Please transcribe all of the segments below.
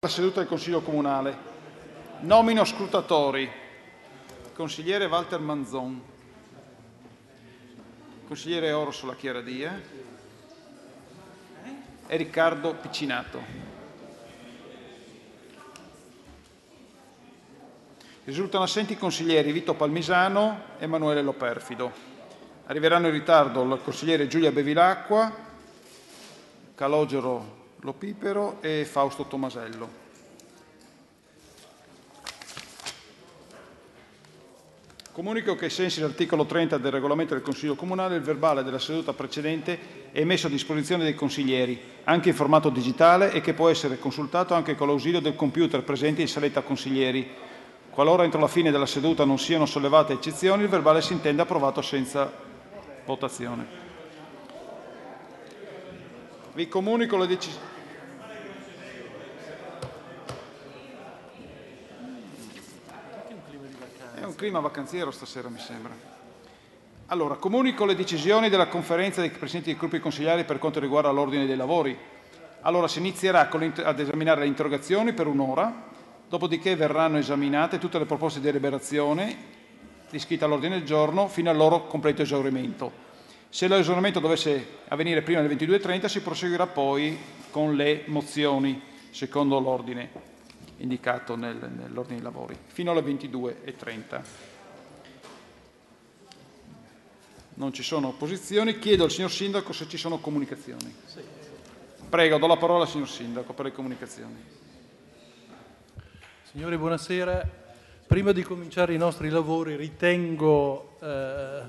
La seduta del Consiglio Comunale. Nomino scrutatori. Consigliere Walter Manzon. Consigliere Orsola Chiaradia. E Riccardo Piccinato. Risultano assenti i consiglieri Vito Palmisano e Emanuele Loperfido. Arriveranno in ritardo il consigliere Giulia Bevilacqua, Calogero Lopipero e Fausto Tomasello. Comunico che ai sensi dell'articolo 30 del regolamento del Consiglio Comunale il verbale della seduta precedente è messo a disposizione dei consiglieri, anche in formato digitale e che può essere consultato anche con l'ausilio del computer presente in saletta consiglieri. Qualora entro la fine della seduta non siano sollevate eccezioni, il verbale si intende approvato senza votazione. Vi comunico le decisioni. un clima vacanziero stasera, mi sembra. Allora, comunico le decisioni della conferenza dei Presidenti dei gruppi consigliari per quanto riguarda l'ordine dei lavori. Allora, si inizierà ad esaminare le interrogazioni per un'ora, dopodiché verranno esaminate tutte le proposte di deliberazione iscritte all'ordine del giorno fino al loro completo esaurimento. Se l'esaurimento dovesse avvenire prima delle 22.30 si proseguirà poi con le mozioni, secondo l'ordine indicato nel, nell'ordine dei lavori, fino alle 22.30. Non ci sono opposizioni. Chiedo al signor Sindaco se ci sono comunicazioni. Prego, do la parola al signor Sindaco per le comunicazioni. Signori, buonasera. Prima di cominciare i nostri lavori ritengo eh,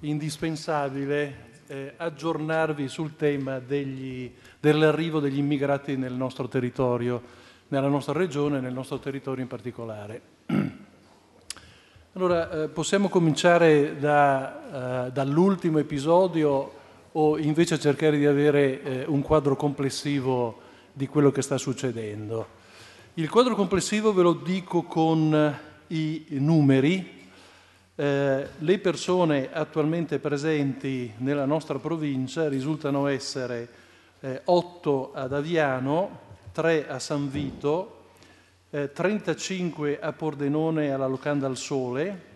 indispensabile eh, aggiornarvi sul tema degli, dell'arrivo degli immigrati nel nostro territorio nella nostra regione e nel nostro territorio in particolare. Allora, eh, possiamo cominciare da, eh, dall'ultimo episodio o invece cercare di avere eh, un quadro complessivo di quello che sta succedendo. Il quadro complessivo ve lo dico con eh, i numeri. Eh, le persone attualmente presenti nella nostra provincia risultano essere 8 eh, ad Aviano, 3 a San Vito, eh, 35 a Pordenone alla Locanda al Sole,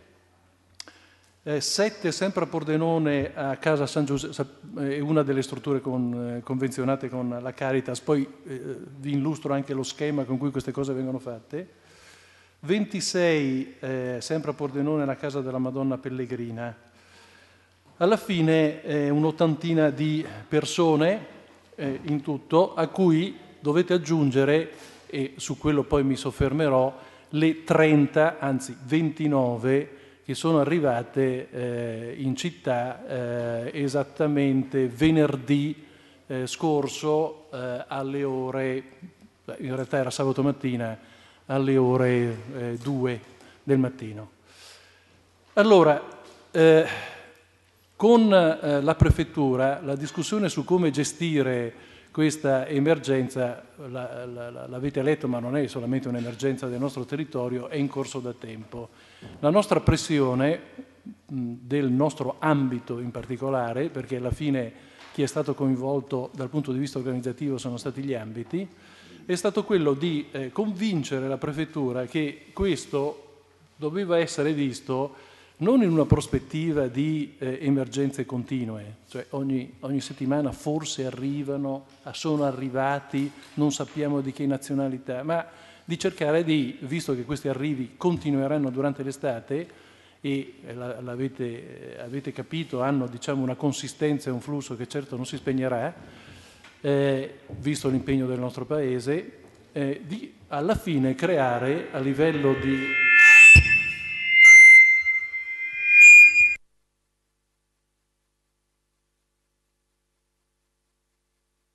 eh, 7 sempre a Pordenone a Casa San Giuseppe, eh, una delle strutture con, eh, convenzionate con la Caritas, poi eh, vi illustro anche lo schema con cui queste cose vengono fatte, 26 eh, sempre a Pordenone alla Casa della Madonna Pellegrina. Alla fine un'ottantina di persone in tutto a cui dovete aggiungere, e su quello poi mi soffermerò, le 30, anzi 29 che sono arrivate eh, in città eh, esattamente venerdì eh, scorso eh, alle ore, in realtà era sabato mattina, alle ore 2 eh, del mattino. Allora, eh, con la prefettura la discussione su come gestire questa emergenza, l'avete letto ma non è solamente un'emergenza del nostro territorio, è in corso da tempo. La nostra pressione del nostro ambito in particolare, perché alla fine chi è stato coinvolto dal punto di vista organizzativo sono stati gli ambiti, è stato quello di eh, convincere la prefettura che questo doveva essere visto non in una prospettiva di eh, emergenze continue, cioè ogni, ogni settimana forse arrivano, ah, sono arrivati, non sappiamo di che nazionalità, ma di cercare di, visto che questi arrivi continueranno durante l'estate, e eh, l'avete, eh, avete capito, hanno diciamo, una consistenza e un flusso che certo non si spegnerà, eh, visto l'impegno del nostro Paese, eh, di alla fine creare a livello di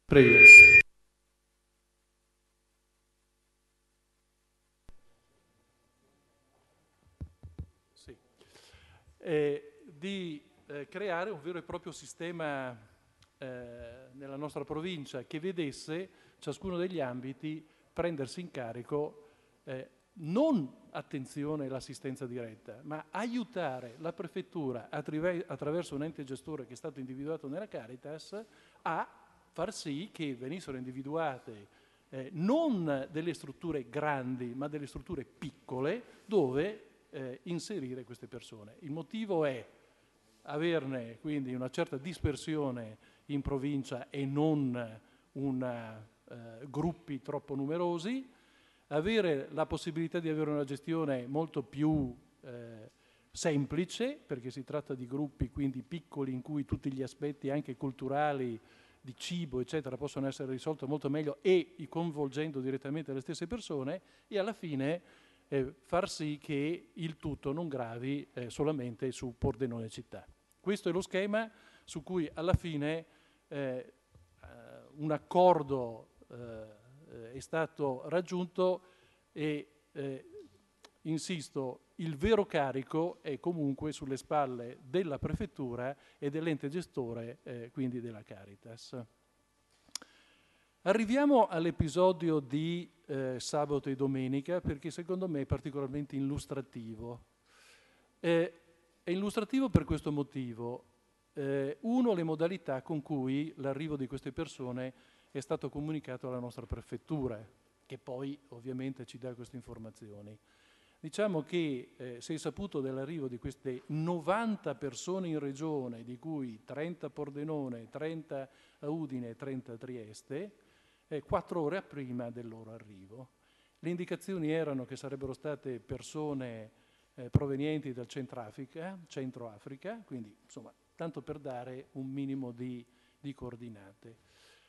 Prego. Sì. Eh, di eh, creare un vero e proprio sistema eh, nella nostra provincia che vedesse ciascuno degli ambiti prendersi in carico eh, non attenzione all'assistenza diretta, ma aiutare la prefettura attraverso un ente gestore che è stato individuato nella Caritas a far sì che venissero individuate eh, non delle strutture grandi, ma delle strutture piccole dove eh, inserire queste persone. Il motivo è averne quindi una certa dispersione in provincia e non una, eh, gruppi troppo numerosi, avere la possibilità di avere una gestione molto più eh, semplice, perché si tratta di gruppi quindi piccoli in cui tutti gli aspetti anche culturali di cibo, eccetera, possono essere risolte molto meglio e coinvolgendo direttamente le stesse persone e alla fine eh, far sì che il tutto non gravi eh, solamente su Pordenone città. Questo è lo schema su cui alla fine eh, eh un accordo eh, eh, è stato raggiunto e Insisto, il vero carico è comunque sulle spalle della prefettura e dell'ente gestore, eh, quindi della Caritas. Arriviamo all'episodio di eh, sabato e domenica perché secondo me è particolarmente illustrativo. Eh, è illustrativo per questo motivo. Eh, uno, le modalità con cui l'arrivo di queste persone è stato comunicato alla nostra prefettura, che poi ovviamente ci dà queste informazioni. Diciamo che eh, si è saputo dell'arrivo di queste 90 persone in regione, di cui 30 a Pordenone, 30 a Udine e 30 a Trieste, eh, 4 ore prima del loro arrivo. Le indicazioni erano che sarebbero state persone eh, provenienti dal Centrafrica, Centro Africa, quindi insomma tanto per dare un minimo di, di coordinate.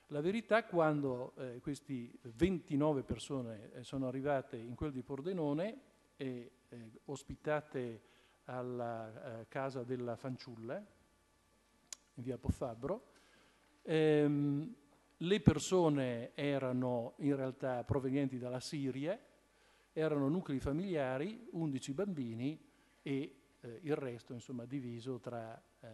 La verità quando eh, queste 29 persone eh, sono arrivate in quel di Pordenone e eh, ospitate alla eh, casa della fanciulla, in via Pofabbro. Ehm, le persone erano in realtà provenienti dalla Siria, erano nuclei familiari, 11 bambini e eh, il resto insomma diviso tra eh,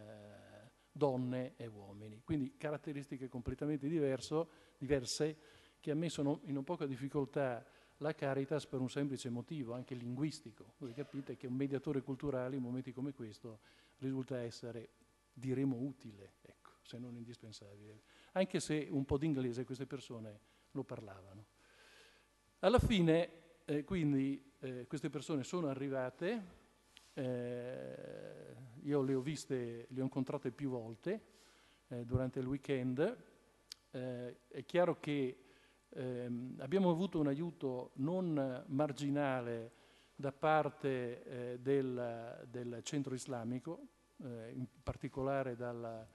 donne e uomini. Quindi caratteristiche completamente diverso, diverse che ha messo in un poca difficoltà la Caritas per un semplice motivo, anche linguistico. Voi capite che un mediatore culturale in momenti come questo risulta essere, diremo, utile, ecco, se non indispensabile, anche se un po' di inglese queste persone lo parlavano. Alla fine, eh, quindi, eh, queste persone sono arrivate, eh, io le ho viste, le ho incontrate più volte eh, durante il weekend, eh, è chiaro che eh, abbiamo avuto un aiuto non marginale da parte eh, del, del, centro islamico, eh, in particolare dalla,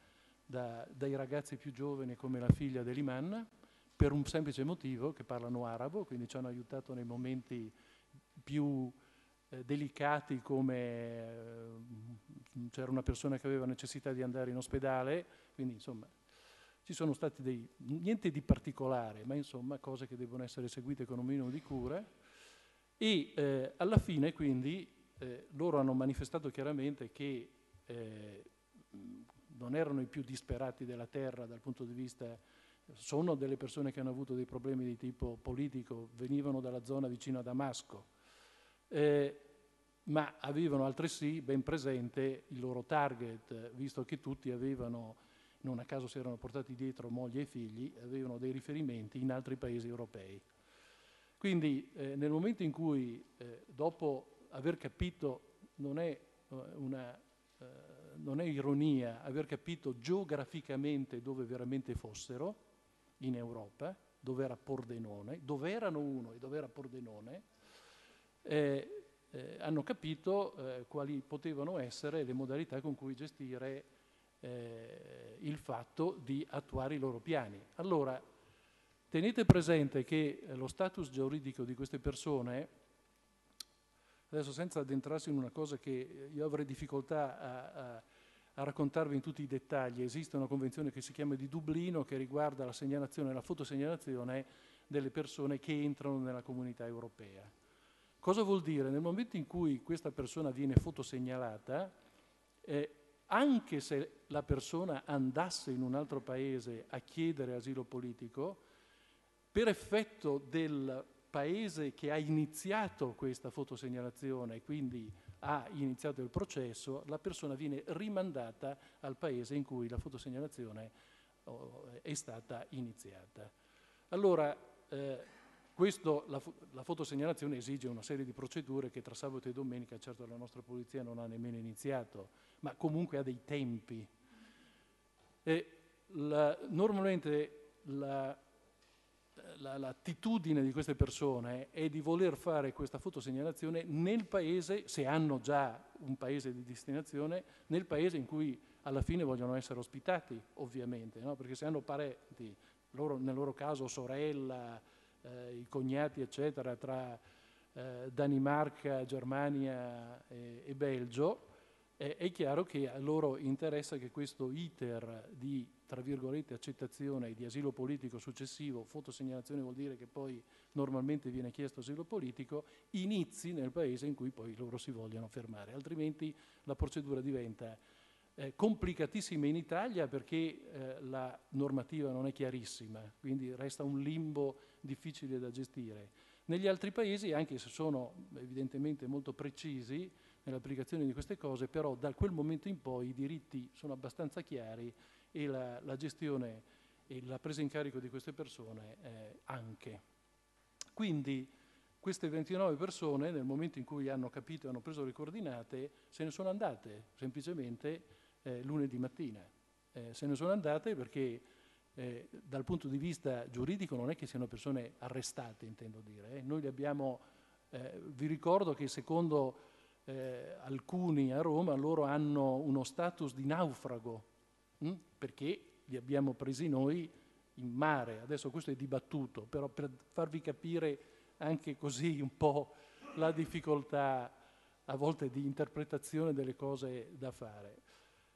da, dai ragazzi più giovani come la figlia dell'Iman, per un semplice motivo che parlano arabo, quindi ci hanno aiutato nei momenti più eh, delicati come eh, c'era una persona che aveva necessità di andare in ospedale, quindi insomma ci sono stati dei, niente di particolare, ma insomma cose che devono essere seguite con un minimo di cura e eh, alla fine quindi eh, loro hanno manifestato chiaramente che eh, non erano i più disperati della terra dal punto di vista sono delle persone che hanno avuto dei problemi di tipo politico, venivano dalla zona vicino a Damasco, eh, ma avevano altresì ben presente il loro target, visto che tutti avevano non a caso si erano portati dietro moglie e figli, avevano dei riferimenti in altri paesi europei. Quindi eh, nel momento in cui, eh, dopo aver capito, non è, eh, una, eh, non è ironia, aver capito geograficamente dove veramente fossero in Europa, dove era Pordenone, dove erano uno e dove era Pordenone, eh, eh, hanno capito eh, quali potevano essere le modalità con cui gestire eh, il fatto di attuare i loro piani. Allora, tenete presente che eh, lo status giuridico di queste persone, adesso senza addentrarsi in una cosa che eh, io avrei difficoltà a, a a raccontarvi in tutti i dettagli. Esiste una convenzione che si chiama di Dublino che riguarda la segnalazione e la fotosegnalazione delle persone che entrano nella comunità europea. Cosa vuol dire? Nel momento in cui questa persona viene fotosegnalata, eh, anche se la persona andasse in un altro paese a chiedere asilo politico, per effetto del paese che ha iniziato questa fotosegnalazione, quindi ha iniziato il processo, la persona viene rimandata al paese in cui la fotosegnalazione oh, è stata iniziata. Allora, eh, questo, la, la, fotosegnalazione esige una serie di procedure che tra sabato e domenica certo la nostra polizia non ha nemmeno iniziato, ma comunque ha dei tempi. La, normalmente la, la, l'attitudine di queste persone è di voler fare questa fotosegnalazione nel paese, se hanno già un paese di destinazione, nel paese in cui alla fine vogliono essere ospitati, ovviamente, no? perché se hanno parenti, loro, nel loro caso sorella, eh, i cognati, eccetera, tra eh, Danimarca, Germania e, e Belgio, è chiaro che a loro interessa che questo iter di, tra virgolette, accettazione di asilo politico successivo, fotosegnalazione vuol dire che poi normalmente viene chiesto asilo politico, inizi nel paese in cui poi loro si vogliono fermare, altrimenti la procedura diventa eh, complicatissima in Italia perché eh, la normativa non è chiarissima, quindi resta un limbo difficile da gestire. Negli altri paesi, anche se sono evidentemente molto precisi, nell'applicazione di queste cose, però da quel momento in poi i diritti sono abbastanza chiari e la, la gestione e la presa in carico di queste persone eh, anche. Quindi queste 29 persone nel momento in cui hanno capito e hanno preso le coordinate se ne sono andate semplicemente eh, lunedì mattina. Eh, se ne sono andate perché eh, dal punto di vista giuridico non è che siano persone arrestate, intendo dire. Eh. Abbiamo, eh, vi ricordo che secondo eh, alcuni a Roma, loro hanno uno status di naufrago, mh? Hm? perché li abbiamo presi noi in mare. Adesso questo è dibattuto, però per farvi capire anche così un po' la difficoltà a volte di interpretazione delle cose da fare.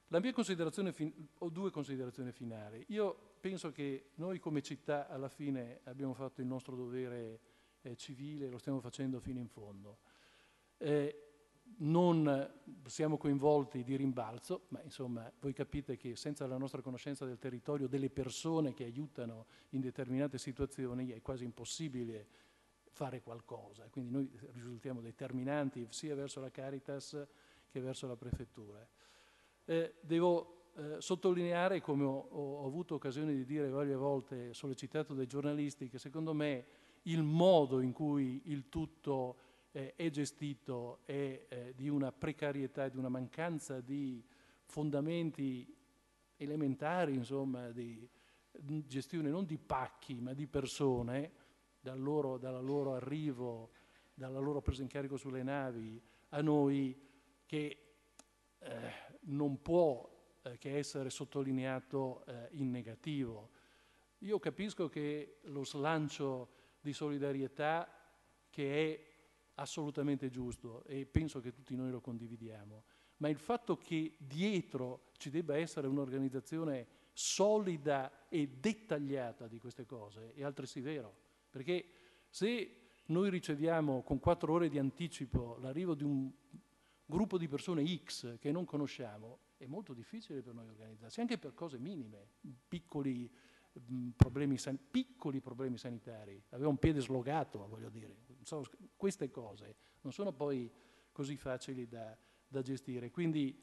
La mia considerazione, ho due considerazioni finali. Io penso che noi come città alla fine abbiamo fatto il nostro dovere eh, civile, lo stiamo facendo fino in fondo. Eh, non eh, siamo coinvolti di rimbalzo, ma insomma voi capite che senza la nostra conoscenza del territorio, delle persone che aiutano in determinate situazioni è quasi impossibile fare qualcosa, quindi noi risultiamo determinanti sia verso la Caritas che verso la Prefettura. Eh, devo eh, sottolineare, come ho, ho avuto occasione di dire varie volte, sollecitato dai giornalisti, che secondo me il modo in cui il tutto eh, è gestito è eh, di una precarietà e di una mancanza di fondamenti elementari, insomma, di gestione non di pacchi ma di persone, dal loro, dalla loro arrivo, dalla loro presa in carico sulle navi, a noi che eh, non può eh, che essere sottolineato eh, in negativo. Io capisco che lo slancio di solidarietà che è assolutamente giusto e penso che tutti noi lo condividiamo, ma il fatto che dietro ci debba essere un'organizzazione solida e dettagliata di queste cose è altresì vero, perché se noi riceviamo con quattro ore di anticipo l'arrivo di un gruppo di persone X che non conosciamo, è molto difficile per noi organizzarsi, anche per cose minime, piccoli Mm, problemi piccoli problemi sanitari, aveva un piede slogato, voglio dire. So, queste cose non sono poi così facili da, da gestire. Quindi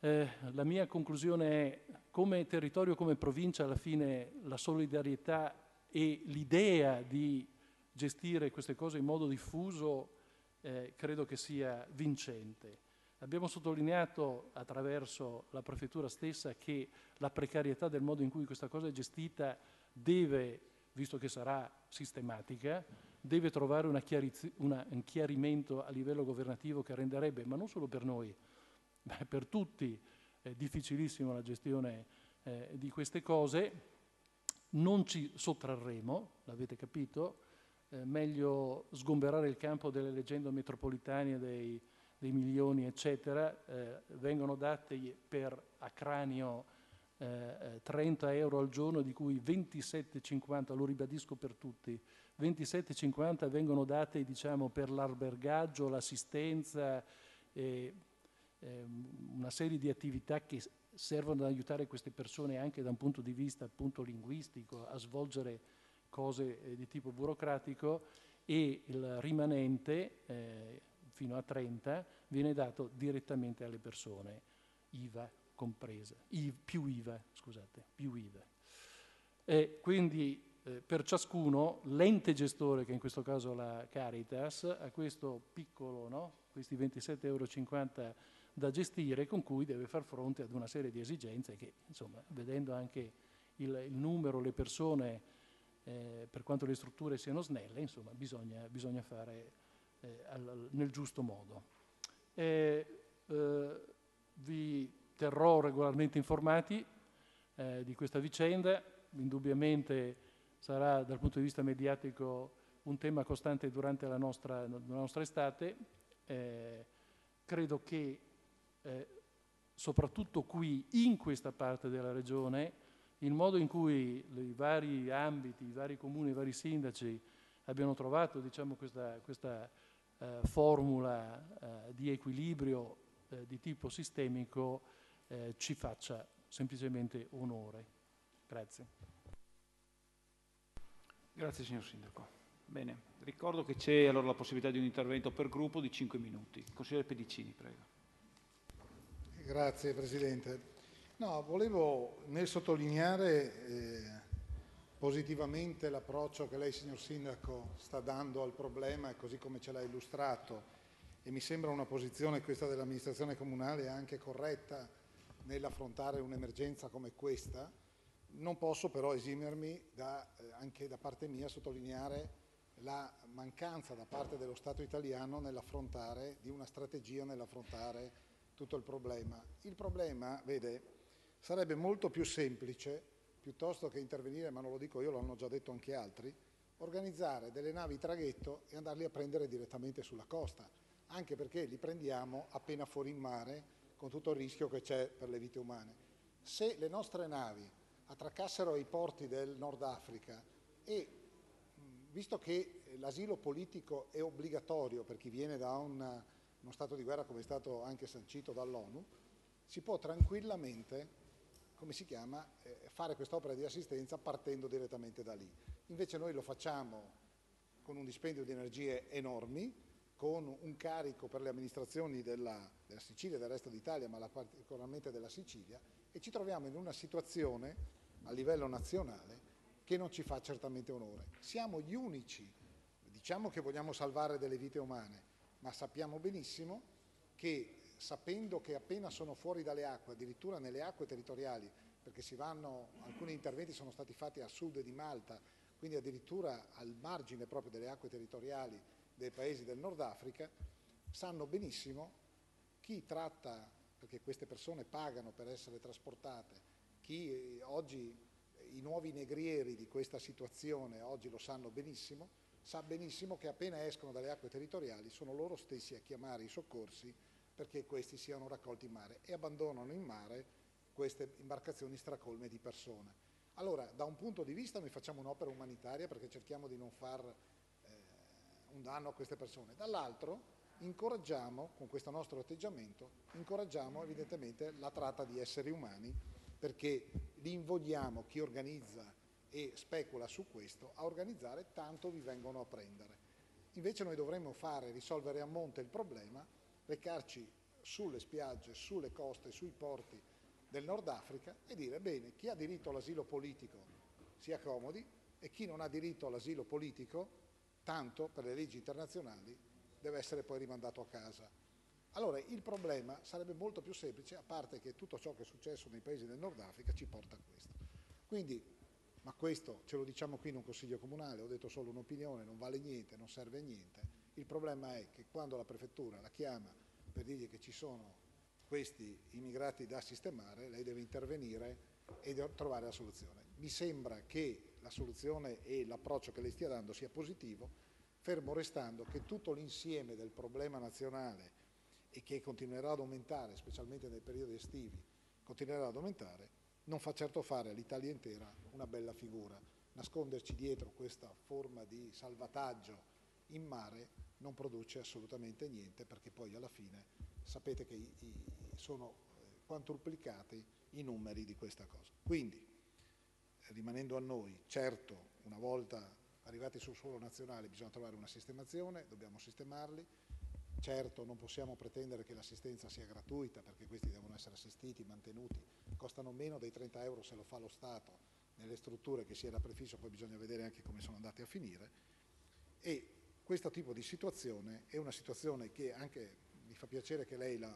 eh, la mia conclusione è come territorio, come provincia, alla fine la solidarietà e l'idea di gestire queste cose in modo diffuso eh, credo che sia vincente. Abbiamo sottolineato attraverso la Prefettura stessa che la precarietà del modo in cui questa cosa è gestita deve, visto che sarà sistematica, deve trovare una un chiarimento a livello governativo che renderebbe, ma non solo per noi, ma per tutti, eh, difficilissima la gestione eh, di queste cose. Non ci sottrarremo, l'avete capito, eh, meglio sgomberare il campo delle leggende metropolitane dei dei milioni, eccetera, eh, vengono date per a cranio eh, 30 eh, euro al giorno, di cui 27,50, lo ribadisco per tutti, 27,50 vengono date diciamo, per l'albergaggio, l'assistenza, eh, una serie di attività che servono ad aiutare queste persone anche da un punto di vista appunto, linguistico a svolgere cose eh, di tipo burocratico e il rimanente eh, fino a 30 viene dato direttamente alle persone, IVA compresa, I, più IVA, scusate, più IVA. E quindi eh, per ciascuno l'ente gestore, che in questo caso la Caritas, ha questo piccolo, no? questi 27,50 euro da gestire con cui deve far fronte ad una serie di esigenze che, insomma, vedendo anche il, il numero, le persone, eh, per quanto le strutture siano snelle, insomma, bisogna, bisogna fare eh, al, nel giusto modo. E, eh, vi terrò regolarmente informati eh, di questa vicenda, indubbiamente sarà dal punto di vista mediatico un tema costante durante la nostra, la nostra estate. Eh, credo che eh, soprattutto qui, in questa parte della regione, il modo in cui i vari ambiti, i vari comuni, i vari sindaci abbiano trovato diciamo, questa, questa eh, formula eh, di equilibrio eh, di tipo sistemico eh, ci faccia semplicemente onore. Grazie. Grazie signor Sindaco. Bene, ricordo che c'è allora la possibilità di un intervento per gruppo di 5 minuti. Consigliere Pedicini, prego. Grazie Presidente. No, volevo nel sottolineare eh, positivamente l'approccio che lei, signor Sindaco, sta dando al problema, e così come ce l'ha illustrato, e mi sembra una posizione questa dell'amministrazione comunale anche corretta nell'affrontare un'emergenza come questa, non posso però esimermi da, eh, anche da parte mia sottolineare la mancanza da parte dello Stato italiano nell'affrontare di una strategia nell'affrontare tutto il problema. Il problema, vede, sarebbe molto più semplice piuttosto che intervenire, ma non lo dico io, l'hanno già detto anche altri, organizzare delle navi traghetto e andarli a prendere direttamente sulla costa, anche perché li prendiamo appena fuori in mare con tutto il rischio che c'è per le vite umane. Se le nostre navi attraccassero ai porti del Nord Africa e visto che l'asilo politico è obbligatorio per chi viene da una, uno stato di guerra come è stato anche sancito dall'ONU, si può tranquillamente come si chiama, eh, fare quest'opera di assistenza partendo direttamente da lì. Invece noi lo facciamo con un dispendio di energie enormi, con un carico per le amministrazioni della, della Sicilia e del resto d'Italia, ma particolarmente della Sicilia, e ci troviamo in una situazione a livello nazionale che non ci fa certamente onore. Siamo gli unici, diciamo che vogliamo salvare delle vite umane, ma sappiamo benissimo che sapendo che appena sono fuori dalle acque, addirittura nelle acque territoriali, perché vanno, alcuni interventi sono stati fatti a sud di Malta, quindi addirittura al margine proprio delle acque territoriali dei paesi del Nord Africa, sanno benissimo chi tratta, perché queste persone pagano per essere trasportate, chi eh, oggi, eh, i nuovi negrieri di questa situazione oggi lo sanno benissimo, sa benissimo che appena escono dalle acque territoriali sono loro stessi a chiamare i soccorsi perché questi siano raccolti in mare e abbandonano in mare queste imbarcazioni stracolme di persone. Allora, da un punto di vista noi facciamo un'opera umanitaria perché cerchiamo di non far eh, un danno a queste persone, dall'altro incoraggiamo, con questo nostro atteggiamento, incoraggiamo evidentemente la tratta di esseri umani perché li invogliamo, chi organizza e specula su questo, a organizzare tanto vi vengono a prendere. Invece noi dovremmo fare, risolvere a monte il problema recarci sulle spiagge, sulle coste, sui porti del Nord Africa e dire bene, chi ha diritto all'asilo politico si accomodi e chi non ha diritto all'asilo politico, tanto per le leggi internazionali, deve essere poi rimandato a casa. Allora il problema sarebbe molto più semplice, a parte che tutto ciò che è successo nei paesi del Nord Africa ci porta a questo. Quindi, ma questo ce lo diciamo qui in un consiglio comunale, ho detto solo un'opinione, non vale niente, non serve a niente il problema è che quando la prefettura la chiama per dirgli che ci sono questi immigrati da sistemare, lei deve intervenire e trovare la soluzione. Mi sembra che la soluzione e l'approccio che lei stia dando sia positivo, fermo restando che tutto l'insieme del problema nazionale e che continuerà ad aumentare, specialmente nei periodi estivi, continuerà ad aumentare, non fa certo fare all'Italia intera una bella figura. Nasconderci dietro questa forma di salvataggio in mare non produce assolutamente niente perché poi alla fine sapete che i, i, sono eh, quadruplicati i numeri di questa cosa. Quindi, rimanendo a noi, certo, una volta arrivati sul suolo nazionale bisogna trovare una sistemazione, dobbiamo sistemarli, certo non possiamo pretendere che l'assistenza sia gratuita perché questi devono essere assistiti, mantenuti, costano meno dei 30 euro se lo fa lo Stato nelle strutture che si era prefisso, poi bisogna vedere anche come sono andati a finire e questo tipo di situazione è una situazione che anche mi fa piacere che lei la,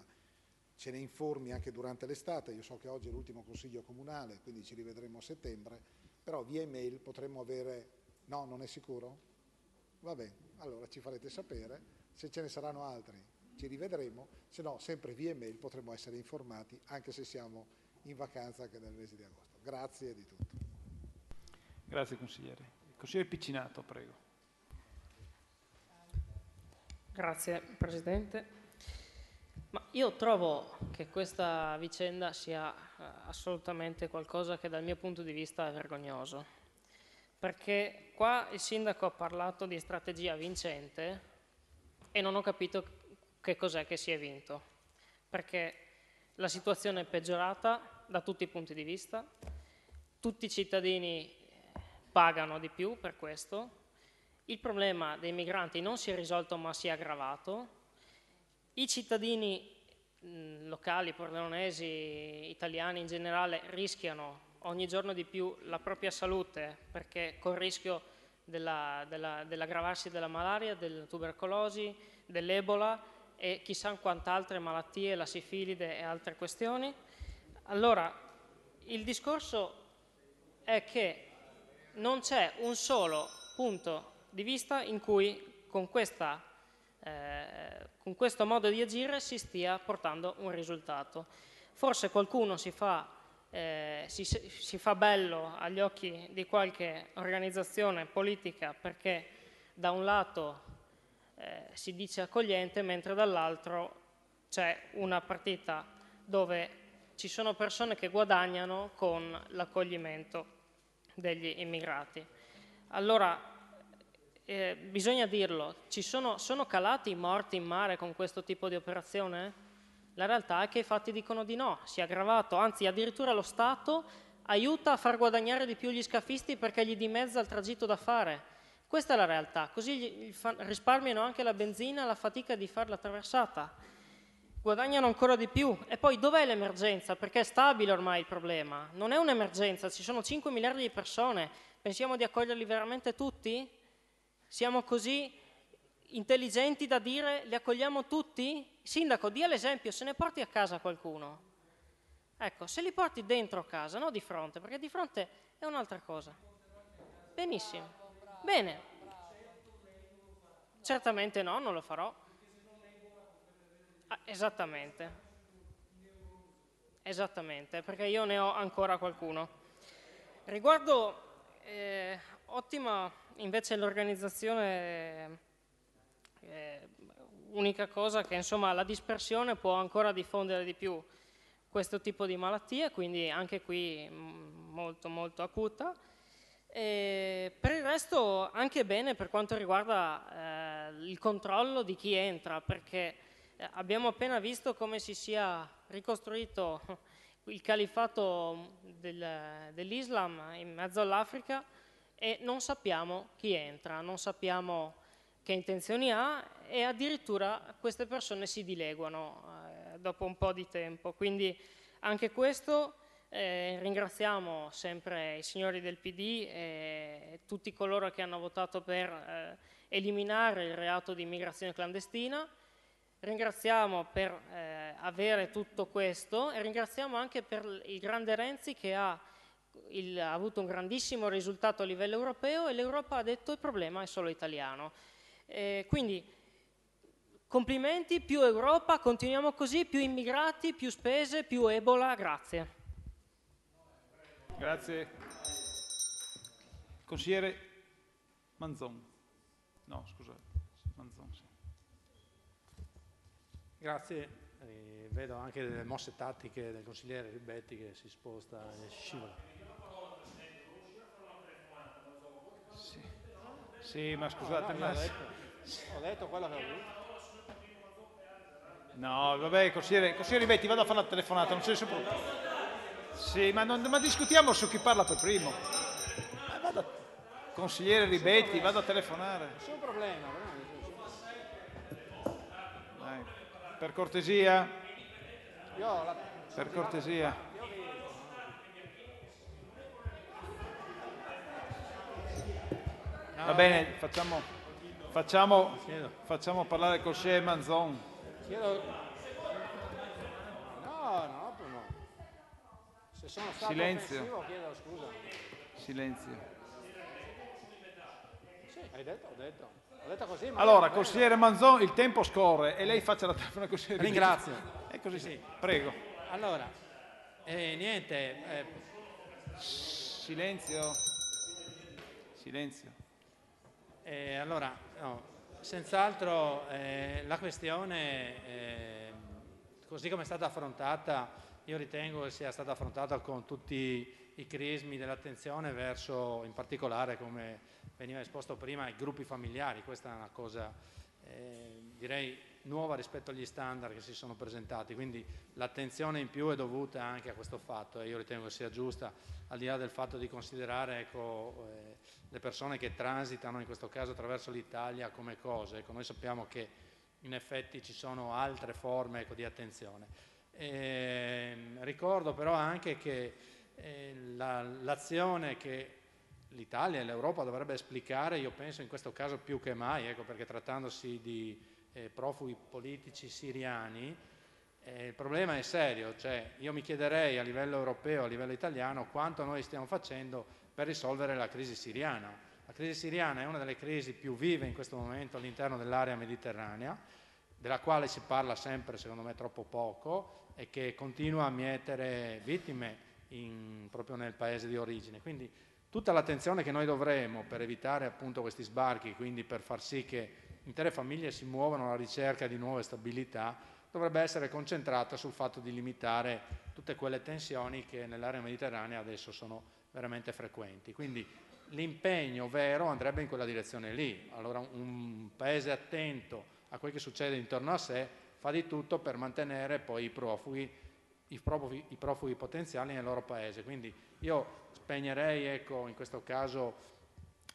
ce ne informi anche durante l'estate, io so che oggi è l'ultimo consiglio comunale, quindi ci rivedremo a settembre, però via email potremmo avere, no, non è sicuro? Va bene, allora ci farete sapere, se ce ne saranno altri ci rivedremo, se no sempre via email potremmo essere informati anche se siamo in vacanza anche nel mese di agosto. Grazie di tutto. Grazie consigliere. Consigliere Piccinato, prego. Grazie Presidente. Ma io trovo che questa vicenda sia eh, assolutamente qualcosa che dal mio punto di vista è vergognoso, perché qua il sindaco ha parlato di strategia vincente e non ho capito che cos'è che si è vinto, perché la situazione è peggiorata da tutti i punti di vista, tutti i cittadini eh, pagano di più per questo, il problema dei migranti non si è risolto ma si è aggravato, i cittadini locali, pordenonesi, italiani in generale rischiano ogni giorno di più la propria salute perché con il rischio dell'aggravarsi della, dell della malaria, della tubercolosi, dell'ebola e chissà quant'altre malattie, la sifilide e altre questioni. Allora, il discorso è che non c'è un solo punto di vista in cui con, questa, eh, con questo modo di agire si stia portando un risultato. Forse qualcuno si fa eh, si, si, fa bello agli occhi di qualche organizzazione politica perché da un lato eh, si dice accogliente mentre dall'altro c'è una partita dove ci sono persone che guadagnano con l'accoglimento degli immigrati. Allora eh, bisogna dirlo, sono, sono calati i morti in mare con questo tipo di operazione? La realtà è che i fatti dicono di no, si è aggravato, anzi addirittura lo Stato aiuta a far guadagnare di più gli scafisti perché gli dimezza il tragitto da fare. Questa è la realtà, così risparmiano anche la benzina e la fatica di fare la traversata. Guadagnano ancora di più. E poi dov'è l'emergenza? Perché è stabile ormai il problema. Non è un'emergenza, ci sono 5 miliardi di persone. Pensiamo di accoglierli veramente tutti? Siamo così intelligenti da dire li accogliamo tutti? Sindaco, dia l'esempio, se ne porti a casa qualcuno. Ecco, se li porti dentro casa, no di fronte, perché di fronte è un'altra cosa. Benissimo. Bene. Certamente no, non lo farò. Ah, esattamente. Esattamente, perché io ne ho ancora qualcuno. Riguardo, eh, ottima invece l'organizzazione eh, unica cosa che insomma la dispersione può ancora diffondere di più questo tipo di malattie, quindi anche qui mm, molto molto acuta. E per il resto anche bene per quanto riguarda eh, il controllo di chi entra, perché eh, abbiamo appena visto come si sia ricostruito il califato del, dell'Islam in mezzo all'Africa, e non sappiamo chi entra, non sappiamo che intenzioni ha e addirittura queste persone si dileguano eh, dopo un po' di tempo. Quindi anche questo eh, ringraziamo sempre i signori del PD e tutti coloro che hanno votato per eh, eliminare il reato di immigrazione clandestina. Ringraziamo per eh, avere tutto questo e ringraziamo anche per il grande Renzi che ha il, ha avuto un grandissimo risultato a livello europeo e l'Europa ha detto il problema è solo italiano. Eh, quindi complimenti, più Europa, continuiamo così, più immigrati, più spese, più Ebola, grazie. Grazie. Consigliere Manzon. No, scusa, Manzon, sì. Grazie, eh, vedo anche le mosse tattiche del consigliere Ribetti che si sposta e scivola. Sì, ma scusate, no, ah, no, ma... Ho letto, ho letto quello che ho detto. No, vabbè, consigliere, consigliere Ribetti, vado a fare una telefonata, non c'è nessun problema. Sì, ma, non, ma, discutiamo su chi parla per primo. Eh, vado a... Consigliere Ribetti, vado a telefonare. Nessun problema, per cortesia. Per cortesia. Va bene, facciamo, facciamo, facciamo parlare Cosce e Manzon. No, no, no. Se sono stato Silenzio. chiedo scusa. Silenzio. Sì, hai detto, ho detto. Ho detto così, allora, consigliere Manzon, il tempo scorre e lei faccia la telefona consigliere. Ringrazio. E così sì. Prego. Allora, eh, niente. Eh... Silenzio. Silenzio. Eh, allora, no, senz'altro eh, la questione, eh, così come è stata affrontata, io ritengo che sia stata affrontata con tutti i crismi dell'attenzione verso, in particolare, come veniva esposto prima, i gruppi familiari. Questa è una cosa, eh, direi, nuova rispetto agli standard che si sono presentati, quindi l'attenzione in più è dovuta anche a questo fatto e io ritengo sia giusta, al di là del fatto di considerare ecco, eh, le persone che transitano in questo caso attraverso l'Italia come cose, ecco, noi sappiamo che in effetti ci sono altre forme ecco, di attenzione. E, ehm, ricordo però anche che eh, l'azione la, che l'Italia e l'Europa dovrebbe esplicare, io penso in questo caso più che mai, ecco, perché trattandosi di eh, profughi politici siriani, eh, il problema è serio, cioè io mi chiederei a livello europeo, a livello italiano, quanto noi stiamo facendo per risolvere la crisi siriana. La crisi siriana è una delle crisi più vive in questo momento all'interno dell'area mediterranea, della quale si parla sempre, secondo me, troppo poco e che continua a mietere vittime in, proprio nel paese di origine. Quindi tutta l'attenzione che noi dovremo per evitare appunto questi sbarchi, quindi per far sì che intere famiglie si muovono alla ricerca di nuove stabilità, dovrebbe essere concentrata sul fatto di limitare tutte quelle tensioni che nell'area mediterranea adesso sono veramente frequenti. Quindi l'impegno vero andrebbe in quella direzione lì. Allora un paese attento a quel che succede intorno a sé fa di tutto per mantenere poi i profughi, i profughi, i profughi potenziali nel loro paese. Quindi io spegnerei ecco, in questo caso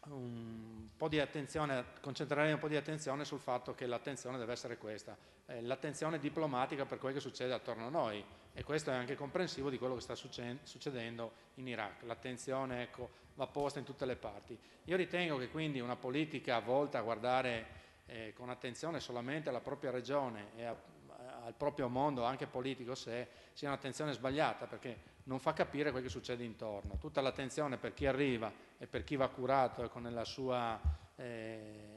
un po' di attenzione, concentrerei un po' di attenzione sul fatto che l'attenzione deve essere questa, eh, l'attenzione diplomatica per quel che succede attorno a noi e questo è anche comprensivo di quello che sta succedendo in Iraq, l'attenzione ecco, va posta in tutte le parti. Io ritengo che quindi una politica volta a guardare eh, con attenzione solamente alla propria regione e a, al proprio mondo anche politico se sia un'attenzione sbagliata perché non fa capire quel che succede intorno. Tutta l'attenzione per chi arriva e per chi va curato ecco, nella sua eh,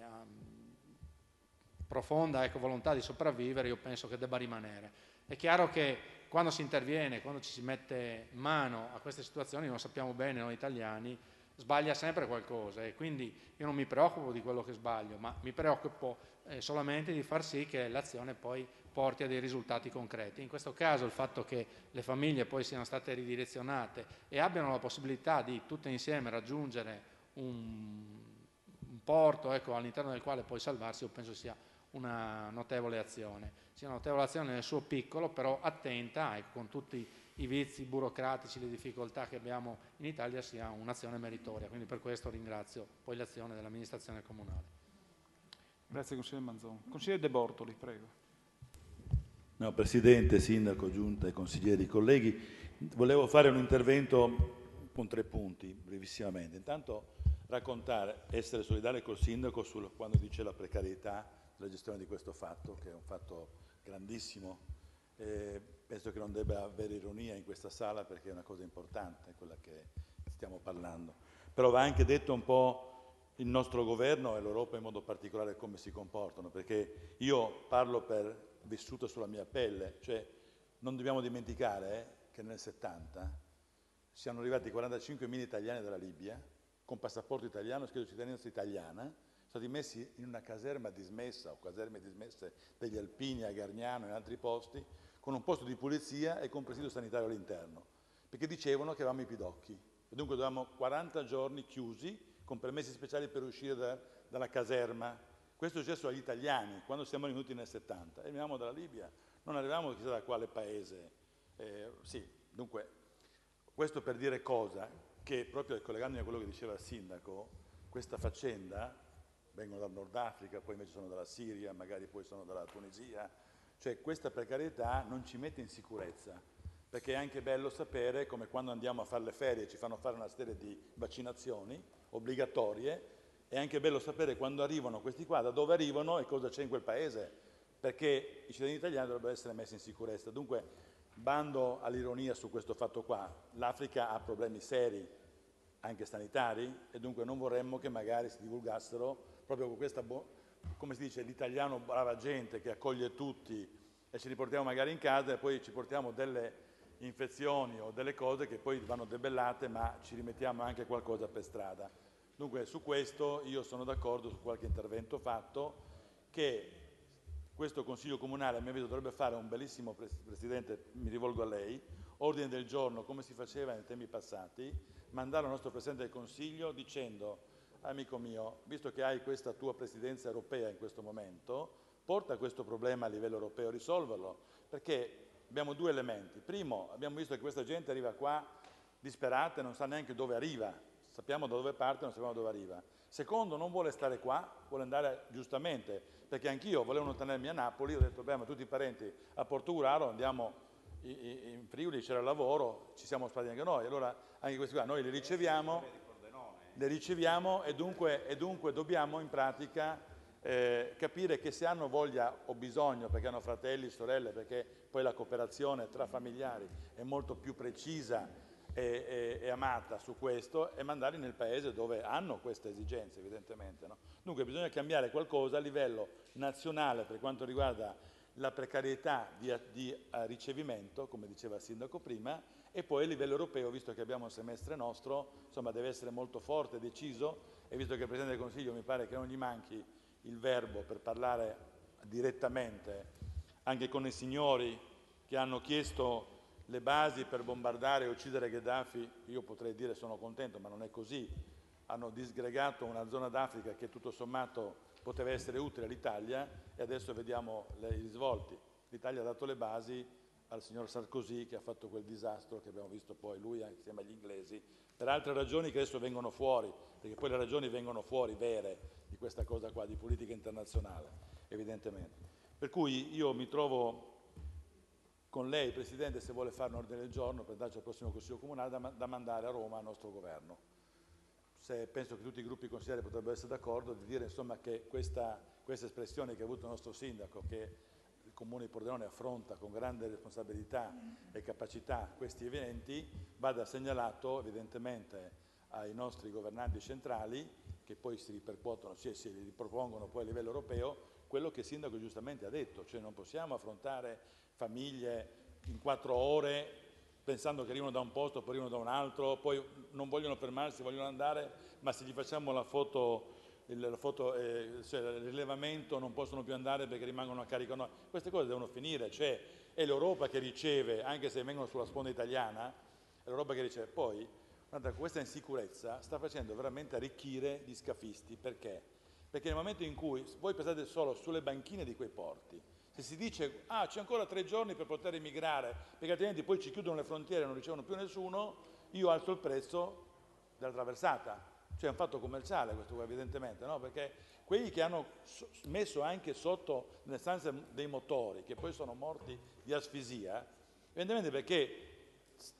profonda ecco, volontà di sopravvivere, io penso che debba rimanere. È chiaro che quando si interviene, quando ci si mette mano a queste situazioni, non sappiamo bene noi italiani, sbaglia sempre qualcosa e quindi io non mi preoccupo di quello che sbaglio, ma mi preoccupo eh, solamente di far sì che l'azione poi porti a dei risultati concreti. In questo caso il fatto che le famiglie poi siano state ridirezionate e abbiano la possibilità di tutte insieme raggiungere un, un porto ecco, all'interno del quale poi salvarsi, io penso sia una notevole azione. Sia una notevole azione nel suo piccolo, però attenta e ecco, con tutti i vizi burocratici, le difficoltà che abbiamo in Italia, sia un'azione meritoria. Quindi per questo ringrazio poi l'azione dell'amministrazione comunale. Grazie consigliere Manzoni. Consigliere De Bortoli, prego. No, Presidente, Sindaco, Giunta e consiglieri, colleghi, volevo fare un intervento con tre punti, brevissimamente. Intanto raccontare, essere solidale col Sindaco sul, quando dice la precarietà della gestione di questo fatto, che è un fatto grandissimo. Eh, penso che non debba avere ironia in questa sala perché è una cosa importante quella che stiamo parlando. Però va anche detto un po' il nostro governo e l'Europa in modo particolare come si comportano, perché io parlo per vissuto sulla mia pelle, cioè non dobbiamo dimenticare eh, che nel 70 siano arrivati 45.000 italiani dalla Libia, con passaporto italiano, scheda di cittadinanza italiana, stati messi in una caserma dismessa o caserme dismesse degli Alpini a Garniano e in altri posti, con un posto di pulizia e con presidio sanitario all'interno, perché dicevano che avevamo i pidocchi. E dunque dovevamo 40 giorni chiusi con permessi speciali per uscire da, dalla caserma. Questo è successo agli italiani quando siamo venuti nel 70. Arriviamo dalla Libia, non arriviamo chissà da quale paese. Eh, sì, dunque, questo per dire cosa? Che proprio collegandomi a quello che diceva il sindaco, questa faccenda, vengono dal Nord Africa, poi invece sono dalla Siria, magari poi sono dalla Tunisia, cioè questa precarietà non ci mette in sicurezza, perché è anche bello sapere come quando andiamo a fare le ferie ci fanno fare una serie di vaccinazioni, obbligatorie, è anche bello sapere quando arrivano questi qua, da dove arrivano e cosa c'è in quel paese, perché i cittadini italiani dovrebbero essere messi in sicurezza. Dunque, bando all'ironia su questo fatto qua, l'Africa ha problemi seri, anche sanitari, e dunque non vorremmo che magari si divulgassero proprio con questa, come si dice, l'italiano brava gente che accoglie tutti e ci riportiamo magari in casa e poi ci portiamo delle infezioni o delle cose che poi vanno debellate, ma ci rimettiamo anche qualcosa per strada. Dunque su questo io sono d'accordo su qualche intervento fatto che questo Consiglio Comunale a mio avviso dovrebbe fare un bellissimo, Presidente, mi rivolgo a lei, ordine del giorno come si faceva nei tempi passati, mandare al nostro Presidente del Consiglio dicendo amico mio, visto che hai questa tua Presidenza europea in questo momento, porta questo problema a livello europeo, risolverlo, perché abbiamo due elementi. Primo, abbiamo visto che questa gente arriva qua disperata e non sa neanche dove arriva, sappiamo da dove parte, non sappiamo da dove arriva. Secondo, non vuole stare qua, vuole andare giustamente, perché anch'io volevano tenermi a Napoli, ho detto beh ma tutti i parenti a Porturaro andiamo in Friuli, c'era lavoro, ci siamo sparati anche noi, allora anche questi qua noi li riceviamo, le riceviamo e dunque, e dunque, dobbiamo in pratica eh, capire che se hanno voglia o bisogno, perché hanno fratelli, sorelle, perché poi la cooperazione tra familiari è molto più precisa e, e, e, amata su questo e mandarli nel paese dove hanno queste esigenze evidentemente. No? Dunque bisogna cambiare qualcosa a livello nazionale per quanto riguarda la precarietà di, di eh, ricevimento, come diceva il Sindaco prima, e poi a livello europeo, visto che abbiamo un semestre nostro, insomma deve essere molto forte, deciso, e visto che il Presidente del Consiglio mi pare che non gli manchi il verbo per parlare direttamente anche con i signori che hanno chiesto le basi per bombardare e uccidere Gheddafi, io potrei dire sono contento, ma non è così. Hanno disgregato una zona d'Africa che tutto sommato poteva essere utile all'Italia e adesso vediamo i risvolti. L'Italia ha dato le basi al signor Sarkozy che ha fatto quel disastro che abbiamo visto poi lui insieme agli inglesi, per altre ragioni che adesso vengono fuori, perché poi le ragioni vengono fuori vere di questa cosa qua, di politica internazionale, evidentemente. Per cui io mi trovo con lei, Presidente, se vuole fare un ordine del giorno per darci al prossimo Consiglio Comunale da, da mandare a Roma al nostro Governo. Se penso che tutti i gruppi consiglieri potrebbero essere d'accordo di dire insomma, che questa, questa, espressione che ha avuto il nostro Sindaco, che il Comune di Pordenone affronta con grande responsabilità e capacità questi eventi, vada segnalato evidentemente ai nostri governanti centrali, che poi si ripercuotono, cioè si ripropongono poi a livello europeo, quello che il sindaco giustamente ha detto, cioè non possiamo affrontare famiglie in quattro ore pensando che arrivano da un posto, poi arrivano da un altro, poi non vogliono fermarsi, vogliono andare, ma se gli facciamo la foto, il, foto, eh, cioè, il rilevamento non possono più andare perché rimangono a carico noi. Queste cose devono finire, cioè è l'Europa che riceve, anche se vengono sulla sponda italiana, è l'Europa che riceve. Poi, guarda, questa insicurezza sta facendo veramente arricchire gli scafisti, perché? Perché nel momento in cui voi pensate solo sulle banchine di quei porti, se si dice ah c'è ancora tre giorni per poter emigrare, perché altrimenti poi ci chiudono le frontiere e non ricevono più nessuno, io alzo il prezzo della traversata. Cioè è un fatto commerciale questo qua evidentemente, no? perché quelli che hanno messo anche sotto nelle stanze dei motori, che poi sono morti di asfisia, evidentemente perché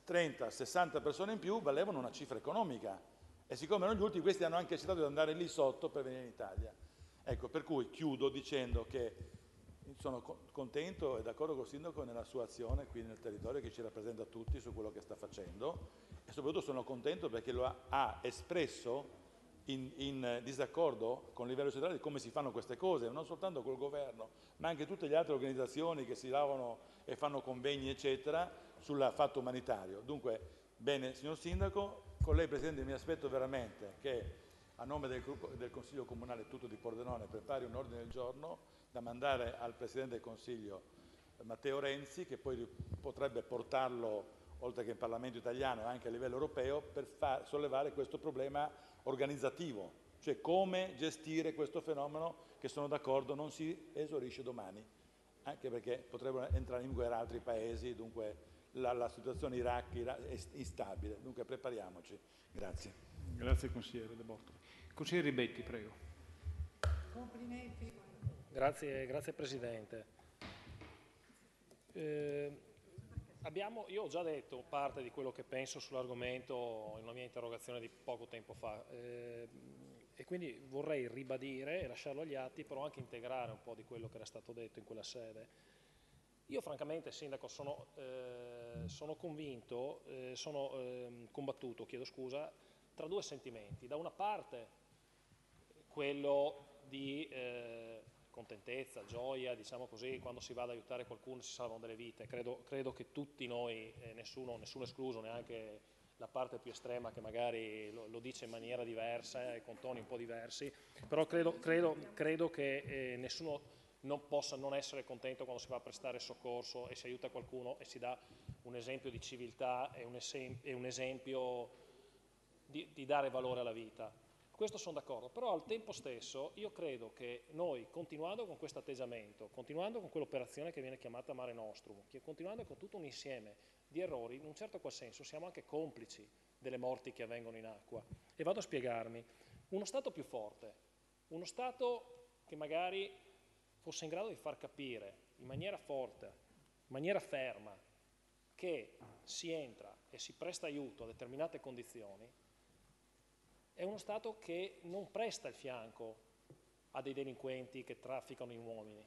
30-60 persone in più valevano una cifra economica e siccome erano gli ultimi, questi hanno anche accettato di andare lì sotto per venire in Italia. Ecco, per cui chiudo dicendo che sono contento e d'accordo col Sindaco nella sua azione qui nel territorio che ci rappresenta tutti su quello che sta facendo e soprattutto sono contento perché lo ha, ha espresso in, in, disaccordo con il livello centrale di come si fanno queste cose, non soltanto col governo, ma anche tutte le altre organizzazioni che si lavano e fanno convegni, eccetera, sul fatto umanitario. Dunque, bene, signor Sindaco, con lei Presidente mi aspetto veramente che a nome del, gruppo, del Consiglio Comunale tutto di Pordenone prepari un ordine del giorno da mandare al Presidente del Consiglio eh, Matteo Renzi che poi potrebbe portarlo oltre che in Parlamento italiano anche a livello europeo per sollevare questo problema organizzativo cioè come gestire questo fenomeno che sono d'accordo non si esaurisce domani, anche perché potrebbero entrare in guerra altri paesi, dunque la, la situazione Iraq, è instabile, dunque prepariamoci. Grazie. Grazie consigliere De Bortoli. Consigliere Ribetti, prego. Complimenti. Grazie, grazie Presidente. Eh, abbiamo, io ho già detto parte di quello che penso sull'argomento in una mia interrogazione di poco tempo fa. Eh, e quindi vorrei ribadire e lasciarlo agli atti, però anche integrare un po' di quello che era stato detto in quella sede. Io francamente, Sindaco, sono, eh, sono convinto, eh, sono eh, combattuto, chiedo scusa, tra due sentimenti. Da una parte quello di eh, contentezza, gioia, diciamo così, quando si va ad aiutare qualcuno si salvano delle vite. Credo, credo che tutti noi, eh, nessuno, nessuno, escluso, neanche la parte più estrema che magari lo, lo dice in maniera diversa e con toni un po' diversi, però credo, credo, credo che eh, nessuno non possa non essere contento quando si va a prestare soccorso e si aiuta qualcuno e si dà un esempio di civiltà e un, esempio, e un esempio di, di dare valore alla vita. Questo sono d'accordo, però al tempo stesso io credo che noi, continuando con questo atteggiamento, continuando con quell'operazione che viene chiamata Mare Nostrum, continuando con tutto un insieme di errori, in un certo qual senso siamo anche complici delle morti che avvengono in acqua. E vado a spiegarmi. Uno Stato più forte, uno Stato che magari fosse in grado di far capire in maniera forte, in maniera ferma, che si entra e si presta aiuto a determinate condizioni, è uno Stato che non presta il fianco a dei delinquenti che trafficano in uomini.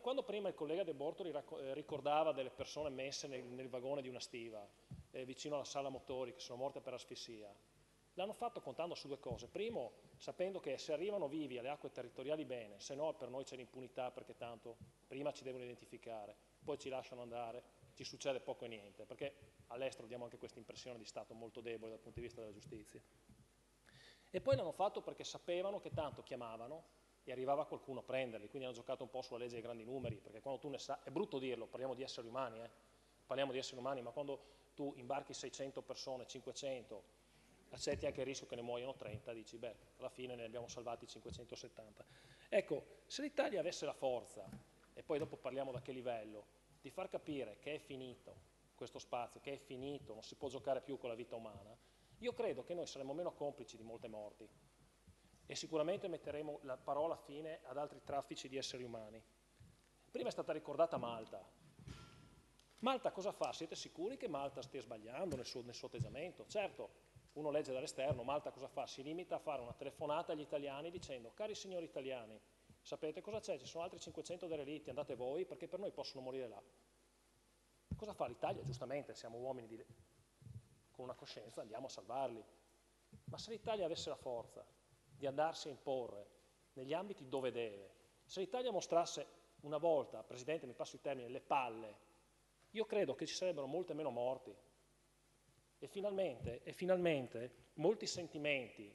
Quando prima il collega De Bortoli eh, ricordava delle persone messe nel, nel vagone di una stiva, eh, vicino alla sala motori, che sono morte per asfissia, L'hanno fatto contando su due cose. Primo, sapendo che se arrivano vivi alle acque territoriali bene, se no per noi c'è l'impunità perché tanto prima ci devono identificare, poi ci lasciano andare, ci succede poco e niente, perché all'estero diamo anche questa impressione di Stato molto debole dal punto di vista della giustizia. E poi l'hanno fatto perché sapevano che tanto chiamavano e arrivava qualcuno a prenderli, quindi hanno giocato un po' sulla legge dei grandi numeri, perché quando tu ne sai, è brutto dirlo, parliamo di esseri umani, eh? parliamo di esseri umani, ma quando tu imbarchi 600 persone, 500, accetti anche il rischio che ne muoiano 30, dici beh, alla fine ne abbiamo salvati 570. Ecco, se l'Italia avesse la forza, e poi dopo parliamo da che livello, di far capire che è finito questo spazio, che è finito, non si può giocare più con la vita umana, io credo che noi saremmo meno complici di molte morti e sicuramente metteremo la parola fine ad altri traffici di esseri umani. Prima è stata ricordata Malta. Malta cosa fa? Siete sicuri che Malta stia sbagliando nel suo, nel suo atteggiamento? Certo, uno legge dall'esterno, Malta cosa fa? Si limita a fare una telefonata agli italiani dicendo cari signori italiani, sapete cosa c'è? Ci sono altri 500 derelitti, andate voi perché per noi possono morire là. Cosa fa l'Italia? Giustamente, siamo uomini di... con una coscienza, andiamo a salvarli. Ma se l'Italia avesse la forza di andarsi a imporre negli ambiti dove deve, se l'Italia mostrasse una volta, Presidente mi passo i termini, le palle, io credo che ci sarebbero molte meno morti e finalmente, e finalmente molti sentimenti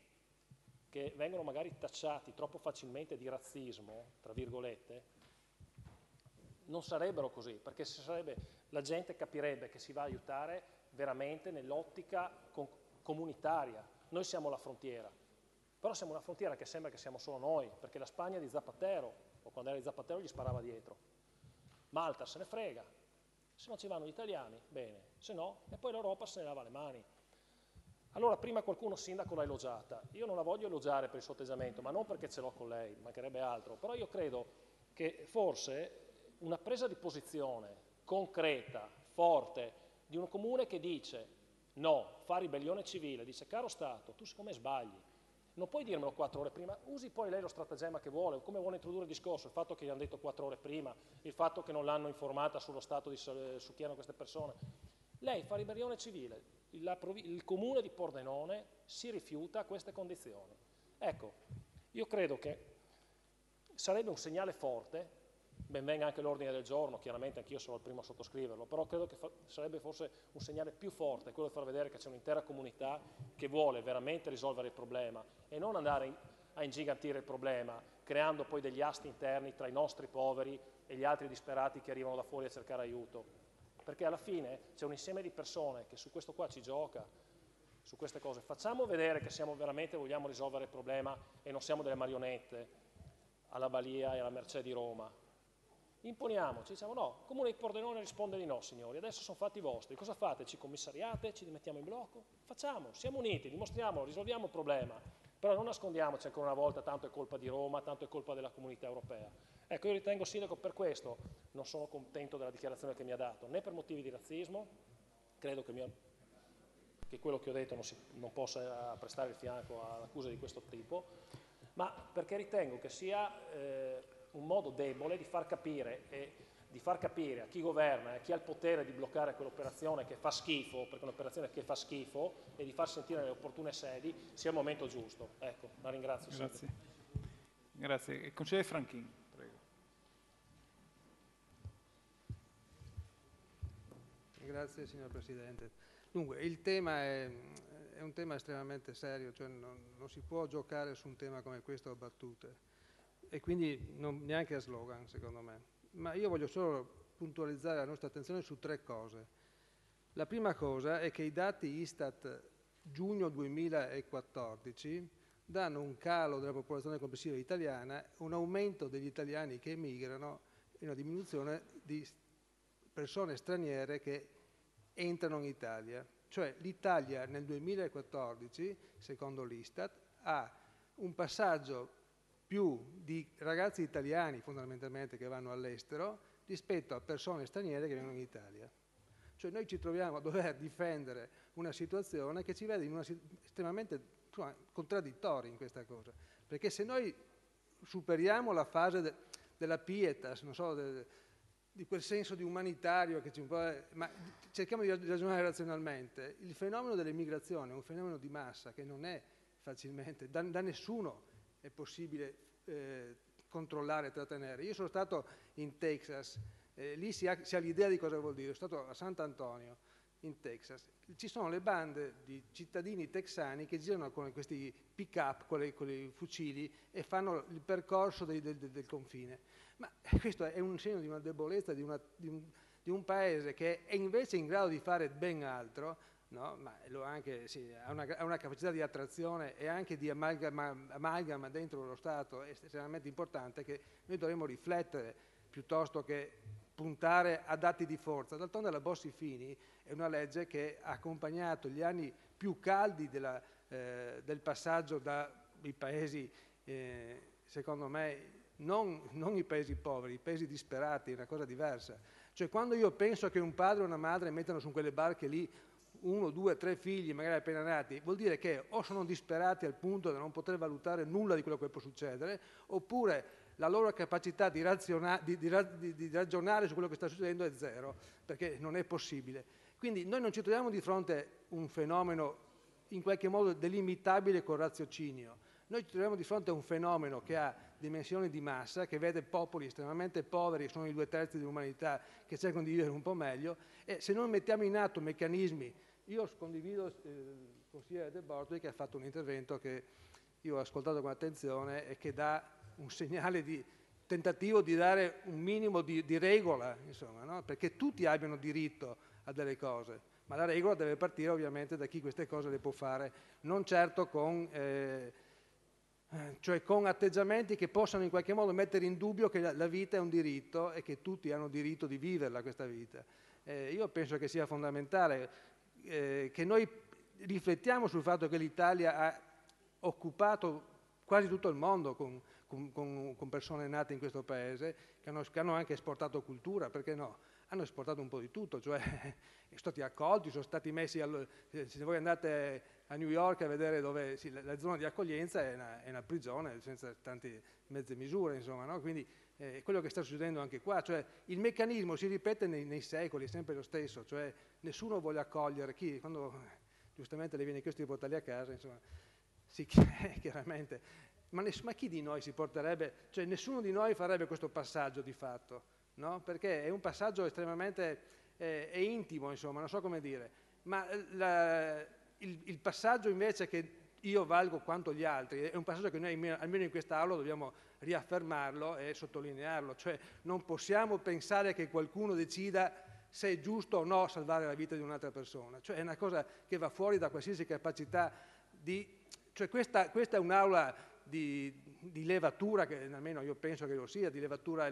che vengono magari tacciati troppo facilmente di razzismo, tra virgolette, non sarebbero così, perché sarebbe, la gente capirebbe che si va a aiutare veramente nell'ottica comunitaria. Noi siamo la frontiera, però siamo una frontiera che sembra che siamo solo noi, perché la Spagna è di Zapatero, o quando era di Zapatero gli sparava dietro. Malta se ne frega, se no ci vanno gli italiani, bene, se no, e poi l'Europa se ne lava le mani. Allora, prima qualcuno sindaco l'ha elogiata. Io non la voglio elogiare per il suo atteggiamento, ma non perché ce l'ho con lei, mancherebbe altro. Però io credo che forse una presa di posizione concreta, forte, di un comune che dice no, fa ribellione civile, dice caro Stato, tu siccome sbagli, non puoi dirmelo quattro ore prima, usi poi lei lo stratagemma che vuole, come vuole introdurre il discorso, il fatto che gli hanno detto quattro ore prima, il fatto che non l'hanno informata sullo stato di, eh, su chi erano queste persone. Lei fa ribellione civile, il, il comune di Pordenone si rifiuta a queste condizioni. Ecco, io credo che sarebbe un segnale forte benvenga anche l'ordine del giorno, chiaramente anch'io sono il primo a sottoscriverlo, però credo che sarebbe forse un segnale più forte quello di far vedere che c'è un'intera comunità che vuole veramente risolvere il problema e non andare in a ingigantire il problema, creando poi degli asti interni tra i nostri poveri e gli altri disperati che arrivano da fuori a cercare aiuto. Perché alla fine c'è un insieme di persone che su questo qua ci gioca, su queste cose. Facciamo vedere che siamo veramente vogliamo risolvere il problema e non siamo delle marionette alla Balia e alla Mercè di Roma, imponiamoci, diciamo no, Comune di Pordenone risponde di no signori, adesso sono fatti vostri, cosa fate? Ci commissariate? Ci mettiamo in blocco? Facciamo, siamo uniti, dimostriamo, risolviamo il problema, però non nascondiamoci ancora una volta tanto è colpa di Roma, tanto è colpa della comunità europea. Ecco, io ritengo sindaco per questo, non sono contento della dichiarazione che mi ha dato, né per motivi di razzismo, credo che, mio, che quello che ho detto non, si, non possa eh, prestare il fianco ad accuse di questo tipo, ma perché ritengo che sia... Eh, un modo debole di far capire, eh, di far capire a chi governa e a chi ha il potere di bloccare quell'operazione che fa schifo, perché è un'operazione che fa schifo, e di far sentire nelle opportune sedi sia il momento giusto. Ecco, la ringrazio. Grazie. Sempre. Grazie. Consigliere Franchin. Prego. Grazie signor Presidente. Dunque, il tema è, è un tema estremamente serio, cioè non, non si può giocare su un tema come questo a battute e quindi non, neanche a slogan, secondo me. Ma io voglio solo puntualizzare la nostra attenzione su tre cose. La prima cosa è che i dati Istat giugno 2014 danno un calo della popolazione complessiva italiana, un aumento degli italiani che emigrano e una diminuzione di persone straniere che entrano in Italia. Cioè l'Italia nel 2014, secondo l'Istat, ha un passaggio più di ragazzi italiani fondamentalmente che vanno all'estero rispetto a persone straniere che vengono in Italia. Cioè noi ci troviamo a dover difendere una situazione che ci vede in una, estremamente contraddittoria in questa cosa, perché se noi superiamo la fase de, della pietas, so, de, di quel senso di umanitario che ci un ma cerchiamo di ragionare razionalmente, il fenomeno dell'immigrazione è un fenomeno di massa che non è facilmente, da, da nessuno è possibile eh, controllare e trattenere. Io sono stato in Texas, eh, lì si ha, si ha l'idea di cosa vuol dire, sono stato a Sant'Antonio, in Texas, ci sono le bande di cittadini texani che girano con questi pick-up, con, le, con i fucili e fanno il percorso dei, del, del, confine. Ma questo è un segno di una debolezza di, una, di, un, di un paese che è invece in grado di fare ben altro, no? ma anche, sì, ha, una, ha, una, capacità di attrazione e anche di amalgama, amalgama dentro lo Stato estremamente importante che noi dovremmo riflettere piuttosto che puntare ad atti di forza. D'altronde la Bossi-Fini è una legge che ha accompagnato gli anni più caldi della, eh, del passaggio dai paesi, eh, secondo me, non, non, i paesi poveri, i paesi disperati, è una cosa diversa. Cioè quando io penso che un padre e una madre mettano su quelle barche lì uno, due, tre figli magari appena nati, vuol dire che o sono disperati al punto da non poter valutare nulla di quello che può succedere, oppure la loro capacità di, raziona, di, di, di ragionare su quello che sta succedendo è zero, perché non è possibile. Quindi noi non ci troviamo di fronte a un fenomeno in qualche modo delimitabile col raziocinio, noi ci troviamo di fronte a un fenomeno che ha dimensioni di massa, che vede popoli estremamente poveri, sono i due terzi dell'umanità, che cercano di vivere un po' meglio, e se noi mettiamo in atto meccanismi io condivido eh, il consigliere De Bortoli che ha fatto un intervento che io ho ascoltato con attenzione e che dà un segnale di tentativo di dare un minimo di, di regola, insomma, no? perché tutti abbiano diritto a delle cose, ma la regola deve partire ovviamente da chi queste cose le può fare, non certo con... Eh, eh cioè con atteggiamenti che possano in qualche modo mettere in dubbio che la vita è un diritto e che tutti hanno diritto di viverla questa vita. Eh, io penso che sia fondamentale eh, che noi riflettiamo sul fatto che l'Italia ha occupato quasi tutto il mondo con, con, con persone nate in questo paese, che hanno, che hanno anche esportato cultura, perché no? hanno esportato un po' di tutto, cioè sono stati accolti, sono stati messi, al, se voi andate a New York a vedere dove sì, la, la, zona di accoglienza è una, è una prigione senza tante mezze misure, insomma, no? quindi eh, quello che sta succedendo anche qua, cioè il meccanismo si ripete nei, nei secoli, è sempre lo stesso, cioè nessuno vuole accogliere chi, quando eh, giustamente le viene chiesto di portarli a casa, insomma, sì, chiaramente, ma, ness- ma, chi di noi si porterebbe, cioè nessuno di noi farebbe questo passaggio di fatto, no? perché è un passaggio estremamente eh, intimo, insomma, non so come dire, ma eh, la, il, il passaggio invece che io valgo quanto gli altri, è un passaggio che noi almeno in quest'Aula dobbiamo riaffermarlo e sottolinearlo, cioè non possiamo pensare che qualcuno decida se è giusto o no salvare la vita di un'altra persona, cioè è una cosa che va fuori da qualsiasi capacità di... Cioè questa, questa è un'aula di, di levatura, che almeno io penso che lo sia, di levatura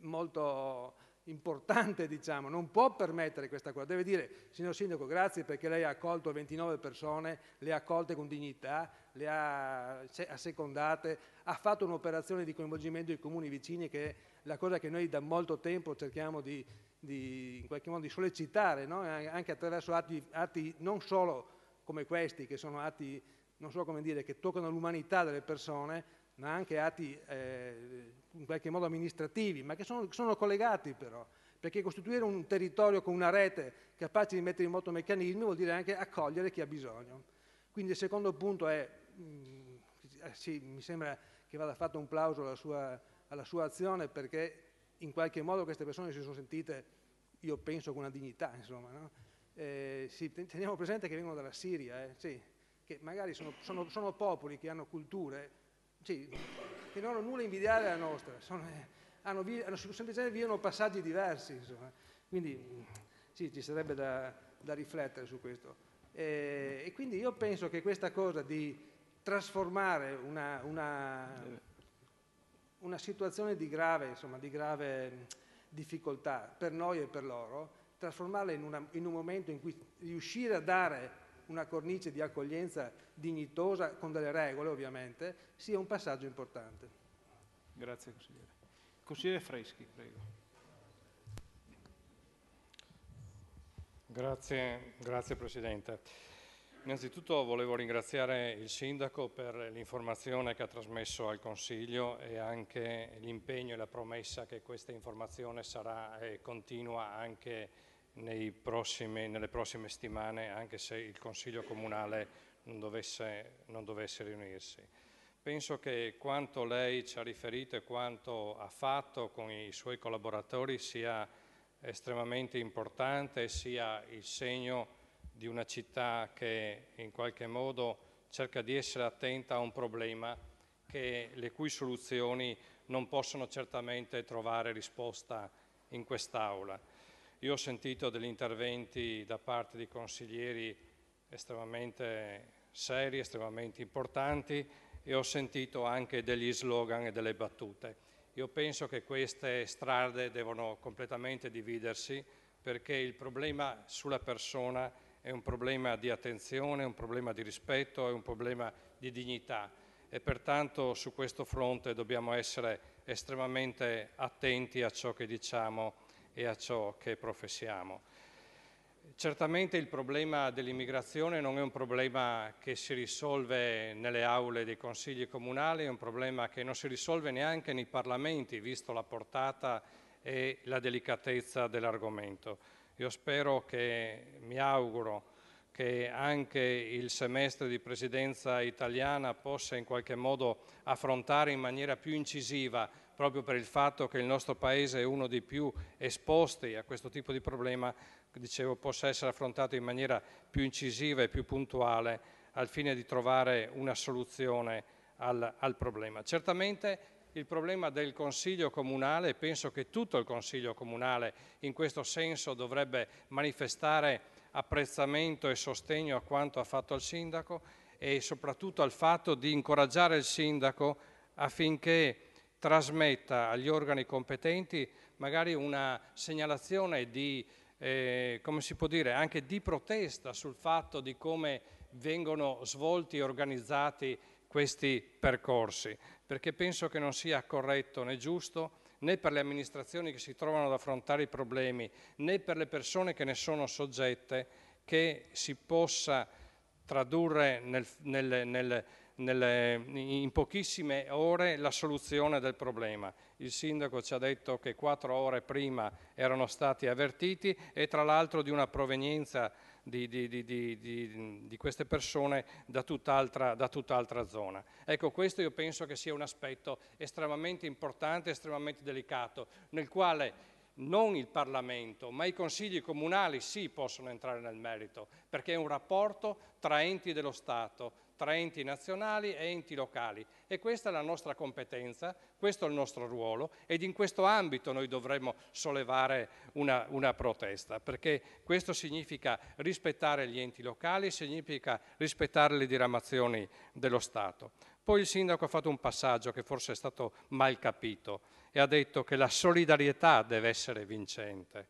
molto importante, diciamo, non può permettere questa cosa, deve dire signor Sindaco grazie perché lei ha accolto 29 persone, le ha accolte con dignità, le ha assecondate, ha fatto un'operazione di coinvolgimento dei comuni vicini che è la cosa che noi da molto tempo cerchiamo di, di in qualche modo di sollecitare, no? anche attraverso atti, atti, non solo come questi, che sono atti, non so come dire, che toccano l'umanità delle persone, ma anche atti eh, in qualche modo amministrativi, ma che sono, sono collegati però, perché costituire un territorio con una rete capace di mettere in moto meccanismi vuol dire anche accogliere chi ha bisogno. Quindi il secondo punto è, mh, mm, eh, sì, mi sembra che vada fatto un plauso alla sua, alla sua azione perché in qualche modo queste persone si sono sentite, io penso, con una dignità, insomma. No? Eh, sì, teniamo presente che vengono dalla Siria, eh, sì, che magari sono, sono, sono popoli che hanno culture sì, che non hanno nulla a invidiare la nostra, sono, eh, hanno, hanno, semplicemente vivono passaggi diversi, insomma. quindi sì, ci sarebbe da, da riflettere su questo. E, e, quindi io penso che questa cosa di trasformare una, una, una situazione di grave, insomma, di grave, difficoltà per noi e per loro, trasformarla in, una, in un momento in cui riuscire a dare una cornice di accoglienza dignitosa, con delle regole ovviamente, sia un passaggio importante. Grazie consigliere. Consigliere Freschi, prego. Grazie, grazie Presidente. Innanzitutto volevo ringraziare il Sindaco per l'informazione che ha trasmesso al Consiglio e anche l'impegno e la promessa che questa informazione sarà continua anche prossimi, nelle prossime settimane, anche se il Consiglio Comunale non dovesse, non dovesse riunirsi. Penso che quanto lei ci ha riferito e quanto ha fatto con i suoi collaboratori sia estremamente importante e sia il segno di una città che in qualche modo cerca di essere attenta a un problema che, le cui soluzioni non possono certamente trovare risposta in quest'Aula. Io ho sentito degli interventi da parte di consiglieri estremamente seri, estremamente importanti e ho sentito anche degli slogan e delle battute. Io penso che queste strade devono completamente dividersi perché il problema sulla persona è un problema di attenzione, un problema di rispetto, è un problema di dignità e pertanto su questo fronte dobbiamo essere estremamente attenti a ciò che diciamo e a ciò che professiamo. Certamente il problema dell'immigrazione non è un problema che si risolve nelle aule dei consigli comunali, è un problema che non si risolve neanche nei parlamenti, visto la portata e la delicatezza dell'argomento. Io spero che, mi auguro, che anche il semestre di presidenza italiana possa in qualche modo affrontare in maniera più incisiva proprio per il fatto che il nostro Paese è uno dei più esposti a questo tipo di problema, dicevo, possa essere affrontato in maniera più incisiva e più puntuale al fine di trovare una soluzione al, al problema. Certamente il problema del Consiglio Comunale, penso che tutto il Consiglio Comunale in questo senso dovrebbe manifestare apprezzamento e sostegno a quanto ha fatto il Sindaco e soprattutto al fatto di incoraggiare il Sindaco affinché trasmetta agli organi competenti magari una segnalazione di, eh, come si può dire, anche di protesta sul fatto di come vengono svolti e organizzati questi percorsi, perché penso che non sia corretto né giusto né per le amministrazioni che si trovano ad affrontare i problemi, né per le persone che ne sono soggette, che si possa tradurre nel, nel, nel nelle, in pochissime ore la soluzione del problema. Il sindaco ci ha detto che quattro ore prima erano stati avvertiti e tra l'altro di una provenienza di, di, di, di queste persone da tutt'altra, tutt zona. Ecco, questo io penso che sia un aspetto estremamente importante, estremamente delicato, nel quale non il Parlamento, ma i consigli comunali sì possono entrare nel merito, perché è un rapporto tra enti dello Stato, tra enti nazionali e enti locali e questa è la nostra competenza, questo è il nostro ruolo ed in questo ambito noi dovremmo sollevare una, una protesta perché questo significa rispettare gli enti locali, significa rispettare le diramazioni dello Stato. Poi il sindaco ha fatto un passaggio che forse è stato mal capito e ha detto che la solidarietà deve essere vincente,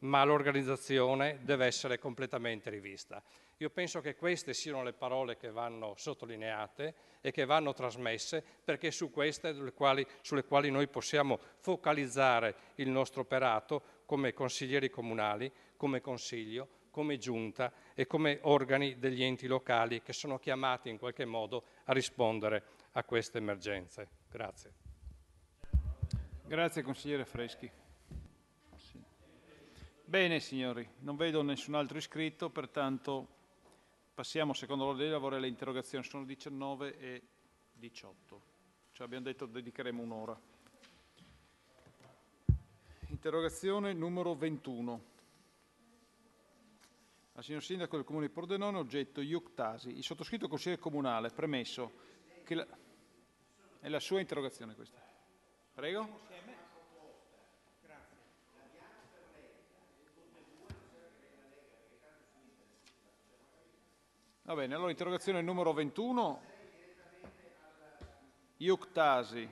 ma l'organizzazione deve essere completamente rivista. Io penso che queste siano le parole che vanno sottolineate e che vanno trasmesse perché su queste sulle quali, sulle quali noi possiamo focalizzare il nostro operato come consiglieri comunali, come consiglio, come giunta e come organi degli enti locali che sono chiamati in qualche modo a rispondere a queste emergenze. Grazie. Grazie consigliere Freschi. Bene signori, non vedo nessun altro iscritto, pertanto Passiamo, secondo l'ordine dei lavori, alle interrogazioni. Sono 19 e 18. Ci cioè, abbiamo detto dedicheremo un'ora. Interrogazione numero 21. Al signor Sindaco del Comune di Pordenone, oggetto Iuctasi. Il sottoscritto consigliere comunale, premesso che la... È la sua interrogazione questa. Prego. Prego. Va bene, allora interrogazione numero 21, Iuctasi.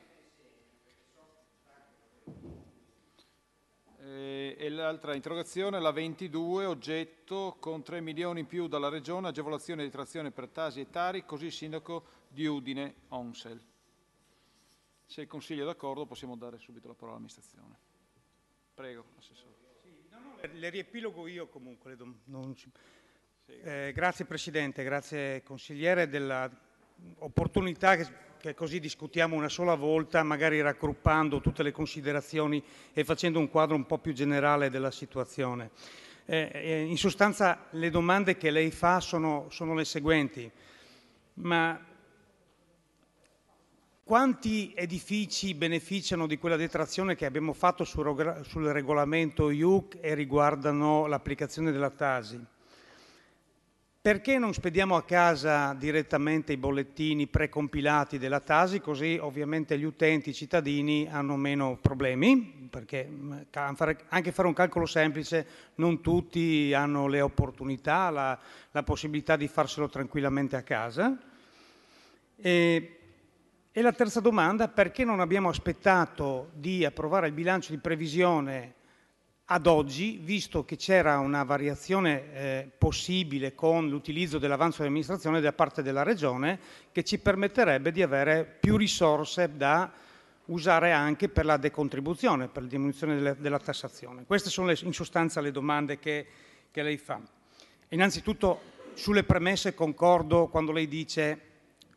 Eh, e l'altra interrogazione, la 22, oggetto con 3 milioni in più dalla Regione, agevolazione di trazione per Tasi e Tari, così Sindaco di Udine, Onsel. Se il Consiglio è d'accordo possiamo dare subito la parola all'amministrazione. Prego, Assessore. Sì, no, no, le riepilogo io comunque, non ci... Eh, grazie Presidente, grazie Consigliere dell'opportunità che, che così discutiamo una sola volta, magari raggruppando tutte le considerazioni e facendo un quadro un po' più generale della situazione. Eh, eh in sostanza le domande che lei fa sono, sono le seguenti, ma quanti edifici beneficiano di quella detrazione che abbiamo fatto sul, sul regolamento IUC e riguardano l'applicazione della TASI? Perché non spediamo a casa direttamente i bollettini precompilati della Tasi, così ovviamente gli utenti, i cittadini hanno meno problemi, perché mm, anche fare un calcolo semplice, non tutti hanno le opportunità, la, la possibilità di farselo tranquillamente a casa. E, e la terza domanda, perché non abbiamo aspettato di approvare il bilancio di previsione ad oggi, visto che c'era una variazione eh, possibile con l'utilizzo dell'avanzo di amministrazione da parte della Regione, che ci permetterebbe di avere più risorse da usare anche per la decontribuzione, per la diminuzione della tassazione. Queste sono in sostanza le domande che, che lei fa. Innanzitutto sulle premesse concordo quando lei dice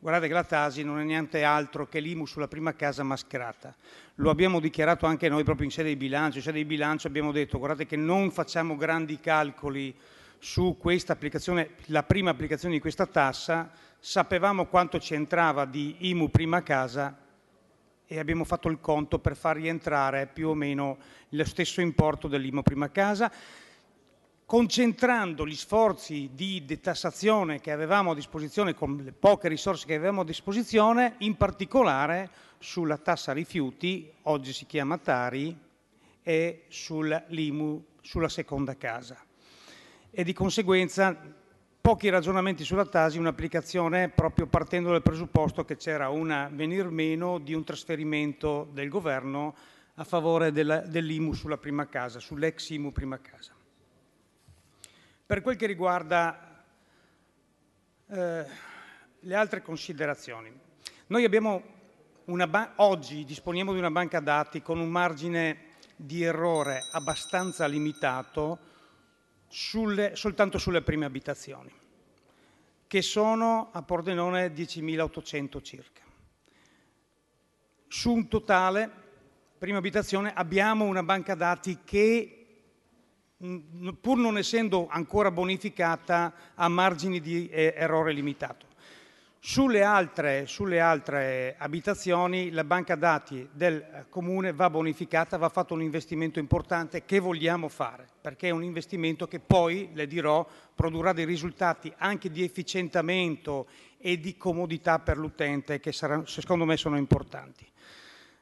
Guardate che la Tasi non è niente altro che l'IMU sulla prima casa mascherata. Lo abbiamo dichiarato anche noi proprio in sede di bilancio. In sede di bilancio abbiamo detto guardate che non facciamo grandi calcoli su questa applicazione, la prima applicazione di questa tassa, sapevamo quanto ci entrava di IMU prima casa e abbiamo fatto il conto per far rientrare più o meno lo stesso importo dell'IMU prima casa concentrando gli sforzi di detassazione che avevamo a disposizione, con le poche risorse che avevamo a disposizione, in particolare sulla tassa rifiuti, oggi si chiama Tari, e sull'IMU sulla seconda casa. E di conseguenza pochi ragionamenti sulla Tasi, un'applicazione proprio partendo dal presupposto che c'era una venir meno di un trasferimento del governo a favore dell'IMU sulla prima casa, sull'ex IMU prima casa. Per quel che riguarda eh, le altre considerazioni, noi oggi disponiamo di una banca dati con un margine di errore abbastanza limitato sulle, soltanto sulle prime abitazioni, che sono a Pordenone 10.800 circa. Su un totale, prima abitazione, abbiamo una banca dati che pur non essendo ancora bonificata, ha margini di eh, errore limitato. Sulle altre, sulle altre, abitazioni la banca dati del eh, comune va bonificata, va fatto un investimento importante che vogliamo fare, perché è un investimento che poi, le dirò, produrrà dei risultati anche di efficientamento e di comodità per l'utente che sarà, secondo me sono importanti.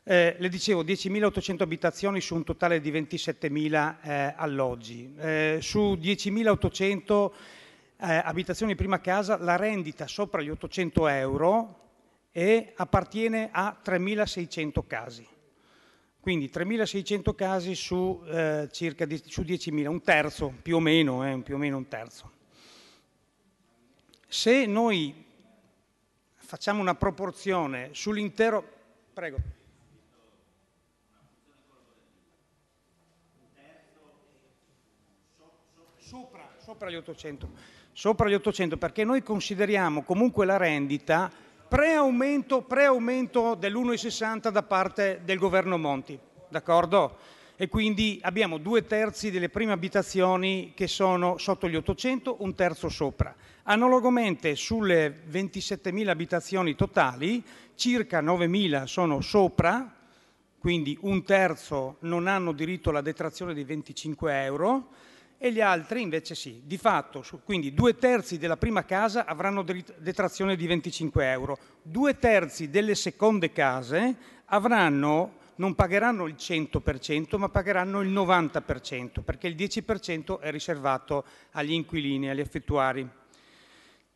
Eh, le dicevo, 10.800 abitazioni su un totale di 27.000 eh, alloggi. Eh, su 10.800 abitazioni prima casa, la rendita sopra gli 800 euro e appartiene a 3.600 casi. Quindi 3.600 casi su, eh, circa di, su 10.000, un terzo più o meno, eh, più o meno un terzo. Se noi facciamo una proporzione sull'intero... Prego. sopra gli 800. Sopra gli 800 perché noi consideriamo comunque la rendita pre-aumento, pre-aumento dell'1,60 da parte del governo Monti, d'accordo? E quindi abbiamo due terzi delle prime abitazioni che sono sotto gli 800, un terzo sopra. Analogamente sulle 27.000 abitazioni totali, circa 9.000 sono sopra, quindi un terzo non hanno diritto alla detrazione di 25 euro, e gli altri invece sì. Di fatto, quindi due terzi della prima casa avranno detrazione di 25 euro, due terzi delle seconde case avranno, non pagheranno il 100%, ma pagheranno il 90%, perché il 10% è riservato agli inquilini, agli effettuari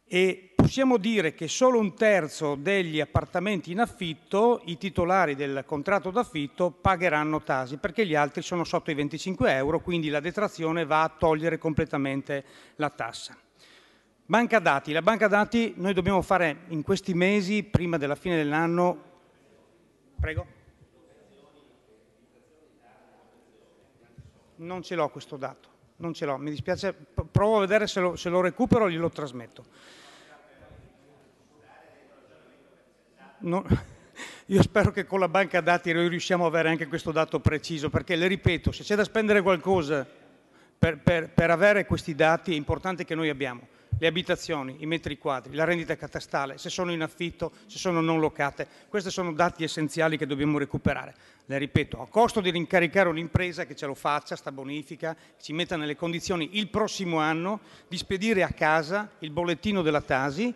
e possiamo dire che solo un terzo degli appartamenti in affitto, i titolari del contratto d'affitto, pagheranno Tasi perché gli altri sono sotto i 25 euro, quindi la detrazione va a togliere completamente la tassa. Banca dati. La banca dati noi dobbiamo fare in questi mesi, prima della fine dell'anno... Prego. Non ce l'ho questo dato non ce l'ho, mi dispiace, provo a vedere se lo, se lo recupero e glielo trasmetto. No, io spero che con la banca dati noi riusciamo ad avere anche questo dato preciso, perché le ripeto, se c'è da spendere qualcosa per, per, per avere questi dati è importante che noi abbiamo le abitazioni, i metri quadri, la rendita catastale, se sono in affitto, se sono non locate. Questi sono dati essenziali che dobbiamo recuperare. Le ripeto, a costo di rincaricare un'impresa che ce lo faccia, sta bonifica, ci metta nelle condizioni il prossimo anno di spedire a casa il bollettino della Tasi,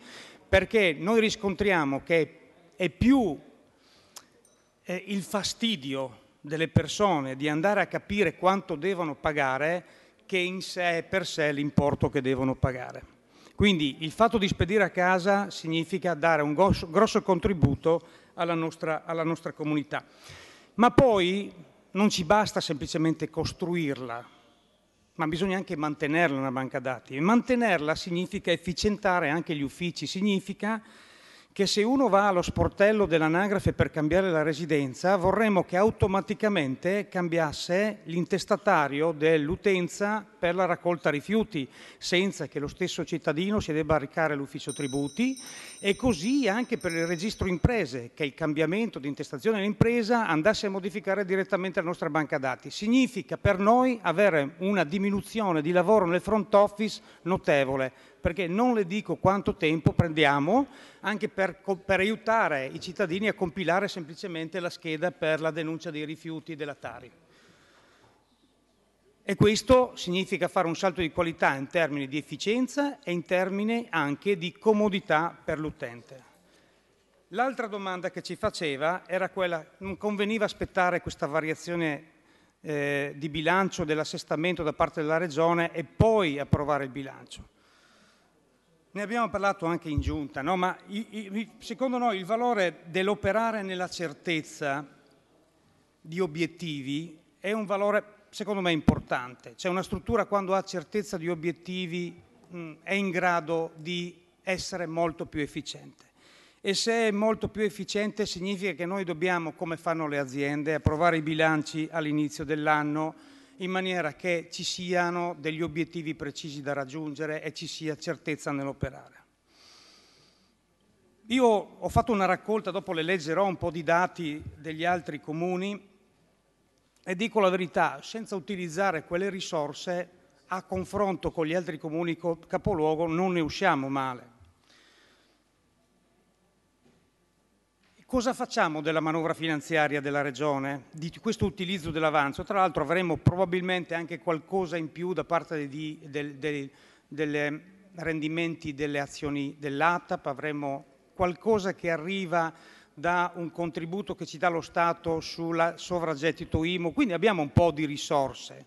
perché noi riscontriamo che è più eh, il fastidio delle persone di andare a capire quanto devono pagare che in sé per sé l'importo che devono pagare. Quindi il fatto di spedire a casa significa dare un grosso, grosso contributo alla nostra, alla nostra comunità. Ma poi non ci basta semplicemente costruirla, ma bisogna anche mantenerla una banca dati. E mantenerla significa efficientare anche gli uffici, significa che se uno va allo sportello dell'anagrafe per cambiare la residenza, vorremmo che automaticamente cambiasse l'intestatario dell'utenza per la raccolta rifiuti, senza che lo stesso cittadino si debba recare all'ufficio tributi e così anche per il registro imprese, che il cambiamento di intestazione dell'impresa andasse a modificare direttamente la nostra banca dati. Significa per noi avere una diminuzione di lavoro nel front office notevole perché non le dico quanto tempo prendiamo anche per, per aiutare i cittadini a compilare semplicemente la scheda per la denuncia dei rifiuti della Tari. E questo significa fare un salto di qualità in termini di efficienza e in termini anche di comodità per l'utente. L'altra domanda che ci faceva era quella, non conveniva aspettare questa variazione eh, di bilancio dell'assestamento da parte della Regione e poi approvare il bilancio. Ne abbiamo parlato anche in giunta, no? ma secondo noi il valore dell'operare nella certezza di obiettivi è un valore, secondo me, importante. Cioè una struttura quando ha certezza di obiettivi mh, mm, è in grado di essere molto più efficiente. E se è molto più efficiente significa che noi dobbiamo, come fanno le aziende, approvare i bilanci all'inizio dell'anno, in maniera che ci siano degli obiettivi precisi da raggiungere e ci sia certezza nell'operare. Io ho fatto una raccolta, dopo le leggerò un po' di dati degli altri comuni e dico la verità, senza utilizzare quelle risorse a confronto con gli altri comuni capoluogo non ne usciamo male. Cosa facciamo della manovra finanziaria della Regione, di questo utilizzo dell'avanzo? Tra l'altro avremo probabilmente anche qualcosa in più da parte di, del, del, delle rendimenti delle azioni dell'ATAP, avremo qualcosa che arriva da un contributo che ci dà lo Stato sul sovragettito IMO, quindi abbiamo un po' di risorse.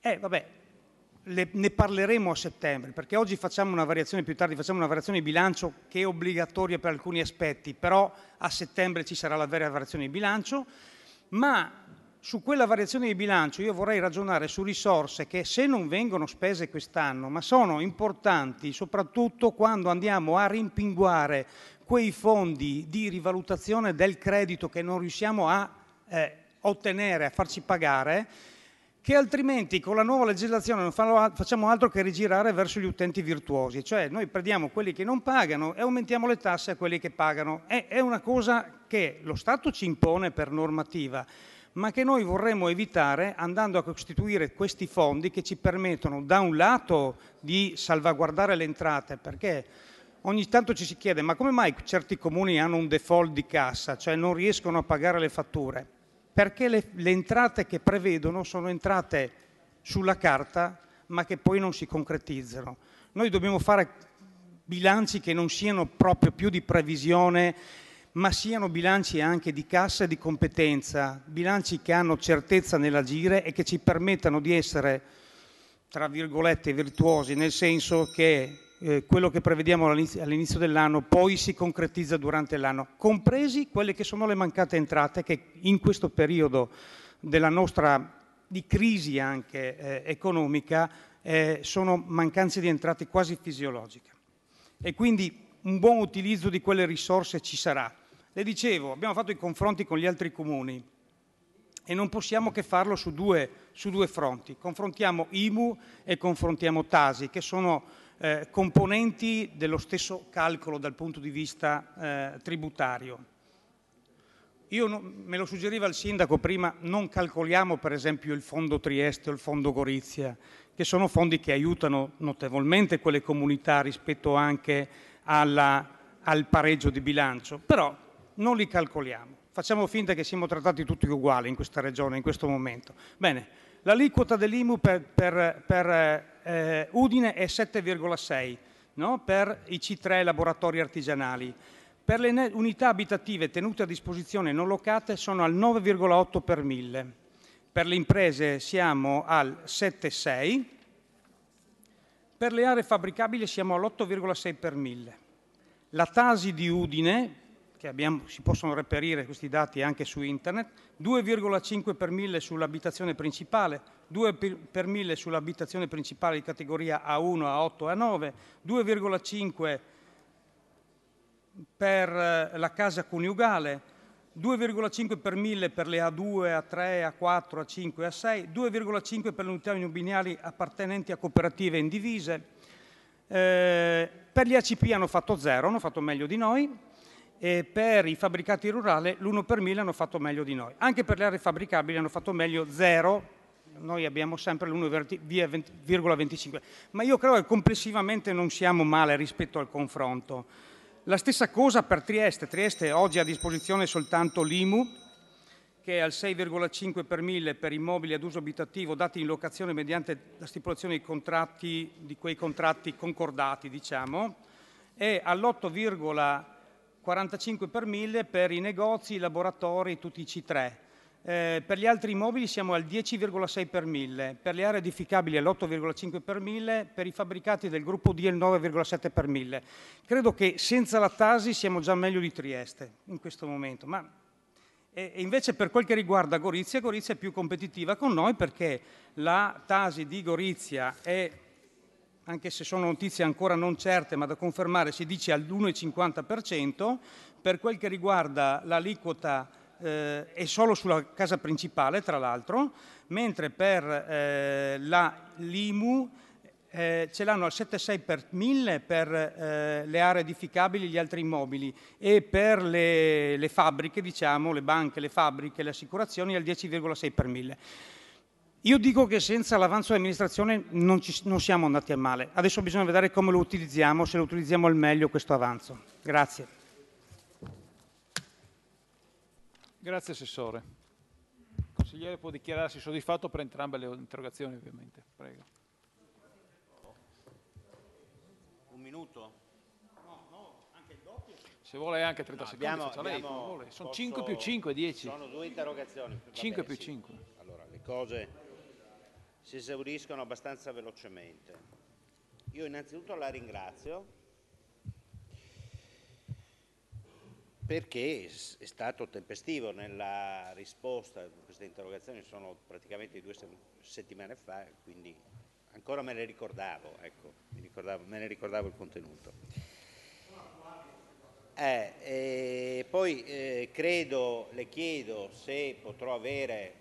Eh, vabbè, le, ne parleremo a settembre, perché oggi facciamo una variazione, più tardi facciamo una variazione di bilancio che è obbligatoria per alcuni aspetti, però a settembre ci sarà la vera variazione di bilancio, ma su quella variazione di bilancio io vorrei ragionare su risorse che se non vengono spese quest'anno, ma sono importanti soprattutto quando andiamo a rimpinguare quei fondi di rivalutazione del credito che non riusciamo a eh, ottenere, a farci pagare, che altrimenti con la nuova legislazione non facciamo altro che rigirare verso gli utenti virtuosi, cioè noi prendiamo quelli che non pagano e aumentiamo le tasse a quelli che pagano. È, una cosa che lo Stato ci impone per normativa, ma che noi vorremmo evitare andando a costituire questi fondi che ci permettono da un lato di salvaguardare le entrate, perché ogni tanto ci si chiede ma come mai certi comuni hanno un default di cassa, cioè non riescono a pagare le fatture? perché le, entrate che prevedono sono entrate sulla carta ma che poi non si concretizzano. Noi dobbiamo fare bilanci che non siano proprio più di previsione ma siano bilanci anche di cassa e di competenza, bilanci che hanno certezza nell'agire e che ci permettano di essere, tra virgolette, virtuosi, nel senso che eh, quello che prevediamo all'inizio dell'anno poi si concretizza durante l'anno, compresi quelle che sono le mancate entrate che in questo periodo della nostra di crisi anche eh, economica eh, sono mancanze di entrate quasi fisiologiche. E quindi un buon utilizzo di quelle risorse ci sarà. Le dicevo, abbiamo fatto i confronti con gli altri comuni e non possiamo che farlo su due, su due fronti. Confrontiamo IMU e confrontiamo TASI, che sono eh, componenti dello stesso calcolo dal punto di vista eh, tributario. Io no, me lo suggeriva il sindaco prima, non calcoliamo per esempio il fondo Trieste o il fondo Gorizia, che sono fondi che aiutano notevolmente quelle comunità rispetto anche alla, al pareggio di bilancio, però non li calcoliamo. Facciamo finta che siamo trattati tutti uguali in questa regione, in questo momento. Bene, l'aliquota dell'IMU per, per, per eh, eh, Udine è 7,6 no? per i C3 laboratori artigianali. Per le unità abitative tenute a disposizione non locate sono al 9,8 per mille. Per le imprese siamo al 7,6. Per le aree fabbricabili siamo all'8,6 per mille. La Tasi di Udine perché abbiamo, si possono reperire questi dati anche su internet, 2,5 per mille sull'abitazione principale, 2 per mille sull'abitazione principale di categoria A1, A8 e A9, 2,5 per eh, la casa coniugale, 2,5 per mille per le A2, A3, A4, A5, A6, 2,5 per le unità immobiliari appartenenti a cooperative indivise. Eh, per gli ACP hanno fatto zero, hanno fatto meglio di noi, e per i fabbricati rurali l'1 per 1000 hanno fatto meglio di noi. Anche per le aree fabbricabili hanno fatto meglio 0, noi abbiamo sempre l'1,25, ma io credo che complessivamente non siamo male rispetto al confronto. La stessa cosa per Trieste, Trieste oggi ha a disposizione soltanto l'IMU che è al 6,5 per 1000 per immobili ad uso abitativo dati in locazione mediante la stipulazione di, contratti, di quei contratti concordati, diciamo, e all'8,5 45 per 1000 per i negozi, i laboratori, tutti i C3. Eh, per gli altri immobili siamo al 10,6 per 1000, per le aree edificabili all'8,5 per 1000, per i fabbricati del gruppo D al 9,7 per 1000. Credo che senza la Tasi siamo già meglio di Trieste in questo momento, ma e invece per quel che riguarda Gorizia, Gorizia è più competitiva con noi perché la Tasi di Gorizia è anche se sono notizie ancora non certe ma da confermare, si dice all'1,50%, per quel che riguarda l'aliquota eh, è solo sulla casa principale, tra l'altro, mentre per eh, la, l'IMU eh, ce l'hanno al 7,6 per 1000 per eh, le aree edificabili e gli altri immobili e per le, le fabbriche, diciamo, le banche, le fabbriche, le assicurazioni al 10,6 per 1000. Io dico che senza l'avanzo dell'amministrazione non, ci, non siamo andati a male. Adesso bisogna vedere come lo utilizziamo, se lo utilizziamo al meglio questo avanzo. Grazie. Grazie Assessore. Il consigliere può dichiararsi soddisfatto per entrambe le interrogazioni ovviamente. Prego. Un minuto? No, no, anche il doppio. Se vuole anche 30 no, secondi, abbiamo, lei, abbiamo, sono posso, 5 più 5, 10. Sono due interrogazioni. 5 più sì. 5. Allora, le cose si esauriscono abbastanza velocemente. Io innanzitutto la ringrazio perché è stato tempestivo nella risposta a queste interrogazioni, sono praticamente due settimane fa, quindi ancora me le ricordavo, ecco, ricordavo me ne ricordavo il contenuto. Eh, poi eh, credo, le chiedo se potrò avere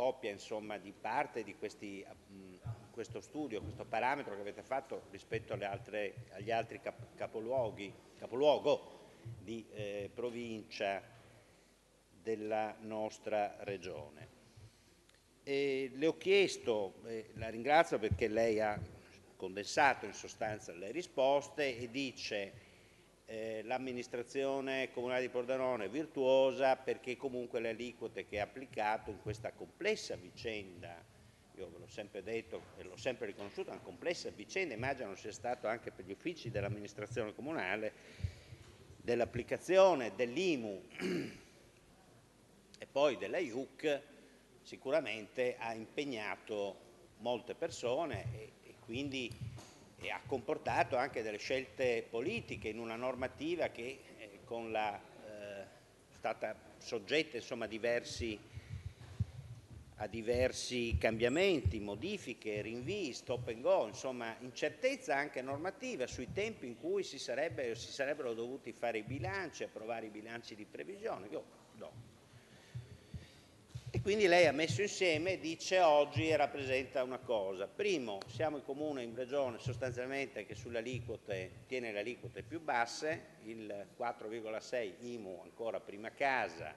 copia insomma, di parte di questi, mh, mm, questo studio, questo parametro che avete fatto rispetto altre, agli altri cap capoluoghi, capoluogo di eh, provincia della nostra regione. E le ho chiesto, eh, la ringrazio perché lei ha condensato in sostanza le risposte e dice eh, l'amministrazione comunale di Pordenone è virtuosa perché comunque le aliquote che ha applicato in questa complessa vicenda, io ve l'ho sempre detto e l'ho sempre riconosciuto, una complessa vicenda, immagino sia stato anche per gli uffici dell'amministrazione comunale, dell'applicazione dell'IMU e poi della IUC sicuramente ha impegnato molte persone e, e quindi e ha comportato anche delle scelte politiche in una normativa che eh, con la, eh, è stata soggetta insomma, a, diversi, a, diversi, cambiamenti, modifiche, rinvii, stop and go, insomma incertezza anche normativa sui tempi in cui si, sarebbe, si sarebbero dovuti fare i bilanci, approvare i bilanci di previsione. Io quindi lei ha messo insieme, dice oggi e rappresenta una cosa. Primo, siamo il comune in regione sostanzialmente che sulle aliquote tiene le aliquote più basse, il 4,6 IMU ancora prima casa,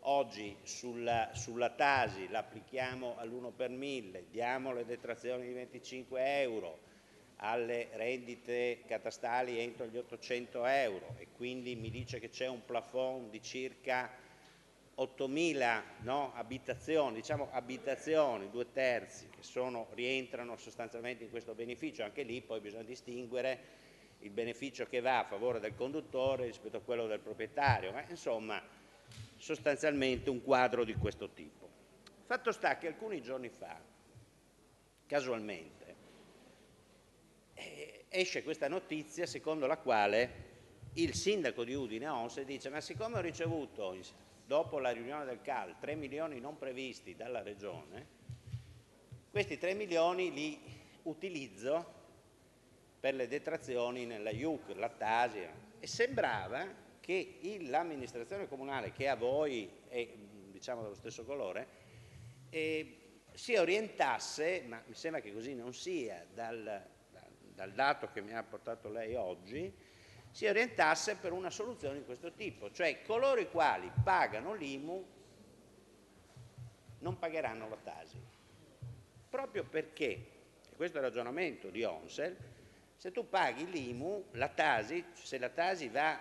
oggi sulla, sulla Tasi l'applichiamo all'1 per 1000, diamo le detrazioni di 25 euro alle rendite catastali entro gli 800 euro e quindi mi dice che c'è un plafond di circa 8.000 no, abitazioni, diciamo abitazioni, due terzi, che sono, rientrano sostanzialmente in questo beneficio, anche lì poi bisogna distinguere il beneficio che va a favore del conduttore rispetto a quello del proprietario, ma insomma sostanzialmente un quadro di questo tipo. Fatto sta che alcuni giorni fa, casualmente, eh, esce questa notizia secondo la quale il sindaco di Udine, Onse, dice ma siccome ho ricevuto dopo la riunione del CAL 3 milioni non previsti dalla Regione, questi 3 milioni li utilizzo per le detrazioni nella IUC, Lattasia e sembrava che l'amministrazione comunale che a voi è diciamo dello stesso colore eh, si orientasse, ma mi sembra che così non sia, dal, dal dato che mi ha portato lei oggi, si orientasse per una soluzione di questo tipo, cioè coloro i quali pagano l'IMU non pagheranno la Tasi, proprio perché, e questo è il ragionamento di Onsel, se tu paghi l'IMU, la Tasi, se la Tasi va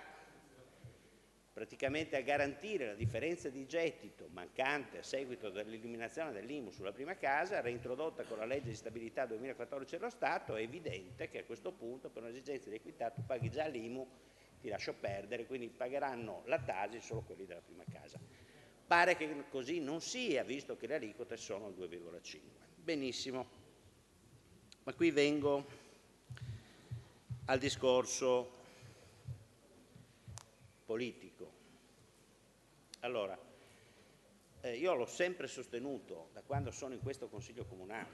praticamente a garantire la differenza di gettito mancante a seguito dell'eliminazione dell'IMU sulla prima casa, reintrodotta con la legge di stabilità 2014 dello Stato, è evidente che a questo punto per un'esigenza di equità tu paghi già l'IMU, ti lascio perdere, quindi pagheranno la tasi solo quelli della prima casa. Pare che così non sia, visto che le aliquote sono 2,5. Benissimo, ma qui vengo al discorso politico. Allora, eh, io l'ho sempre sostenuto da quando sono in questo Consiglio Comunale,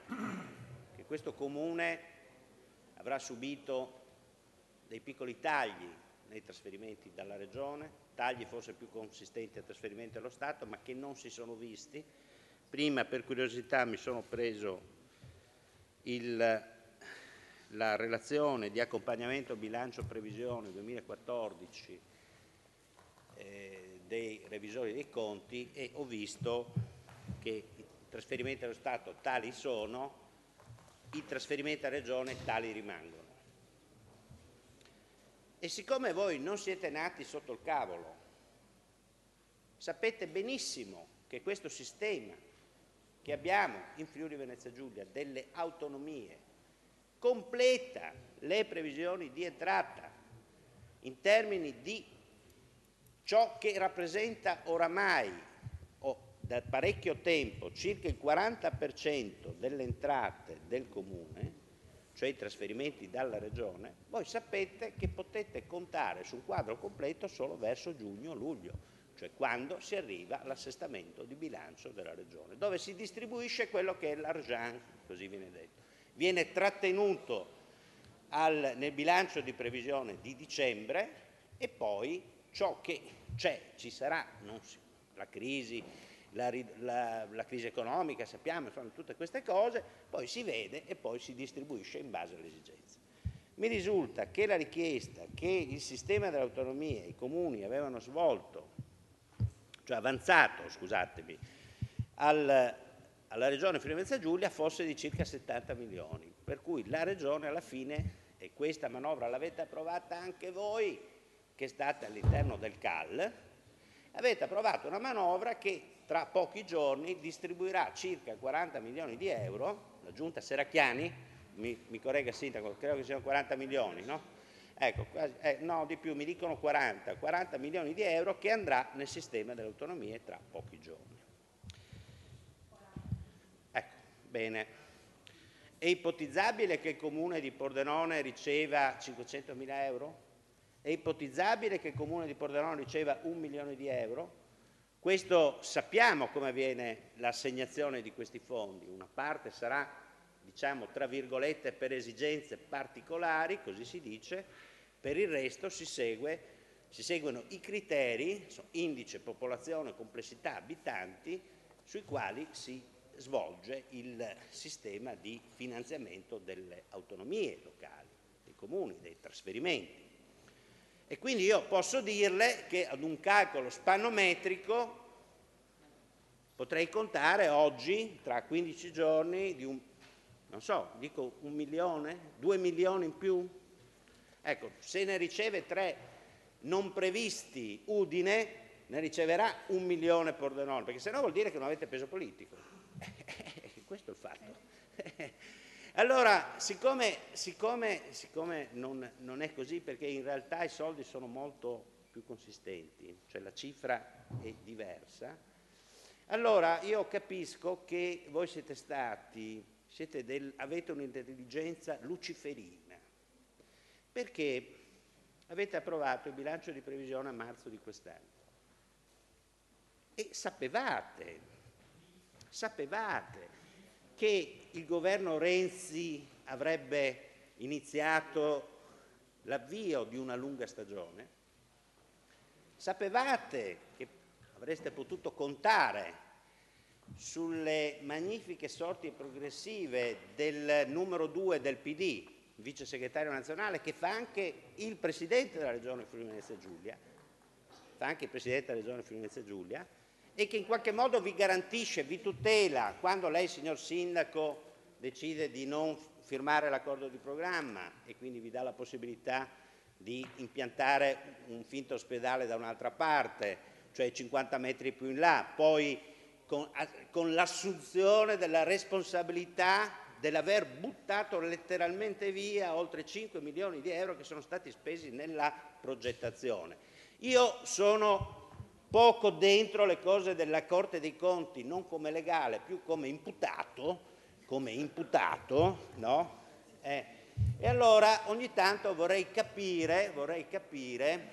che questo Comune avrà subito dei piccoli tagli nei trasferimenti dalla Regione, tagli forse più consistenti a trasferimenti allo Stato, ma che non si sono visti. Prima, per curiosità, mi sono preso il la relazione di accompagnamento bilancio previsione 2014 eh, dei revisori dei conti e ho visto che i trasferimenti allo Stato tali sono, i trasferimenti a Regione tali rimangono. E siccome voi non siete nati sotto il cavolo, sapete benissimo che questo sistema che abbiamo in Friuli Venezia Giulia delle autonomie completa le previsioni di entrata in termini di ciò che rappresenta oramai oh, da parecchio tempo circa il 40% delle entrate del comune, cioè i trasferimenti dalla regione, voi sapete che potete contare sul quadro completo solo verso giugno-luglio, cioè quando si arriva all'assestamento di bilancio della regione, dove si distribuisce quello che è l'argent, così viene detto. Viene trattenuto al, nel bilancio di previsione di dicembre e poi ciò che c'è, ci sarà, si, la crisi, la, la, la, crisi economica, sappiamo, insomma, tutte queste cose, poi si vede e poi si distribuisce in base alle esigenze. Mi risulta che la richiesta che il sistema dell'autonomia e i comuni avevano svolto, cioè avanzato, scusatemi, al, alla regione friuli Giulia fosse di circa 70 milioni, per cui la regione alla fine, e questa manovra l'avete approvata anche voi, che state all'interno del CAL, avete approvato una manovra che tra pochi giorni distribuirà circa 40 milioni di euro, la giunta Seracchiani, mi, mi corregga Sindaco, credo che siano 40 milioni, no? Ecco, eh, no di più, mi dicono 40, 40 milioni di euro che andrà nel sistema delle autonomie tra pochi giorni. Ecco, bene. È ipotizzabile che il comune di Pordenone riceva 500 mila euro? È ipotizzabile che il Comune di Pordenone riceva un milione di euro. Questo sappiamo come avviene l'assegnazione di questi fondi. Una parte sarà, diciamo, tra virgolette, per esigenze particolari, così si dice, per il resto si, segue, si seguono i criteri, indice, popolazione, complessità, abitanti, sui quali si svolge il sistema di finanziamento delle autonomie locali, dei comuni, dei trasferimenti. E quindi io posso dirle che ad un calcolo spannometrico potrei contare oggi, tra 15 giorni, di un, non so, dico un milione, due milioni in più? Ecco, se ne riceve tre non previsti Udine, ne riceverà un milione Pordenone, perché sennò vuol dire che non avete peso politico. Questo è il fatto. Allora, siccome, siccome, siccome non, non, è così, perché in realtà i soldi sono molto più consistenti, cioè la cifra è diversa, allora io capisco che voi siete stati, siete del, avete un'intelligenza luciferina, perché avete approvato il bilancio di previsione a marzo di quest'anno e sapevate, sapevate che il governo Renzi avrebbe iniziato l'avvio di una lunga stagione, sapevate che avreste potuto contare sulle magnifiche sorti progressive del numero 2 del PD, vice segretario nazionale, che fa anche il presidente della regione Friuli Venezia Giulia, fa anche il presidente della regione Friuli Venezia Giulia, e che in qualche modo vi garantisce, vi tutela quando lei, signor sindaco, decide di non firmare l'accordo di programma e quindi vi dà la possibilità di impiantare un finto ospedale da un'altra parte, cioè 50 metri più in là, poi con, con l'assunzione della responsabilità dell'aver buttato letteralmente via oltre 5 milioni di euro che sono stati spesi nella progettazione. Io sono poco dentro le cose della Corte dei Conti, non come legale, più come imputato, come imputato, no? Eh, e allora ogni tanto vorrei capire, vorrei capire,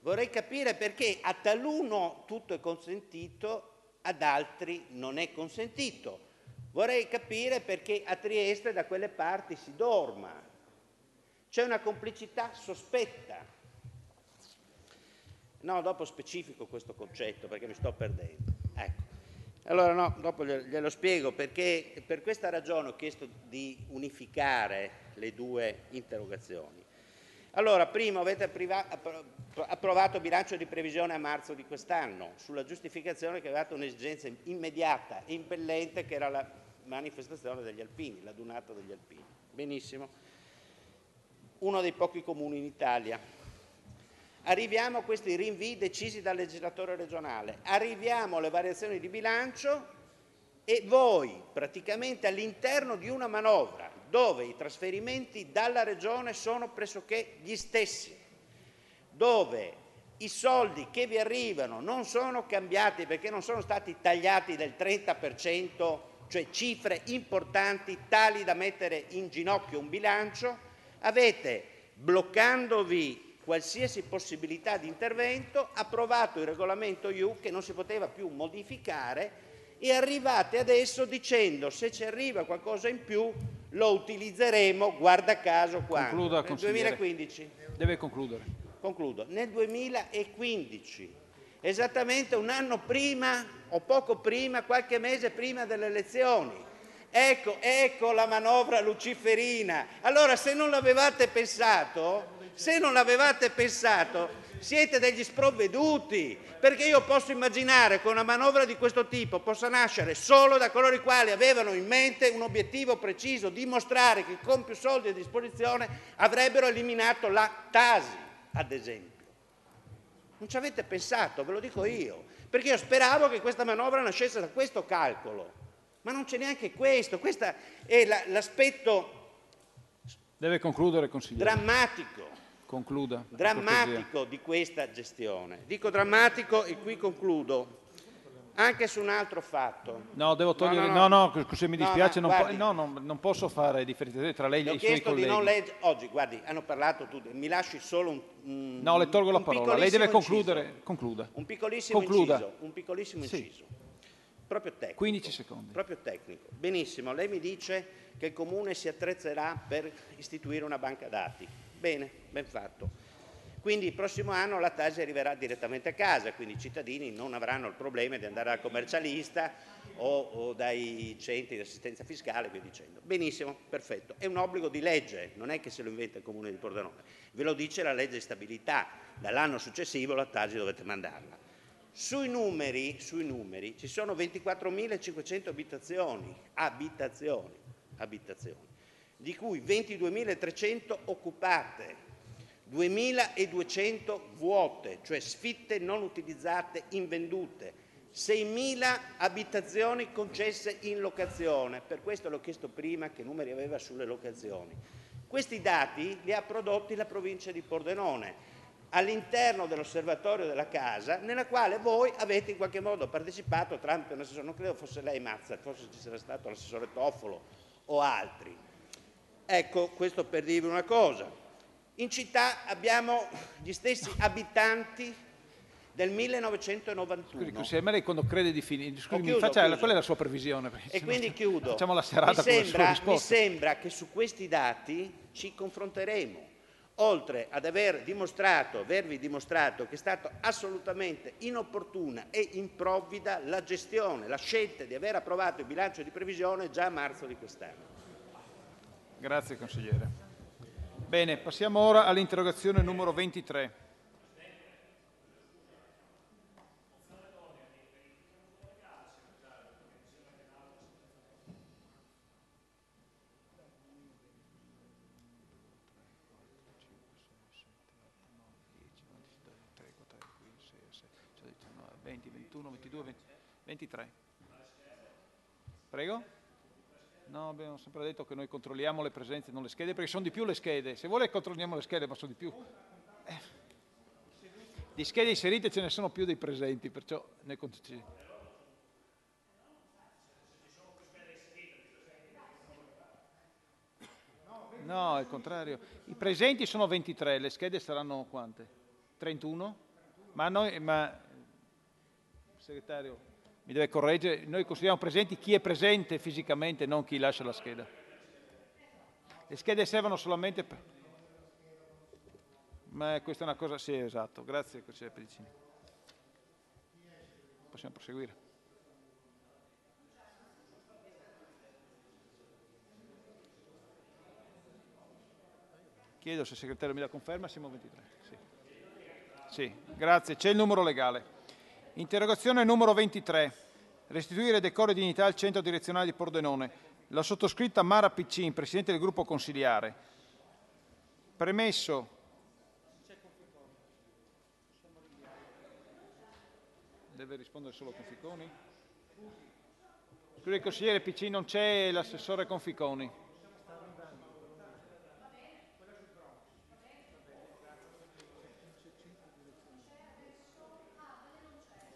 vorrei capire perché a taluno tutto è consentito, ad altri non è consentito. Vorrei capire perché a Trieste da quelle parti si dorma. C'è una complicità sospetta. No, dopo specifico questo concetto perché mi sto perdendo. Ecco. Allora no, dopo glielo spiego perché per questa ragione ho chiesto di unificare le due interrogazioni. Allora, primo avete approvato bilancio di previsione a marzo di quest'anno sulla giustificazione che avevate un'esigenza immediata e impellente che era la manifestazione degli alpini, la dunata degli alpini. Benissimo. Uno dei pochi comuni in Italia Arriviamo a questi rinvii decisi dal legislatore regionale, arriviamo alle variazioni di bilancio e voi praticamente all'interno di una manovra dove i trasferimenti dalla regione sono pressoché gli stessi, dove i soldi che vi arrivano non sono cambiati perché non sono stati tagliati del 30%, cioè cifre importanti tali da mettere in ginocchio un bilancio, avete bloccandovi qualsiasi possibilità di intervento, approvato il regolamento IU che non si poteva più modificare e arrivate adesso dicendo se ci arriva qualcosa in più lo utilizzeremo, guarda caso, quando? Concluda, Nel 2015. Deve concludere. Concludo. Nel 2015, esattamente un anno prima o poco prima, qualche mese prima delle elezioni. Ecco, ecco la manovra luciferina. Allora, se non l'avevate pensato, se non avevate pensato, siete degli sprovveduti, perché io posso immaginare che una manovra di questo tipo possa nascere solo da coloro i quali avevano in mente un obiettivo preciso, dimostrare che con più soldi a disposizione avrebbero eliminato la Tasi, ad esempio. Non ci avete pensato, ve lo dico io, perché io speravo che questa manovra nascesse da questo calcolo, ma non c'è neanche questo, questo è l'aspetto Deve concludere, consigliere. Drammatico Concluda. Drammatico di questa gestione. Dico drammatico e qui concludo. Anche su un altro fatto. No, devo togliere. No, no, no, no se mi dispiace, non, guardi, po non, posso fare differenziazione tra lei e i suoi colleghi. Ho chiesto di non leggere. Oggi, guardi, hanno parlato tutti. Mi lasci solo un. un no, le tolgo la parola. Lei deve concludere. Inciso. Concluda. Un piccolissimo Concluda. inciso. Un piccolissimo sì. inciso. Proprio tecnico. 15 secondi. Proprio tecnico. Benissimo. Lei mi dice che il comune si attrezzerà per istituire una banca dati. Bene, ben fatto. Quindi il prossimo anno la TASI arriverà direttamente a casa, quindi i cittadini non avranno il problema di andare dal commercialista o, o dai centri di assistenza fiscale via dicendo. Benissimo, perfetto. È un obbligo di legge, non è che se lo inventa il Comune di Pordenone. Ve lo dice la legge di stabilità, dall'anno successivo la TASI dovete mandarla. Sui numeri, sui numeri ci sono 24.500 abitazioni, abitazioni, abitazioni di cui 22.300 occupate, 2.200 vuote, cioè sfitte non utilizzate, invendute, 6.000 abitazioni concesse in locazione. Per questo l'ho chiesto prima che numeri aveva sulle locazioni. Questi dati li ha prodotti la provincia di Pordenone all'interno dell'osservatorio della casa nella quale voi avete in qualche modo partecipato tramite un assessore, non credo fosse lei Mazza, forse ci sarà stato l'assessore Toffolo o altri. Ecco, questo per dirvi una cosa. In città abbiamo gli stessi abitanti del 1991. Scusi, consigliere lei quando crede di finire, scusi, chiuso, faccia, qual è la sua previsione? E no, quindi chiudo. Facciamo la serata mi sembra, mi sembra che su questi dati ci confronteremo, oltre ad aver dimostrato, avervi dimostrato che è stata assolutamente inopportuna e improvvida la gestione, la scelta di aver approvato il bilancio di previsione già a marzo di quest'anno. Grazie consigliere. Bene, passiamo ora all'interrogazione numero 23. Prego. No, abbiamo sempre detto che noi controlliamo le presenze, non le schede, perché sono di più le schede. Se vuole controlliamo le schede, ma sono di più. Eh. Di schede inserite ce ne sono più dei presenti, perciò ne contiamo. No, è il contrario. I presenti sono 23, le schede saranno quante? 31? Ma noi, ma... Segretario, mi deve correggere, noi consideriamo presenti chi è presente fisicamente, non chi lascia la scheda. Le schede servono solamente per... Ma questa è una cosa... Sì, esatto. Grazie, consigliere Pedicini. Possiamo proseguire. Chiedo se il segretario mi la conferma, siamo 23. Sì, sì grazie. C'è il numero legale. Interrogazione numero 23. Restituire decore e dignità al centro direzionale di Pordenone. La sottoscritta Mara Piccin, presidente del gruppo consigliare. Premesso. Deve rispondere solo Conficoni? Scusi, il consigliere Piccin non c'è l'assessore Conficoni.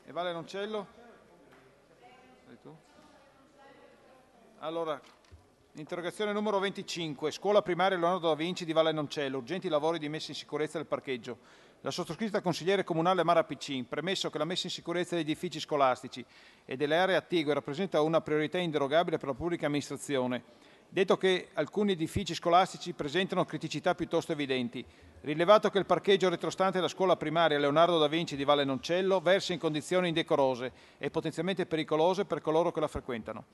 E Vale Noncello? Allora, interrogazione numero 25, scuola primaria Leonardo da Vinci di Vale Noncello, urgenti lavori di messa in sicurezza del parcheggio. La sottoscritta consigliere comunale Mara Piccin, premesso che la messa in sicurezza degli edifici scolastici e delle aree attigue rappresenta una priorità inderogabile per la pubblica amministrazione, Detto che alcuni edifici scolastici presentano criticità piuttosto evidenti, rilevato che il parcheggio retrostante della scuola primaria Leonardo da Vinci di Valle Noncello versa in condizioni indecorose e potenzialmente pericolose per coloro che la frequentano.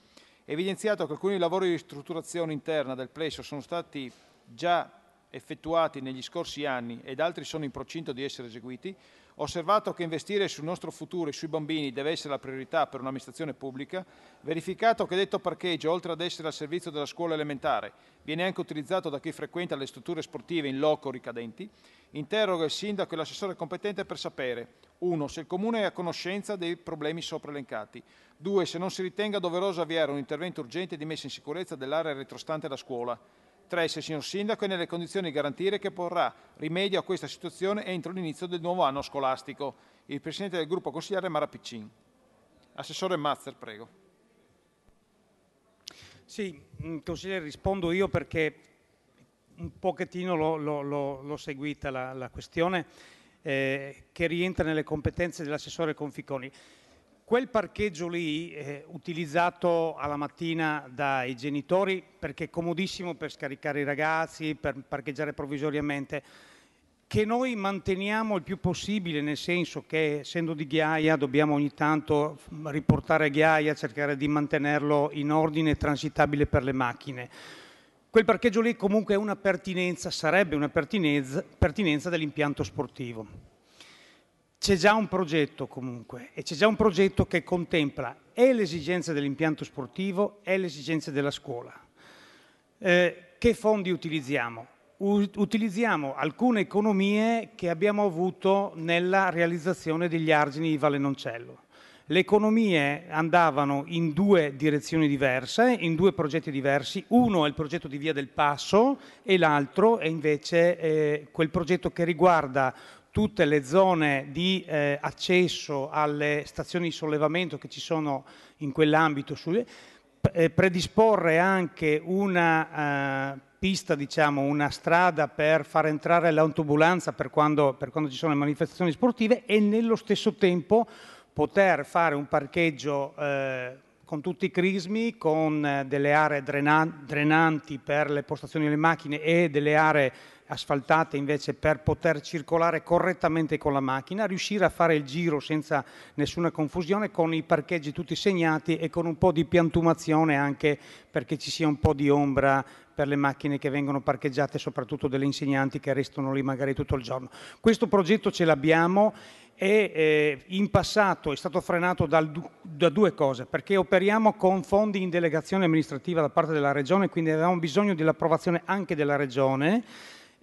Evidenziato che alcuni lavori di ristrutturazione interna del plesso sono stati già effettuati negli scorsi anni ed altri sono in procinto di essere eseguiti, ho osservato che investire sul nostro futuro e sui bambini deve essere la priorità per un'amministrazione pubblica, verificato che detto parcheggio, oltre ad essere al servizio della scuola elementare, viene anche utilizzato da chi frequenta le strutture sportive in loco ricadenti, interrogo il sindaco e l'assessore competente per sapere 1. se il Comune è a conoscenza dei problemi sopra elencati, 2. se non si ritenga doveroso avviare un intervento urgente di messa in sicurezza dell'area retrostante la scuola, 3. Se signor Sindaco è nelle condizioni di garantire che porrà rimedio a questa situazione entro l'inizio del nuovo anno scolastico. Il Presidente del Gruppo Consigliere Mara Piccin. Assessore Mazzer, prego. Sì, mm, Consigliere, rispondo io perché un pochettino l'ho seguita la, la questione eh, che rientra nelle competenze dell'assessore Conficoni. Quel parcheggio lì, eh, utilizzato alla mattina dai genitori perché è comodissimo per scaricare i ragazzi, per parcheggiare provvisoriamente, che noi manteniamo il più possibile, nel senso che essendo di ghiaia dobbiamo ogni tanto riportare ghiaia, cercare di mantenerlo in ordine e transitabile per le macchine. Quel parcheggio lì comunque è una pertinenza, sarebbe una pertinenza, pertinenza dell'impianto sportivo c'è già un progetto comunque e c'è già un progetto che contempla e le esigenze dell'impianto sportivo e le esigenze della scuola. Eh, che fondi utilizziamo? utilizziamo alcune economie che abbiamo avuto nella realizzazione degli argini di Valenoncello. Le economie andavano in due direzioni diverse, in due progetti diversi. Uno è il progetto di Via del Passo e l'altro è invece eh, quel progetto che riguarda tutte le zone di eh, accesso alle stazioni di sollevamento che ci sono in quell'ambito, eh, predisporre anche una eh, pista, diciamo, una strada per far entrare l'autobulanza per quando, per quando ci sono le manifestazioni sportive e nello stesso tempo poter fare un parcheggio eh, con tutti i crismi, con delle aree drenanti per le postazioni delle macchine e delle aree asfaltate invece per poter circolare correttamente con la macchina, riuscire a fare il giro senza nessuna confusione con i parcheggi tutti segnati e con un po' di piantumazione anche perché ci sia un po' di ombra per le macchine che vengono parcheggiate, soprattutto delle insegnanti che restano lì magari tutto il giorno. Questo progetto ce l'abbiamo e eh, in passato è stato frenato dal, da due cose, perché operiamo con fondi in delegazione amministrativa da parte della Regione, quindi avevamo bisogno dell'approvazione anche della Regione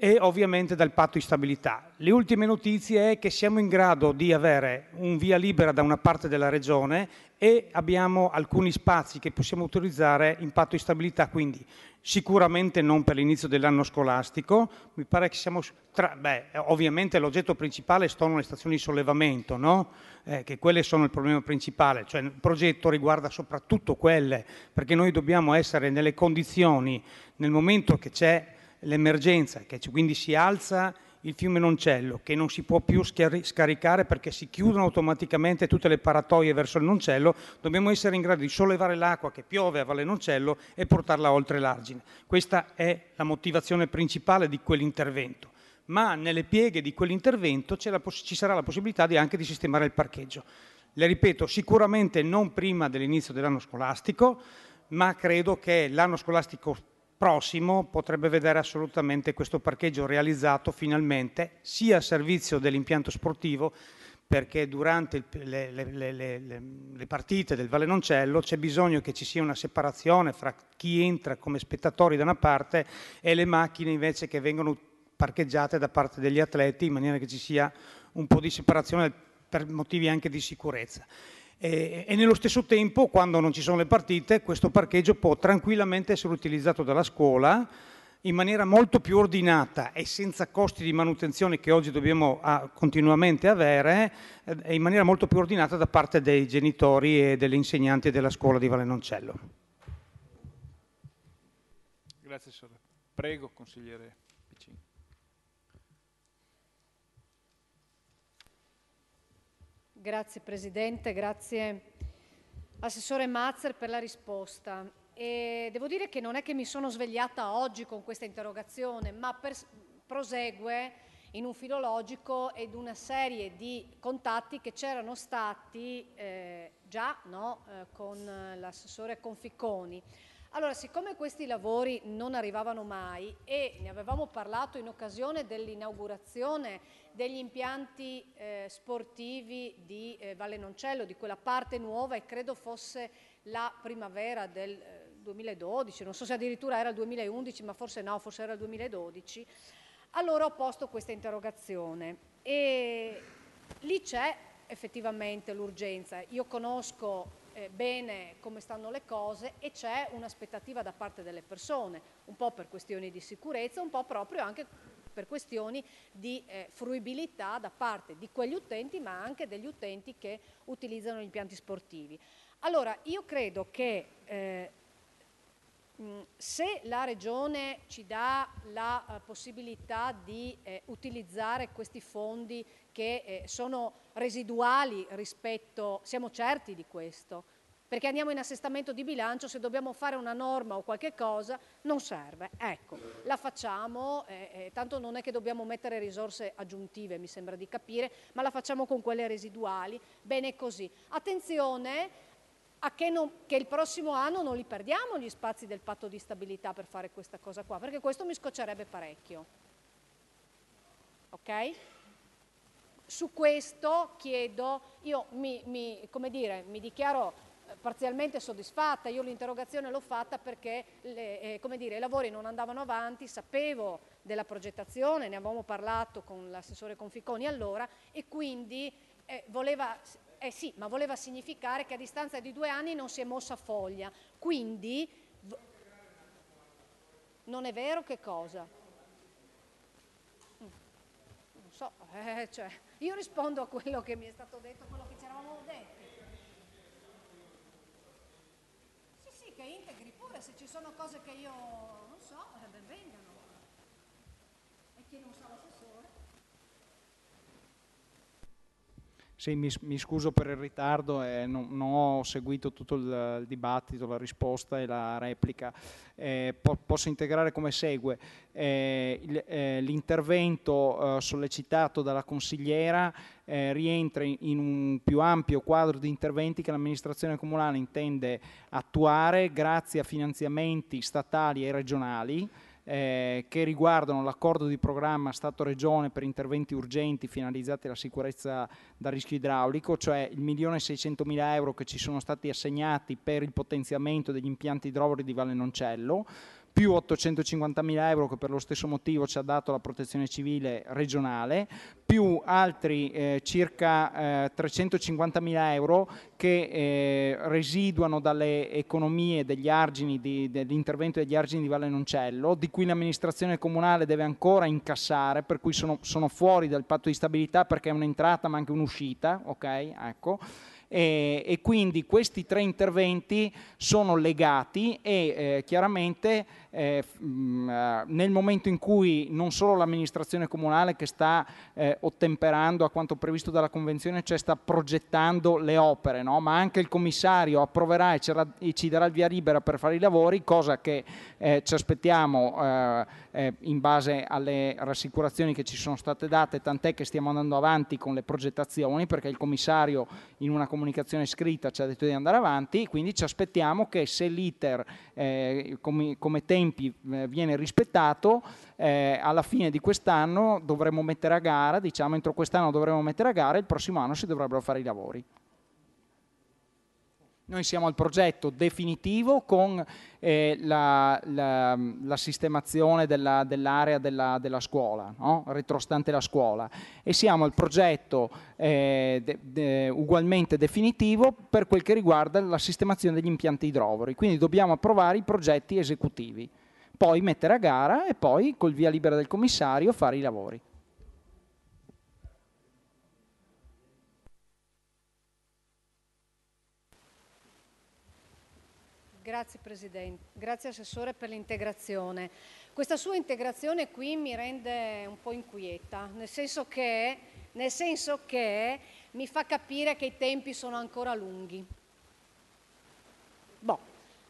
e ovviamente dal patto di stabilità. Le ultime notizie è che siamo in grado di avere un via libera da una parte della regione e abbiamo alcuni spazi che possiamo utilizzare in patto di stabilità, quindi sicuramente non per l'inizio dell'anno scolastico, mi pare che siamo tra, beh, ovviamente l'oggetto principale sono le stazioni di sollevamento, no? eh, che quelle sono il problema principale, cioè il progetto riguarda soprattutto quelle, perché noi dobbiamo essere nelle condizioni nel momento che c'è l'emergenza, che quindi si alza il fiume Noncello, che non si può più scaricare perché si chiudono automaticamente tutte le paratoie verso il Noncello, dobbiamo essere in grado di sollevare l'acqua che piove a Valle Noncello e portarla oltre l'argine. Questa è la motivazione principale di quell'intervento. Ma nelle pieghe di quell'intervento poss- ci sarà la possibilità di anche di sistemare il parcheggio. Le ripeto, sicuramente non prima dell'inizio dell'anno scolastico, ma credo che l'anno scolastico prossimo potrebbe vedere assolutamente questo parcheggio realizzato finalmente sia a servizio dell'impianto sportivo perché durante le, le, le, le, partite del Valenoncello c'è bisogno che ci sia una separazione fra chi entra come spettatori da una parte e le macchine invece che vengono parcheggiate da parte degli atleti in maniera che ci sia un po' di separazione per motivi anche di sicurezza. E, nello stesso tempo, quando non ci sono le partite, questo parcheggio può tranquillamente essere utilizzato dalla scuola in maniera molto più ordinata e senza costi di manutenzione che oggi dobbiamo continuamente avere, eh, in maniera molto più ordinata da parte dei genitori e delle insegnanti della scuola di Valenoncello. Grazie, Sora. Prego, consigliere. Grazie Presidente, grazie Assessore Mazzer per la risposta. E devo dire che non è che mi sono svegliata oggi con questa interrogazione, ma per, prosegue in un filologico ed una serie di contatti che c'erano stati eh, già no, eh, con eh, l'assessore Conficconi. Allora, siccome questi lavori non arrivavano mai e ne avevamo parlato in occasione dell'inaugurazione degli impianti eh, sportivi di eh, Vallenoncello, di quella parte nuova e credo fosse la primavera del eh, 2012, non so se addirittura era il 2011, ma forse no, forse era il 2012, allora ho posto questa interrogazione e lì c'è effettivamente l'urgenza. Io conosco eh, bene come stanno le cose e c'è un'aspettativa da parte delle persone, un po' per questioni di sicurezza, un po' proprio anche per questioni di eh, fruibilità da parte di quegli utenti ma anche degli utenti che utilizzano gli impianti sportivi. Allora io credo che eh, Mm, se la Regione ci dà la uh, possibilità di eh, utilizzare questi fondi che eh, sono residuali rispetto, siamo certi di questo, perché andiamo in assestamento di bilancio, se dobbiamo fare una norma o qualche cosa non serve. Ecco, la facciamo, eh, eh tanto non è che dobbiamo mettere risorse aggiuntive, mi sembra di capire, ma la facciamo con quelle residuali, bene così. Attenzione! a che, non, che, il prossimo anno non li perdiamo gli spazi del patto di stabilità per fare questa cosa qua, perché questo mi scoccerebbe parecchio. Ok? Su questo chiedo, io mi, mi, dire, mi dichiaro eh, parzialmente soddisfatta, io l'interrogazione l'ho fatta perché le, eh, dire, i lavori non andavano avanti, sapevo della progettazione, ne avevamo parlato con l'assessore Conficoni allora e quindi eh, voleva eh sì, ma voleva significare che a distanza di due anni non si è mossa foglia. Quindi, non è vero che cosa? Mm, non so, eh, cioè, io rispondo a quello che mi è stato detto, quello che ci eravamo detti. Sì, sì, che integri pure, se ci sono cose che io non so, eh, ben vengano. E chi non sa lo so. Sì, mi, mi, scuso per il ritardo, eh, non, non, ho seguito tutto il, il, dibattito, la risposta e la replica. Eh, po posso integrare come segue. Eh, eh l'intervento eh, sollecitato dalla consigliera eh, rientra in, in un più ampio quadro di interventi che l'amministrazione comunale intende attuare grazie a finanziamenti statali e regionali eh, che riguardano l'accordo di programma Stato-Regione per interventi urgenti finalizzati alla sicurezza da rischio idraulico, cioè il 1.600.000 euro che ci sono stati assegnati per il potenziamento degli impianti idrovori di Valle Noncello, più 850 mila euro che per lo stesso motivo ci ha dato la protezione civile regionale, più altri eh, circa eh, mila euro che eh, residuano dalle economie degli argini di, dell'intervento degli argini di Valle Noncello, di cui l'amministrazione comunale deve ancora incassare, per cui sono, sono fuori dal patto di stabilità perché è un'entrata ma anche un'uscita, ok? Ecco e, e quindi questi tre interventi sono legati e eh, chiaramente eh, mm, eh, nel momento in cui non solo l'amministrazione comunale che sta eh, ottemperando a quanto previsto dalla convenzione, cioè sta progettando le opere, no? ma anche il commissario approverà e, e, ci darà il via libera per fare i lavori, cosa che eh, ci aspettiamo eh, eh, in base alle rassicurazioni che ci sono state date, tant'è che stiamo andando avanti con le progettazioni perché il commissario in una comunicazione scritta ci ha detto di andare avanti, quindi ci aspettiamo che se l'iter eh, com- come tempo tempi eh, viene rispettato, eh, alla fine di quest'anno dovremo mettere a gara, diciamo entro quest'anno dovremo mettere a gara, e il prossimo anno si dovrebbero fare i lavori. Noi siamo al progetto definitivo con eh, la, la, la, sistemazione della, dell'area della, della scuola, no? retrostante la scuola, e siamo al progetto eh, de, de, ugualmente definitivo per quel che riguarda la sistemazione degli impianti idrovori. Quindi dobbiamo approvare i progetti esecutivi, poi mettere a gara e poi col via libera del commissario fare i lavori. Grazie Presidente, grazie Assessore per l'integrazione. Questa sua integrazione qui mi rende un po' inquieta, nel senso, che, nel senso che, mi fa capire che i tempi sono ancora lunghi. Boh.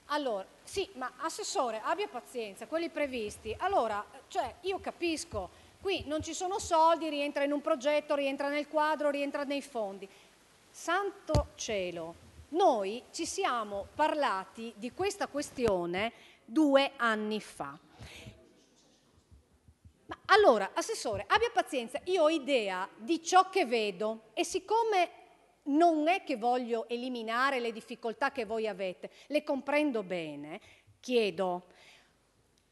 Allora, sì, ma Assessore, abbia pazienza, quelli previsti. Allora, cioè, io capisco, qui non ci sono soldi, rientra in un progetto, rientra nel quadro, rientra nei fondi. Santo cielo, noi ci siamo parlati di questa questione due anni fa. Ma allora, assessore, abbia pazienza, io ho idea di ciò che vedo e siccome non è che voglio eliminare le difficoltà che voi avete, le comprendo bene, chiedo,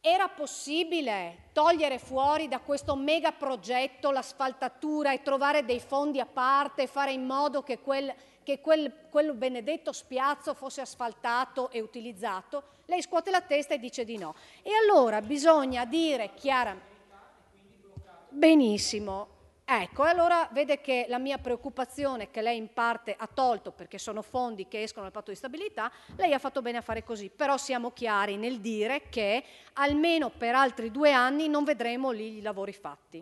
era possibile togliere fuori da questo megaprogetto l'asfaltatura e trovare dei fondi a parte, e fare in modo che quel che quel, quel benedetto spiazzo fosse asfaltato e utilizzato, lei scuote la testa e dice di no. E allora bisogna dire chiaramente... Benissimo, Ecco, allora vede che la mia preoccupazione che lei in parte ha tolto perché sono fondi che escono dal patto di stabilità, lei ha fatto bene a fare così, però siamo chiari nel dire che almeno per altri due anni non vedremo lì i lavori fatti.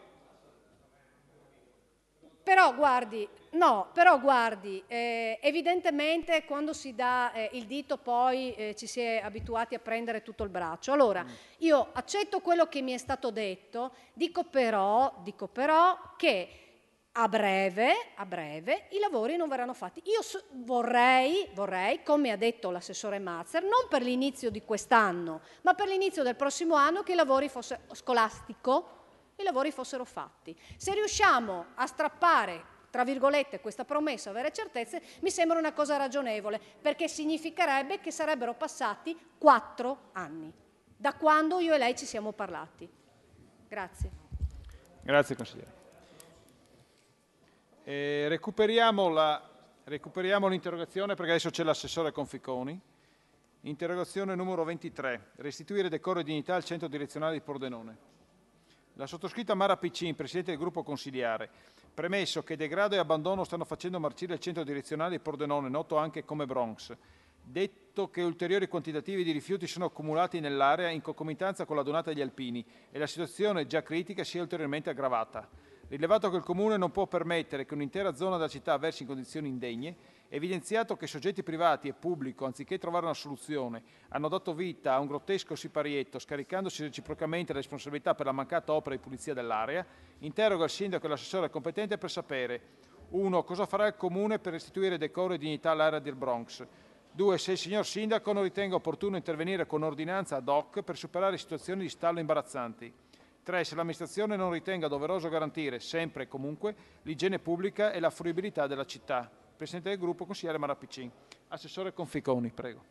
Però guardi, no, però guardi, eh, evidentemente quando si dà eh, il dito poi eh, ci si è abituati a prendere tutto il braccio. Allora, mm. io accetto quello che mi è stato detto, dico però, dico però che a breve, a breve i lavori non verranno fatti. Io so, vorrei, vorrei, come ha detto l'assessore Mazzer, non per l'inizio di quest'anno, ma per l'inizio del prossimo anno che i lavori fossero scolastico i lavori fossero fatti. Se riusciamo a strappare tra virgolette, questa promessa, avere certezze, mi sembra una cosa ragionevole, perché significherebbe che sarebbero passati quattro anni, da quando io e lei ci siamo parlati. Grazie. Grazie consigliere. E recuperiamo l'interrogazione perché adesso c'è l'assessore Conficoni. Interrogazione numero 23. Restituire decoro e dignità al centro direzionale di Pordenone. La sottoscritta Mara Piccin, Presidente del Gruppo Consigliare, premesso che degrado e abbandono stanno facendo marcire il centro direzionale di Pordenone, noto anche come Bronx, detto che ulteriori quantitativi di rifiuti sono accumulati nell'area in concomitanza con la donata degli alpini e la situazione già critica si è ulteriormente aggravata. Rilevato che il Comune non può permettere che un'intera zona della città versi in condizioni indegne, evidenziato che soggetti privati e pubblico, anziché trovare una soluzione, hanno dato vita a un grottesco siparietto, scaricandosi reciprocamente la responsabilità per la mancata opera di pulizia dell'area, interroga il sindaco e l'assessore competente per sapere 1. Cosa farà il Comune per restituire decoro e dignità all'area del Bronx? 2. Se il signor Sindaco non ritenga opportuno intervenire con ordinanza ad hoc per superare situazioni di stallo imbarazzanti. 3. Se l'amministrazione non ritenga doveroso garantire, sempre e comunque, l'igiene pubblica e la fruibilità della città. Presidente del gruppo, consigliere Marapiccin. Assessore Conficoni, prego.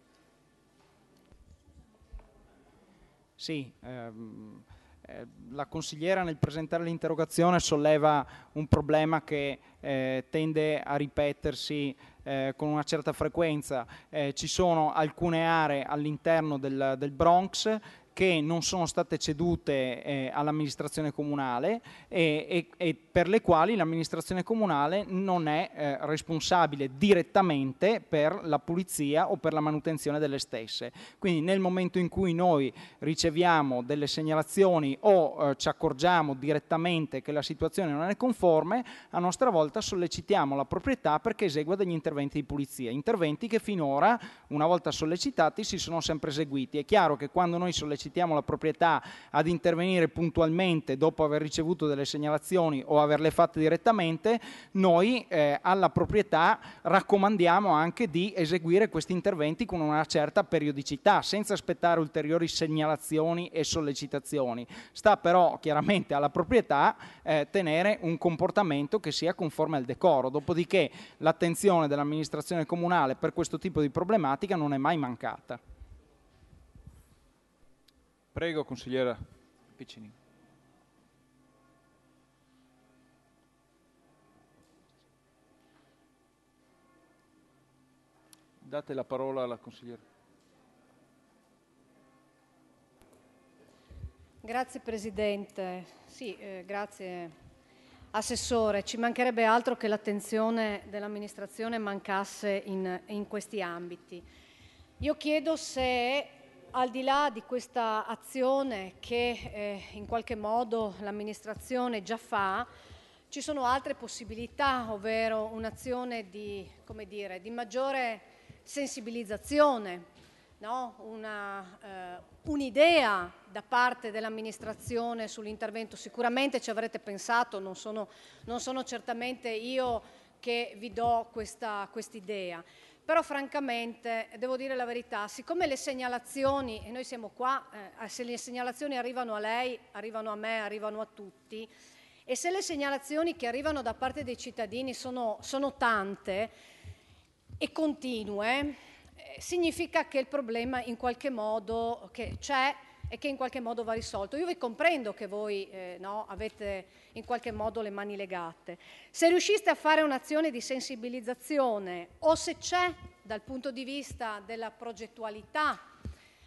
Sì, ehm, eh, la consigliera nel presentare l'interrogazione solleva un problema che eh, tende a ripetersi eh, con una certa frequenza. Eh, ci sono alcune aree all'interno del, del Bronx che non sono state cedute eh, all'amministrazione comunale e, e, e, per le quali l'amministrazione comunale non è eh, responsabile direttamente per la pulizia o per la manutenzione delle stesse. Quindi nel momento in cui noi riceviamo delle segnalazioni o eh, ci accorgiamo direttamente che la situazione non è conforme, a nostra volta sollecitiamo la proprietà perché esegua degli interventi di pulizia, interventi che finora, una volta sollecitati, si sono sempre eseguiti. È chiaro che quando noi sollecitiamo sollecitiamo la proprietà ad intervenire puntualmente dopo aver ricevuto delle segnalazioni o averle fatte direttamente, noi eh, alla proprietà raccomandiamo anche di eseguire questi interventi con una certa periodicità, senza aspettare ulteriori segnalazioni e sollecitazioni. Sta però chiaramente alla proprietà eh, tenere un comportamento che sia conforme al decoro, dopodiché l'attenzione dell'amministrazione comunale per questo tipo di problematica non è mai mancata. Prego, consigliera Piccini. Date la parola alla consigliera. Grazie Presidente, sì, eh, grazie Assessore. Ci mancherebbe altro che l'attenzione dell'amministrazione mancasse in, in questi ambiti. Io chiedo se al di là di questa azione che eh, in qualche modo l'amministrazione già fa, ci sono altre possibilità, ovvero un'azione di, dire, di, maggiore sensibilizzazione, no? Eh, un'idea eh, un da parte dell'amministrazione sull'intervento. Sicuramente ci avrete pensato, non sono, non sono certamente io che vi do questa idea però francamente devo dire la verità, siccome le segnalazioni, e noi siamo qua, eh, se le segnalazioni arrivano a lei, arrivano a me, arrivano a tutti, e se le segnalazioni che arrivano da parte dei cittadini sono, sono tante e continue, eh, significa che il problema in qualche modo c'è e che in qualche modo va risolto. Io vi comprendo che voi eh, no, avete in qualche modo le mani legate. Se riusciste a fare un'azione di sensibilizzazione o se c'è dal punto di vista della progettualità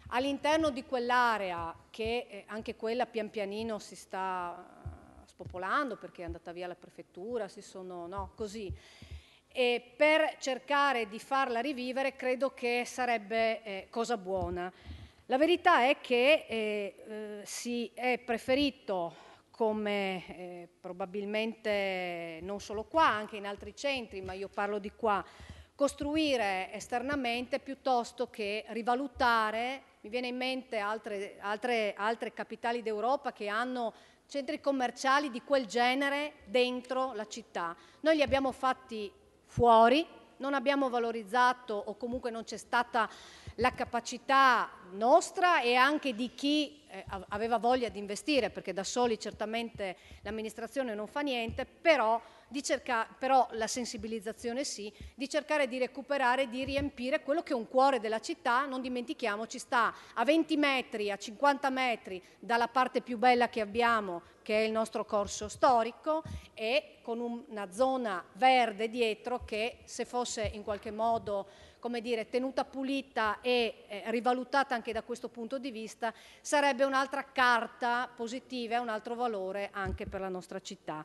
all'interno di quell'area che eh, anche quella pian pianino si sta eh, spopolando perché è andata via la prefettura, si sono no, così e per cercare di farla rivivere credo che sarebbe eh, cosa buona. La verità è che eh, eh, si è preferito, come eh, probabilmente non solo qua, anche in altri centri, ma io parlo di qua, costruire esternamente piuttosto che rivalutare. Mi viene in mente altre, altre, altre capitali d'Europa che hanno centri commerciali di quel genere dentro la città. Noi li abbiamo fatti fuori, non abbiamo valorizzato o comunque non c'è stata la capacità nostra e anche di chi eh, aveva voglia di investire, perché da soli certamente l'amministrazione non fa niente, però, cerca, però la sensibilizzazione sì, di cercare di recuperare, di riempire quello che è un cuore della città, non dimentichiamoci, sta a 20 metri, a 50 metri dalla parte più bella che abbiamo, che è il nostro corso storico, e con una zona verde dietro che se fosse in qualche modo come dire, tenuta pulita e eh, rivalutata anche da questo punto di vista, sarebbe un'altra carta positiva e un altro valore anche per la nostra città.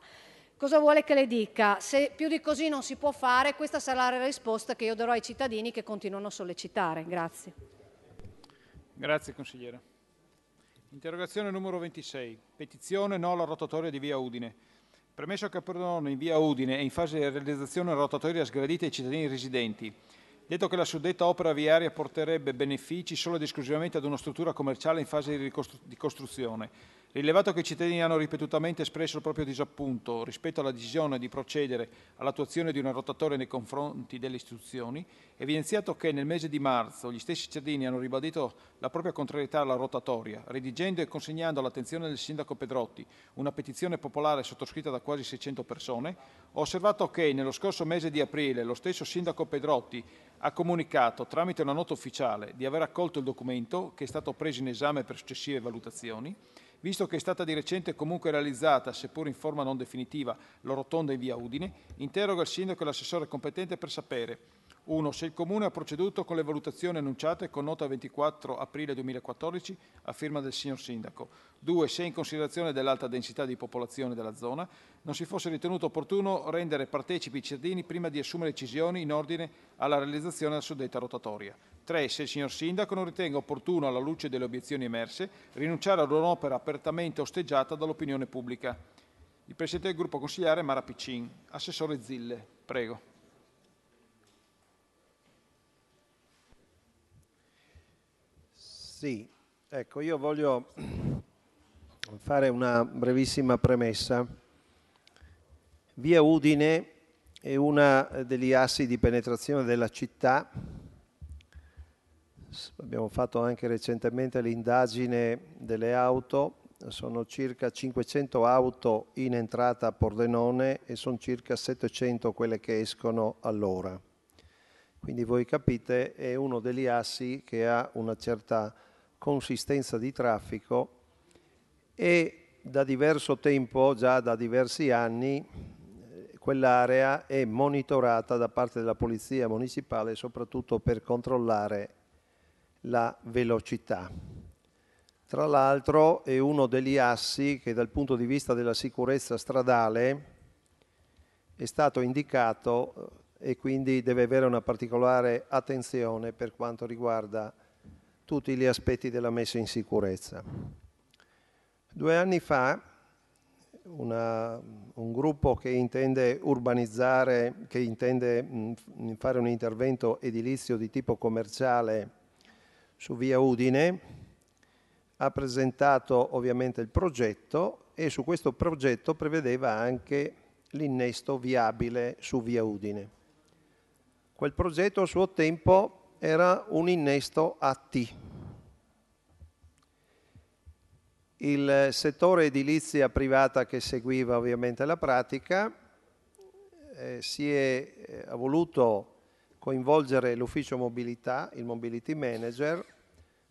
Cosa vuole che le dica? Se più di così non si può fare, questa sarà la risposta che io darò ai cittadini che continuano a sollecitare. Grazie. Grazie consigliere. Interrogazione numero 26. Petizione no alla rotatoria di via Udine. Premesso che a Pordenone in via Udine è in fase di realizzazione una rotatoria sgradita ai cittadini residenti, Detto che la suddetta opera viaria porterebbe benefici solo ed esclusivamente ad una struttura commerciale in fase di, costru di costruzione, Rilevato che i cittadini hanno ripetutamente espresso il proprio disappunto rispetto alla decisione di procedere all'attuazione di una rotatoria nei confronti delle istituzioni, evidenziato che nel mese di marzo gli stessi cittadini hanno ribadito la propria contrarietà alla rotatoria, redigendo e consegnando all'attenzione del sindaco Pedrotti una petizione popolare sottoscritta da quasi 600 persone, ho osservato che nello scorso mese di aprile lo stesso sindaco Pedrotti ha comunicato tramite una nota ufficiale di aver accolto il documento che è stato preso in esame per successive valutazioni Visto che è stata di recente comunque realizzata, seppur in forma non definitiva, la rotonda in via Udine, interroga il sindaco e l'assessore competente per sapere 1. Se il Comune ha proceduto con le valutazioni annunciate con nota 24 aprile 2014 a firma del signor Sindaco. 2. Se in considerazione dell'alta densità di popolazione della zona non si fosse ritenuto opportuno rendere partecipi i cittadini prima di assumere decisioni in ordine alla realizzazione della suddetta rotatoria. 3. Se il signor Sindaco non ritenga opportuno, alla luce delle obiezioni emerse, rinunciare ad un'opera apertamente osteggiata dall'opinione pubblica. Il Presidente del Gruppo Consigliare Mara Piccin. Assessore Zille. Prego. Sì, ecco, io voglio fare una brevissima premessa. Via Udine è una degli assi di penetrazione della città. Abbiamo fatto anche recentemente l'indagine delle auto. Sono circa 500 auto in entrata a Pordenone e sono circa 700 quelle che escono all'ora. Quindi voi capite, è uno degli assi che ha una certa consistenza di traffico e da diverso tempo, già da diversi anni, eh, quell'area è monitorata da parte della Polizia Municipale soprattutto per controllare la velocità. Tra l'altro è uno degli assi che dal punto di vista della sicurezza stradale è stato indicato eh, e quindi deve avere una particolare attenzione per quanto riguarda tutti gli aspetti della messa in sicurezza. Due anni fa una, un gruppo che intende urbanizzare, che intende mm, fare un intervento edilizio di tipo commerciale su via Udine, ha presentato ovviamente il progetto e su questo progetto prevedeva anche l'innesto viabile su via Udine. Quel progetto a suo tempo era un innesto a T. Il settore edilizia privata che seguiva ovviamente la pratica eh, si è eh, ha voluto coinvolgere l'ufficio mobilità, il mobility manager,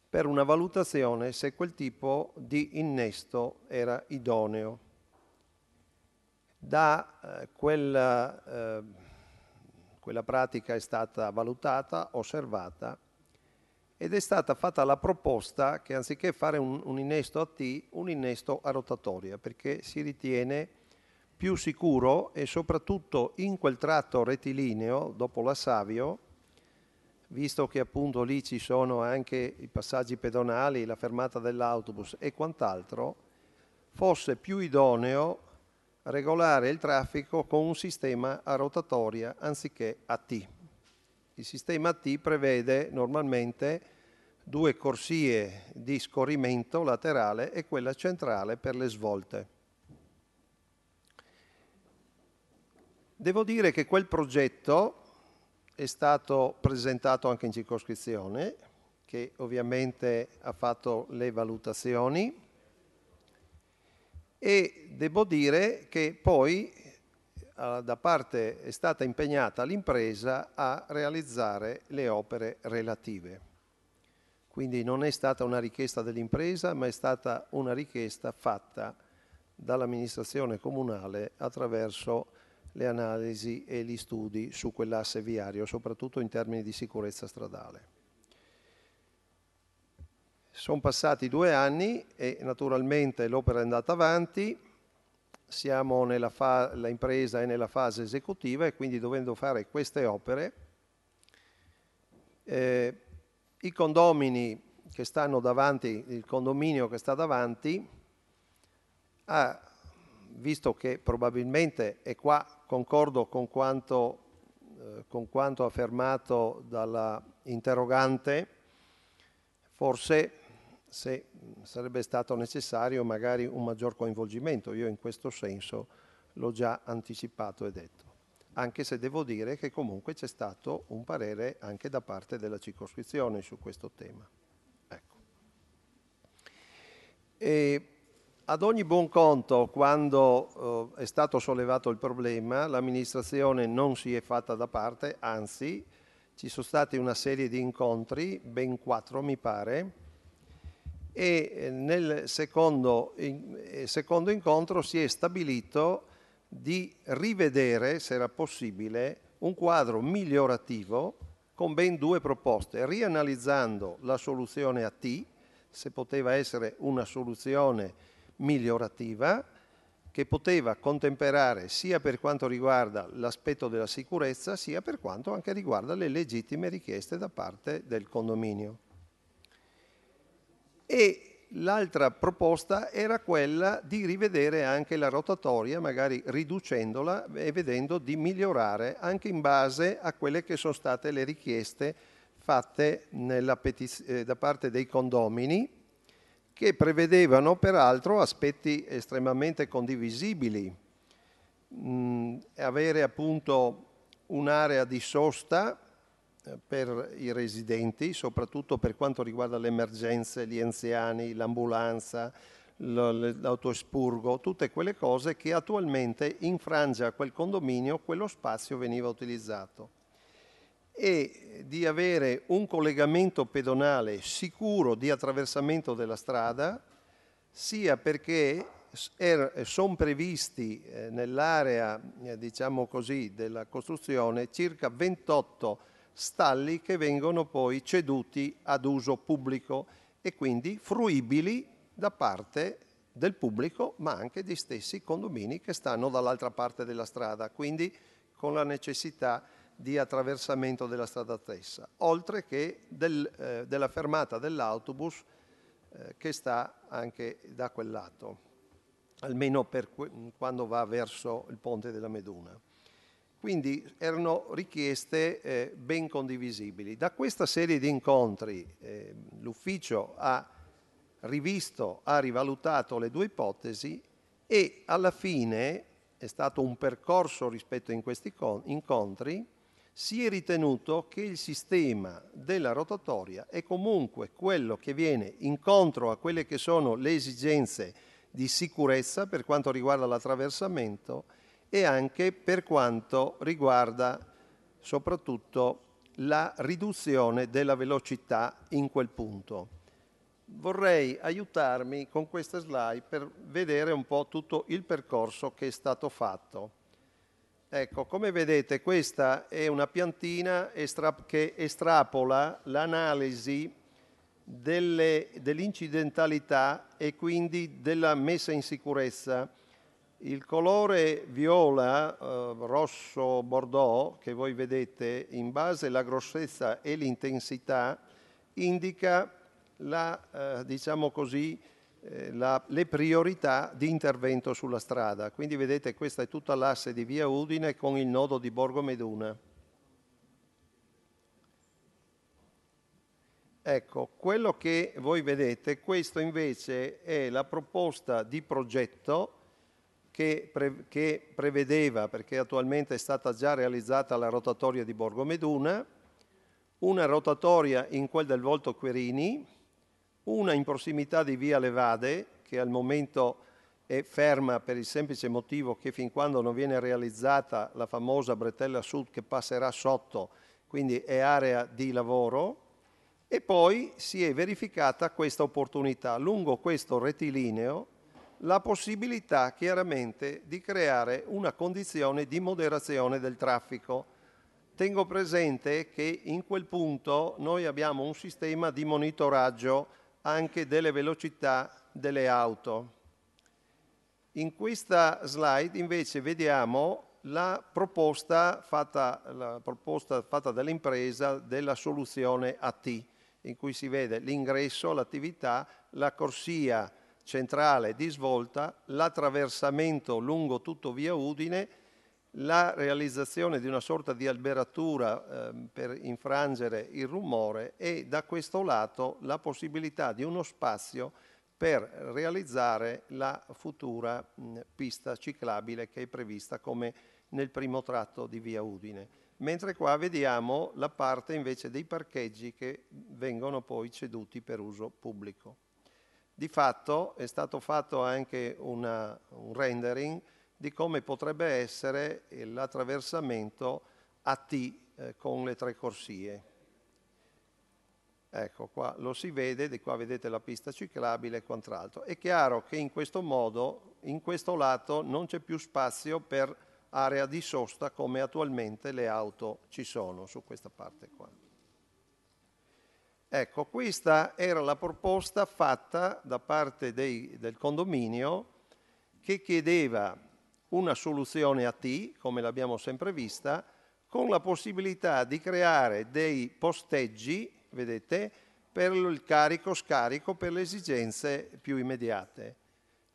per una valutazione se quel tipo di innesto era idoneo. Da eh, quella eh, quella pratica è stata valutata, osservata ed è stata fatta la proposta che anziché fare un, un innesto a T, un innesto a rotatoria, perché si ritiene più sicuro e soprattutto in quel tratto rettilineo, dopo la Savio, visto che appunto lì ci sono anche i passaggi pedonali, la fermata dell'autobus e quant'altro, fosse più idoneo regolare il traffico con un sistema a rotatoria anziché a T. Il sistema a T prevede normalmente due corsie di scorrimento laterale e quella centrale per le svolte. Devo dire che quel progetto è stato presentato anche in circoscrizione, che ovviamente ha fatto le valutazioni, e devo dire che poi eh, da parte è stata impegnata l'impresa a realizzare le opere relative. Quindi non è stata una richiesta dell'impresa, ma è stata una richiesta fatta dall'amministrazione comunale attraverso le analisi e gli studi su quell'asse viario, soprattutto in termini di sicurezza stradale. Sono passati due anni e naturalmente l'opera è andata avanti, siamo nella fa- l'impresa è nella fase esecutiva e quindi dovendo fare queste opere, eh, i condomini che stanno davanti, il condominio che sta davanti, ha visto che probabilmente, e qua concordo con quanto, eh, con quanto affermato dall'interrogante, forse se sarebbe stato necessario magari un maggior coinvolgimento. Io in questo senso l'ho già anticipato e detto, anche se devo dire che comunque c'è stato un parere anche da parte della circoscrizione su questo tema. Ecco. E ad ogni buon conto, quando eh, è stato sollevato il problema, l'amministrazione non si è fatta da parte, anzi ci sono stati una serie di incontri, ben quattro mi pare, e eh, nel secondo, eh, secondo incontro si è stabilito di rivedere, se era possibile, un quadro migliorativo con ben due proposte, rianalizzando la soluzione a T, se poteva essere una soluzione migliorativa, che poteva contemperare sia per quanto riguarda l'aspetto della sicurezza, sia per quanto anche riguarda le legittime richieste da parte del condominio. E l'altra proposta era quella di rivedere anche la rotatoria, magari riducendola e vedendo di migliorare anche in base a quelle che sono state le richieste fatte eh, da parte dei condomini che prevedevano peraltro aspetti estremamente condivisibili, mh, mm, avere appunto un'area di sosta eh, per i residenti, soprattutto per quanto riguarda le emergenze, gli anziani, l'ambulanza, l'autospurgo, tutte quelle cose che attualmente in frangia a quel condominio quello spazio veniva utilizzato e di avere un collegamento pedonale sicuro di attraversamento della strada, sia perché er-, sono previsti eh, nell'area eh, diciamo così, della costruzione circa 28 stalli che vengono poi ceduti ad uso pubblico e quindi fruibili da parte del pubblico ma anche dei stessi condomini che stanno dall'altra parte della strada, quindi con la necessità di attraversamento della strada stessa, oltre che del, eh, della fermata dell'autobus eh, che sta anche da quel lato, almeno per que- quando va verso il ponte della Meduna. Quindi erano richieste eh, ben condivisibili. Da questa serie di incontri eh, l'ufficio ha rivisto, ha rivalutato le due ipotesi e alla fine è stato un percorso rispetto in questi incontri, si è ritenuto che il sistema della rotatoria è comunque quello che viene incontro a quelle che sono le esigenze di sicurezza per quanto riguarda l'attraversamento e anche per quanto riguarda soprattutto la riduzione della velocità in quel punto. Vorrei aiutarmi con questa slide per vedere un po' tutto il percorso che è stato fatto. Ecco, come vedete questa è una piantina che estrapola l'analisi dell'incidentalità e quindi della messa in sicurezza il colore viola, eh, rosso, bordeaux che voi vedete in base alla grossezza e l'intensità indica la, eh, diciamo così, eh, la, le priorità di intervento sulla strada. Quindi vedete questa è tutta l'asse di via Udine con il nodo di Borgo Meduna. Ecco, quello che voi vedete, questo invece è la proposta di progetto che, pre che prevedeva, perché attualmente è stata già realizzata la rotatoria di Borgo Meduna, una rotatoria in quel del Volto Querini, una in prossimità di Via Levade, che al momento è ferma per il semplice motivo che fin quando non viene realizzata la famosa bretella sud che passerà sotto, quindi è area di lavoro, e poi si è verificata questa opportunità lungo questo rettilineo la possibilità chiaramente di creare una condizione di moderazione del traffico. Tengo presente che in quel punto noi abbiamo un sistema di monitoraggio anche delle velocità delle auto. In questa slide invece vediamo la proposta fatta, la proposta fatta dall'impresa della soluzione AT, in cui si vede l'ingresso, l'attività, la corsia, centrale di svolta, l'attraversamento lungo tutto via Udine, la realizzazione di una sorta di alberatura eh, per infrangere il rumore e da questo lato la possibilità di uno spazio per realizzare la futura mh, pista ciclabile che è prevista come nel primo tratto di via Udine. Mentre qua vediamo la parte invece dei parcheggi che vengono poi ceduti per uso pubblico. Di fatto è stato fatto anche una, un rendering di come potrebbe essere l'attraversamento a T eh, con le tre corsie. Ecco, qua lo si vede, di qua vedete la pista ciclabile e quant'altro. È chiaro che in questo modo, in questo lato, non c'è più spazio per area di sosta come attualmente le auto ci sono su questa parte qua. Ecco, questa era la proposta fatta da parte dei, del condominio che chiedeva una soluzione a T, come l'abbiamo sempre vista, con la possibilità di creare dei posteggi, vedete, per il carico-scarico per le esigenze più immediate.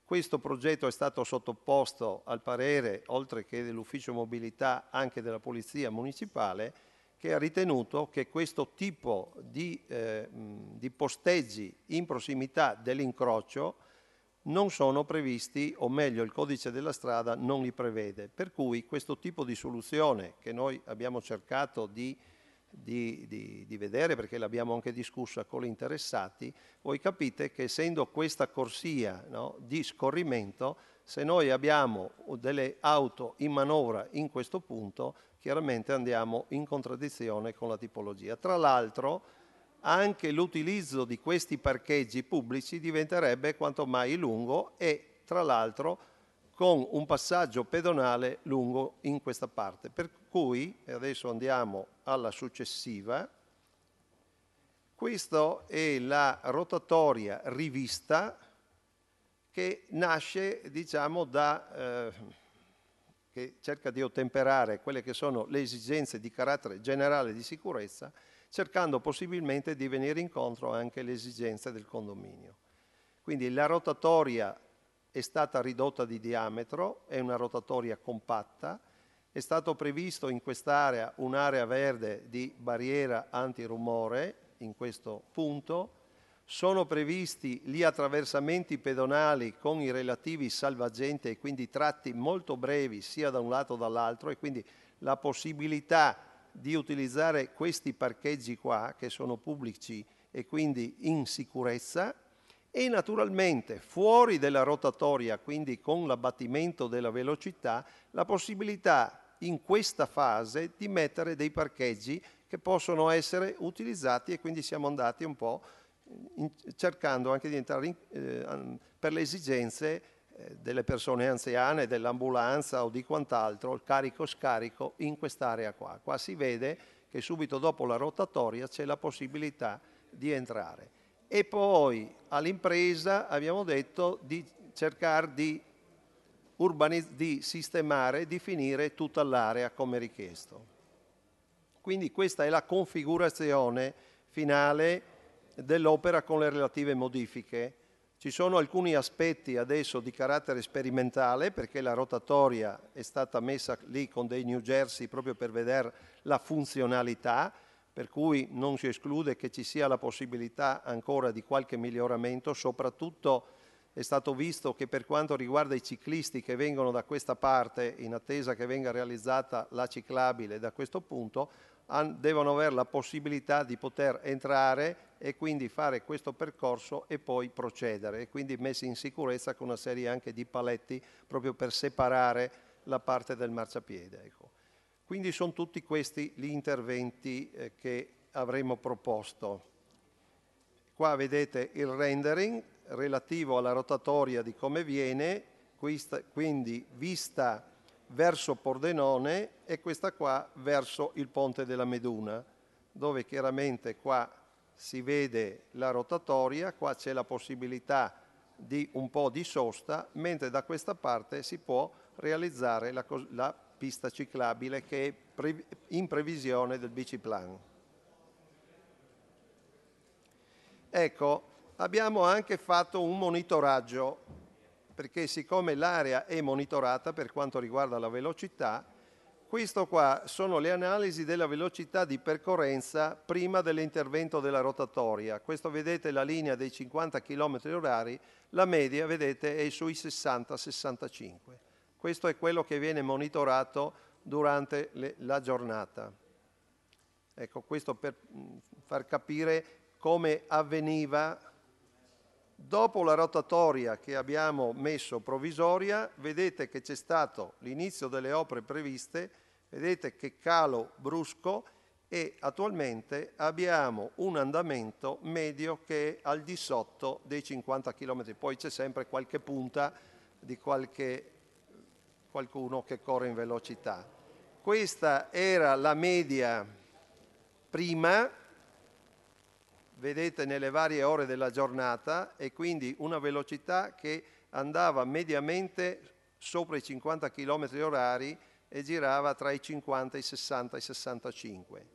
Questo progetto è stato sottoposto al parere, oltre che dell'Ufficio Mobilità, anche della Polizia Municipale, che ha ritenuto che questo tipo di, eh, di posteggi in prossimità dell'incrocio non sono previsti, o meglio il codice della strada non li prevede. Per cui questo tipo di soluzione che noi abbiamo cercato di, di, di, di vedere, perché l'abbiamo anche discussa con gli interessati, voi capite che essendo questa corsia no, di scorrimento, se noi abbiamo delle auto in manovra in questo punto, chiaramente andiamo in contraddizione con la tipologia. Tra l'altro anche l'utilizzo di questi parcheggi pubblici diventerebbe quanto mai lungo e tra l'altro con un passaggio pedonale lungo in questa parte. Per cui, e adesso andiamo alla successiva, questa è la rotatoria rivista che nasce diciamo, da... Eh, che cerca di ottemperare quelle che sono le esigenze di carattere generale di sicurezza, cercando possibilmente di venire incontro anche alle esigenze del condominio. Quindi la rotatoria è stata ridotta di diametro, è una rotatoria compatta, è stato previsto in quest'area un'area verde di barriera antirumore in questo punto, sono previsti gli attraversamenti pedonali con i relativi salvagenti e quindi tratti molto brevi sia da un lato che dall'altro e quindi la possibilità di utilizzare questi parcheggi qua che sono pubblici e quindi in sicurezza e naturalmente fuori della rotatoria, quindi con l'abbattimento della velocità, la possibilità in questa fase di mettere dei parcheggi che possono essere utilizzati e quindi siamo andati un po' in, cercando anche di entrare in, eh, per le esigenze eh, delle persone anziane, dell'ambulanza o di quant'altro, il carico-scarico in quest'area qua. Qua si vede che subito dopo la rotatoria c'è la possibilità di entrare. E poi all'impresa abbiamo detto di cercare di, di sistemare, definire tutta l'area come richiesto. Quindi questa è la configurazione finale dell'opera con le relative modifiche. Ci sono alcuni aspetti adesso di carattere sperimentale perché la rotatoria è stata messa lì con dei New Jersey proprio per vedere la funzionalità, per cui non si esclude che ci sia la possibilità ancora di qualche miglioramento, soprattutto è stato visto che per quanto riguarda i ciclisti che vengono da questa parte, in attesa che venga realizzata la ciclabile da questo punto, devono avere la possibilità di poter entrare e quindi fare questo percorso e poi procedere e quindi messi in sicurezza con una serie anche di paletti proprio per separare la parte del marciapiede. Ecco. Quindi sono tutti questi gli interventi eh, che avremo proposto. Qua vedete il rendering relativo alla rotatoria di come viene, quindi vista verso Pordenone e questa qua verso il Ponte della Meduna, dove chiaramente qua si vede la rotatoria, qua c'è la possibilità di un po' di sosta, mentre da questa parte si può realizzare la, la pista ciclabile che è pre in previsione del biciplan. Ecco, abbiamo anche fatto un monitoraggio perché siccome l'area è monitorata per quanto riguarda la velocità, questo qua sono le analisi della velocità di percorrenza prima dell'intervento della rotatoria. Questo vedete la linea dei 50 km h la media vedete è sui 60-65. Questo è quello che viene monitorato durante le, la giornata. Ecco, questo per mm, far capire come avveniva Dopo la rotatoria che abbiamo messo provvisoria, vedete che c'è stato l'inizio delle opere previste, vedete che calo brusco e attualmente abbiamo un andamento medio che è al di sotto dei 50 km, poi c'è sempre qualche punta di qualche, qualcuno che corre in velocità. Questa era la media prima, vedete nelle varie ore della giornata e quindi una velocità che andava mediamente sopra i 50 km orari e girava tra i 50, i 60 e i 65.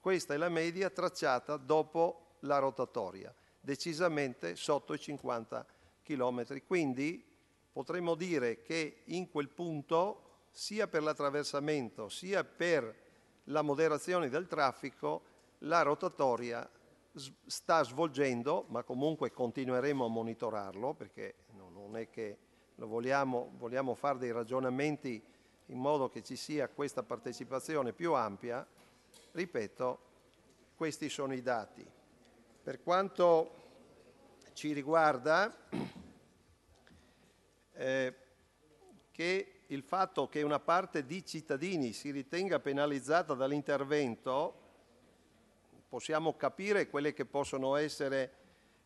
Questa è la media tracciata dopo la rotatoria, decisamente sotto i 50 km. Quindi potremmo dire che in quel punto, sia per l'attraversamento sia per la moderazione del traffico, la rotatoria sta svolgendo, ma comunque continueremo a monitorarlo perché non è che vogliamo, vogliamo fare dei ragionamenti in modo che ci sia questa partecipazione più ampia, ripeto, questi sono i dati. Per quanto ci riguarda, eh, che il fatto che una parte di cittadini si ritenga penalizzata dall'intervento possiamo capire quelli che possono essere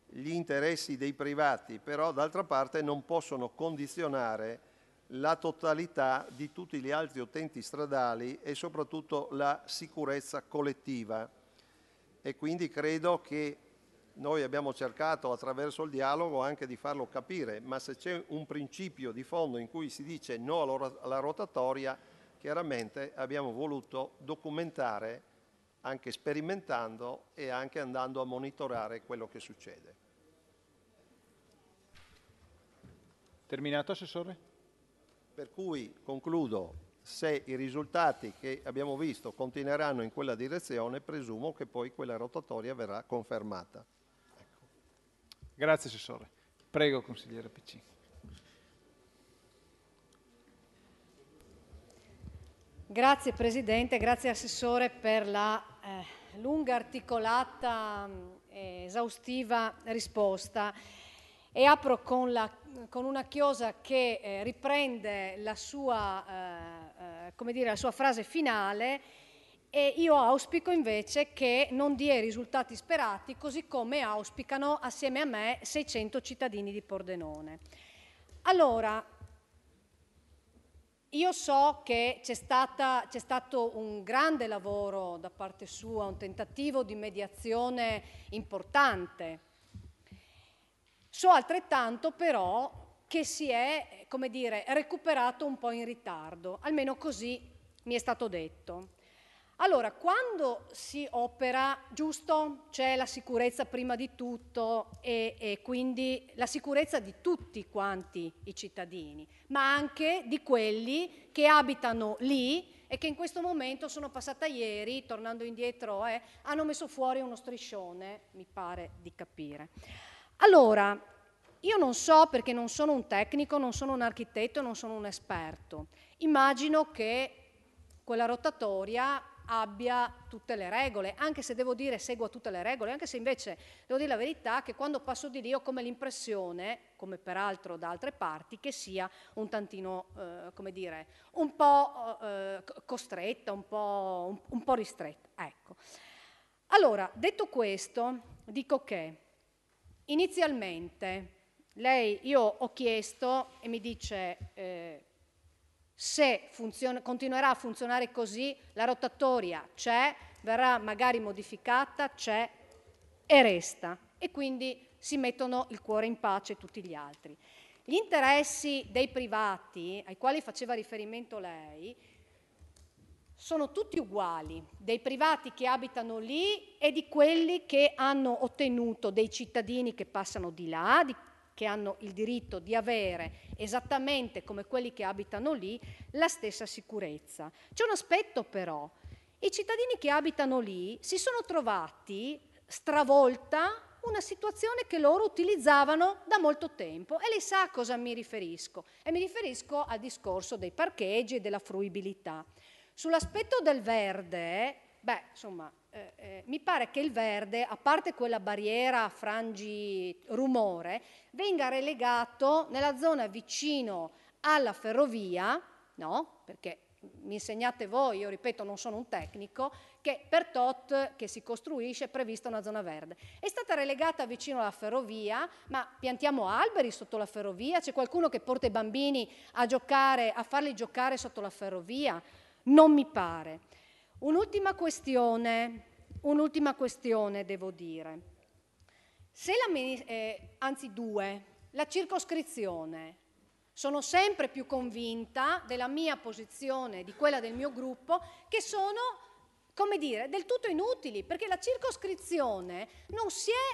gli interessi dei privati, però d'altra parte non possono condizionare la totalità di tutti gli altri utenti stradali e soprattutto la sicurezza collettiva. E quindi credo che noi abbiamo cercato attraverso il dialogo anche di farlo capire, ma se c'è un principio di fondo in cui si dice no alla rotatoria, chiaramente abbiamo voluto documentare anche sperimentando e anche andando a monitorare quello che succede. Terminato, Assessore? Per cui concludo, se i risultati che abbiamo visto continueranno in quella direzione, presumo che poi quella rotatoria verrà confermata. Ecco. Grazie, Assessore. Prego, Consigliere Piccini. Grazie Presidente, grazie Assessore per la eh, lunga, articolata, eh, esaustiva risposta e apro con, la, con una chiosa che eh, riprende la sua, eh, eh, dire, la sua frase finale e io auspico invece che non dia i risultati sperati così come auspicano assieme a me 600 cittadini di Pordenone. Allora, io so che c'è, stato un grande lavoro da parte sua, un tentativo di mediazione importante. So altrettanto però che si è, come dire, recuperato un po' in ritardo, almeno così mi è stato detto. Allora, quando si opera, giusto, c'è la sicurezza prima di tutto e, e, quindi la sicurezza di tutti quanti i cittadini, ma anche di quelli che abitano lì e che in questo momento sono passata ieri, tornando indietro, eh, hanno messo fuori uno striscione, mi pare di capire. Allora, io non so perché non sono un tecnico, non sono un architetto, non sono un esperto. Immagino che quella rotatoria abbia tutte le regole, anche se devo dire segua tutte le regole, anche se invece devo dire la verità che quando passo di lì ho come l'impressione, come peraltro da altre parti, che sia un tantino, eh, come dire, un po' eh, costretta, un po', un, un po' ristretta. Ecco. Allora, detto questo, dico che inizialmente lei, io ho chiesto e mi dice... Eh, se continuerà a funzionare così, la rotatoria c'è, verrà magari modificata, c'è e resta. E quindi si mettono il cuore in pace tutti gli altri. Gli interessi dei privati, ai quali faceva riferimento lei, sono tutti uguali, dei privati che abitano lì e di quelli che hanno ottenuto dei cittadini che passano di là, di che hanno il diritto di avere, esattamente come quelli che abitano lì, la stessa sicurezza. C'è un aspetto però, i cittadini che abitano lì si sono trovati stravolta una situazione che loro utilizzavano da molto tempo e lei sa a cosa mi riferisco e mi riferisco al discorso dei parcheggi e della fruibilità. Sull'aspetto del verde, beh, insomma, eh, eh, mi pare che il verde, a parte quella barriera frangi rumore, venga relegato nella zona vicino alla ferrovia, no? Perché mi insegnate voi, io ripeto non sono un tecnico, che per tot che si costruisce è prevista una zona verde. È stata relegata vicino alla ferrovia, ma piantiamo alberi sotto la ferrovia? C'è qualcuno che porta i bambini a giocare, a farli giocare sotto la ferrovia? Non mi pare. Un'ultima questione, un'ultima questione devo dire. La, eh, anzi due, la circoscrizione. Sono sempre più convinta della mia posizione, di quella del mio gruppo, che sono, come dire, del tutto inutili, perché la circoscrizione non si è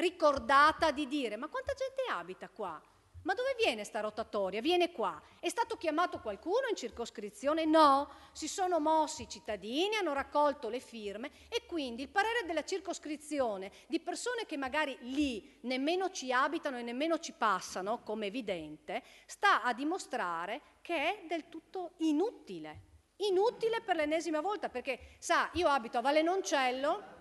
ricordata di dire ma quanta gente abita qua? Ma dove viene sta rotatoria? Viene qua. È stato chiamato qualcuno in circoscrizione? No. Si sono mossi i cittadini, hanno raccolto le firme e quindi il parere della circoscrizione di persone che magari lì nemmeno ci abitano e nemmeno ci passano, come evidente, sta a dimostrare che è del tutto inutile. Inutile per l'ennesima volta perché, sa, io abito a Valenoncello.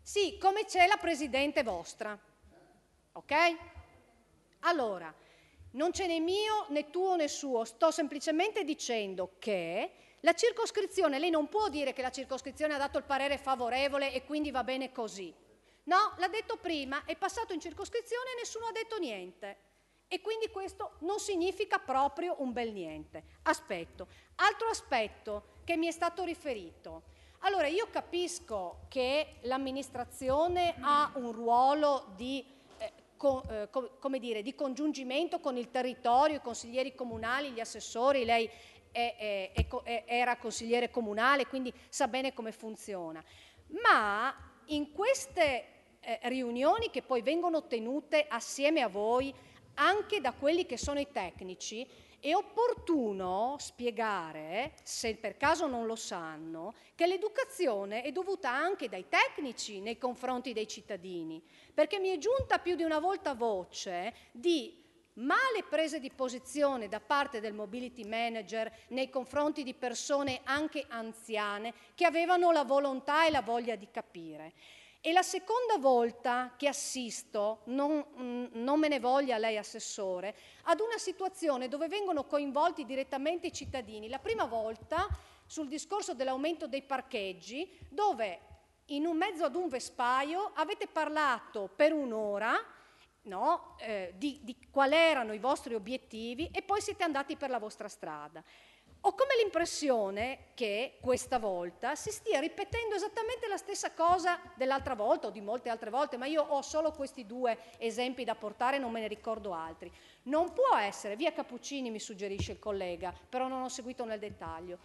Sì, come c'è la presidente vostra. Ok? Allora, non ce n'è mio né tuo né suo, sto semplicemente dicendo che la circoscrizione, lei non può dire che la circoscrizione ha dato il parere favorevole e quindi va bene così. No, l'ha detto prima, è passato in circoscrizione e nessuno ha detto niente. E quindi questo non significa proprio un bel niente. Aspetto. Altro aspetto che mi è stato riferito. Allora, io capisco che l'amministrazione ha un ruolo di eh, come dire, di congiungimento con il territorio, i consiglieri comunali, gli assessori, lei è, è, è, era consigliere comunale, quindi sa bene come funziona. Ma in queste eh, riunioni che poi vengono tenute assieme a voi anche da quelli che sono i tecnici, è opportuno spiegare, se per caso non lo sanno, che l'educazione è dovuta anche dai tecnici nei confronti dei cittadini, perché mi è giunta più di una volta voce di male prese di posizione da parte del mobility manager nei confronti di persone anche anziane che avevano la volontà e la voglia di capire. E la seconda volta che assisto, non, non, me ne voglia lei assessore, ad una situazione dove vengono coinvolti direttamente i cittadini. La prima volta sul discorso dell'aumento dei parcheggi, dove in un mezzo ad un vespaio avete parlato per un'ora no, eh, di, di quali erano i vostri obiettivi e poi siete andati per la vostra strada. Ho come l'impressione che questa volta si stia ripetendo esattamente la stessa cosa dell'altra volta o di molte altre volte, ma io ho solo questi due esempi da portare, non me ne ricordo altri. Non può essere, via Cappuccini mi suggerisce il collega, però non ho seguito nel dettaglio.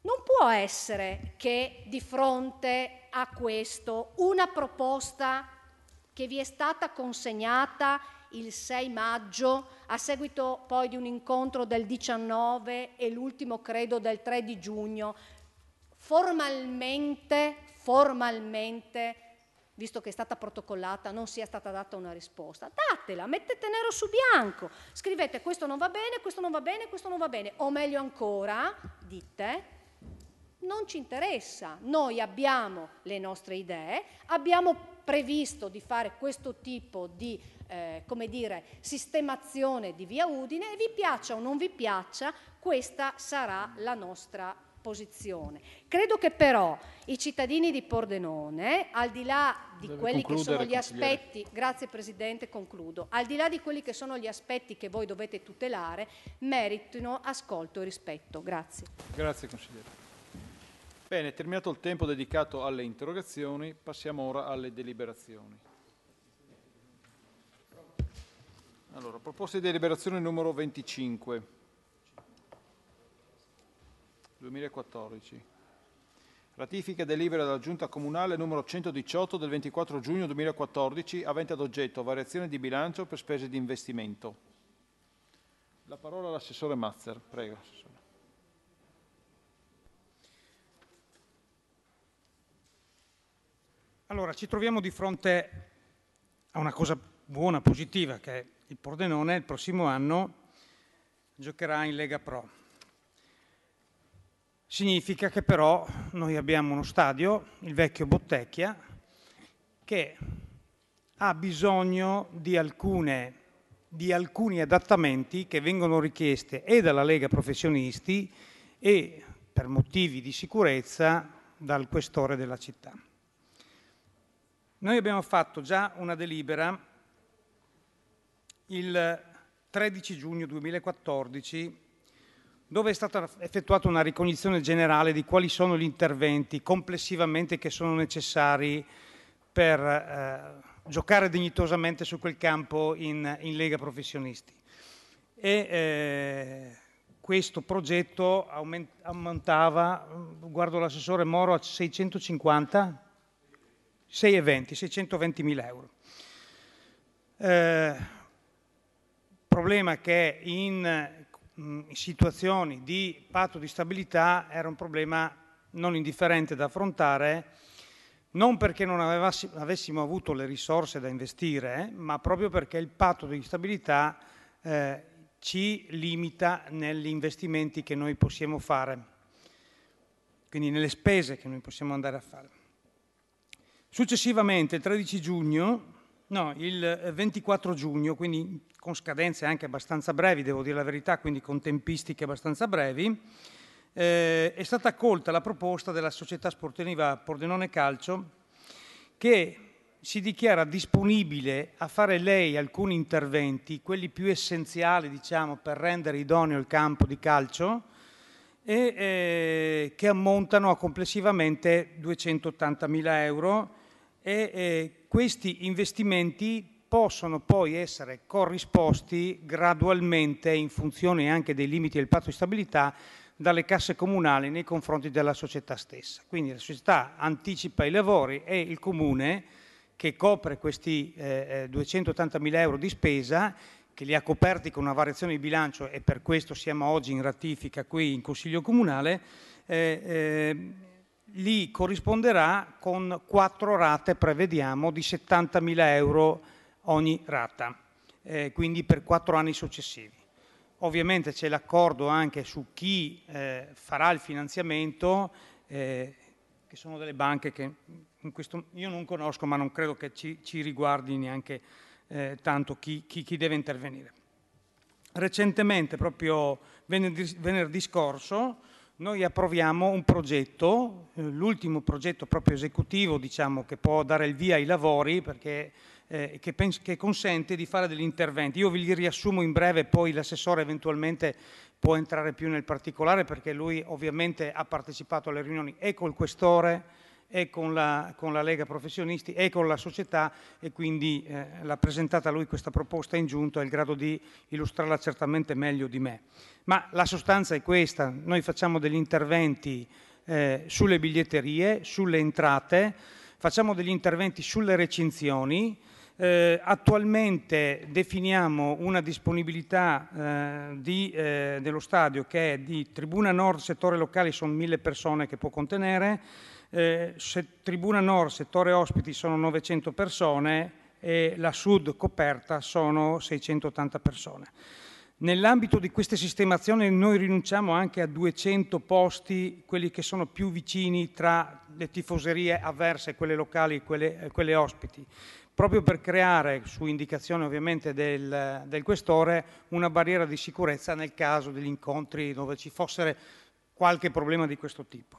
Non può essere che di fronte a questo una proposta che vi è stata consegnata il 6 maggio, a seguito poi di un incontro del 19 e l'ultimo credo del 3 di giugno, formalmente, formalmente, visto che è stata protocollata, non sia stata data una risposta. Datela, mettete nero su bianco, scrivete questo non va bene, questo non va bene, questo non va bene, o meglio ancora, dite, non ci interessa, noi abbiamo le nostre idee, abbiamo previsto di fare questo tipo di eh, come dire, sistemazione di via Udine e vi piaccia o non vi piaccia, questa sarà la nostra posizione. Credo che però i cittadini di Pordenone, al di là di Deve quelli che sono gli aspetti, grazie Presidente, concludo, al di là di quelli che sono gli aspetti che voi dovete tutelare, meritino ascolto e rispetto. Grazie. Grazie consigliere. Bene, terminato il tempo dedicato alle interrogazioni, passiamo ora alle deliberazioni. Allora, proposta di deliberazione numero 25, 2014. Ratifica e delibera della Giunta Comunale numero 118 del 24 giugno 2014 avente ad oggetto variazione di bilancio per spese di investimento. La parola all'assessore Mazzer. Prego, assessore. Allora, ci troviamo di fronte a una cosa buona, positiva, che è il Pordenone il prossimo anno giocherà in Lega Pro. Significa che però noi abbiamo uno stadio, il vecchio Bottecchia, che ha bisogno di, alcune, di alcuni adattamenti che vengono richiesti e dalla Lega Professionisti e per motivi di sicurezza dal questore della città. Noi abbiamo fatto già una delibera il 13 giugno 2014 dove è stata effettuata una ricognizione generale di quali sono gli interventi complessivamente che sono necessari per eh, giocare dignitosamente su quel campo in, in Lega Professionisti. E, eh, questo progetto ammontava, mm, guardo l'assessore Moro, a 650, 620, 620 mila euro. Eh, problema che in mm, situazioni di patto di stabilità era un problema non indifferente da affrontare, non perché non avessimo avuto le risorse da investire, ma proprio perché il patto di stabilità eh, ci limita negli investimenti che noi possiamo fare, quindi nelle spese che noi possiamo andare a fare. Successivamente, il 13 giugno, No, il 24 eh, giugno, quindi con scadenze anche abbastanza brevi, devo dire la verità, quindi con tempistiche abbastanza brevi, eh, è stata accolta la proposta della società sportiva Pordenone Calcio che si dichiara disponibile a fare lei alcuni interventi, quelli più essenziali diciamo, per rendere idoneo il campo di calcio, e, eh, che ammontano a complessivamente 280 mila euro e eh, questi investimenti possono poi essere corrisposti gradualmente in funzione anche dei limiti del patto di stabilità dalle casse comunali nei confronti della società stessa. Quindi la società anticipa i lavori e il comune che copre questi eh, 280.000 eh, euro di spesa, che li ha coperti con una variazione di bilancio e per questo siamo oggi in ratifica qui in Consiglio Comunale, eh, eh, gli corrisponderà con quattro rate, prevediamo, di 70.000 euro ogni rata, eh, quindi per quattro anni successivi. Ovviamente c'è l'accordo anche su chi eh, farà il finanziamento, eh, che sono delle banche che questo, io non conosco, ma non credo che ci, ci riguardi neanche eh, tanto chi, chi, chi deve intervenire. Recentemente, proprio venerdì, venerdì scorso, noi approviamo un progetto, eh, l'ultimo progetto proprio esecutivo diciamo, che può dare il via ai lavori perché, eh, che, che, consente di fare degli interventi. Io vi li riassumo in breve, poi l'assessore eventualmente può entrare più nel particolare perché lui ovviamente ha partecipato alle riunioni e col questore e con la, con la, Lega Professionisti e con la società e quindi eh, l'ha presentata lui questa proposta in giunta, è in grado di illustrarla certamente meglio di me. Ma la sostanza è questa, noi facciamo degli interventi eh, sulle biglietterie, sulle entrate, facciamo degli interventi sulle recinzioni, eh, attualmente definiamo una disponibilità eh, di, eh, dello stadio che è di tribuna nord, settore locale, sono mille persone che può contenere, eh, se, tribuna Nord, settore ospiti, sono 900 persone e la Sud coperta sono 680 persone. Nell'ambito di queste sistemazioni noi rinunciamo anche a 200 posti, quelli che sono più vicini tra le tifoserie avverse, quelle locali e quelle, eh, quelle ospiti, proprio per creare, su indicazione ovviamente del, del questore, una barriera di sicurezza nel caso degli incontri dove ci fosse qualche problema di questo tipo.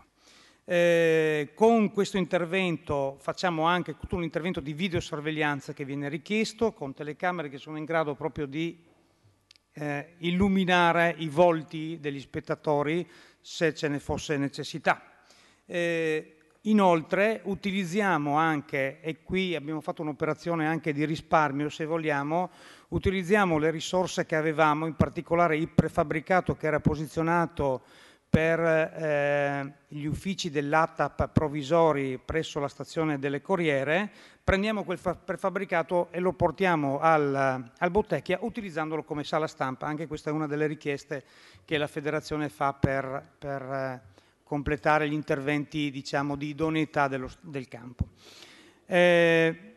Eh, con questo intervento facciamo anche tutto un intervento di videosorveglianza che viene richiesto con telecamere che sono in grado proprio di eh, illuminare i volti degli spettatori se ce ne fosse necessità. Eh, Inoltre utilizziamo anche, e qui abbiamo fatto un'operazione anche di risparmio se vogliamo, utilizziamo le risorse che avevamo, in particolare il prefabbricato che era posizionato per eh, gli uffici dell'ATAP provvisori presso la stazione delle Corriere, prendiamo quel fa- prefabbricato e lo portiamo al, al Bottecchia utilizzandolo come sala stampa. Anche questa è una delle richieste che la federazione fa per, per eh, completare gli interventi diciamo, di idoneità dello, del campo. Eh,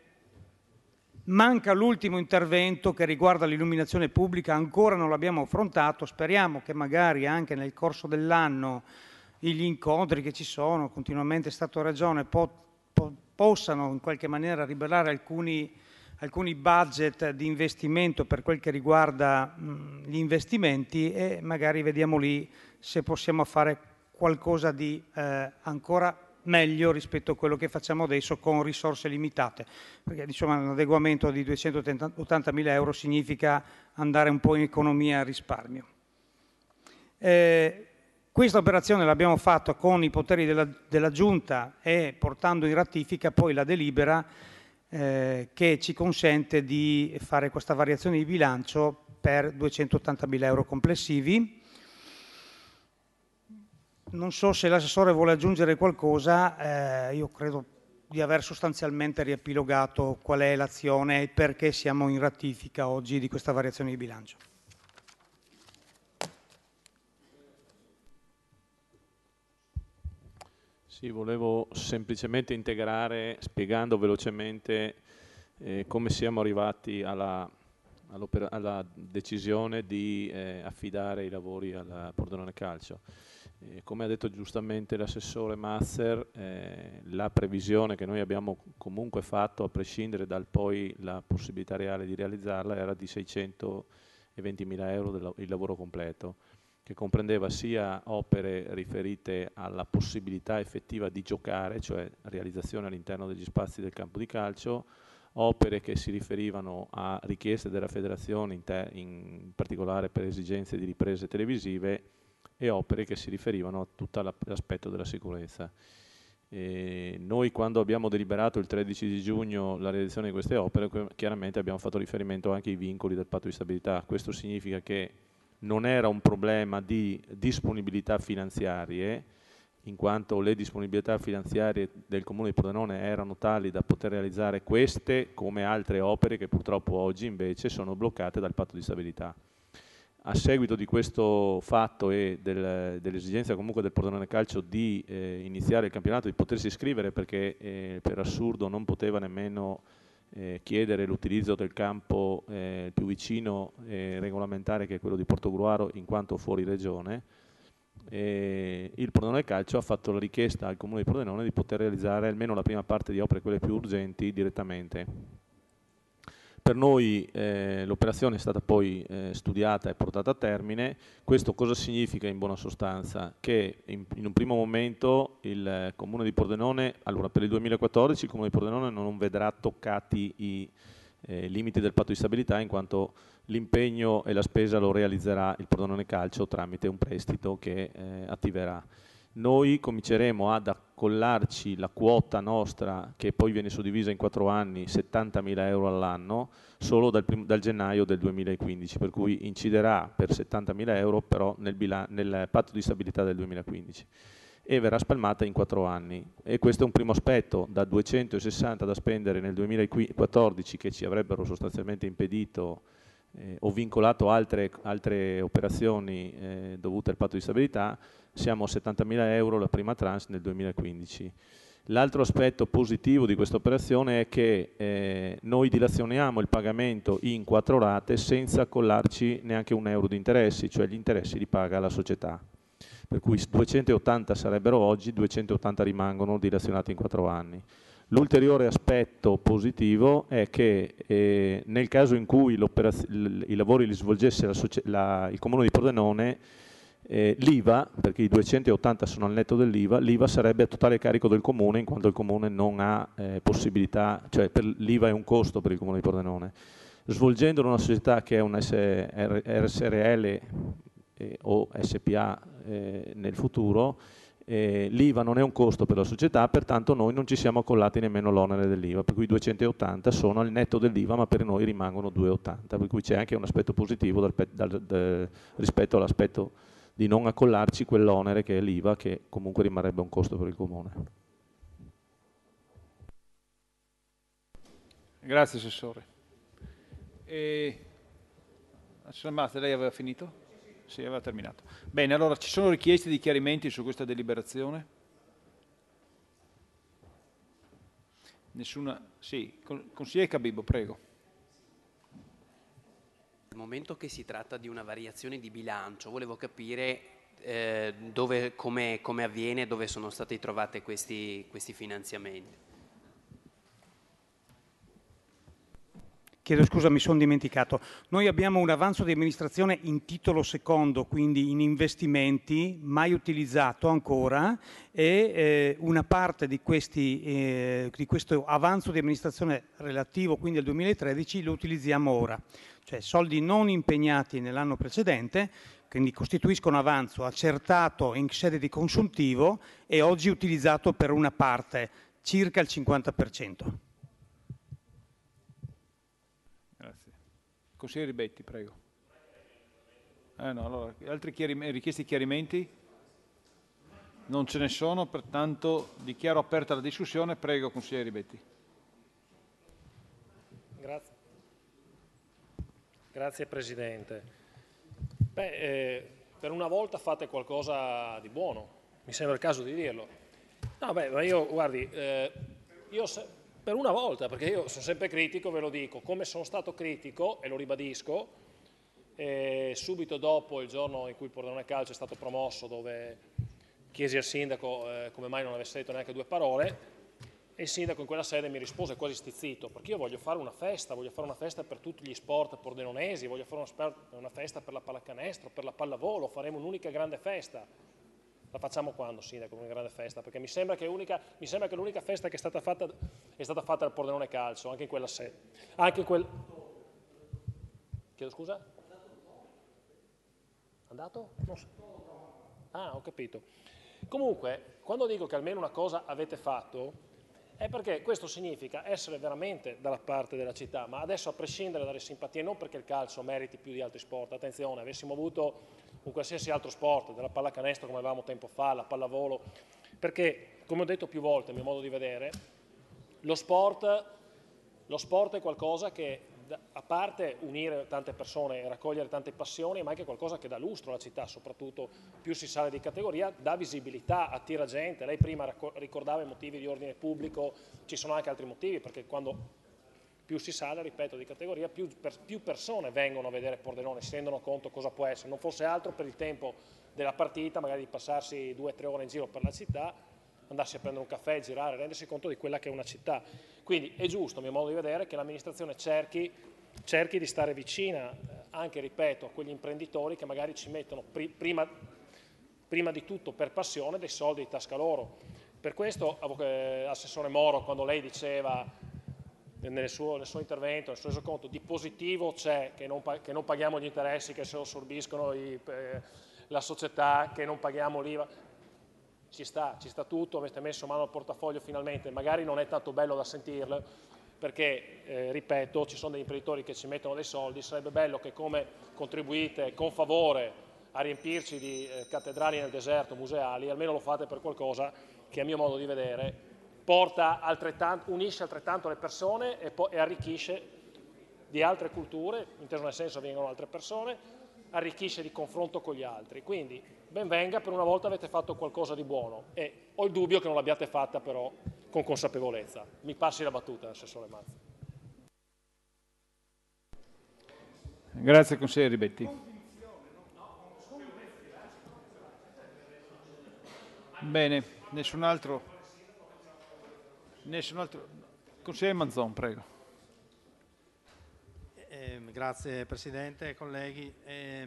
Manca l'ultimo intervento che riguarda l'illuminazione pubblica, ancora non l'abbiamo affrontato, speriamo che magari anche nel corso dell'anno gli incontri che ci sono continuamente Stato-Regione po- po- possano in qualche maniera liberare alcuni, alcuni, budget di investimento per quel che riguarda mh, gli investimenti e magari vediamo lì se possiamo fare qualcosa di eh, ancora meglio rispetto a quello che facciamo adesso con risorse limitate, perché diciamo, un adeguamento di 280 mila euro significa andare un po' in economia a risparmio. Eh, questa operazione l'abbiamo fatta con i poteri della, della, Giunta e portando in ratifica poi la delibera eh, che ci consente di fare questa variazione di bilancio per 280 mila euro complessivi non so se l'assessore vuole aggiungere qualcosa, eh, io credo di aver sostanzialmente riepilogato qual è l'azione e perché siamo in ratifica oggi di questa variazione di bilancio. Sì, volevo semplicemente integrare spiegando velocemente eh, come siamo arrivati alla, alla decisione di eh, affidare i lavori al Pordenone Calcio. Eh, come ha detto giustamente l'assessore Mazzer, eh, la previsione che noi abbiamo comunque fatto, a prescindere dal poi la possibilità reale di realizzarla, era di 620.000 euro del, il lavoro completo, che comprendeva sia opere riferite alla possibilità effettiva di giocare, cioè realizzazione all'interno degli spazi del campo di calcio, opere che si riferivano a richieste della federazione, in, in particolare per esigenze di riprese televisive, e opere che si riferivano a tutto l'aspetto della sicurezza. E noi quando abbiamo deliberato il 13 di giugno la realizzazione di queste opere, chiaramente abbiamo fatto riferimento anche ai vincoli del patto di stabilità. Questo significa che non era un problema di disponibilità finanziarie, in quanto le disponibilità finanziarie del Comune di Pordenone erano tali da poter realizzare queste come altre opere che purtroppo oggi invece sono bloccate dal patto di stabilità a seguito di questo fatto e del, dell'esigenza comunque del Pordenone Calcio di eh, iniziare il campionato, di potersi iscrivere perché eh, per assurdo non poteva nemmeno eh, chiedere l'utilizzo del campo eh, più vicino e eh, regolamentare che è quello di Portogruaro in quanto fuori regione, il Pordenone Calcio ha fatto la richiesta al Comune di Pordenone di poter realizzare almeno la prima parte di opere, quelle più urgenti, direttamente per noi eh, l'operazione è stata poi eh, studiata e portata a termine. Questo cosa significa in buona sostanza? Che in, in un primo momento il eh, Comune di Pordenone, allora per il 2014 il Comune di Pordenone non vedrà toccati i eh, limiti del patto di stabilità in quanto l'impegno e la spesa lo realizzerà il Pordenone Calcio tramite un prestito che eh, attiverà noi cominceremo ad accollarci la quota nostra, che poi viene suddivisa in quattro anni, 70.000 euro all'anno, solo dal, dal, gennaio del 2015, per cui inciderà per 70.000 euro però nel, nel patto di stabilità del 2015 e verrà spalmata in quattro anni. E questo è un primo aspetto, da 260 da spendere nel 2014 che ci avrebbero sostanzialmente impedito eh, o vincolato altre, altre operazioni eh, dovute al patto di stabilità, siamo a 70.000 euro la prima tranche nel 2015. L'altro aspetto positivo di questa operazione è che eh, noi dilazioniamo il pagamento in quattro rate senza collarci neanche un euro di interessi, cioè gli interessi li paga la società. Per cui 280 sarebbero oggi, 280 rimangono dilazionati in quattro anni. L'ulteriore aspetto positivo è che eh, nel caso in cui i lavori li svolgesse la, la, il Comune di Pordenone, eh, L'IVA, perché i 280 sono al netto dell'IVA, l'IVA sarebbe a totale carico del comune in quanto il comune non ha eh, possibilità, cioè l'IVA è un costo per il comune di Pordenone. Svolgendo una società che è un RSRL eh, o SPA eh, nel futuro, eh, l'IVA non è un costo per la società, pertanto noi non ci siamo accollati nemmeno l'onere dell'IVA, per cui i 280 sono al netto dell'IVA, ma per noi rimangono 280, per cui c'è anche un aspetto positivo dal, dal, dal, rispetto all'aspetto di non accollarci quell'onere che è l'IVA, che comunque rimarrebbe un costo per il Comune. Grazie Assessore. E... Masta, lei aveva finito? Sì, aveva terminato. Bene, allora ci sono richieste di chiarimenti su questa deliberazione? Nessuna? Sì, consigliere Cabibo, prego. Nel momento che si tratta di una variazione di bilancio, volevo capire eh, come, avviene e dove sono stati trovati questi, questi finanziamenti. Chiedo scusa, mi sono dimenticato. Noi abbiamo un avanzo di amministrazione in titolo secondo, quindi in investimenti, mai utilizzato ancora, e eh, una parte di, questi, eh, di, questo avanzo di amministrazione relativo quindi al 2013 lo utilizziamo ora cioè soldi non impegnati nell'anno precedente, quindi costituiscono avanzo accertato in sede di consuntivo e oggi utilizzato per una parte, circa il 50%. Grazie. Consigliere Ribetti, prego. Eh no, allora, altri chiarim eh, richiesti chiarimenti? Non ce ne sono, pertanto dichiaro aperta la discussione. Prego, consigliere Ribetti. Grazie. Grazie Presidente. Beh, eh, per una volta fate qualcosa di buono, mi sembra il caso di dirlo. No, beh, ma io, guardi, eh, io se, per una volta, perché io sono sempre critico, ve lo dico, come sono stato critico, e lo ribadisco, eh, subito dopo il giorno in cui il Pordenone Calcio è stato promosso, dove chiesi al sindaco eh, come mai non avesse detto neanche due parole, e il sindaco in quella sede mi rispose quasi stizzito, perché io voglio fare una festa, voglio fare una festa per tutti gli sport pordenonesi, voglio fare una festa per la pallacanestro, per la pallavolo, faremo un'unica grande festa. La facciamo quando, sindaco, una grande festa? Perché mi sembra che, l'unica festa che è stata fatta è stata fatta al Pordenone Calcio, anche in quella sede. Anche in quel... Chiedo scusa? Andato? Non so. Ah, ho capito. Comunque, quando dico che almeno una cosa avete fatto, è perché questo significa essere veramente dalla parte della città, ma adesso a prescindere dalle simpatie, non perché il calcio meriti più di altri sport, attenzione, avessimo avuto un qualsiasi altro sport, della pallacanestro come avevamo tempo fa, la pallavolo, perché come ho detto più volte, a mio modo di vedere, lo sport, lo sport è qualcosa che a parte unire tante persone e raccogliere tante passioni, ma anche qualcosa che dà lustro alla città, soprattutto più si sale di categoria, dà visibilità, attira gente. Lei prima ricordava i motivi di ordine pubblico, ci sono anche altri motivi, perché quando più si sale, ripeto, di categoria, più, per, più, persone vengono a vedere Pordenone, si rendono conto cosa può essere, non fosse altro per il tempo della partita, magari di passarsi due o tre ore in giro per la città, andarsi a prendere un caffè, girare, rendersi conto di quella che è una città. Quindi è giusto, a mio modo di vedere, che l'amministrazione cerchi, cerchi di stare vicina eh, anche, ripeto, a quegli imprenditori che magari ci mettono pri prima, prima di tutto per passione dei soldi di tasca loro. Per questo, eh, Assessore Moro, quando lei diceva eh, nel suo, nel suo, intervento, nel suo resoconto, di positivo c'è che, che non, paghiamo gli interessi che se lo sorbiscono i, eh, la società, che non paghiamo l'IVA ci sta, ci sta tutto, avete messo mano al portafoglio finalmente, magari non è tanto bello da sentirlo, perché, eh, ripeto, ci sono degli imprenditori che ci mettono dei soldi, sarebbe bello che come contribuite con favore a riempirci di eh, cattedrali nel deserto, museali, almeno lo fate per qualcosa che a mio modo di vedere altrettanto, unisce altrettanto le persone e, e arricchisce di altre culture, inteso nel senso vengono altre persone, arricchisce di confronto con gli altri. Quindi ben venga, per una volta avete fatto qualcosa di buono e ho il dubbio che non l'abbiate fatta però con consapevolezza. Mi passi la battuta, Assessore Mazzi. Grazie consigliere Ribetti. Bene, nessun altro? Nessun altro? Consigliere Manzon, prego. Eh, grazie Presidente, colleghi. Eh,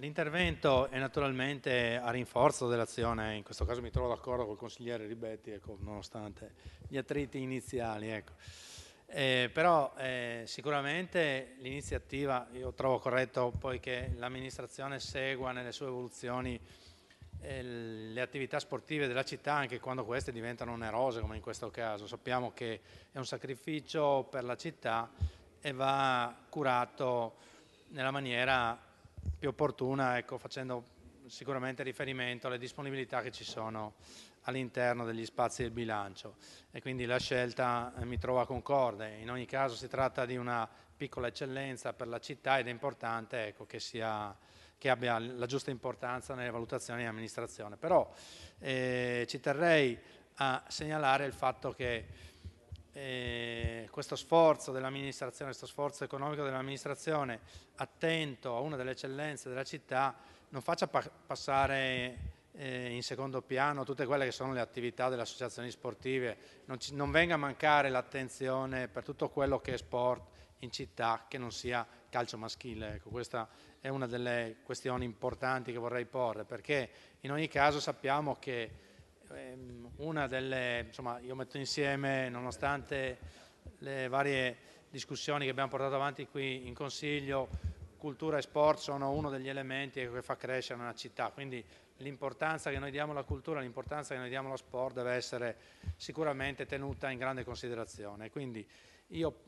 L'intervento è naturalmente a rinforzo dell'azione, in questo caso mi trovo d'accordo col consigliere Ribetti, ecco, nonostante gli attriti iniziali. Ecco. Eh, però eh, sicuramente l'iniziativa, io trovo corretto poi che l'amministrazione segua nelle sue evoluzioni eh, le attività sportive della città anche quando queste diventano onerose come in questo caso. Sappiamo che è un sacrificio per la città e va curato nella maniera più opportuna, ecco, facendo sicuramente riferimento alle disponibilità che ci sono all'interno degli spazi del bilancio e quindi la scelta eh, mi trova concorde. In ogni caso si tratta di una piccola eccellenza per la città ed è importante ecco, che, sia, che, abbia la giusta importanza nelle valutazioni di amministrazione. Però eh, ci terrei a segnalare il fatto che eh, questo sforzo dell'amministrazione, questo sforzo economico dell'amministrazione attento a una delle eccellenze della città non faccia pa passare eh, in secondo piano tutte quelle che sono le attività delle associazioni sportive, non, non venga a mancare l'attenzione per tutto quello che è sport in città che non sia calcio maschile. Ecco, questa è una delle questioni importanti che vorrei porre perché in ogni caso sappiamo che Ehm, una delle, insomma, io metto insieme, nonostante le varie discussioni che abbiamo portato avanti qui in Consiglio, cultura e sport sono uno degli elementi che fa crescere una città, quindi l'importanza che noi diamo alla cultura, l'importanza che noi diamo allo sport deve essere sicuramente tenuta in grande considerazione. Quindi io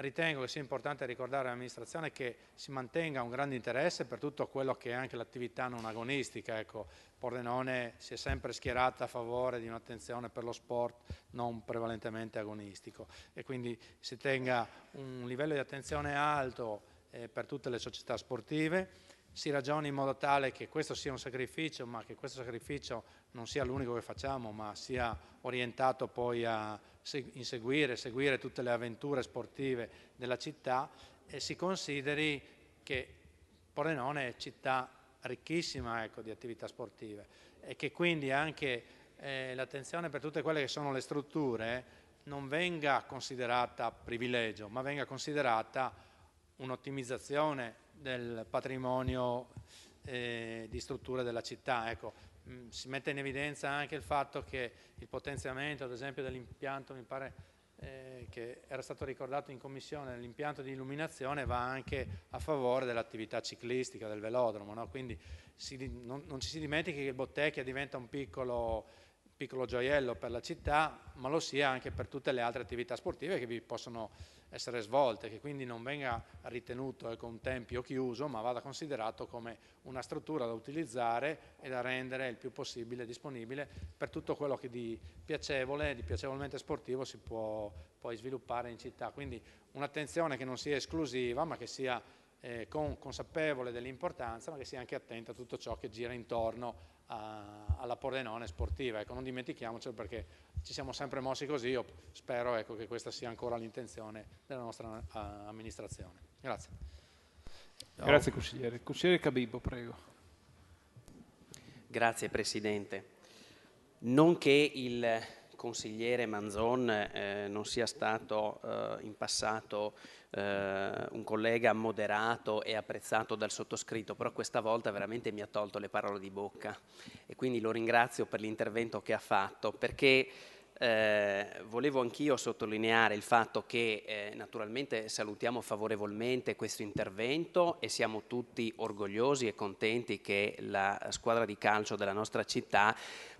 ritengo che sia importante ricordare all'amministrazione che si mantenga un grande interesse per tutto quello che è anche l'attività non agonistica. Ecco, Pordenone si è sempre schierata a favore di un'attenzione per lo sport non prevalentemente agonistico e quindi si tenga un livello di attenzione alto eh, per tutte le società sportive si ragioni in modo tale che questo sia un sacrificio, ma che questo sacrificio non sia l'unico che facciamo, ma sia orientato poi a inseguire, seguire tutte le avventure sportive della città e si consideri che Pordenone è città ricchissima ecco, di attività sportive e che quindi anche eh, l'attenzione per tutte quelle che sono le strutture non venga considerata privilegio, ma venga considerata un'ottimizzazione del patrimonio eh, di strutture della città. Ecco, Mm, si mette in evidenza anche il fatto che il potenziamento, ad esempio, dell'impianto, mi pare eh, che era stato ricordato in commissione, l'impianto di illuminazione va anche a favore dell'attività ciclistica, del velodromo, no? quindi si, non, non, ci si dimentichi che Bottecchia diventa un piccolo piccolo gioiello per la città, ma lo sia anche per tutte le altre attività sportive che vi possono essere svolte, che quindi non venga ritenuto ecco, un tempio chiuso, ma vada considerato come una struttura da utilizzare e da rendere il più possibile disponibile per tutto quello che di piacevole, di piacevolmente sportivo si può poi sviluppare in città. Quindi un'attenzione che non sia esclusiva, ma che sia eh, con, consapevole dell'importanza, ma che sia anche attenta a tutto ciò che gira intorno a, alla Pordenone sportiva. Ecco, non dimentichiamocelo perché ci siamo sempre mossi così, io spero ecco, che questa sia ancora l'intenzione della nostra uh, amministrazione. Grazie. No. Grazie consigliere. Consigliere Cabibbo, prego. Grazie Presidente. Non che il consigliere Manzon eh, non sia stato eh, in passato eh, un collega moderato e apprezzato dal sottoscritto, però questa volta veramente mi ha tolto le parole di bocca e quindi lo ringrazio per l'intervento che ha fatto perché eh, volevo anch'io sottolineare il fatto che eh, naturalmente salutiamo favorevolmente questo intervento e siamo tutti orgogliosi e contenti che la squadra di calcio della nostra città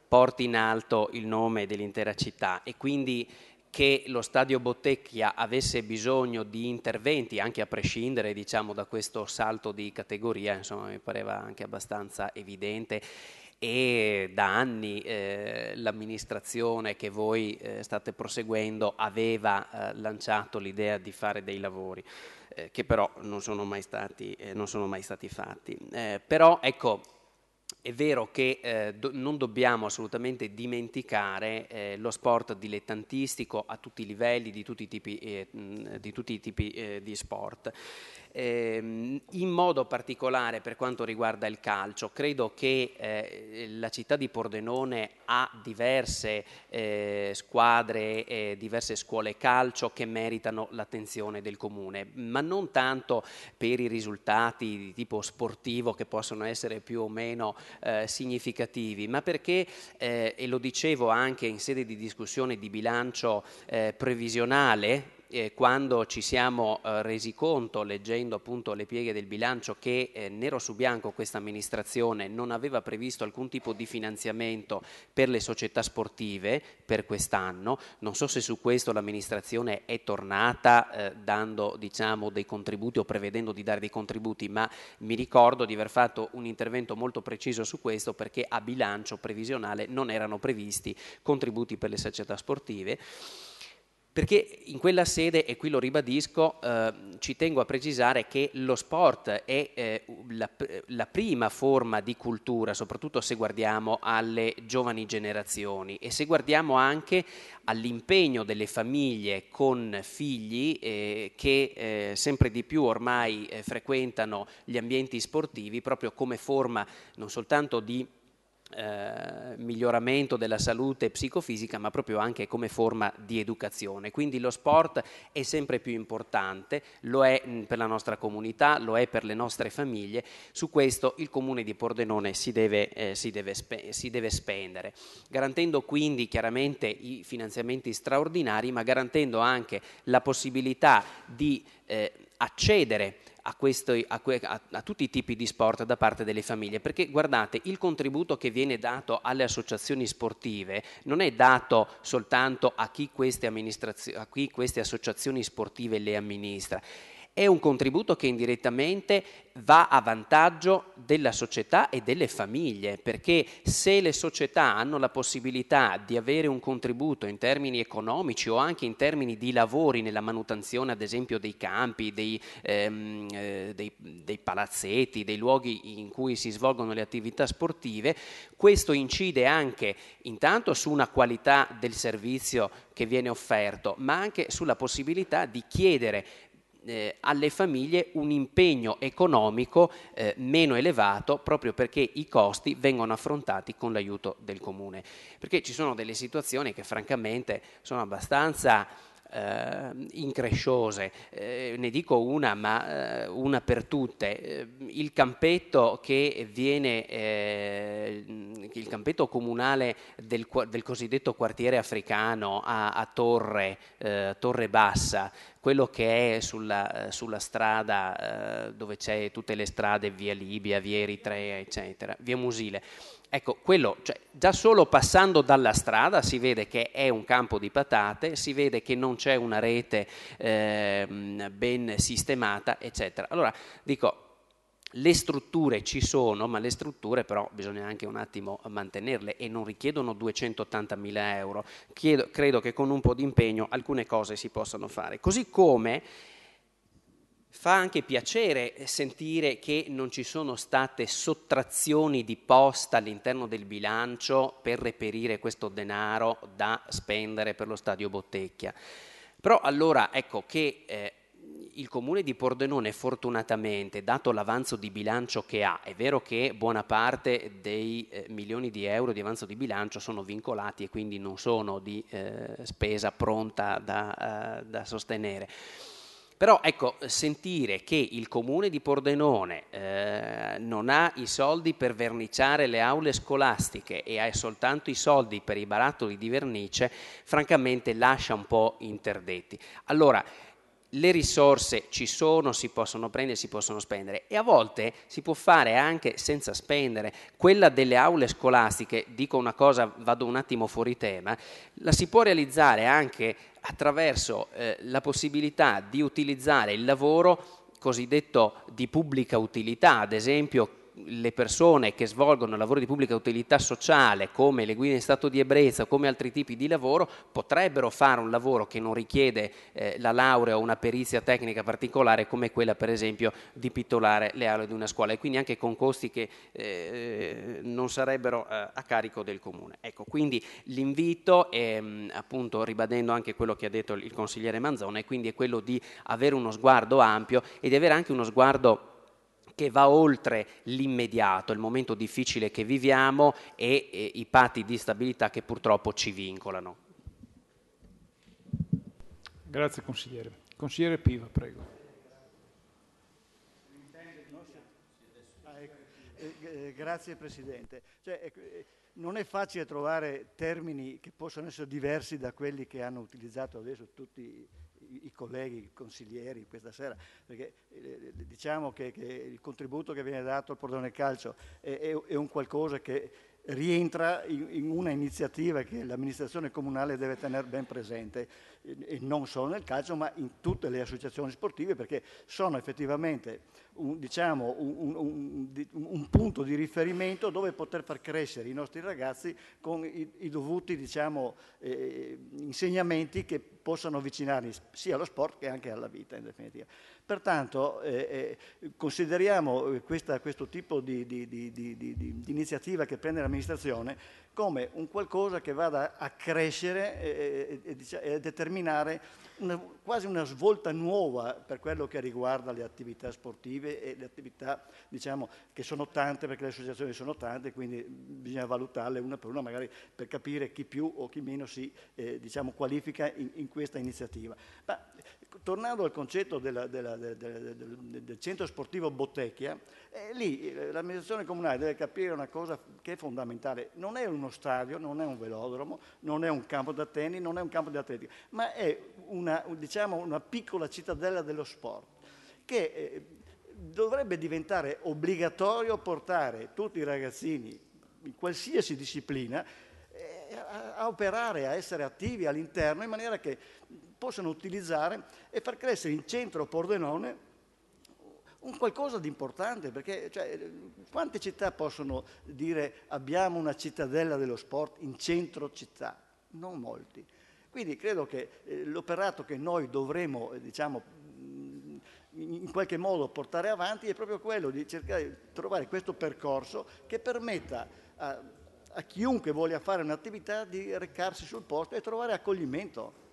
porti in alto il nome dell'intera città e quindi che lo stadio Bottecchia avesse bisogno di interventi, anche a prescindere diciamo, da questo salto di categoria, insomma, mi pareva anche abbastanza evidente e da anni eh, l'amministrazione che voi eh, state proseguendo aveva eh, lanciato l'idea di fare dei lavori eh, che però non sono mai stati, eh, sono mai stati fatti. Eh, però ecco, è vero che eh, do- non dobbiamo assolutamente dimenticare eh, lo sport dilettantistico a tutti i livelli, di tutti i tipi, eh, di, tutti i tipi eh, di, sport ehm, in modo particolare per quanto riguarda il calcio, credo che eh, la città di Pordenone ha diverse eh, squadre e diverse scuole calcio che meritano l'attenzione del comune, ma non tanto per i risultati di tipo sportivo che possono essere più o meno eh, significativi, ma perché, eh, e lo dicevo anche in sede di discussione di bilancio eh, previsionale, eh, quando ci siamo eh, resi conto, leggendo appunto le pieghe del bilancio, che eh, nero su bianco questa amministrazione non aveva previsto alcun tipo di finanziamento per le società sportive per quest'anno, non so se su questo l'amministrazione è tornata eh, dando diciamo, dei contributi o prevedendo di dare dei contributi, ma mi ricordo di aver fatto un intervento molto preciso su questo perché a bilancio previsionale non erano previsti contributi per le società sportive perché in quella sede, e qui lo ribadisco, eh, ci tengo a precisare che lo sport è eh, la, la, prima forma di cultura, soprattutto se guardiamo alle giovani generazioni e se guardiamo anche all'impegno delle famiglie con figli eh, che eh, sempre di più ormai eh, frequentano gli ambienti sportivi proprio come forma non soltanto di eh, miglioramento della salute psicofisica, ma proprio anche come forma di educazione. Quindi lo sport è sempre più importante, lo è mm, per la nostra comunità, lo è per le nostre famiglie. Su questo il comune di Pordenone si deve, eh, si deve, spe- si deve spendere, garantendo quindi chiaramente i finanziamenti straordinari, ma garantendo anche la possibilità di eh, accedere a, questo, a, que, a, a, tutti i tipi di sport da parte delle famiglie, perché guardate, il contributo che viene dato alle associazioni sportive non è dato soltanto a chi queste, chi queste associazioni sportive le amministra, è un contributo che indirettamente va a vantaggio della società e delle famiglie, perché se le società hanno la possibilità di avere un contributo in termini economici o anche in termini di lavori nella manutenzione ad esempio dei campi, dei, ehm, eh, dei, dei palazzetti, dei luoghi in cui si svolgono le attività sportive, questo incide anche intanto su una qualità del servizio che viene offerto, ma anche sulla possibilità di chiedere eh, alle famiglie un impegno economico eh, meno elevato proprio perché i costi vengono affrontati con l'aiuto del comune. Perché ci sono delle situazioni che francamente sono abbastanza eh, incresciose. Eh, ne dico una, ma eh, una per tutte. Eh, il campetto che viene, eh, il campetto comunale del, del, cosiddetto quartiere africano a, a Torre, eh, Torre Bassa, quello che è sulla, sulla strada dove c'è tutte le strade, via Libia, via Eritrea, eccetera, via Musile Ecco, quello, cioè, già solo passando dalla strada si vede che è un campo di patate, si vede che non c'è una rete eh, ben sistemata, eccetera. Allora, dico, le strutture ci sono, ma le strutture però bisogna anche un attimo mantenerle e non richiedono 280.000 euro. Chiedo, credo che con un po' di impegno alcune cose si possano fare. Così come Fa anche piacere eh, sentire che non ci sono state sottrazioni di posta all'interno del bilancio per reperire questo denaro da spendere per lo stadio Bottecchia. Però allora ecco che eh, il comune di Pordenone fortunatamente, dato l'avanzo di bilancio che ha, è vero che buona parte dei eh, milioni di euro di avanzo di bilancio sono vincolati e quindi non sono di eh, spesa pronta da, eh, da sostenere però ecco, sentire che il comune di Pordenone eh, non ha i soldi per verniciare le aule scolastiche e ha soltanto i soldi per i barattoli di vernice, francamente lascia un po' interdetti. Allora, le risorse ci sono, si possono prendere, si possono spendere e a volte si può fare anche senza spendere. Quella delle aule scolastiche, dico una cosa, vado un attimo fuori tema, la si può realizzare anche attraverso eh, la possibilità di utilizzare il lavoro cosiddetto di pubblica utilità, ad esempio le persone che svolgono lavori di pubblica utilità sociale, come le guide in stato di ebbrezza o come altri tipi di lavoro, potrebbero fare un lavoro che non richiede eh, la laurea o una perizia tecnica particolare, come quella per esempio di pittolare le aule di una scuola, e quindi anche con costi che eh, non sarebbero eh, a carico del comune. Ecco, quindi l'invito, è, mm, appunto ribadendo anche quello che ha detto il consigliere Manzone, quindi è quello di avere uno sguardo ampio e di avere anche uno sguardo che va oltre l'immediato, il momento difficile che viviamo e, e i patti di stabilità che purtroppo ci vincolano. Grazie consigliere. Consigliere Piva, prego. Eh, grazie Presidente. Cioè, eh, non è facile trovare termini che possano essere diversi da quelli che hanno utilizzato adesso tutti i, colleghi, consiglieri questa sera, perché eh, diciamo che, che, il contributo che viene dato al portone Calcio è, è, è un qualcosa che rientra in, in una iniziativa che l'amministrazione comunale deve tenere ben presente, e, e non solo nel calcio ma in tutte le associazioni sportive perché sono effettivamente un, diciamo, un, un, un punto di riferimento dove poter far crescere i nostri ragazzi con i, i dovuti diciamo, eh, insegnamenti che possano avvicinarli sia allo sport che anche alla vita in definitiva. Pertanto eh, eh consideriamo eh, questa, questo tipo di, di, di, di, iniziativa che prende l'amministrazione come un qualcosa che vada a crescere eh, e, e, e a determinare una, quasi una svolta nuova per quello che riguarda le attività sportive e le attività diciamo, che sono tante perché le associazioni sono tante, quindi bisogna valutarle una per una magari per capire chi più o chi meno si eh, diciamo, qualifica in, in questa iniziativa. Ma Tornando al concetto della, della, della, del, centro sportivo Bottecchia, eh, lì eh, l'amministrazione comunale deve capire una cosa che è fondamentale, non è uno stadio, non è un velodromo, non è un campo da tennis, non è un campo di atletica, ma è una, diciamo, una piccola cittadella dello sport che eh, dovrebbe diventare obbligatorio portare tutti i ragazzini in qualsiasi disciplina a operare, a essere attivi all'interno in maniera che possano utilizzare e far crescere in centro Pordenone un qualcosa di importante, perché cioè, quante città possono dire abbiamo una cittadella dello sport in centro città? Non molti. Quindi credo che eh, l'operato che noi dovremo, eh, diciamo, mm, in qualche modo portare avanti è proprio quello di cercare di trovare questo percorso che permetta a a chiunque voglia fare un'attività di recarsi sul posto e trovare accoglimento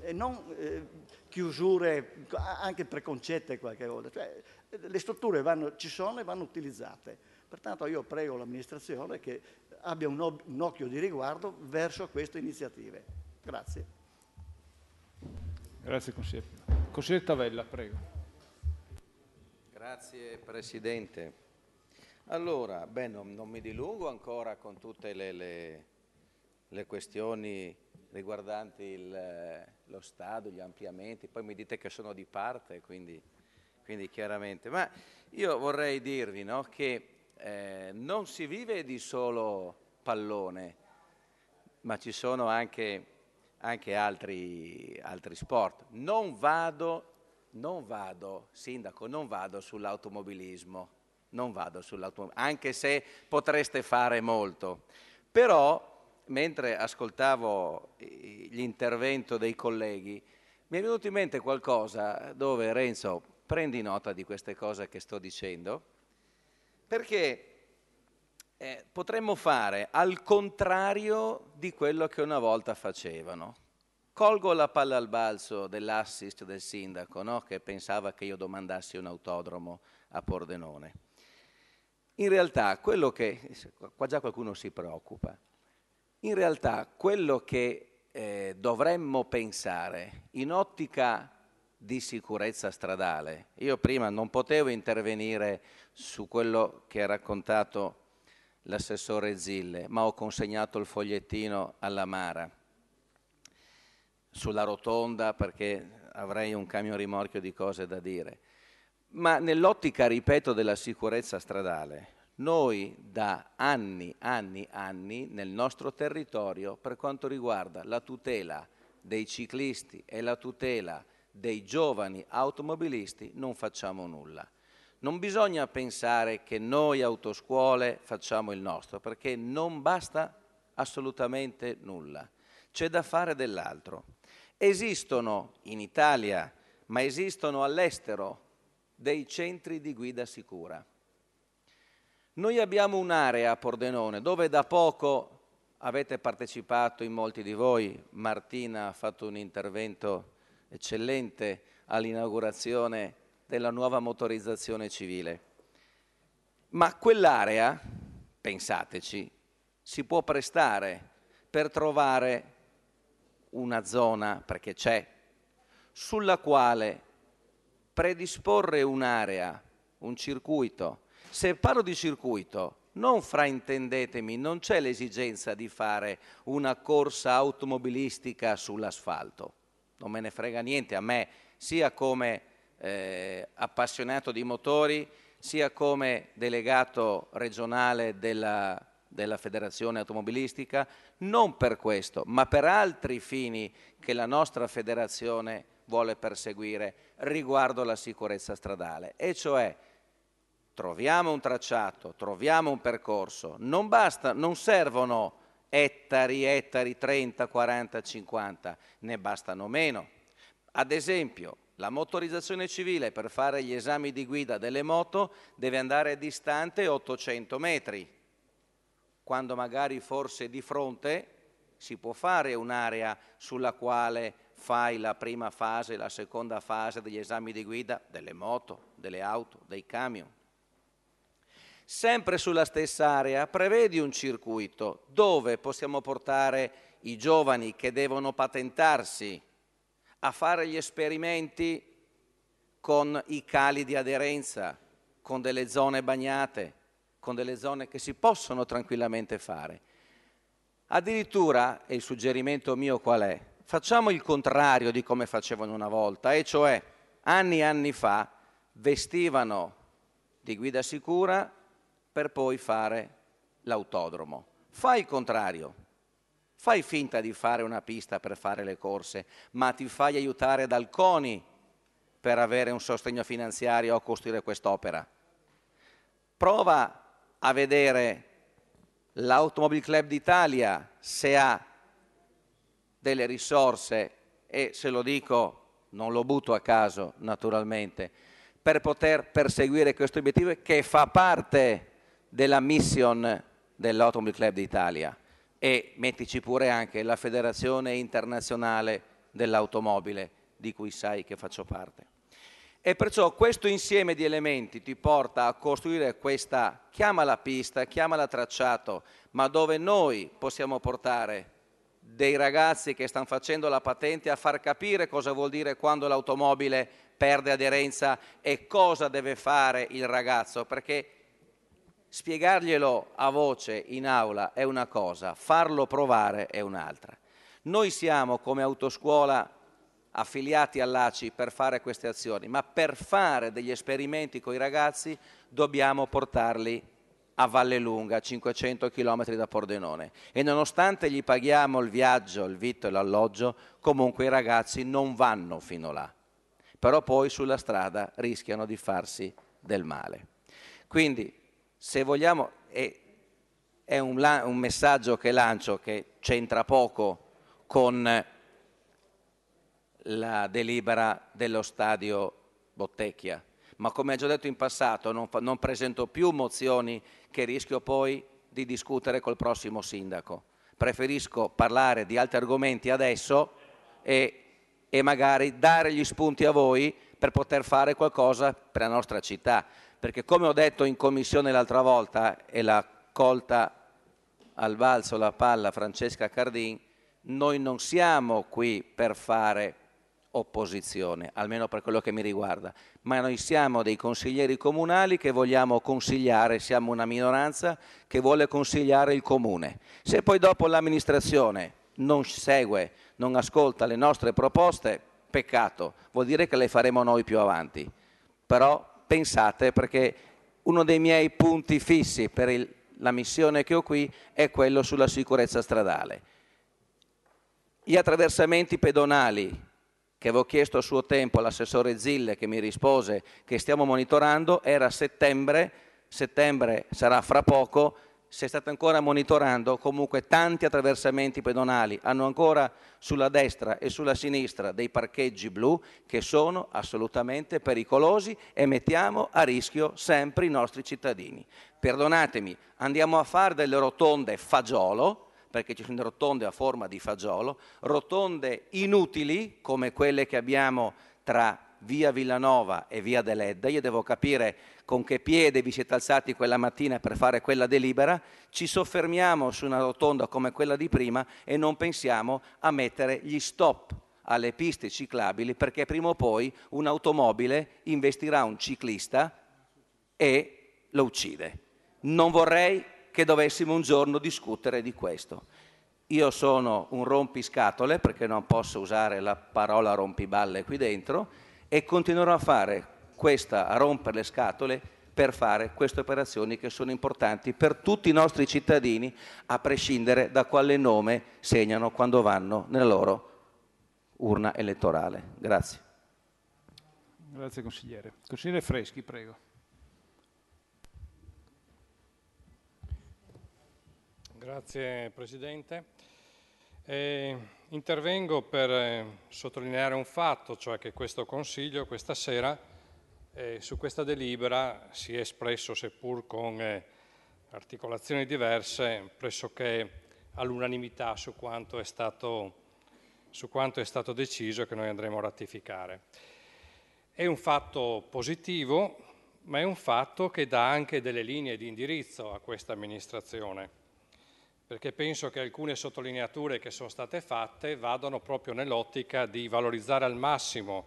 e non eh, chiusure anche preconcette qualche volta. Cioè, le strutture vanno, ci sono e vanno utilizzate. Pertanto io prego l'amministrazione che abbia un, un occhio di riguardo verso queste iniziative. Grazie. Grazie consigliere. Consigliere Tavella, prego. Grazie Presidente. Allora, beh, non, non, mi dilungo ancora con tutte le, le, le questioni riguardanti il, lo stadio, gli ampliamenti, poi mi dite che sono di parte, quindi, quindi chiaramente. Ma io vorrei dirvi no, che eh, non si vive di solo pallone, ma ci sono anche, anche altri, altri, sport. Non vado, non vado, sindaco, non vado sull'automobilismo non vado sull'automobile, anche se potreste fare molto. Però, mentre ascoltavo l'intervento dei colleghi, mi è venuto in mente qualcosa dove Renzo, prendi nota di queste cose che sto dicendo, perché eh, potremmo fare al contrario di quello che una volta facevano. Colgo la palla al balzo dell'assist del sindaco no? che pensava che io domandassi un autodromo a Pordenone. In realtà quello che, qua già qualcuno si preoccupa, in realtà quello che eh, dovremmo pensare in ottica di sicurezza stradale, io prima non potevo intervenire su quello che ha raccontato l'assessore Zille, ma ho consegnato il fogliettino alla Mara sulla rotonda perché avrei un camion rimorchio di cose da dire. Ma nell'ottica, ripeto, della sicurezza stradale, noi da anni, anni, anni nel nostro territorio per quanto riguarda la tutela dei ciclisti e la tutela dei giovani automobilisti non facciamo nulla. Non bisogna pensare che noi autoscuole facciamo il nostro, perché non basta assolutamente nulla. C'è da fare dell'altro. Esistono in Italia, ma esistono all'estero dei centri di guida sicura. Noi abbiamo un'area a Pordenone dove da poco avete partecipato in molti di voi, Martina ha fatto un intervento eccellente all'inaugurazione della nuova motorizzazione civile. Ma quell'area, pensateci, si può prestare per trovare una zona, perché c'è, sulla quale predisporre un'area, un circuito. Se parlo di circuito, non fraintendetemi, non c'è l'esigenza di fare una corsa automobilistica sull'asfalto. Non me ne frega niente a me, sia come eh, appassionato di motori, sia come delegato regionale della, della, Federazione Automobilistica, non per questo, ma per altri fini che la nostra federazione vuole perseguire riguardo la sicurezza stradale. E cioè troviamo un tracciato, troviamo un percorso, non basta, non servono ettari, ettari, 30, 40, 50, ne bastano meno. Ad esempio, la motorizzazione civile per fare gli esami di guida delle moto deve andare distante 800 metri, quando magari forse di fronte si può fare un'area sulla quale fai la prima fase, la seconda fase degli esami di guida delle moto, delle auto, dei camion. Sempre sulla stessa area prevedi un circuito dove possiamo portare i giovani che devono patentarsi a fare gli esperimenti con i cali di aderenza, con delle zone bagnate, con delle zone che si possono tranquillamente fare. Addirittura, e il suggerimento mio qual è? Facciamo il contrario di come facevano una volta, e cioè anni e anni fa vestivano di guida sicura per poi fare l'autodromo. Fai il contrario, fai finta di fare una pista per fare le corse, ma ti fai aiutare dal CONI per avere un sostegno finanziario a costruire quest'opera. Prova a vedere l'Automobile Club d'Italia se ha delle risorse e se lo dico non lo butto a caso naturalmente, per poter perseguire questo obiettivo che fa parte della mission dell'Automobile Club d'Italia e mettici pure anche la Federazione Internazionale dell'Automobile di cui sai che faccio parte. E perciò questo insieme di elementi ti porta a costruire questa, chiamala pista, chiamala tracciato, ma dove noi possiamo portare dei ragazzi che stanno facendo la patente a far capire cosa vuol dire quando l'automobile perde aderenza e cosa deve fare il ragazzo, perché spiegarglielo a voce in aula è una cosa, farlo provare è un'altra. Noi siamo come autoscuola affiliati all'ACI per fare queste azioni, ma per fare degli esperimenti con i ragazzi dobbiamo portarli a Vallelunga, 500 km da Pordenone. E nonostante gli paghiamo il viaggio, il vitto e l'alloggio, comunque i ragazzi non vanno fino là. Però poi sulla strada rischiano di farsi del male. Quindi, se vogliamo, è, un, un messaggio che lancio che c'entra poco con la delibera dello stadio Bottecchia. Ma come ho già detto in passato, non, non presento più mozioni che rischio poi di discutere col prossimo sindaco. Preferisco parlare di altri argomenti adesso e, e magari dare gli spunti a voi per poter fare qualcosa per la nostra città. Perché come ho detto in commissione l'altra volta e l'ha colta al balzo la palla Francesca Cardin, noi non siamo qui per fare opposizione, almeno per quello che mi riguarda, ma noi siamo dei consiglieri comunali che vogliamo consigliare, siamo una minoranza che vuole consigliare il comune. Se poi dopo l'amministrazione non segue, non ascolta le nostre proposte, peccato, vuol dire che le faremo noi più avanti. Però pensate perché uno dei miei punti fissi per il, la missione che ho qui è quello sulla sicurezza stradale. Gli attraversamenti pedonali che avevo chiesto a suo tempo all'assessore Zille che mi rispose che stiamo monitorando era settembre, settembre sarà fra poco, se state ancora monitorando comunque tanti attraversamenti pedonali, hanno ancora sulla destra e sulla sinistra dei parcheggi blu che sono assolutamente pericolosi e mettiamo a rischio sempre i nostri cittadini. Perdonatemi, andiamo a fare delle rotonde fagiolo, perché ci sono rotonde a forma di fagiolo, rotonde inutili come quelle che abbiamo tra via Villanova e via Deledda, io devo capire con che piede vi siete alzati quella mattina per fare quella delibera, ci soffermiamo su una rotonda come quella di prima e non pensiamo a mettere gli stop alle piste ciclabili perché prima o poi un'automobile investirà un ciclista e lo uccide. Non vorrei che dovessimo un giorno discutere di questo. Io sono un rompiscatole, perché non posso usare la parola rompiballe qui dentro, e continuerò a fare questa, a rompere le scatole per fare queste operazioni che sono importanti per tutti i nostri cittadini, a prescindere da quale nome segnano quando vanno nella loro urna elettorale. Grazie. Grazie consigliere. Consigliere Freschi, prego. Grazie Presidente. Eh, intervengo per eh, sottolineare un fatto, cioè che questo Consiglio questa sera eh, su questa delibera si è espresso, seppur con eh, articolazioni diverse, pressoché all'unanimità su, su quanto è stato deciso e che noi andremo a ratificare. È un fatto positivo, ma è un fatto che dà anche delle linee di indirizzo a questa amministrazione perché penso che alcune sottolineature che sono state fatte vadano proprio nell'ottica di valorizzare al massimo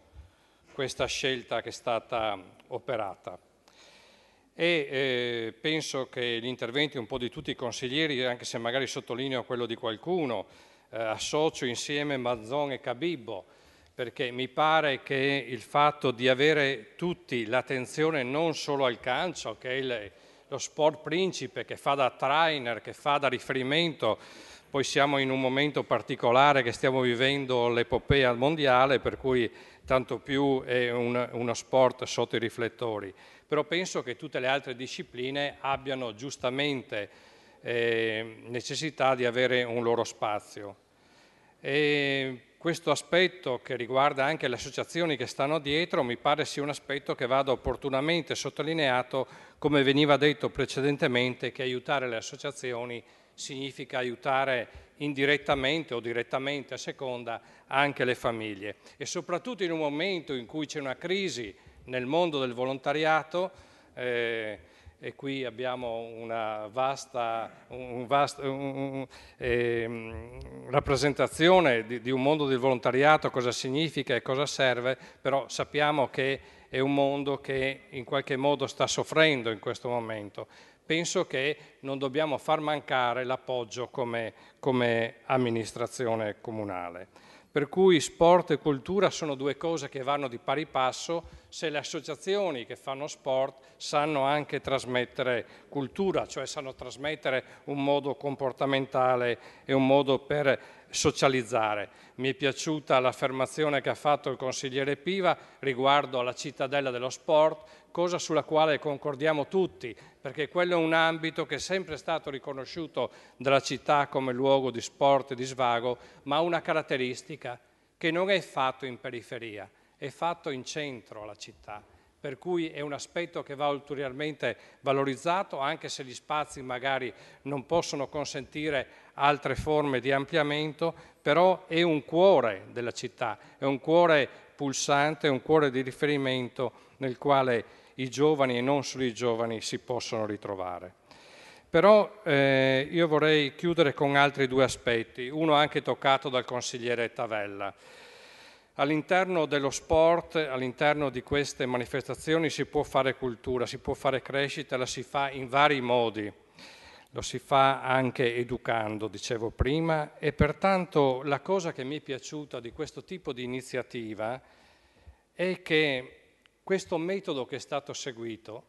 questa scelta che è stata operata. E eh, penso che gli interventi un po' di tutti i consiglieri, anche se magari sottolineo quello di qualcuno, eh, associo insieme Mazzon e Cabibbo, perché mi pare che il fatto di avere tutti l'attenzione non solo al calcio, che è il, lo sport principe che fa da trainer, che fa da riferimento. Poi siamo in un momento particolare che stiamo vivendo l'epopea mondiale, per cui tanto più è un, uno sport sotto i riflettori. Però penso che tutte le altre discipline abbiano giustamente eh, necessità di avere un loro spazio. E questo aspetto che riguarda anche le associazioni che stanno dietro mi pare sia un aspetto che vada opportunamente sottolineato, come veniva detto precedentemente, che aiutare le associazioni significa aiutare indirettamente o direttamente a seconda anche le famiglie e soprattutto in un momento in cui c'è una crisi nel mondo del volontariato eh, e qui abbiamo una vasta un vast, un, eh, rappresentazione di, di un mondo del volontariato, cosa significa e cosa serve, però sappiamo che è un mondo che in qualche modo sta soffrendo in questo momento. Penso che non dobbiamo far mancare l'appoggio come, come amministrazione comunale. Per cui sport e cultura sono due cose che vanno di pari passo, se le associazioni che fanno sport sanno anche trasmettere cultura, cioè sanno trasmettere un modo comportamentale e un modo per socializzare. Mi è piaciuta l'affermazione che ha fatto il consigliere Piva riguardo alla cittadella dello sport, cosa sulla quale concordiamo tutti, perché quello è un ambito che è sempre stato riconosciuto dalla città come luogo di sport e di svago, ma ha una caratteristica che non è fatto in periferia, è fatto in centro alla città, per cui è un aspetto che va ulteriormente valorizzato, anche se gli spazi magari non possono consentire altre forme di ampliamento, però è un cuore della città, è un cuore pulsante, è un cuore di riferimento nel quale i giovani e non solo i giovani si possono ritrovare. Però eh, io vorrei chiudere con altri due aspetti, uno anche toccato dal consigliere Tavella. All'interno dello sport, all'interno di queste manifestazioni si può fare cultura, si può fare crescita, la si fa in vari modi, lo si fa anche educando, dicevo prima, e pertanto la cosa che mi è piaciuta di questo tipo di iniziativa è che questo metodo che è stato seguito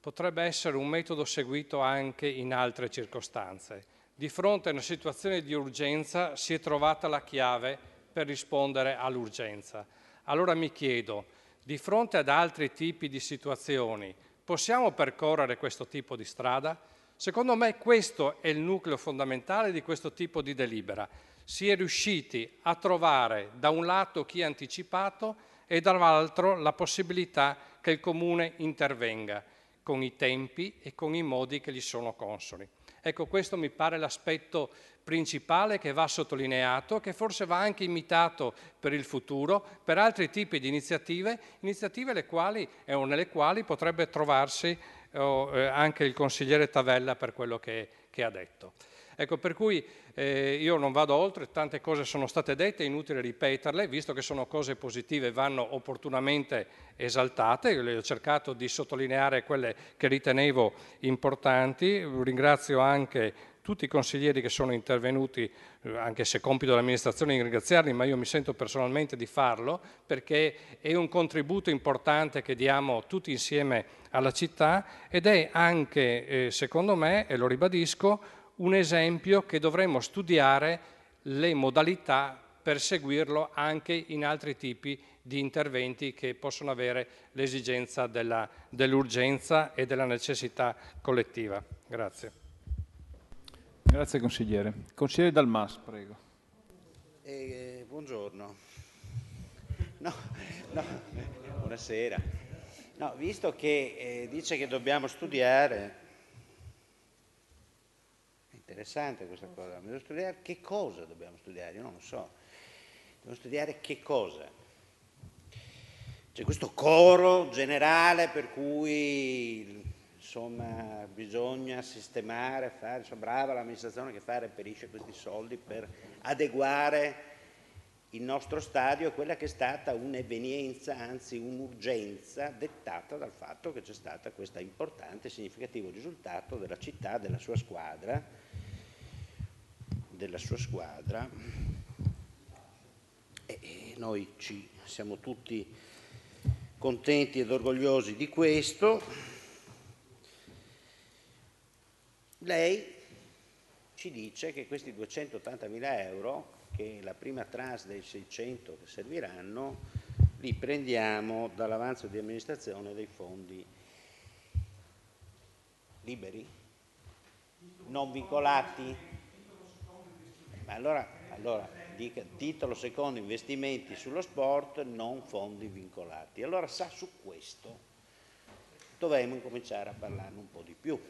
potrebbe essere un metodo seguito anche in altre circostanze. Di fronte a una situazione di urgenza si è trovata la chiave per rispondere all'urgenza. Allora mi chiedo, di fronte ad altri tipi di situazioni, possiamo percorrere questo tipo di strada? Secondo me questo è il nucleo fondamentale di questo tipo di delibera. Si è riusciti a trovare da un lato chi ha anticipato e dall'altro la possibilità che il Comune intervenga con i tempi e con i modi che gli sono consoli. Ecco, questo mi pare l'aspetto principale che va sottolineato, che forse va anche imitato per il futuro, per altri tipi di iniziative, iniziative quali, eh, o nelle quali potrebbe trovarsi eh, eh, anche il consigliere Tavella per quello che, che ha detto. Ecco, per cui eh, io non vado oltre, tante cose sono state dette, è inutile ripeterle, visto che sono cose positive vanno opportunamente esaltate, io le ho cercato di sottolineare quelle che ritenevo importanti, ringrazio anche tutti i consiglieri che sono intervenuti, eh, anche se compito dell'amministrazione di ringraziarli, ma io mi sento personalmente di farlo perché è un contributo importante che diamo tutti insieme alla città ed è anche, eh, secondo me, e lo ribadisco, un esempio che dovremmo studiare le modalità per seguirlo anche in altri tipi di interventi che possono avere l'esigenza dell'urgenza dell e della necessità collettiva. Grazie. Grazie consigliere. Consigliere Dalmas, prego. Eh, eh, buongiorno. No, no, buonasera. No, visto che eh, dice che dobbiamo studiare, è interessante questa cosa, dobbiamo studiare che cosa dobbiamo studiare, io non lo so. Dobbiamo studiare che cosa. C'è questo coro generale per cui insomma, bisogna sistemare, fare, insomma, brava l'amministrazione che fa reperisce questi soldi per adeguare il nostro stadio a quella che è stata un'evenienza, anzi un'urgenza dettata dal fatto che c'è stato questo importante e significativo risultato della città, della sua squadra, della sua squadra. E noi ci siamo tutti contenti ed orgogliosi di questo. lei ci dice che questi 280 mila euro, che la prima tranche dei 600 che serviranno, li prendiamo dall'avanzo di amministrazione dei fondi liberi, non vincolati. Ma allora, allora dica titolo secondo investimenti sullo sport, non fondi vincolati. Allora sa su questo dovremmo cominciare a parlarne un po' di più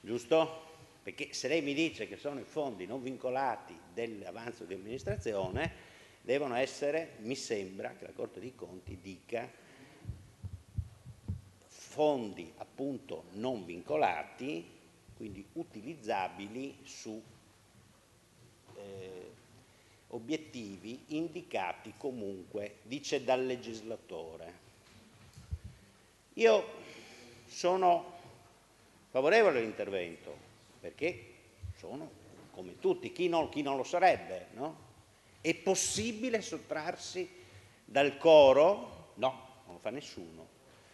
giusto? Perché se lei mi dice che sono i fondi non vincolati dell'avanzo di amministrazione, devono essere, mi sembra che la Corte dei Conti dica, fondi appunto non vincolati, quindi utilizzabili su eh, obiettivi indicati comunque, dice dal legislatore. Io sono favorevole all'intervento, perché sono come tutti, chi non, chi non lo sarebbe, no? È possibile sottrarsi dal coro? No, non lo fa nessuno.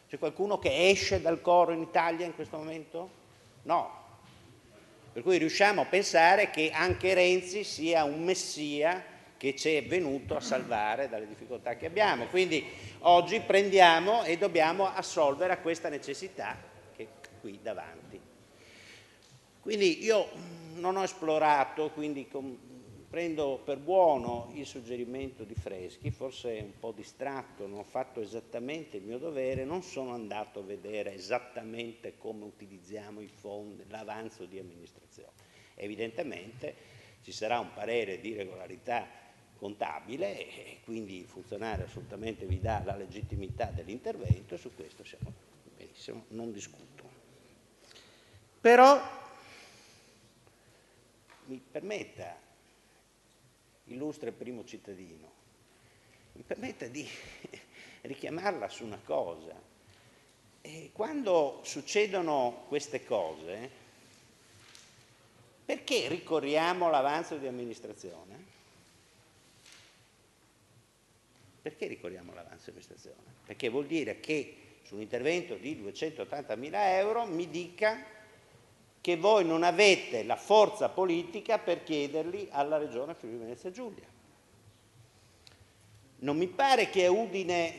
C'è qualcuno che esce dal coro in Italia in questo momento? No. Per cui riusciamo a pensare che anche Renzi sia un messia che ci è venuto a salvare dalle difficoltà che abbiamo. Quindi oggi prendiamo e dobbiamo assolvere a questa necessità qui davanti. Quindi io non ho esplorato, quindi prendo per buono il suggerimento di Freschi, forse un po' distratto, non ho fatto esattamente il mio dovere, non sono andato a vedere esattamente come utilizziamo i fondi, l'avanzo di amministrazione. Evidentemente ci sarà un parere di regolarità contabile e quindi il funzionario assolutamente vi dà la legittimità dell'intervento e su questo siamo benissimo, non discuto. Però mi permetta, illustre primo cittadino, mi permetta di richiamarla su una cosa. E quando succedono queste cose, perché ricorriamo all'avanzo di amministrazione? Perché ricorriamo all'avanzo di amministrazione? Perché vuol dire che su un intervento di 280 mila euro mi dica che voi non avete la forza politica per chiederli alla Regione Friuli Venezia Giulia. Non mi pare che a Udine,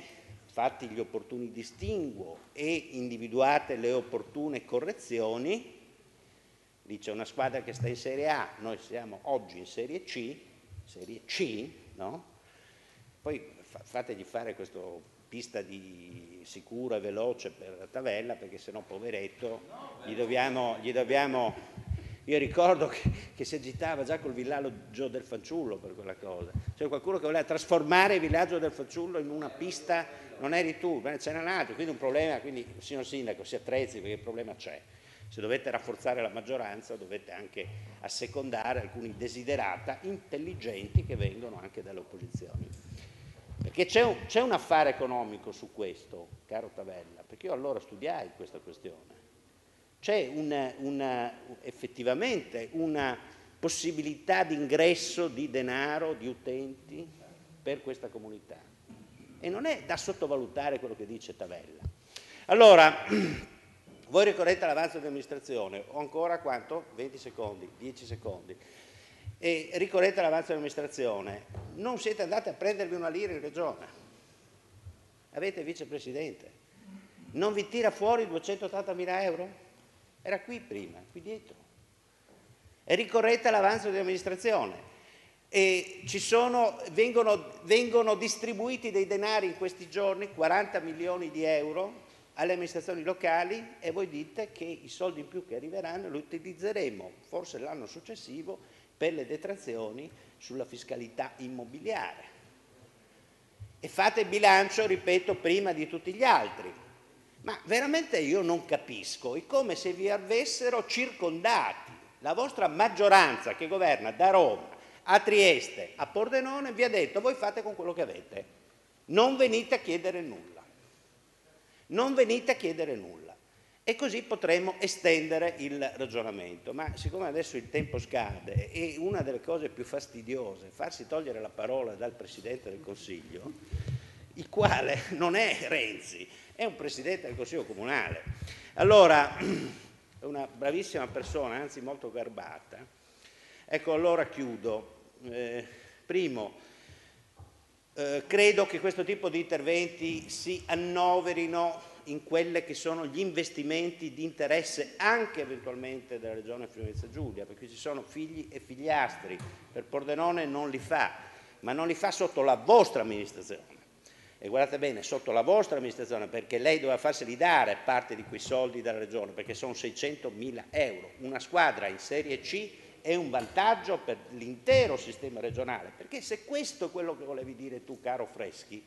fatti gli opportuni distinguo e individuate le opportune correzioni, lì c'è una squadra che sta in Serie A, noi siamo oggi in Serie C, Serie C, no? Poi fategli fare questa pista di sicuro e veloce per la Tavella perché sennò poveretto gli dobbiamo, gli dobbiamo... io ricordo che, che, si agitava già col villaggio del fanciullo per quella cosa c'era qualcuno che voleva trasformare il villaggio del fanciullo in una pista non eri tu, ma c'era un altro quindi un problema, quindi signor Sindaco si attrezzi perché il problema c'è se dovete rafforzare la maggioranza dovete anche assecondare alcuni desiderata intelligenti che vengono anche dalle opposizioni. Perché c'è un, c'è un affare economico su questo, caro Tavella, perché io allora studiai questa questione. C'è una, una, effettivamente una possibilità di ingresso di denaro, di utenti per questa comunità. E non è da sottovalutare quello che dice Tavella. Allora, voi ricorrete l'avanzo di amministrazione, ho ancora quanto? 20 secondi, 10 secondi e ricorrete all'avanzo dell'amministrazione, non siete andati a prendervi una lira in regione, avete vicepresidente, non vi tira fuori 280 mila euro? Era qui prima, qui dietro. E ricorrete all'avanzo dell'amministrazione e ci sono, vengono, vengono distribuiti dei denari in questi giorni, 40 milioni di euro, alle amministrazioni locali e voi dite che i soldi in più che arriveranno li utilizzeremo forse l'anno successivo per le detrazioni sulla fiscalità immobiliare. E fate il bilancio, ripeto, prima di tutti gli altri. Ma veramente io non capisco, è come se vi avessero circondati la vostra maggioranza che governa da Roma a Trieste, a Pordenone, vi ha detto voi fate con quello che avete, non venite a chiedere nulla, non venite a chiedere nulla e così potremmo estendere il ragionamento. Ma siccome adesso il tempo scade e una delle cose più fastidiose, è farsi togliere la parola dal Presidente del Consiglio, il quale non è Renzi, è un Presidente del Consiglio Comunale. Allora, è una bravissima persona, anzi molto garbata. Ecco, allora chiudo. Eh, primo, eh, credo che questo tipo di interventi si annoverino in quelli che sono gli investimenti di interesse anche eventualmente della regione Friulenza Giulia, perché ci sono figli e figliastri, per Pordenone non li fa, ma non li fa sotto la vostra amministrazione. E guardate bene, sotto la vostra amministrazione, perché lei doveva farseli dare parte di quei soldi dalla regione, perché sono 600 mila euro. Una squadra in Serie C è un vantaggio per l'intero sistema regionale, perché se questo è quello che volevi dire tu, caro Freschi,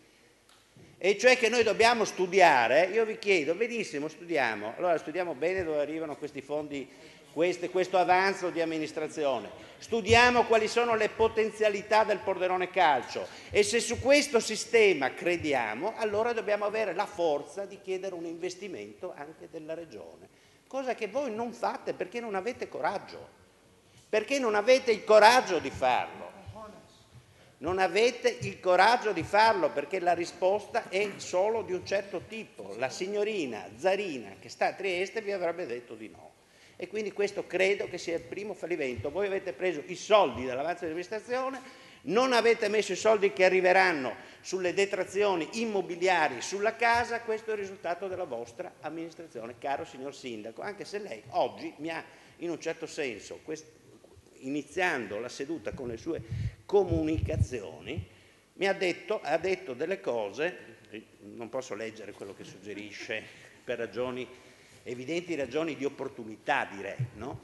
e cioè che noi dobbiamo studiare, io vi chiedo, benissimo, studiamo, allora studiamo bene dove arrivano questi fondi, queste, questo avanzo di amministrazione, studiamo quali sono le potenzialità del Porderone Calcio e se su questo sistema crediamo, allora dobbiamo avere la forza di chiedere un investimento anche della Regione, cosa che voi non fate perché non avete coraggio, perché non avete il coraggio di farlo. Non avete il coraggio di farlo perché la risposta è solo di un certo tipo. La signorina Zarina che sta a Trieste vi avrebbe detto di no. E quindi questo credo che sia il primo fallimento. Voi avete preso i soldi dall'avanzo di amministrazione, non avete messo i soldi che arriveranno sulle detrazioni immobiliari sulla casa, questo è il risultato della vostra amministrazione, caro signor Sindaco, anche se lei oggi mi ha in un certo senso, iniziando la seduta con le sue comunicazioni, mi ha detto, ha detto delle cose, non posso leggere quello che suggerisce per ragioni, evidenti ragioni di opportunità direi, no?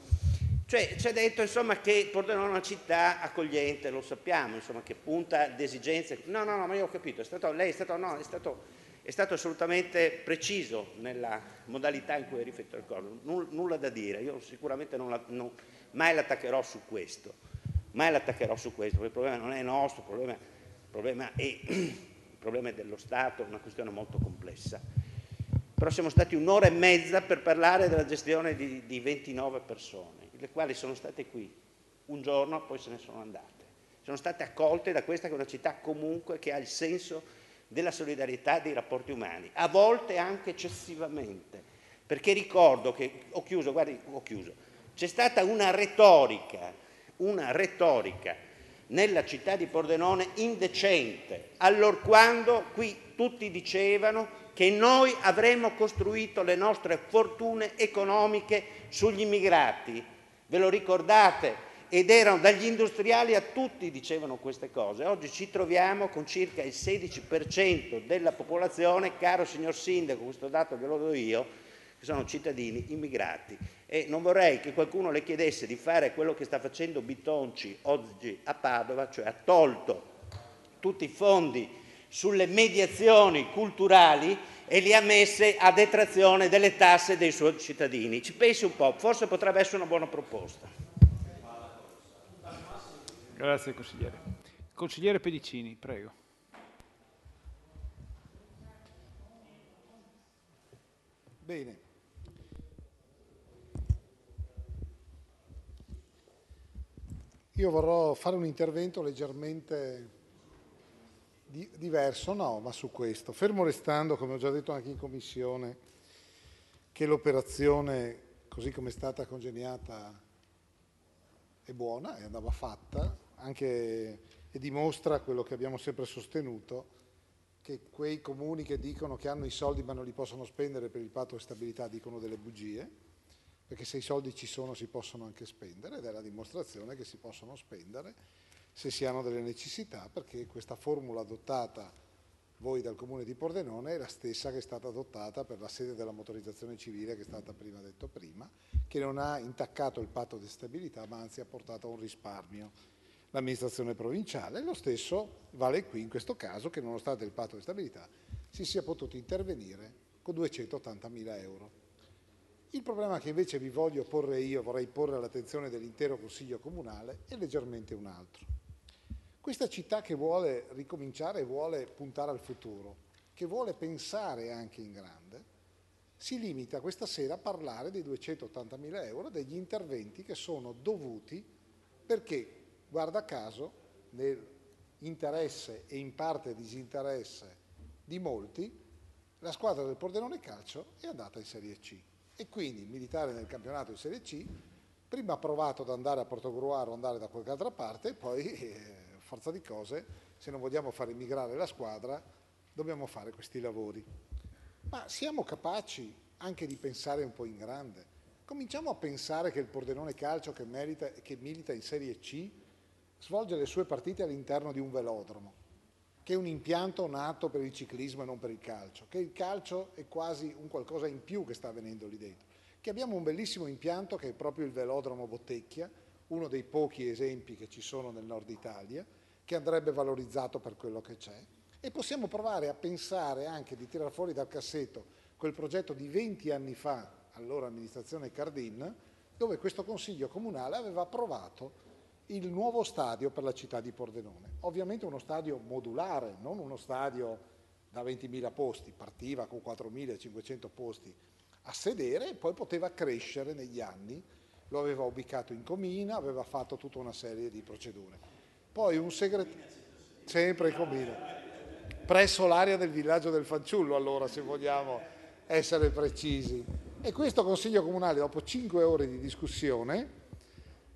Cioè ci ha detto insomma che Pordenone è una città accogliente, lo sappiamo, insomma che punta ad esigenze, no no no ma io ho capito, è stato, lei è stato, no, è stato è stato assolutamente preciso nella modalità in cui ha riferito il corno, nulla da dire, io sicuramente non la, non, mai l'attaccherò su questo mai l'attaccherò su questo, perché il problema non è nostro, il problema, il problema è, il problema dello Stato, è una questione molto complessa. Però siamo stati un'ora e mezza per parlare della gestione di, di 29 persone, le quali sono state qui un giorno, poi se ne sono andate. Sono state accolte da questa che è una città comunque che ha il senso della solidarietà dei rapporti umani, a volte anche eccessivamente, perché ricordo che, ho chiuso, guardi, ho chiuso, c'è stata una retorica una retorica nella città di Pordenone indecente, allorquando qui tutti dicevano che noi avremmo costruito le nostre fortune economiche sugli immigrati. Ve lo ricordate? Ed erano dagli industriali a tutti dicevano queste cose. Oggi ci troviamo con circa il 16% della popolazione, caro signor Sindaco, questo dato ve lo do io, sono cittadini immigrati e non vorrei che qualcuno le chiedesse di fare quello che sta facendo Bitonci oggi a Padova, cioè ha tolto tutti i fondi sulle mediazioni culturali e li ha messe a detrazione delle tasse dei suoi cittadini. Ci pensi un po', forse potrebbe essere una buona proposta. Grazie consigliere. Consigliere Pedicini, prego. Bene. Io vorrò fare un intervento leggermente di, diverso, no, ma su questo. Fermo restando, come ho già detto anche in Commissione, che l'operazione, così come è stata congegnata, è buona e andava fatta, anche, e dimostra quello che abbiamo sempre sostenuto, che quei comuni che dicono che hanno i soldi ma non li possono spendere per il patto di stabilità dicono delle bugie perché se i soldi ci sono si possono anche spendere ed è la dimostrazione che si possono spendere se si hanno delle necessità, perché questa formula adottata voi dal Comune di Pordenone è la stessa che è stata adottata per la sede della motorizzazione civile che è stata prima detto prima, che non ha intaccato il patto di stabilità ma anzi ha portato a un risparmio l'amministrazione provinciale. Lo stesso vale qui in questo caso che nonostante il patto di stabilità si sia potuto intervenire con 280 mila euro. Il problema che invece vi voglio porre io, vorrei porre all'attenzione dell'intero Consiglio Comunale, è leggermente un altro. Questa città che vuole ricominciare, vuole puntare al futuro, che vuole pensare anche in grande, si limita questa sera a parlare dei 280.000 euro, degli interventi che sono dovuti perché, guarda caso, nell'interesse e in parte disinteresse di molti, la squadra del Pordenone Calcio è andata in Serie C. E quindi militare nel campionato di Serie C, prima ha provato ad andare a Portogruaro, andare da qualche altra parte, poi, eh, forza di cose, se non vogliamo far emigrare la squadra, dobbiamo fare questi lavori. Ma siamo capaci anche di pensare un po' in grande. Cominciamo a pensare che il Pordenone Calcio che, merita, che milita in Serie C svolge le sue partite all'interno di un velodromo che è un impianto nato per il ciclismo e non per il calcio, che il calcio è quasi un qualcosa in più che sta avvenendo lì dentro, che abbiamo un bellissimo impianto che è proprio il velodromo Bottecchia, uno dei pochi esempi che ci sono nel nord Italia, che andrebbe valorizzato per quello che c'è e possiamo provare a pensare anche di tirar fuori dal cassetto quel progetto di 20 anni fa, allora amministrazione Cardin, dove questo Consiglio Comunale aveva approvato il nuovo stadio per la città di Pordenone. Ovviamente uno stadio modulare, non uno stadio da 20.000 posti, partiva con 4.500 posti a sedere e poi poteva crescere negli anni, lo aveva ubicato in comina, aveva fatto tutta una serie di procedure. Poi un segretario, sempre in comina, presso l'area del villaggio del Fanciullo allora se vogliamo essere precisi. E questo Consiglio Comunale dopo 5 ore di discussione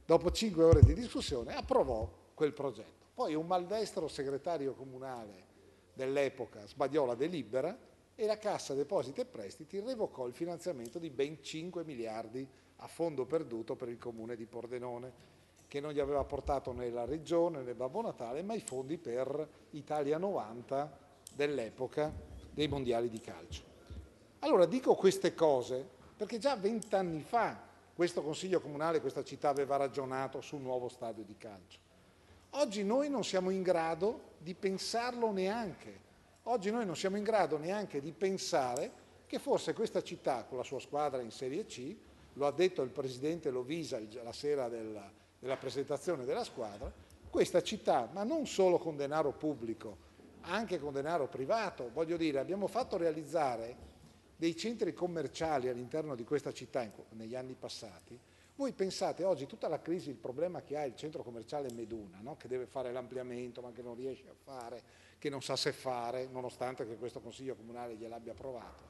dopo cinque ore di discussione, approvò quel progetto. Poi un maldestro segretario comunale dell'epoca sbagliò la delibera e la Cassa Depositi e Prestiti revocò il finanziamento di ben 5 miliardi a fondo perduto per il comune di Pordenone, che non gli aveva portato né la regione né Babbo Natale, ma i fondi per Italia 90 dell'epoca dei mondiali di calcio. Allora dico queste cose perché già vent'anni fa questo Consiglio Comunale, questa città aveva ragionato sul nuovo stadio di calcio. Oggi noi non siamo in grado di pensarlo neanche. Oggi noi non siamo in grado neanche di pensare che forse questa città, con la sua squadra in Serie C, lo ha detto il Presidente Lovisa la sera della, della presentazione della squadra, questa città, ma non solo con denaro pubblico, anche con denaro privato, voglio dire, abbiamo fatto realizzare dei centri commerciali all'interno di questa città negli anni passati, voi pensate oggi tutta la crisi, il problema che ha il centro commerciale Meduna, no? che deve fare l'ampliamento ma che non riesce a fare, che non sa se fare, nonostante che questo Consiglio Comunale gliel'abbia approvato.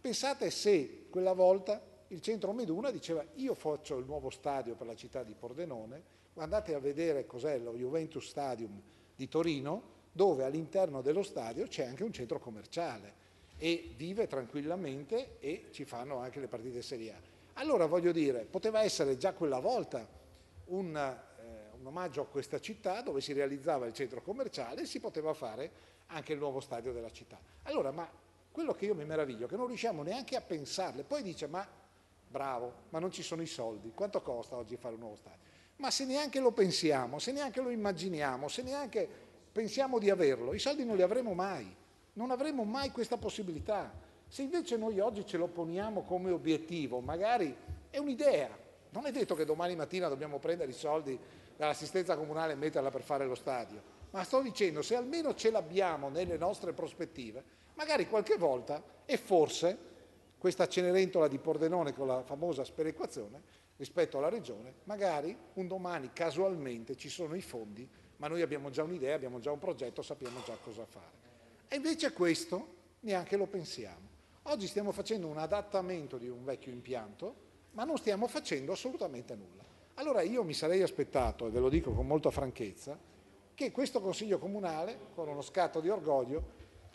Pensate se quella volta il centro Meduna diceva io faccio il nuovo stadio per la città di Pordenone, andate a vedere cos'è lo Juventus Stadium di Torino, dove all'interno dello stadio c'è anche un centro commerciale e vive tranquillamente e ci fanno anche le partite Serie A. Allora voglio dire, poteva essere già quella volta un, eh, un omaggio a questa città dove si realizzava il centro commerciale e si poteva fare anche il nuovo stadio della città. Allora, ma quello che io mi meraviglio è che non riusciamo neanche a pensarle. Poi dice, ma bravo, ma non ci sono i soldi, quanto costa oggi fare un nuovo stadio? Ma se neanche lo pensiamo, se neanche lo immaginiamo, se neanche pensiamo di averlo, i soldi non li avremo mai non avremo mai questa possibilità. Se invece noi oggi ce lo poniamo come obiettivo, magari è un'idea, non è detto che domani mattina dobbiamo prendere i soldi dall'assistenza comunale e metterla per fare lo stadio, ma sto dicendo se almeno ce l'abbiamo nelle nostre prospettive, magari qualche volta e forse questa Cenerentola di Pordenone con la famosa sperequazione rispetto alla regione, magari un domani casualmente ci sono i fondi, ma noi abbiamo già un'idea, abbiamo già un progetto, sappiamo già cosa fare. E invece questo neanche lo pensiamo. Oggi stiamo facendo un adattamento di un vecchio impianto, ma non stiamo facendo assolutamente nulla. Allora io mi sarei aspettato, e ve lo dico con molta franchezza, che questo Consiglio Comunale, con uno scatto di orgoglio,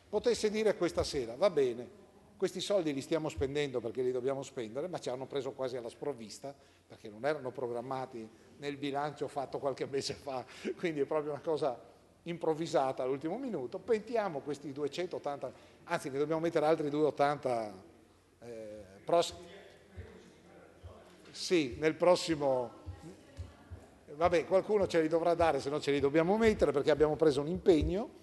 potesse dire questa sera, va bene, questi soldi li stiamo spendendo perché li dobbiamo spendere, ma ci hanno preso quasi alla sprovvista, perché non erano programmati nel bilancio fatto qualche mese fa, quindi è proprio una cosa improvvisata all'ultimo minuto, pentiamo questi 280, anzi ne dobbiamo mettere altri 280 eh, prossimi. Sì, nel prossimo... Vabbè, qualcuno ce li dovrà dare, se no ce li dobbiamo mettere perché abbiamo preso un impegno.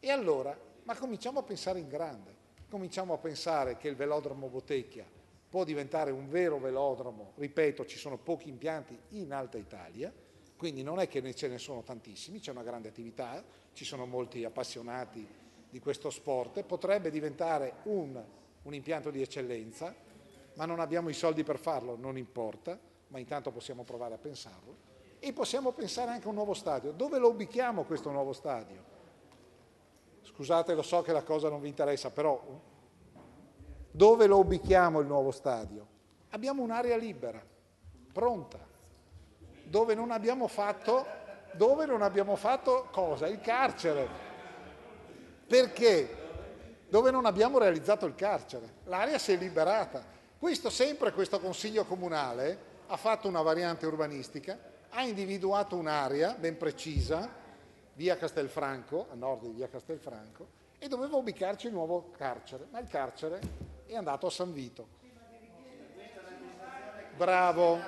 E allora, ma cominciamo a pensare in grande, cominciamo a pensare che il velodromo Botecchia può diventare un vero velodromo, ripeto, ci sono pochi impianti in Alta Italia, quindi non è che ce ne sono tantissimi, c'è una grande attività, ci sono molti appassionati di questo sport, potrebbe diventare un, un impianto di eccellenza, ma non abbiamo i soldi per farlo, non importa, ma intanto possiamo provare a pensarlo e possiamo pensare anche a un nuovo stadio. Dove lo ubichiamo questo nuovo stadio? Scusate, lo so che la cosa non vi interessa, però dove lo ubichiamo il nuovo stadio? Abbiamo un'area libera, pronta dove non abbiamo fatto, dove non abbiamo fatto cosa? Il carcere. Perché? Dove non abbiamo realizzato il carcere. L'area si è liberata. Questo sempre questo Consiglio Comunale ha fatto una variante urbanistica, ha individuato un'area ben precisa, via Castelfranco, a nord di via Castelfranco, e doveva ubicarci il nuovo carcere, ma il carcere è andato a San Vito. Bravo,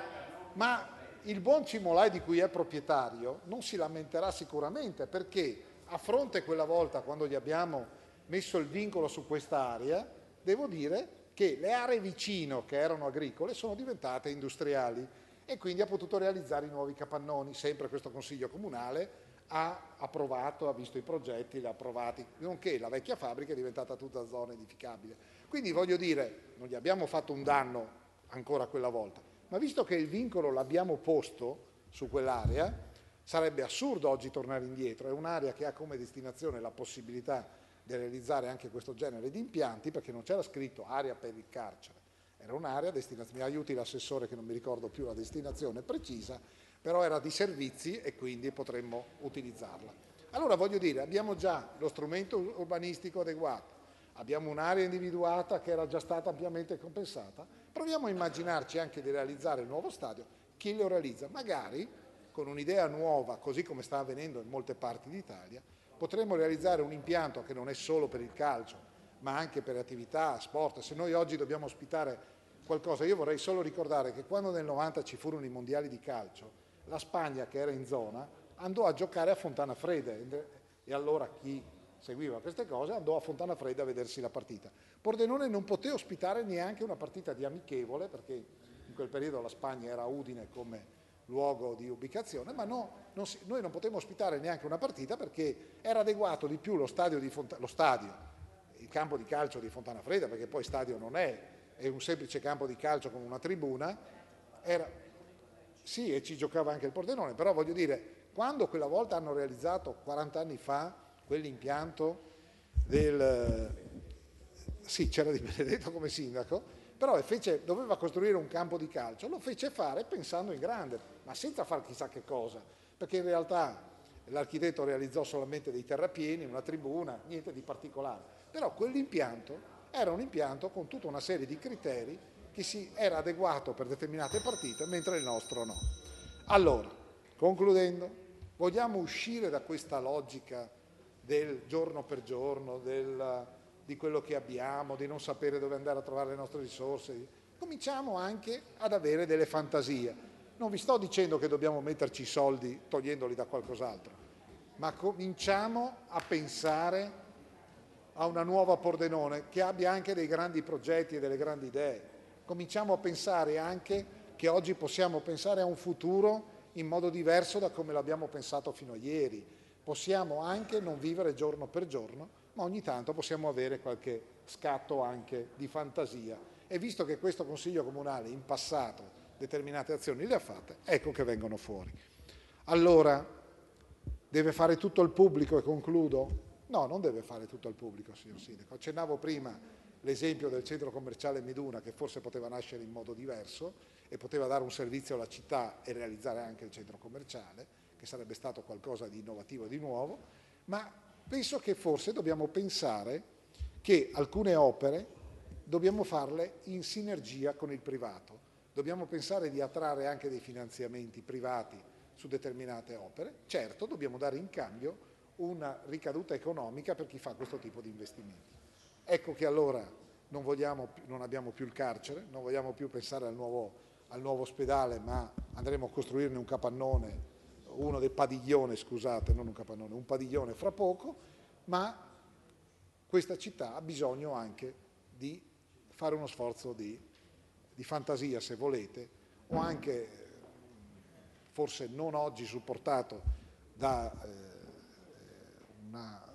ma il buon Cimolai di cui è proprietario non si lamenterà sicuramente perché a fronte quella volta quando gli abbiamo messo il vincolo su quest'area, devo dire che le aree vicino che erano agricole sono diventate industriali e quindi ha potuto realizzare i nuovi capannoni, sempre questo Consiglio Comunale ha approvato, ha visto i progetti, li ha approvati, nonché la vecchia fabbrica è diventata tutta zona edificabile. Quindi voglio dire, non gli abbiamo fatto un danno ancora quella volta, ma visto che il vincolo l'abbiamo posto su quell'area, sarebbe assurdo oggi tornare indietro, è un'area che ha come destinazione la possibilità di realizzare anche questo genere di impianti, perché non c'era scritto area per il carcere, era un'area, mi aiuti l'assessore che non mi ricordo più la destinazione precisa, però era di servizi e quindi potremmo utilizzarla. Allora voglio dire, abbiamo già lo strumento urbanistico adeguato, abbiamo un'area individuata che era già stata ampiamente compensata, proviamo a immaginarci anche di realizzare il nuovo stadio, chi lo realizza, magari con un'idea nuova, così come sta avvenendo in molte parti d'Italia, potremo realizzare un impianto che non è solo per il calcio, ma anche per attività, sport. Se noi oggi dobbiamo ospitare qualcosa, io vorrei solo ricordare che quando nel 90 ci furono i mondiali di calcio, la Spagna che era in zona andò a giocare a Fontana Frede e allora chi seguiva queste cose, andò a Fontana Fredda a vedersi la partita. Pordenone non poté ospitare neanche una partita di amichevole, perché in quel periodo la Spagna era Udine come luogo di ubicazione, ma no, non si, noi non potevamo ospitare neanche una partita perché era adeguato di più lo stadio, di Fonta, lo stadio, il campo di calcio di Fontana Fredda, perché poi stadio non è, è un semplice campo di calcio con una tribuna, era, sì e ci giocava anche il Pordenone, però voglio dire, quando quella volta hanno realizzato 40 anni fa quell'impianto del... Sì, c'era Di Benedetto come sindaco, però fece, doveva costruire un campo di calcio, lo fece fare pensando in grande, ma senza fare chissà che cosa, perché in realtà l'architetto realizzò solamente dei terrapieni, una tribuna, niente di particolare. Però quell'impianto era un impianto con tutta una serie di criteri che si era adeguato per determinate partite, mentre il nostro no. Allora, concludendo, vogliamo uscire da questa logica del giorno per giorno, del, di quello che abbiamo, di non sapere dove andare a trovare le nostre risorse, cominciamo anche ad avere delle fantasie. Non vi sto dicendo che dobbiamo metterci i soldi togliendoli da qualcos'altro, ma cominciamo a pensare a una nuova Pordenone che abbia anche dei grandi progetti e delle grandi idee. Cominciamo a pensare anche che oggi possiamo pensare a un futuro in modo diverso da come l'abbiamo pensato fino a ieri Possiamo anche non vivere giorno per giorno, ma ogni tanto possiamo avere qualche scatto anche di fantasia. E visto che questo Consiglio Comunale in passato determinate azioni le ha fatte, ecco che vengono fuori. Allora, deve fare tutto il pubblico e concludo? No, non deve fare tutto il pubblico, signor Sindaco. Accennavo prima l'esempio del centro commerciale Meduna che forse poteva nascere in modo diverso e poteva dare un servizio alla città e realizzare anche il centro commerciale che sarebbe stato qualcosa di innovativo di nuovo, ma penso che forse dobbiamo pensare che alcune opere dobbiamo farle in sinergia con il privato. Dobbiamo pensare di attrarre anche dei finanziamenti privati su determinate opere. Certo, dobbiamo dare in cambio una ricaduta economica per chi fa questo tipo di investimenti. Ecco che allora non, vogliamo, non abbiamo più il carcere, non vogliamo più pensare al nuovo, al nuovo ospedale, ma andremo a costruirne un capannone uno del padiglione, scusate, non un capannone, un padiglione fra poco, ma questa città ha bisogno anche di fare uno sforzo di, di fantasia, se volete, o anche, forse non oggi supportato da eh, una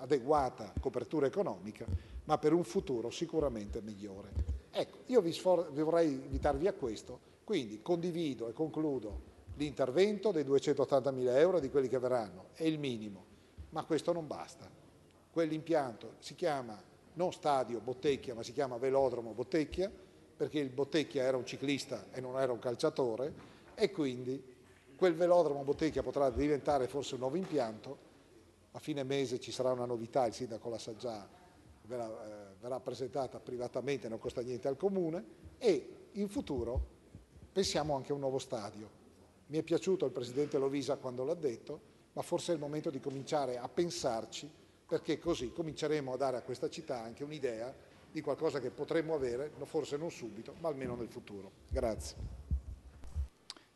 adeguata copertura economica, ma per un futuro sicuramente migliore. Ecco, io vi vorrei invitarvi a questo, quindi condivido e concludo L'intervento dei 280.000 euro di quelli che verranno è il minimo, ma questo non basta. Quell'impianto si chiama non stadio Bottecchia, ma si chiama velodromo Bottecchia, perché il Bottecchia era un ciclista e non era un calciatore, e quindi quel velodromo Bottecchia potrà diventare forse un nuovo impianto. A fine mese ci sarà una novità, il sindaco la sa già, verrà, eh, verrà presentata privatamente, non costa niente al comune, e in futuro pensiamo anche a un nuovo stadio mi è piaciuto il Presidente Lovisa quando l'ha detto, ma forse è il momento di cominciare a pensarci perché così cominceremo a dare a questa città anche un'idea di qualcosa che potremmo avere, forse non subito, ma almeno nel futuro. Grazie.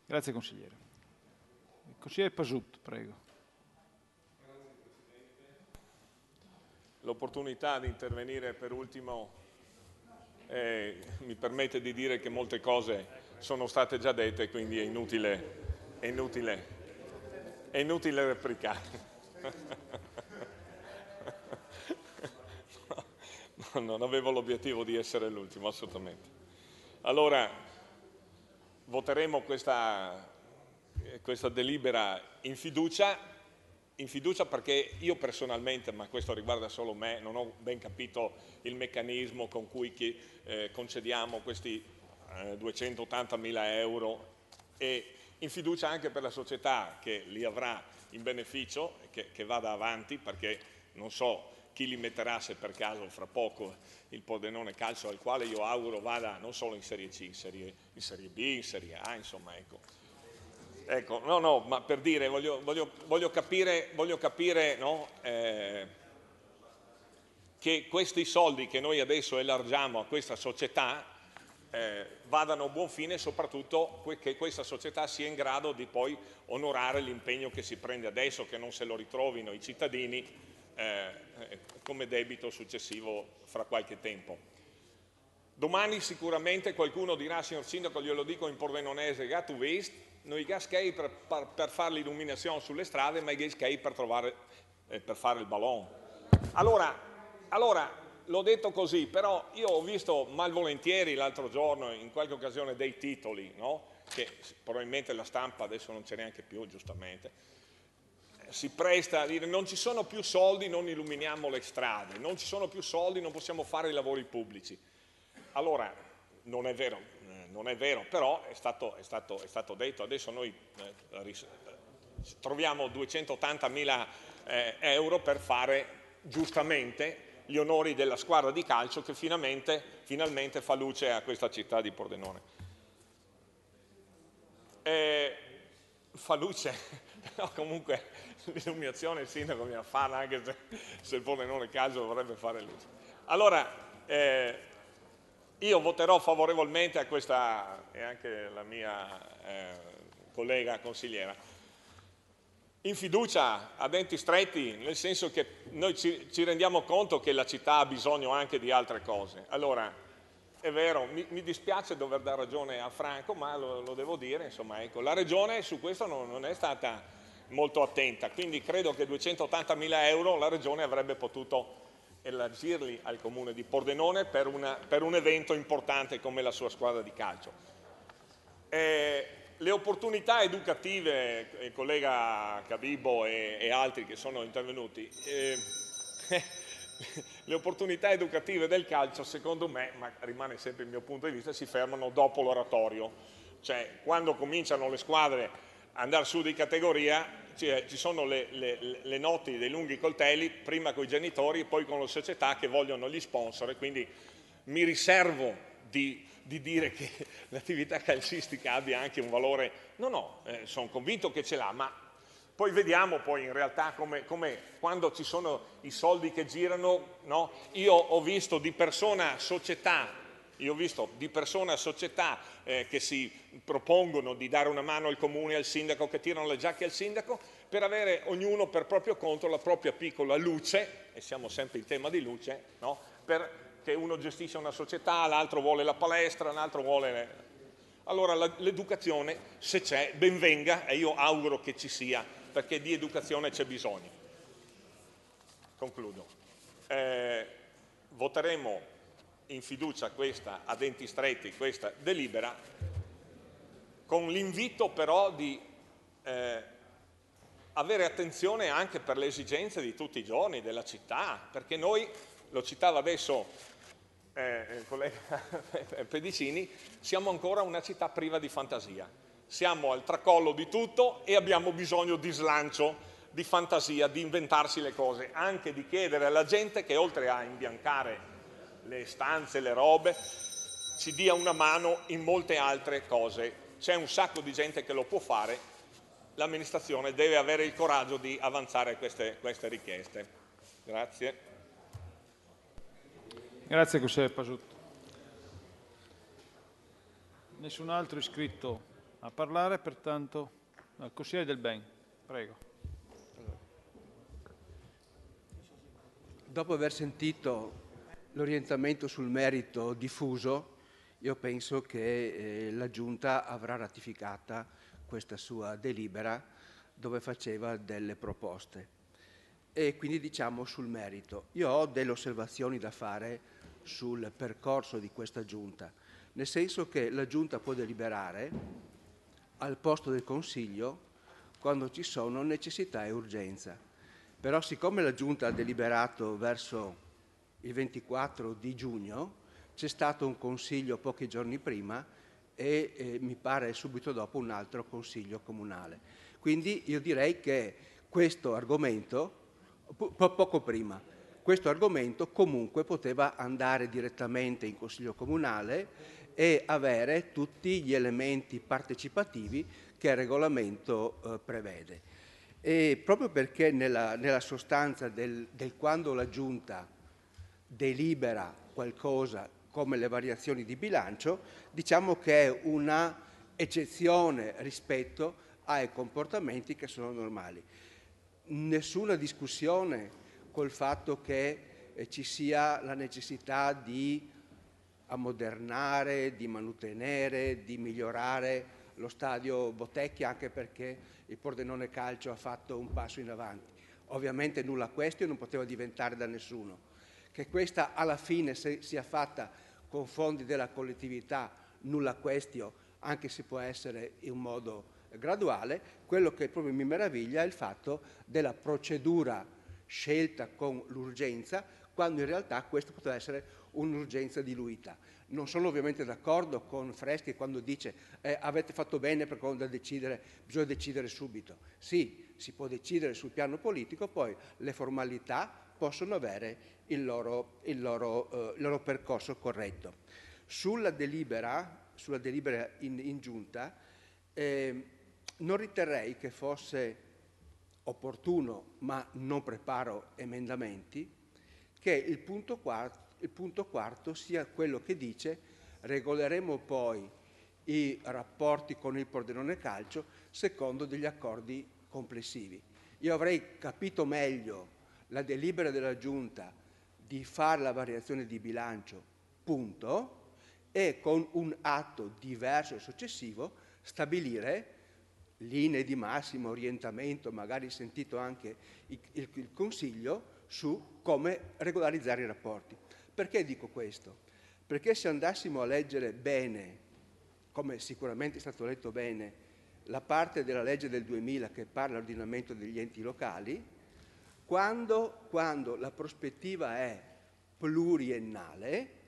Grazie consigliere. Il consigliere Pasut, prego. L'opportunità di intervenire per ultimo eh, mi permette di dire che molte cose sono state già dette, quindi è inutile, è inutile, è inutile replicare. non avevo l'obiettivo di essere l'ultimo, assolutamente. Allora, voteremo questa, questa delibera in fiducia, in fiducia perché io personalmente, ma questo riguarda solo me, non ho ben capito il meccanismo con cui chi, eh, concediamo questi eh, 280.000 euro e in fiducia anche per la società che li avrà in beneficio, che, che vada avanti perché non so chi li metterà se per caso fra poco il Pordenone Calcio al quale io auguro vada non solo in Serie C, in Serie, in serie B, in Serie A, insomma ecco. Ecco, no, no, ma per dire, voglio, voglio, voglio capire, voglio capire no, eh, che questi soldi che noi adesso elargiamo a questa società eh, vadano a buon fine e soprattutto che questa società sia in grado di poi onorare l'impegno che si prende adesso, che non se lo ritrovino i cittadini eh, eh come debito successivo fra qualche tempo. Domani sicuramente qualcuno dirà, signor Sindaco, glielo dico in pordenonese, gatto waste, noi gascai per, per, per, fare l'illuminazione sulle strade, ma i gascai per, trovare, eh, per fare il ballon. Allora, allora l'ho detto così, però io ho visto malvolentieri l'altro giorno in qualche occasione dei titoli, no? che probabilmente la stampa adesso non c'è neanche più, giustamente, si presta a dire non ci sono più soldi, non illuminiamo le strade, non ci sono più soldi, non possiamo fare i lavori pubblici. Allora, non è vero, eh, non è vero però è stato, è, stato, è stato, detto, adesso noi eh, eh troviamo 280 mila eh, euro per fare giustamente gli onori della squadra di calcio che finalmente, finalmente fa luce a questa città di Pordenone. E, fa luce, no, comunque l'illuminazione il sindaco mi a farla anche se, se il Pordenone calcio vorrebbe fare luce. Allora, eh, io voterò favorevolmente a questa, e anche la mia eh, collega consigliera, in fiducia, a denti stretti, nel senso che noi ci, ci, rendiamo conto che la città ha bisogno anche di altre cose. Allora, è vero, mi, mi dispiace dover dare ragione a Franco, ma lo, lo devo dire, insomma, ecco, la Regione su questo non, non, è stata molto attenta, quindi credo che 280 mila euro la Regione avrebbe potuto elargirli al Comune di Pordenone per, una, per un evento importante come la sua squadra di calcio. Eh, le opportunità educative, eh, il collega Cabibo e, e altri che sono intervenuti, eh, le opportunità educative del calcio secondo me, ma rimane sempre il mio punto di vista, si fermano dopo l'oratorio. Cioè quando cominciano le squadre a andare su di categoria cioè, ci sono le, le, le notti dei lunghi coltelli, prima con i genitori e poi con la società che vogliono gli sponsor e quindi mi riservo di di dire che l'attività calcistica abbia anche un valore, no no, eh, sono convinto che ce l'ha, ma poi vediamo poi in realtà come, come quando ci sono i soldi che girano, no? io ho visto di persona società io ho visto di persona società eh, che si propongono di dare una mano al comune, al sindaco, che tirano le giacche al sindaco per avere ognuno per proprio conto la propria piccola luce, e siamo sempre in tema di luce, no? per che uno gestisce una società, l'altro vuole la palestra, un altro vuole... Allora l'educazione, se c'è, ben venga e io auguro che ci sia, perché di educazione c'è bisogno. Concludo. Eh, voteremo in fiducia questa, a denti stretti, questa delibera, con l'invito però di eh, avere attenzione anche per le esigenze di tutti i giorni, della città, perché noi, lo citava adesso eh, collega Pedicini, siamo ancora una città priva di fantasia. Siamo al tracollo di tutto e abbiamo bisogno di slancio, di fantasia, di inventarsi le cose, anche di chiedere alla gente che oltre a imbiancare le stanze, le robe, ci dia una mano in molte altre cose. C'è un sacco di gente che lo può fare, l'amministrazione deve avere il coraggio di avanzare queste, queste richieste. Grazie. Grazie consigliere Pasutto. Nessun altro iscritto a parlare, pertanto al consigliere Del Ben, prego. Dopo aver sentito l'orientamento sul merito diffuso, io penso che eh, la Giunta avrà ratificata questa sua delibera dove faceva delle proposte. E quindi diciamo sul merito. Io ho delle osservazioni da fare sul percorso di questa giunta, nel senso che la giunta può deliberare al posto del Consiglio quando ci sono necessità e urgenza. Però siccome la giunta ha deliberato verso il 24 di giugno, c'è stato un consiglio pochi giorni prima e eh, mi pare subito dopo un altro consiglio comunale. Quindi io direi che questo argomento, po poco prima, questo argomento comunque poteva andare direttamente in Consiglio Comunale e avere tutti gli elementi partecipativi che il regolamento eh, prevede. E proprio perché nella, nella sostanza del, del, quando la Giunta delibera qualcosa come le variazioni di bilancio, diciamo che è una eccezione rispetto ai comportamenti che sono normali. Nessuna discussione col fatto che eh, ci sia la necessità di ammodernare, di mantenere, di migliorare lo stadio Botecchi anche perché il Pordenone Calcio ha fatto un passo in avanti. Ovviamente nulla questo non poteva diventare da nessuno. Che questa alla fine sia fatta con fondi della collettività nulla questio, anche se può essere in modo graduale, quello che proprio mi meraviglia è il fatto della procedura scelta con l'urgenza, quando in realtà questo poteva essere un'urgenza diluita. Non sono ovviamente d'accordo con Freschi quando dice eh, avete fatto bene perché decidere, bisogna decidere subito. Sì, si può decidere sul piano politico, poi le formalità possono avere il loro, il loro, eh, il loro percorso corretto. Sulla delibera, sulla delibera in, in giunta, eh, non riterrei che fosse opportuno, ma non preparo emendamenti, che il punto, quarto, il punto quarto sia quello che dice regoleremo poi i rapporti con il Pordenone Calcio secondo degli accordi complessivi. Io avrei capito meglio la delibera della Giunta di fare la variazione di bilancio, punto, e con un atto diverso e successivo stabilire linee di massimo, orientamento, magari sentito anche il, il, il consiglio su come regolarizzare i rapporti. Perché dico questo? Perché se andassimo a leggere bene, come sicuramente è stato letto bene, la parte della legge del 2000 che parla dell'ordinamento degli enti locali, quando, quando la prospettiva è pluriennale,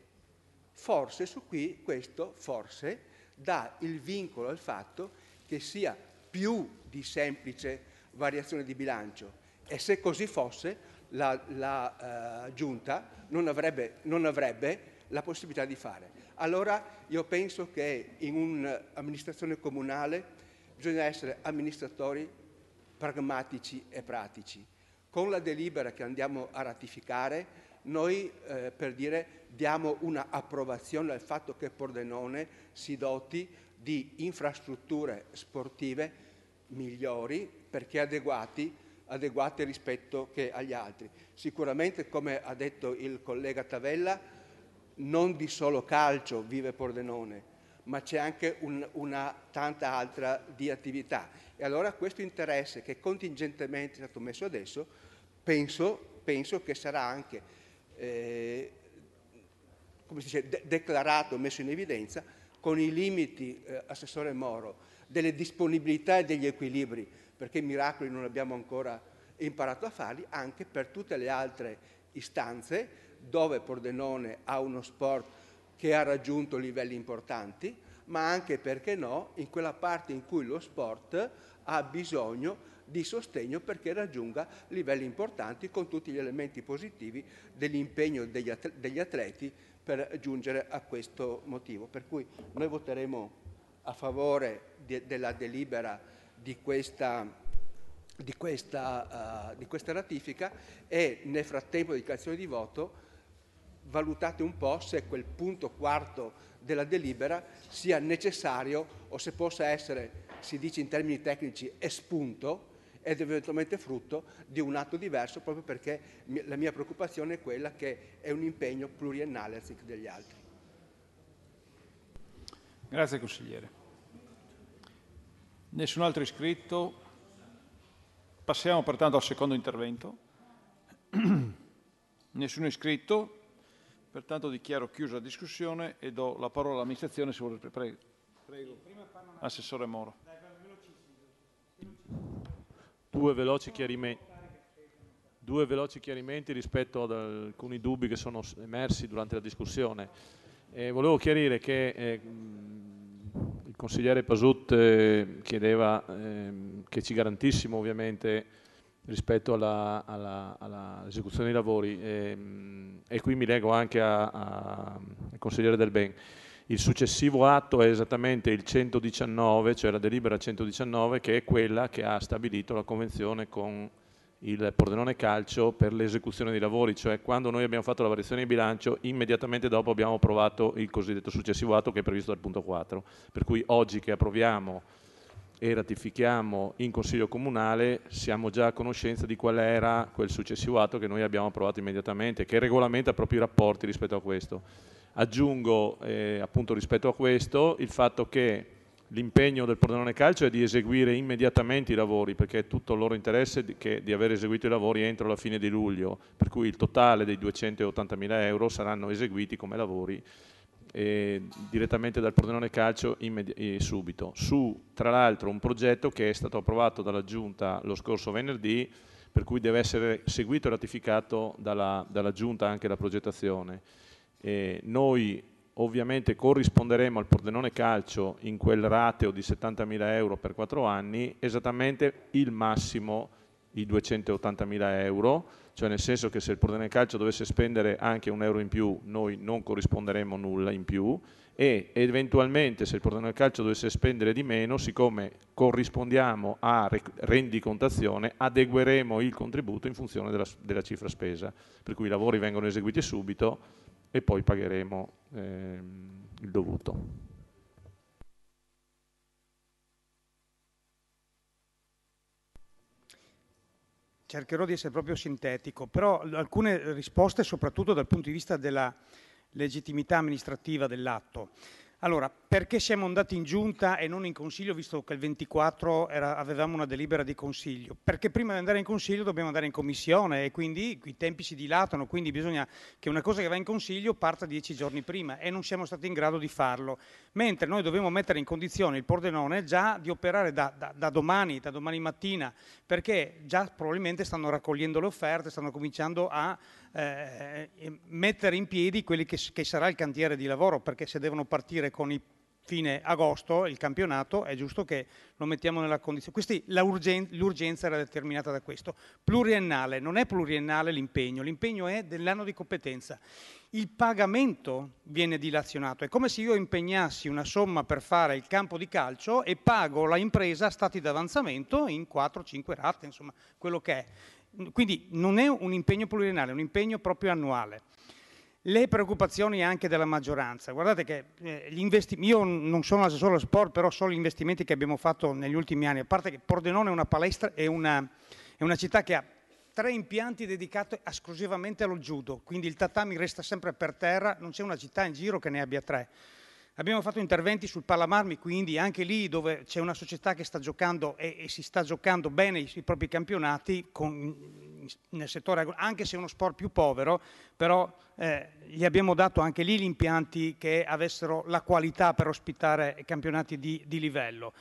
forse su qui questo forse dà il vincolo al fatto che sia più di semplice variazione di bilancio e se così fosse la, la uh, Giunta non avrebbe, non avrebbe la possibilità di fare. Allora io penso che in un'amministrazione comunale bisogna essere amministratori pragmatici e pratici. Con la delibera che andiamo a ratificare noi eh, per dire diamo una approvazione al fatto che Pordenone si doti di infrastrutture sportive migliori perché adeguati, adeguati rispetto agli altri. Sicuramente, come ha detto il collega Tavella, non di solo calcio vive Pordenone, ma c'è anche un, una tanta altra di attività. E allora questo interesse che contingentemente è stato messo adesso, penso, penso che sarà anche eh, dice, de- declarato, messo in evidenza, con i limiti, eh, Assessore Moro, delle disponibilità e degli equilibri, perché miracoli non abbiamo ancora imparato a farli, anche per tutte le altre istanze dove Pordenone ha uno sport che ha raggiunto livelli importanti, ma anche, perché no, in quella parte in cui lo sport ha bisogno di sostegno perché raggiunga livelli importanti con tutti gli elementi positivi dell'impegno degli atleti per giungere a questo motivo. Per cui noi voteremo a favore de, della delibera di questa, di, questa, uh, di questa, ratifica e nel frattempo di dichiarazione di voto valutate un po' se quel punto quarto della delibera sia necessario o se possa essere, si dice in termini tecnici, espunto ed eventualmente frutto di un atto diverso proprio perché la mia preoccupazione è quella che è un impegno pluriennale anziché degli altri. Grazie consigliere. Nessun altro iscritto? Passiamo pertanto al secondo intervento. Nessuno iscritto? Pertanto dichiaro chiusa la discussione e do la parola all'amministrazione se vuole. Prego. Prego. Assessore Moro. Due veloci chiarimenti. Due veloci chiarimenti rispetto ad alcuni dubbi che sono emersi durante la discussione. Eh, volevo chiarire che eh, il consigliere Pasut eh, chiedeva ehm, che ci garantissimo ovviamente rispetto all'esecuzione dei lavori ehm, e, qui mi leggo anche a, a, al consigliere Del Ben. Il successivo atto è esattamente il 119, cioè la delibera 119, che è quella che ha stabilito la convenzione con il Pordenone Calcio per l'esecuzione dei lavori, cioè quando noi abbiamo fatto la variazione di bilancio, immediatamente dopo abbiamo approvato il cosiddetto successivo atto che è previsto dal punto 4, per cui oggi che approviamo e ratifichiamo in Consiglio Comunale siamo già a conoscenza di qual era quel successivo atto che noi abbiamo approvato immediatamente, che regolamenta proprio i rapporti rispetto a questo. Aggiungo eh, appunto rispetto a questo il fatto che l'impegno del Pordenone Calcio è di eseguire immediatamente i lavori perché è tutto il loro interesse di, che, di aver eseguito i lavori entro la fine di luglio per cui il totale dei 280.000 euro saranno eseguiti come lavori eh, direttamente dal Pordenone Calcio eh, subito su tra l'altro un progetto che è stato approvato dalla Giunta lo scorso venerdì per cui deve essere seguito e ratificato dalla, dalla Giunta anche la progettazione eh, noi ovviamente corrisponderemo al Pordenone Calcio in quel rateo di 70.000 euro per 4 anni esattamente il massimo di 280.000 euro, cioè nel senso che se il Pordenone Calcio dovesse spendere anche un euro in più noi non corrisponderemo nulla in più e eventualmente se il Pordenone Calcio dovesse spendere di meno, siccome corrispondiamo a rendicontazione, adegueremo il contributo in funzione della, della cifra spesa, per cui i lavori vengono eseguiti subito e poi pagheremo ehm, il dovuto. Cercherò di essere proprio sintetico, però alcune risposte soprattutto dal punto di vista della legittimità amministrativa dell'atto. Allora, perché siamo andati in giunta e non in consiglio, visto che il 24 era, avevamo una delibera di consiglio? Perché prima di andare in consiglio dobbiamo andare in commissione e quindi i tempi si dilatano, quindi bisogna che una cosa che va in consiglio parta dieci giorni prima e non siamo stati in grado di farlo. Mentre noi dobbiamo mettere in condizione il Pordenone già di operare da, da, da domani, da domani mattina, perché già probabilmente stanno raccogliendo le offerte, stanno cominciando a eh, eh, mettere in piedi quelli che, che sarà il cantiere di lavoro, perché se devono partire con i fine agosto il campionato, è giusto che lo mettiamo nella condizione. Questi, l'urgen- l'urgenza era determinata da questo. Pluriennale, non è pluriennale l'impegno, l'impegno è dell'anno di competenza. Il pagamento viene dilazionato, è come se io impegnassi una somma per fare il campo di calcio e pago la impresa a stati d'avanzamento in 4-5 rate, insomma, quello che è. Quindi non è un impegno pluriennale, è un impegno proprio annuale. Le preoccupazioni anche della maggioranza. Guardate che eh, gli investimenti, io non sono assessore allo sport, però sono gli investimenti che abbiamo fatto negli ultimi anni. A parte che Pordenone è una palestra, è una, è una città che ha tre impianti dedicati esclusivamente allo judo, quindi il tatami resta sempre per terra, non c'è una città in giro che ne abbia tre. Abbiamo fatto interventi sul Palamarmi, quindi anche lì dove c'è una società che sta giocando e, e si sta giocando bene i, i propri campionati con, nel settore, anche se è uno sport più povero, però eh, gli abbiamo dato anche lì gli impianti che avessero la qualità per ospitare campionati di, di livello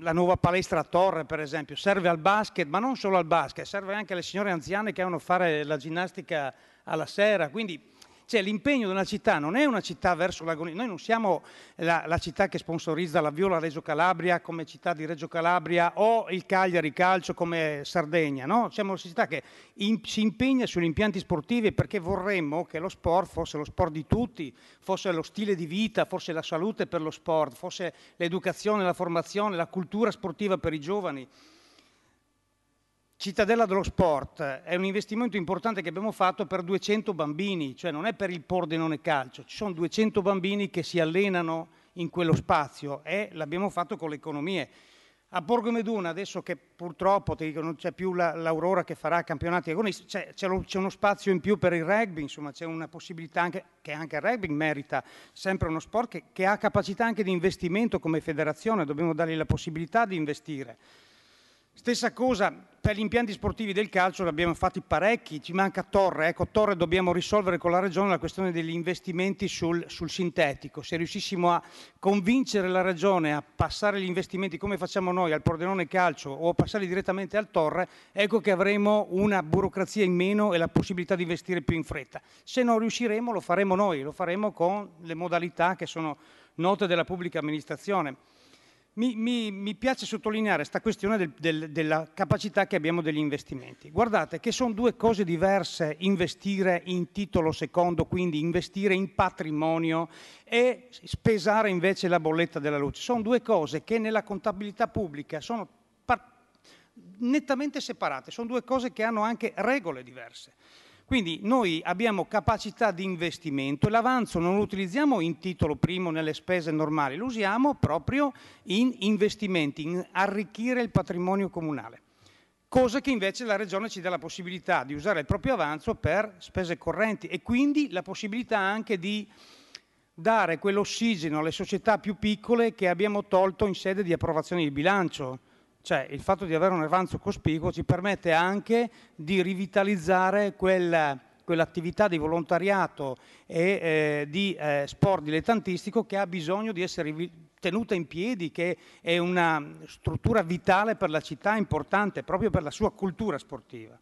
la nuova palestra a torre, per esempio, serve al basket, ma non solo al basket, serve anche alle signore anziane che devono fare la ginnastica alla sera. Quindi cioè l'impegno di una città non è una città verso l'agonia, noi non siamo la, la, città che sponsorizza la Viola Reggio Calabria come città di Reggio Calabria o il Cagliari Calcio come Sardegna, no? Siamo una città che in, si impegna sugli impianti sportivi perché vorremmo che lo sport fosse lo sport di tutti, fosse lo stile di vita, fosse la salute per lo sport, fosse l'educazione, la formazione, la cultura sportiva per i giovani. Cittadella dello Sport è un investimento importante che abbiamo fatto per 200 bambini, cioè non è per il Pordenone Calcio, ci sono 200 bambini che si allenano in quello spazio e l'abbiamo fatto con le economie. A Borgo Meduna, adesso che purtroppo dico, non c'è più la, l'Aurora che farà campionati agonisti, c'è, c'è, lo, c'è, uno spazio in più per il rugby, insomma c'è una possibilità anche, che anche il rugby merita, sempre uno sport che, che ha capacità anche di investimento come federazione, dobbiamo dargli la possibilità di investire. Stessa cosa per gli impianti sportivi del calcio, ne abbiamo fatti parecchi, ci manca Torre, ecco Torre dobbiamo risolvere con la Regione la questione degli investimenti sul, sul sintetico, se riuscissimo a convincere la Regione a passare gli investimenti come facciamo noi al Pordenone Calcio o a passare direttamente al Torre, ecco che avremo una burocrazia in meno e la possibilità di investire più in fretta. Se non riusciremo lo faremo noi, lo faremo con le modalità che sono note della pubblica amministrazione mi, mi, mi piace sottolineare questa questione del, del, della capacità che abbiamo degli investimenti. Guardate che sono due cose diverse investire in titolo secondo, quindi investire in patrimonio e spesare invece la bolletta della luce. Sono due cose che nella contabilità pubblica sono nettamente separate, sono due cose che hanno anche regole diverse. Quindi noi abbiamo capacità di investimento e l'avanzo non lo utilizziamo in titolo primo nelle spese normali, lo usiamo proprio in investimenti, in arricchire il patrimonio comunale. Cosa che invece la Regione ci dà la possibilità di usare il proprio avanzo per spese correnti e quindi la possibilità anche di dare quell'ossigeno alle società più piccole che abbiamo tolto in sede di approvazione di bilancio cioè il fatto di avere un avanzo cospicuo ci permette anche di rivitalizzare quel, quell'attività di volontariato e eh, di eh, sport dilettantistico che ha bisogno di essere tenuta in piedi, che è una struttura vitale per la città, importante proprio per la sua cultura sportiva.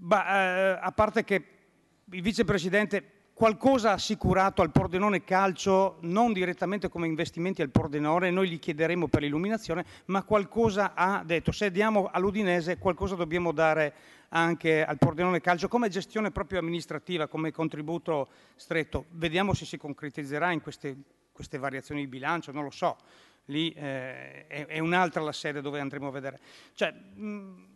Ma, eh, a parte che il vicepresidente qualcosa assicurato al Pordenone Calcio, non direttamente come investimenti al Pordenone, noi gli chiederemo per l'illuminazione, ma qualcosa ha detto, se diamo all'Udinese qualcosa dobbiamo dare anche al Pordenone Calcio come gestione proprio amministrativa, come contributo stretto. Vediamo se si concretizzerà in queste, queste variazioni di bilancio, non lo so. Lì eh, è, è, un'altra la sede dove andremo a vedere. Cioè, mh,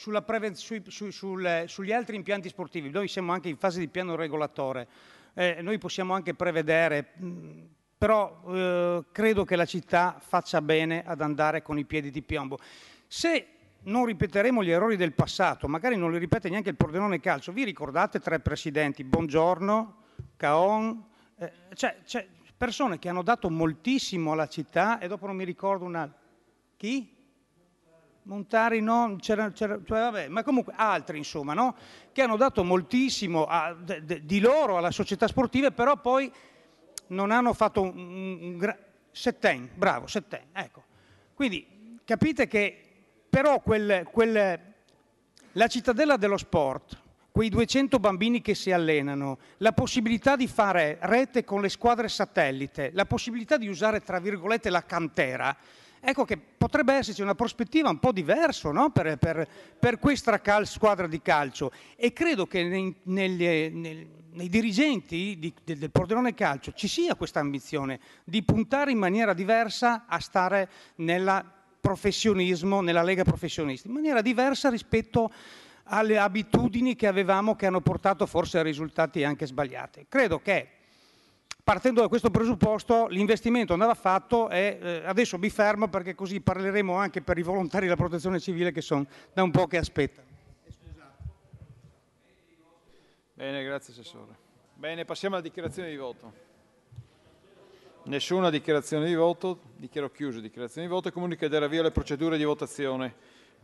sulla sui, su, sul, sugli altri impianti sportivi, noi siamo anche in fase di piano regolatore, eh, noi possiamo anche prevedere, mh, mm, però eh, credo che la città faccia bene ad andare con i piedi di piombo. Se non ripeteremo gli errori del passato, magari non li ripete neanche il Pordenone Calcio, vi ricordate tre presidenti, Buongiorno, Caon, eh, cioè, cioè persone che hanno dato moltissimo alla città e dopo non mi ricordo una... Chi? Montari no, c'era, c'era, cioè, vabbè, ma comunque altri insomma, no? che hanno dato moltissimo a, de, de, di loro alla società sportiva, però poi non hanno fatto un, un, un Setten, bravo, Setten, ecco. Quindi capite che però quel, quel, la cittadella dello sport, quei 200 bambini che si allenano, la possibilità di fare rete con le squadre satellite, la possibilità di usare tra virgolette la cantera, Ecco che potrebbe esserci una prospettiva un po' diversa no? per, per, per, questa cal- squadra di calcio e credo che nei, negli, eh, nel, nei dirigenti di, del, del Pordenone Calcio ci sia questa ambizione di puntare in maniera diversa a stare nel professionismo, nella Lega Professionista, in maniera diversa rispetto alle abitudini che avevamo che hanno portato forse a risultati anche sbagliati. Credo che Partendo da questo presupposto l'investimento andava fatto e eh, adesso mi fermo perché così parleremo anche per i volontari della protezione civile che sono da un po' che aspettano. Bene, grazie Assessore. Bene, passiamo alla dichiarazione di voto. Nessuna dichiarazione di voto, dichiaro chiuso dichiarazione di voto e comunico di dare avvio alle procedure di votazione.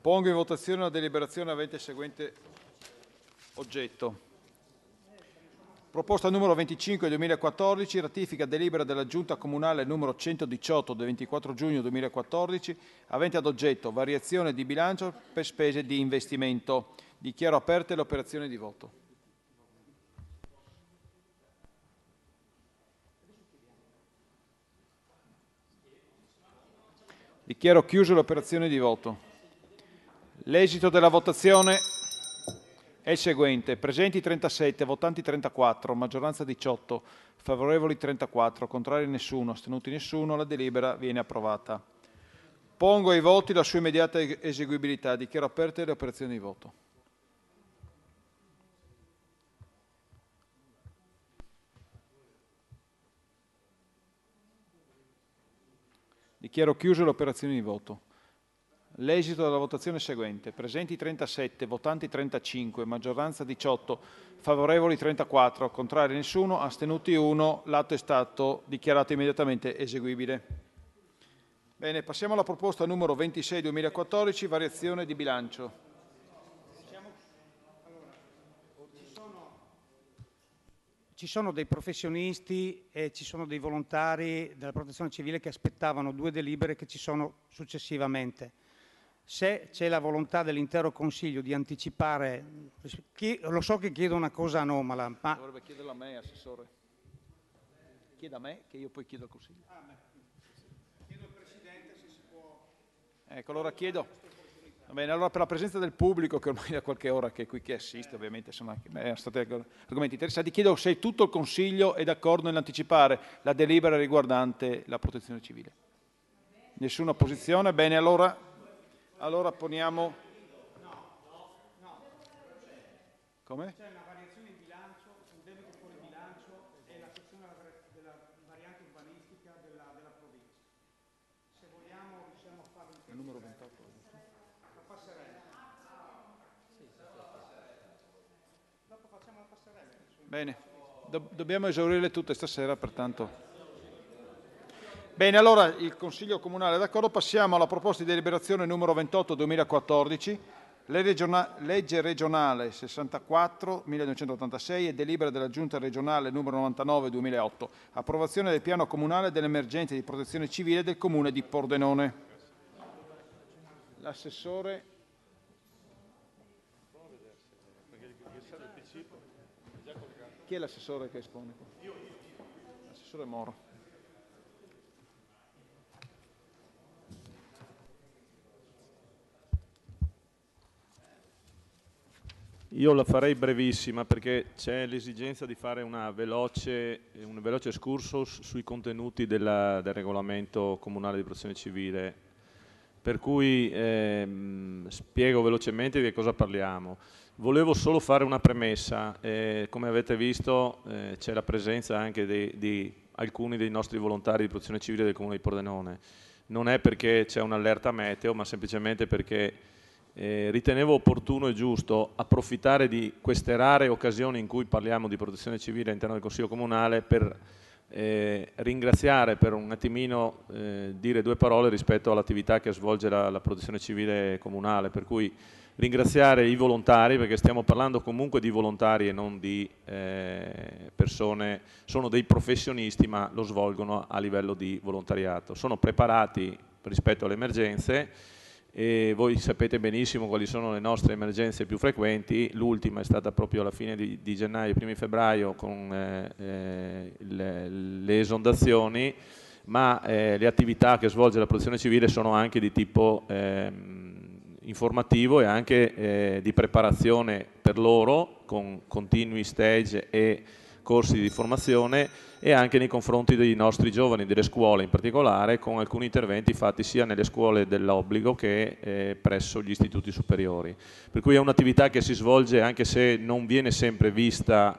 Pongo in votazione la deliberazione avente il seguente oggetto. Proposta numero 25 2014, ratifica delibera della Giunta Comunale numero 118 del 24 giugno 2014, avente ad oggetto variazione di bilancio per spese di investimento. Dichiaro aperte le operazioni di voto. Dichiaro chiuse l'operazione di voto. L'esito della votazione è il seguente. Presenti 37, votanti 34, maggioranza 18, favorevoli 34, contrari nessuno, astenuti nessuno. La delibera viene approvata. Pongo ai voti la sua immediata eseguibilità. Dichiaro aperte le operazioni di voto. Dichiaro chiuse le operazioni di voto. L'esito della votazione è seguente. Presenti 37, votanti 35, maggioranza 18, favorevoli 34, contrari nessuno, astenuti 1. L'atto è stato dichiarato immediatamente eseguibile. Bene, passiamo alla proposta numero 26 2014, variazione di bilancio. Ci sono dei professionisti e ci sono dei volontari della protezione civile che aspettavano due delibere che ci sono successivamente se c'è la volontà dell'intero Consiglio di anticipare, chi, lo so che chiedo una cosa anomala, ma... Dovrebbe chiederla a me, Assessore. Chieda a me che io poi chiedo al Consiglio. Ah, chiedo al Presidente se si può... Ecco, allora chiedo. Va bene, allora per la presenza del pubblico, che ormai da qualche ora che è qui che assiste, eh. ovviamente sono anche eh, stati argomenti interessanti, chiedo se tutto il Consiglio è d'accordo nell'anticipare la delibera riguardante la protezione civile. Nessuna opposizione? Bene, allora allora poniamo... Come? C'è una variazione in bilancio, un debito fuori bilancio e la questione della variante urbanistica della, della provincia. Se vogliamo riusciamo a fare un Il numero 28. La passerella. Dopo facciamo la passerella. Bene, Do dobbiamo esaurire tutte stasera, pertanto... Bene, allora il Consiglio Comunale è d'accordo. Passiamo alla proposta di deliberazione numero 28 2014, legge regionale 64 1986 e delibera della Giunta regionale numero 99 2008, approvazione del piano comunale dell'emergenza di protezione civile del Comune di Pordenone. L'assessore Chi è l'assessore che espone? L'assessore Moro. Io la farei brevissima perché c'è l'esigenza di fare veloce, un veloce excursus sui contenuti della, del regolamento comunale di protezione civile, per cui ehm, spiego velocemente di cosa parliamo. Volevo solo fare una premessa, eh, come avete visto eh, c'è la presenza anche di, di alcuni dei nostri volontari di protezione civile del Comune di Pordenone. Non è perché c'è un'allerta meteo, ma semplicemente perché eh, ritenevo opportuno e giusto approfittare di queste rare occasioni in cui parliamo di protezione civile all'interno del Consiglio Comunale per eh, ringraziare per un attimino, eh, dire due parole rispetto all'attività che svolge la, la, protezione civile comunale, per cui ringraziare i volontari perché stiamo parlando comunque di volontari e non di eh, persone, sono dei professionisti ma lo svolgono a livello di volontariato, sono preparati rispetto alle emergenze e voi sapete benissimo quali sono le nostre emergenze più frequenti, l'ultima è stata proprio alla fine di, di gennaio, primi febbraio con eh, eh le, le, esondazioni, ma eh, le attività che svolge la protezione civile sono anche di tipo eh, informativo e anche eh, di preparazione per loro con continui stage e corsi di formazione e anche nei confronti dei nostri giovani, delle scuole in particolare, con alcuni interventi fatti sia nelle scuole dell'obbligo che eh, presso gli istituti superiori. Per cui è un'attività che si svolge anche se non viene sempre vista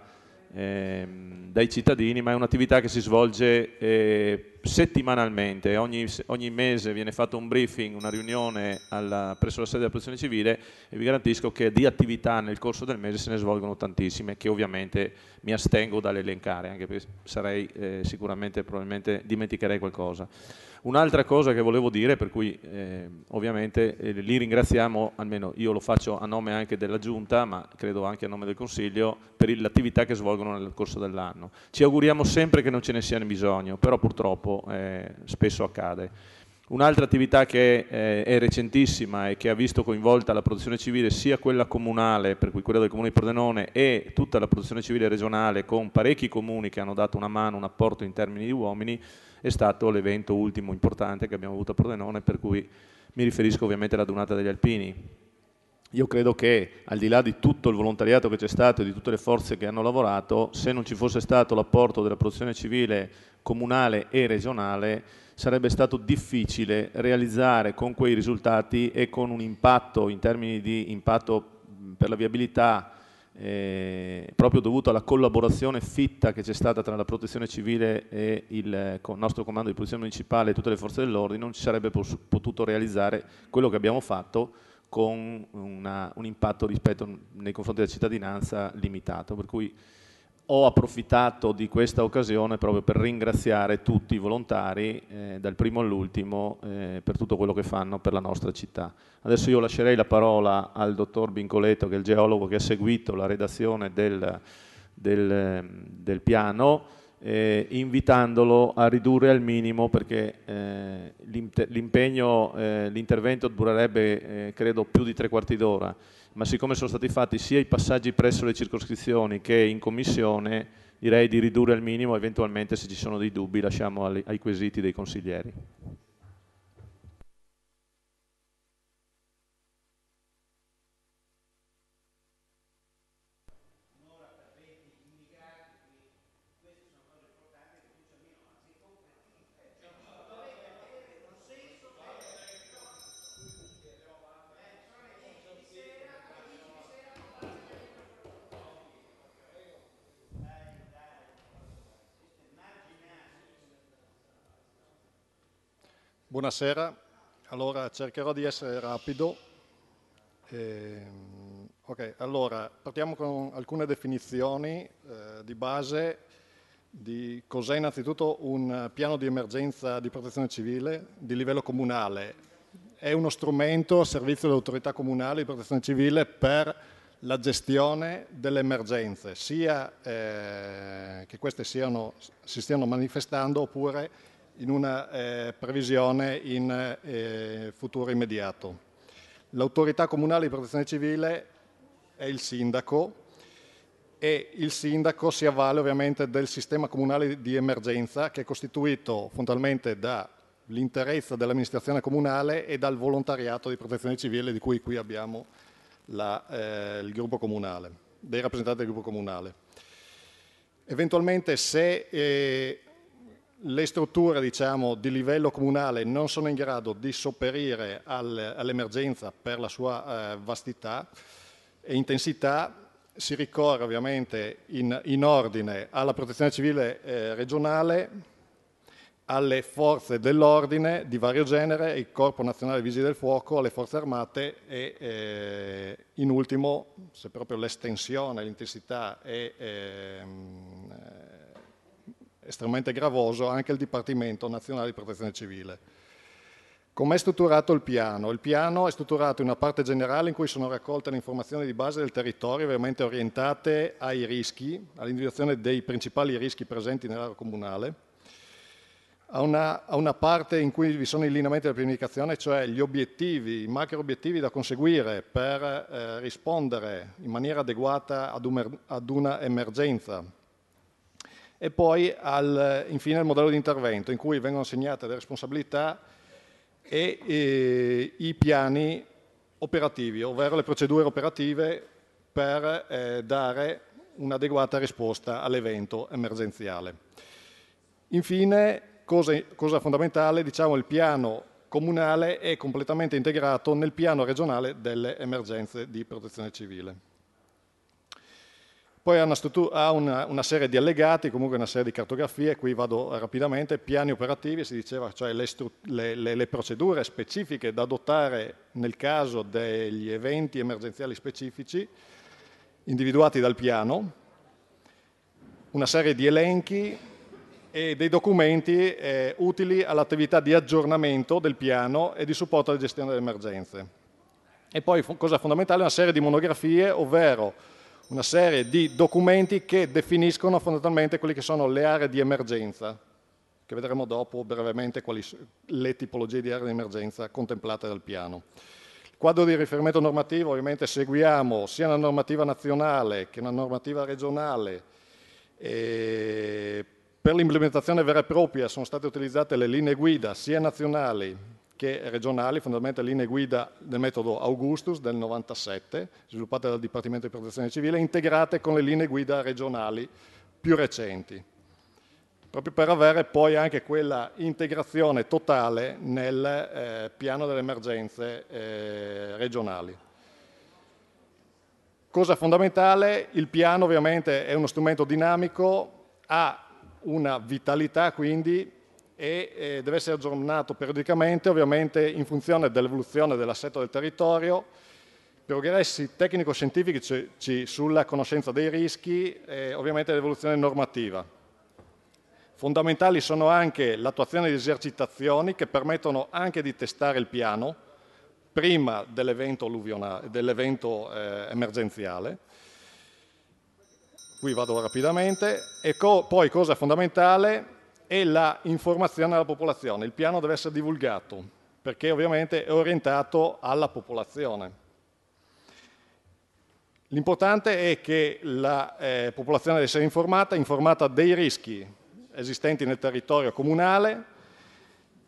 eh, dai cittadini, ma è un'attività che si svolge eh, settimanalmente, ogni, ogni, mese viene fatto un briefing, una riunione alla, presso la sede della protezione civile e vi garantisco che di attività nel corso del mese se ne svolgono tantissime che ovviamente mi astengo dall'elencare, anche perché sarei eh, sicuramente, probabilmente dimenticherei qualcosa. Un'altra cosa che volevo dire, per cui eh, ovviamente eh, li ringraziamo, almeno io lo faccio a nome anche della Giunta, ma credo anche a nome del Consiglio, per l'attività che svolgono nel corso dell'anno. Ci auguriamo sempre che non ce ne sia bisogno, però purtroppo eh, spesso accade. Un'altra attività che eh, è recentissima e che ha visto coinvolta la protezione civile sia quella comunale, per cui quella del comune di Pordenone, e tutta la protezione civile regionale con parecchi comuni che hanno dato una mano, un apporto in termini di uomini, è stato l'evento ultimo importante che abbiamo avuto a Pordenone, per cui mi riferisco ovviamente alla donata degli Alpini. Io credo che al di là di tutto il volontariato che c'è stato e di tutte le forze che hanno lavorato, se non ci fosse stato l'apporto della protezione civile comunale e regionale, sarebbe stato difficile realizzare con quei risultati e con un impatto in termini di impatto per la viabilità eh, proprio dovuto alla collaborazione fitta che c'è stata tra la protezione civile e il eh, nostro comando di polizia municipale e tutte le forze dell'ordine, non ci sarebbe potuto realizzare quello che abbiamo fatto con una, un impatto rispetto nei confronti della cittadinanza limitato. Per cui ho approfittato di questa occasione proprio per ringraziare tutti i volontari, eh, dal primo all'ultimo, eh, per tutto quello che fanno per la nostra città. Adesso io lascerei la parola al dottor Bincoletto, che è il geologo che ha seguito la redazione del, del, del piano, eh, invitandolo a ridurre al minimo perché eh, l'impegno, eh, l'intervento durerebbe eh, credo più di tre quarti d'ora ma siccome sono stati fatti sia i passaggi presso le circoscrizioni che in commissione, direi di ridurre al minimo, eventualmente se ci sono dei dubbi lasciamo ai quesiti dei consiglieri. Buonasera, allora cercherò di essere rapido. Eh, ok, allora partiamo con alcune definizioni eh, di base di cos'è innanzitutto un piano di emergenza di protezione civile di livello comunale. È uno strumento a servizio dell'autorità comunale di protezione civile per la gestione delle emergenze, sia eh, che queste siano, si stiano manifestando oppure in una eh, previsione in eh, futuro immediato. L'autorità comunale di protezione civile è il sindaco e il sindaco si avvale ovviamente del sistema comunale di emergenza che è costituito fondamentalmente dall'interezza dell'amministrazione comunale e dal volontariato di protezione civile di cui qui abbiamo la, eh, il gruppo comunale, dei rappresentanti del gruppo comunale. Eventualmente se eh, le strutture diciamo, di livello comunale non sono in grado di sopperire al, all'emergenza per la sua eh, vastità e intensità, si ricorre ovviamente in, in ordine alla protezione civile eh, regionale, alle forze dell'ordine di vario genere, il Corpo Nazionale Vigili del Fuoco, alle forze armate e eh, in ultimo, se proprio l'estensione, l'intensità e ehm, estremamente gravoso anche il Dipartimento Nazionale di Protezione Civile. Com'è strutturato il piano? Il piano è strutturato in una parte generale in cui sono raccolte le informazioni di base del territorio veramente orientate ai rischi, all'individuazione dei principali rischi presenti nell'area comunale, a una, a una, parte in cui vi sono i lineamenti della pianificazione, cioè gli obiettivi, i macro obiettivi da conseguire per eh, rispondere in maniera adeguata ad, un, ad una emergenza, e poi al, infine al modello di intervento in cui vengono assegnate le responsabilità e, e eh, i piani operativi, ovvero le procedure operative per eh, dare un'adeguata risposta all'evento emergenziale. Infine, cosa, cosa fondamentale, diciamo il piano comunale è completamente integrato nel piano regionale delle emergenze di protezione civile. Poi ha, una, ha una, una, serie di allegati, comunque una serie di cartografie, qui vado rapidamente, piani operativi, si diceva, cioè le, le, le, le procedure specifiche da adottare nel caso degli eventi emergenziali specifici individuati dal piano, una serie di elenchi e dei documenti eh, utili all'attività di aggiornamento del piano e di supporto alla gestione delle emergenze. E poi cosa fondamentale, una serie di monografie, ovvero una serie di documenti che definiscono fondamentalmente quelle che sono le aree di emergenza, che vedremo dopo brevemente quali sono le tipologie di aree di emergenza contemplate dal piano. Il quadro di riferimento normativo ovviamente seguiamo sia la normativa nazionale che la normativa regionale. E per l'implementazione vera e propria sono state utilizzate le linee guida sia nazionali che è regionale, fondamentalmente linee guida del metodo Augustus del 97, sviluppate dal Dipartimento di Protezione Civile, integrate con le linee guida regionali più recenti, proprio per avere poi anche quella integrazione totale nel eh, piano delle emergenze eh, regionali. Cosa fondamentale, il piano ovviamente è uno strumento dinamico, ha una vitalità quindi e eh, deve essere aggiornato periodicamente, ovviamente in funzione dell'evoluzione dell'assetto del territorio, progressi tecnico-scientifici sulla conoscenza dei rischi e ovviamente l'evoluzione normativa. Fondamentali sono anche l'attuazione di esercitazioni che permettono anche di testare il piano prima dell'evento dell eh, emergenziale qui vado rapidamente, e co poi cosa fondamentale e la informazione alla popolazione. Il piano deve essere divulgato perché ovviamente è orientato alla popolazione. L'importante è che la eh, popolazione deve essere informata, informata dei rischi esistenti nel territorio comunale,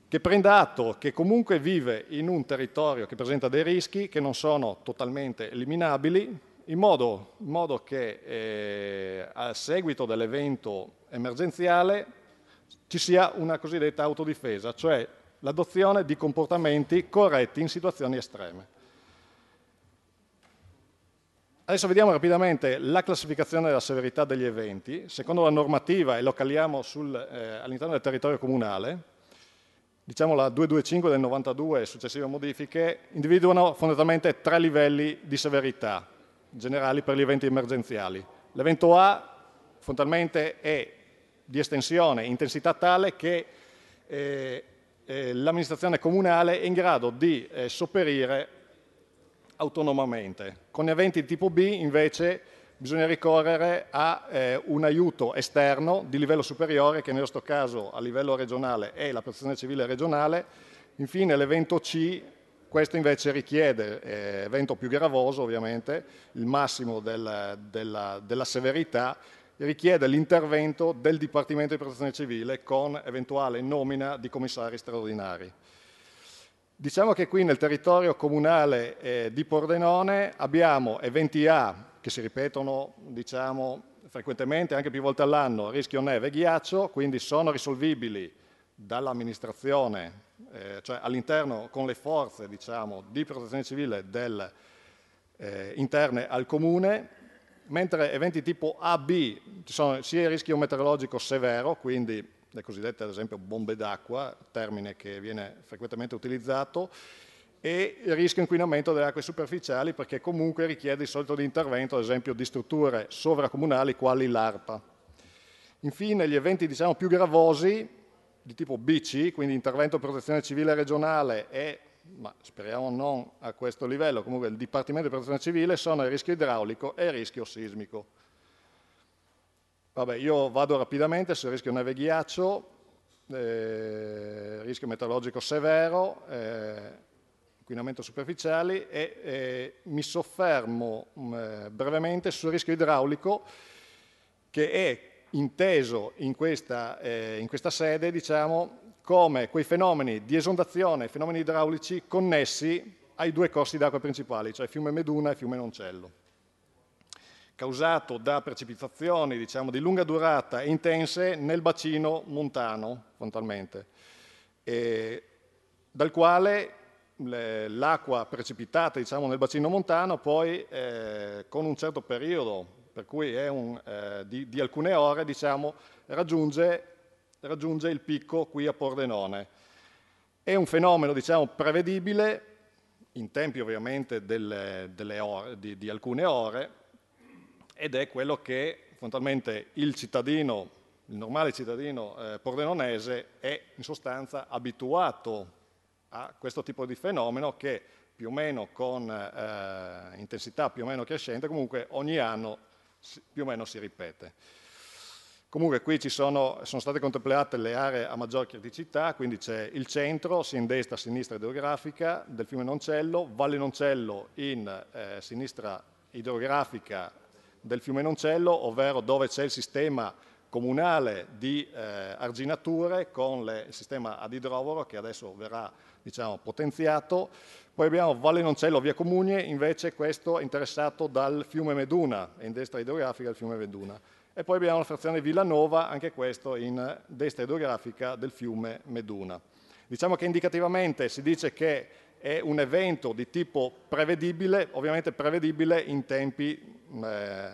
che prenda atto che comunque vive in un territorio che presenta dei rischi che non sono totalmente eliminabili, in modo, in modo che eh, a seguito dell'evento emergenziale ci sia una cosiddetta autodifesa, cioè l'adozione di comportamenti corretti in situazioni estreme. Adesso vediamo rapidamente la classificazione della severità degli eventi. Secondo la normativa, e lo caliamo eh, all'interno del territorio comunale, diciamo la 225 del 92 e successive modifiche, individuano fondamentalmente tre livelli di severità generali per gli eventi emergenziali. L'evento A fondamentalmente è di estensione, intensità tale che eh, eh, l'amministrazione comunale è in grado di eh, sopperire autonomamente. Con eventi di tipo B invece bisogna ricorrere a eh, un aiuto esterno di livello superiore che nel nostro caso a livello regionale è la protezione civile regionale. Infine l'evento C questo invece richiede, eh, evento più gravoso ovviamente, il massimo del, della, della, severità richiede l'intervento del Dipartimento di Protezione Civile con eventuale nomina di commissari straordinari. Diciamo che qui nel territorio comunale eh, di Pordenone abbiamo eventi A che si ripetono diciamo, frequentemente, anche più volte all'anno, rischio neve e ghiaccio, quindi sono risolvibili dall'amministrazione, eh, cioè all'interno con le forze diciamo, di protezione civile del, eh, interne al comune mentre eventi tipo AB ci sono sia il rischio meteorologico severo, quindi le cosiddette ad esempio bombe d'acqua, termine che viene frequentemente utilizzato, e il rischio inquinamento delle acque superficiali perché comunque richiede il solito di intervento ad esempio di strutture sovracomunali quali l'ARPA. Infine gli eventi diciamo, più gravosi di tipo BC, quindi intervento protezione civile regionale e ma speriamo non a questo livello, comunque il Dipartimento di Protezione Civile sono il rischio idraulico e il rischio sismico. Vabbè, io vado rapidamente sul rischio neve ghiaccio, eh, rischio meteorologico severo, eh, inquinamento superficiali e eh, mi soffermo mh, mm, eh, brevemente sul rischio idraulico che è inteso in questa, eh, in questa sede diciamo, come quei fenomeni di esondazione fenomeni idraulici connessi ai due corsi d'acqua principali, cioè fiume Meduna e fiume Noncello, causato da precipitazioni diciamo, di lunga durata e intense nel bacino montano, fondamentalmente, dal quale l'acqua precipitata diciamo, nel bacino montano poi eh, con un certo periodo, per cui è un, eh, di, di, alcune ore, diciamo, raggiunge raggiunge il picco qui a Pordenone. È un fenomeno diciamo, prevedibile, in tempi ovviamente delle, delle ore, di, di alcune ore, ed è quello che fondamentalmente il cittadino, il normale cittadino eh, pordenonese è in sostanza abituato a questo tipo di fenomeno che più o meno con eh, intensità più o meno crescente comunque ogni anno più o meno si ripete. Comunque qui sono, sono, state contemplate le aree a maggior criticità, quindi c'è il centro, sia in destra che a sinistra idrografica, del fiume Noncello, Valle Noncello in eh, sinistra idrografica del fiume Noncello, ovvero dove c'è il sistema comunale di eh, arginature con le, il sistema ad idrovoro che adesso verrà diciamo, potenziato. Poi abbiamo Valle Noncello via Comugne, invece questo è interessato dal fiume Meduna, in destra idrografica del fiume Meduna. E poi abbiamo la frazione Villanova, anche questo in destra idrografica del fiume Meduna. Diciamo che indicativamente si dice che è un evento di tipo prevedibile, ovviamente prevedibile in tempi eh,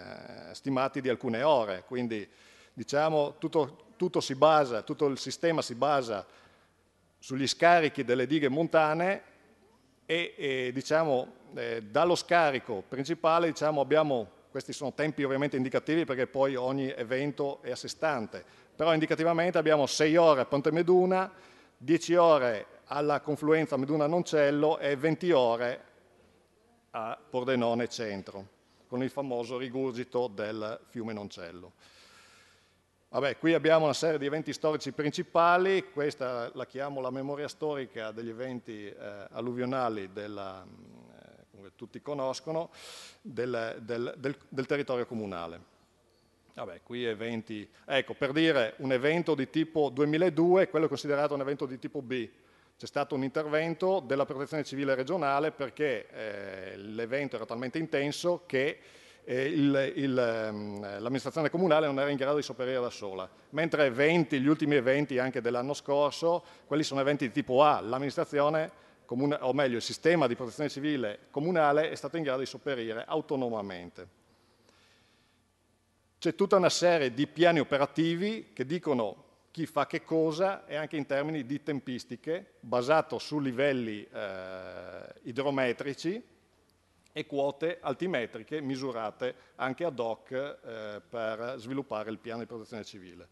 stimati di alcune ore, quindi diciamo tutto, tutto, si basa, tutto il sistema si basa sugli scarichi delle dighe montane e, e diciamo, eh, dallo scarico principale diciamo, abbiamo questi sono tempi ovviamente indicativi perché poi ogni evento è a sé stante, però indicativamente abbiamo 6 ore a Ponte Meduna, 10 ore alla confluenza Meduna-Noncello e 20 ore a Pordenone Centro, con il famoso rigurgito del fiume Noncello. Vabbè, qui abbiamo una serie di eventi storici principali, questa la chiamo la memoria storica degli eventi eh, alluvionali della, che tutti conoscono, del, del, del, del territorio comunale. Vabbè, qui eventi, ecco, per dire un evento di tipo 2002, quello è considerato un evento di tipo B. C'è stato un intervento della protezione civile regionale perché eh, l'evento era talmente intenso che eh, ehm, l'amministrazione comunale non era in grado di sopperire da sola. Mentre eventi, gli ultimi eventi anche dell'anno scorso, quelli sono eventi di tipo A, l'amministrazione comune, o meglio il sistema di protezione civile comunale è stato in grado di sopperire autonomamente. C'è tutta una serie di piani operativi che dicono chi fa che cosa e anche in termini di tempistiche basato su livelli eh, idrometrici e quote altimetriche misurate anche ad hoc eh, per sviluppare il piano di protezione civile.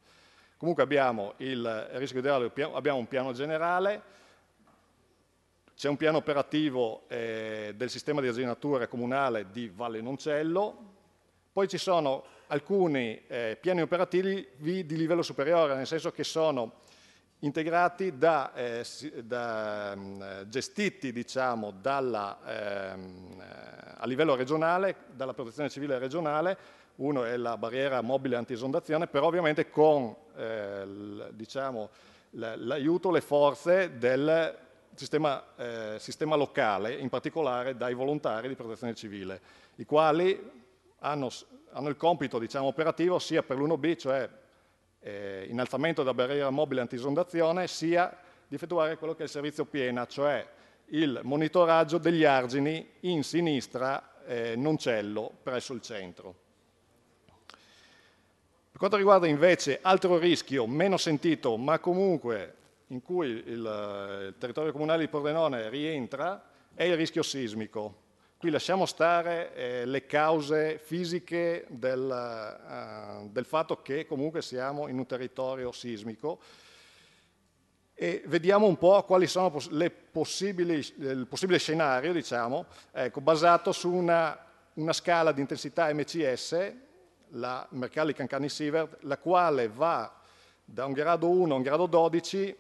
Comunque abbiamo il rischio ideale, abbiamo un piano generale, c'è un piano operativo eh, del sistema di asinatura comunale di Valle Noncello, poi ci sono alcuni eh, piani operativi di livello superiore, nel senso che sono integrati da, eh, da mm, gestiti diciamo, dalla, ehm, eh, a livello regionale, dalla protezione civile regionale, uno è la barriera mobile antisondazione, però ovviamente con eh, diciamo, l'aiuto, le forze del sistema, eh, sistema locale, in particolare dai volontari di protezione civile, i quali hanno, hanno il compito diciamo, operativo sia per l'1B, cioè eh, innalzamento della barriera mobile antisondazione, sia di effettuare quello che è il servizio piena, cioè il monitoraggio degli argini in sinistra eh, Noncello presso il centro. Per quanto riguarda invece altro rischio meno sentito ma comunque in cui il, eh, il territorio comunale di Pordenone rientra è il rischio sismico. Qui lasciamo stare eh, le cause fisiche del, uh, del fatto che comunque siamo in un territorio sismico e vediamo un po' quali sono il possibile scenario, diciamo, ecco, basato su una, una, scala di intensità MCS, la Mercalli-Cancani-Sievert, la quale va da un grado 1 a un grado 12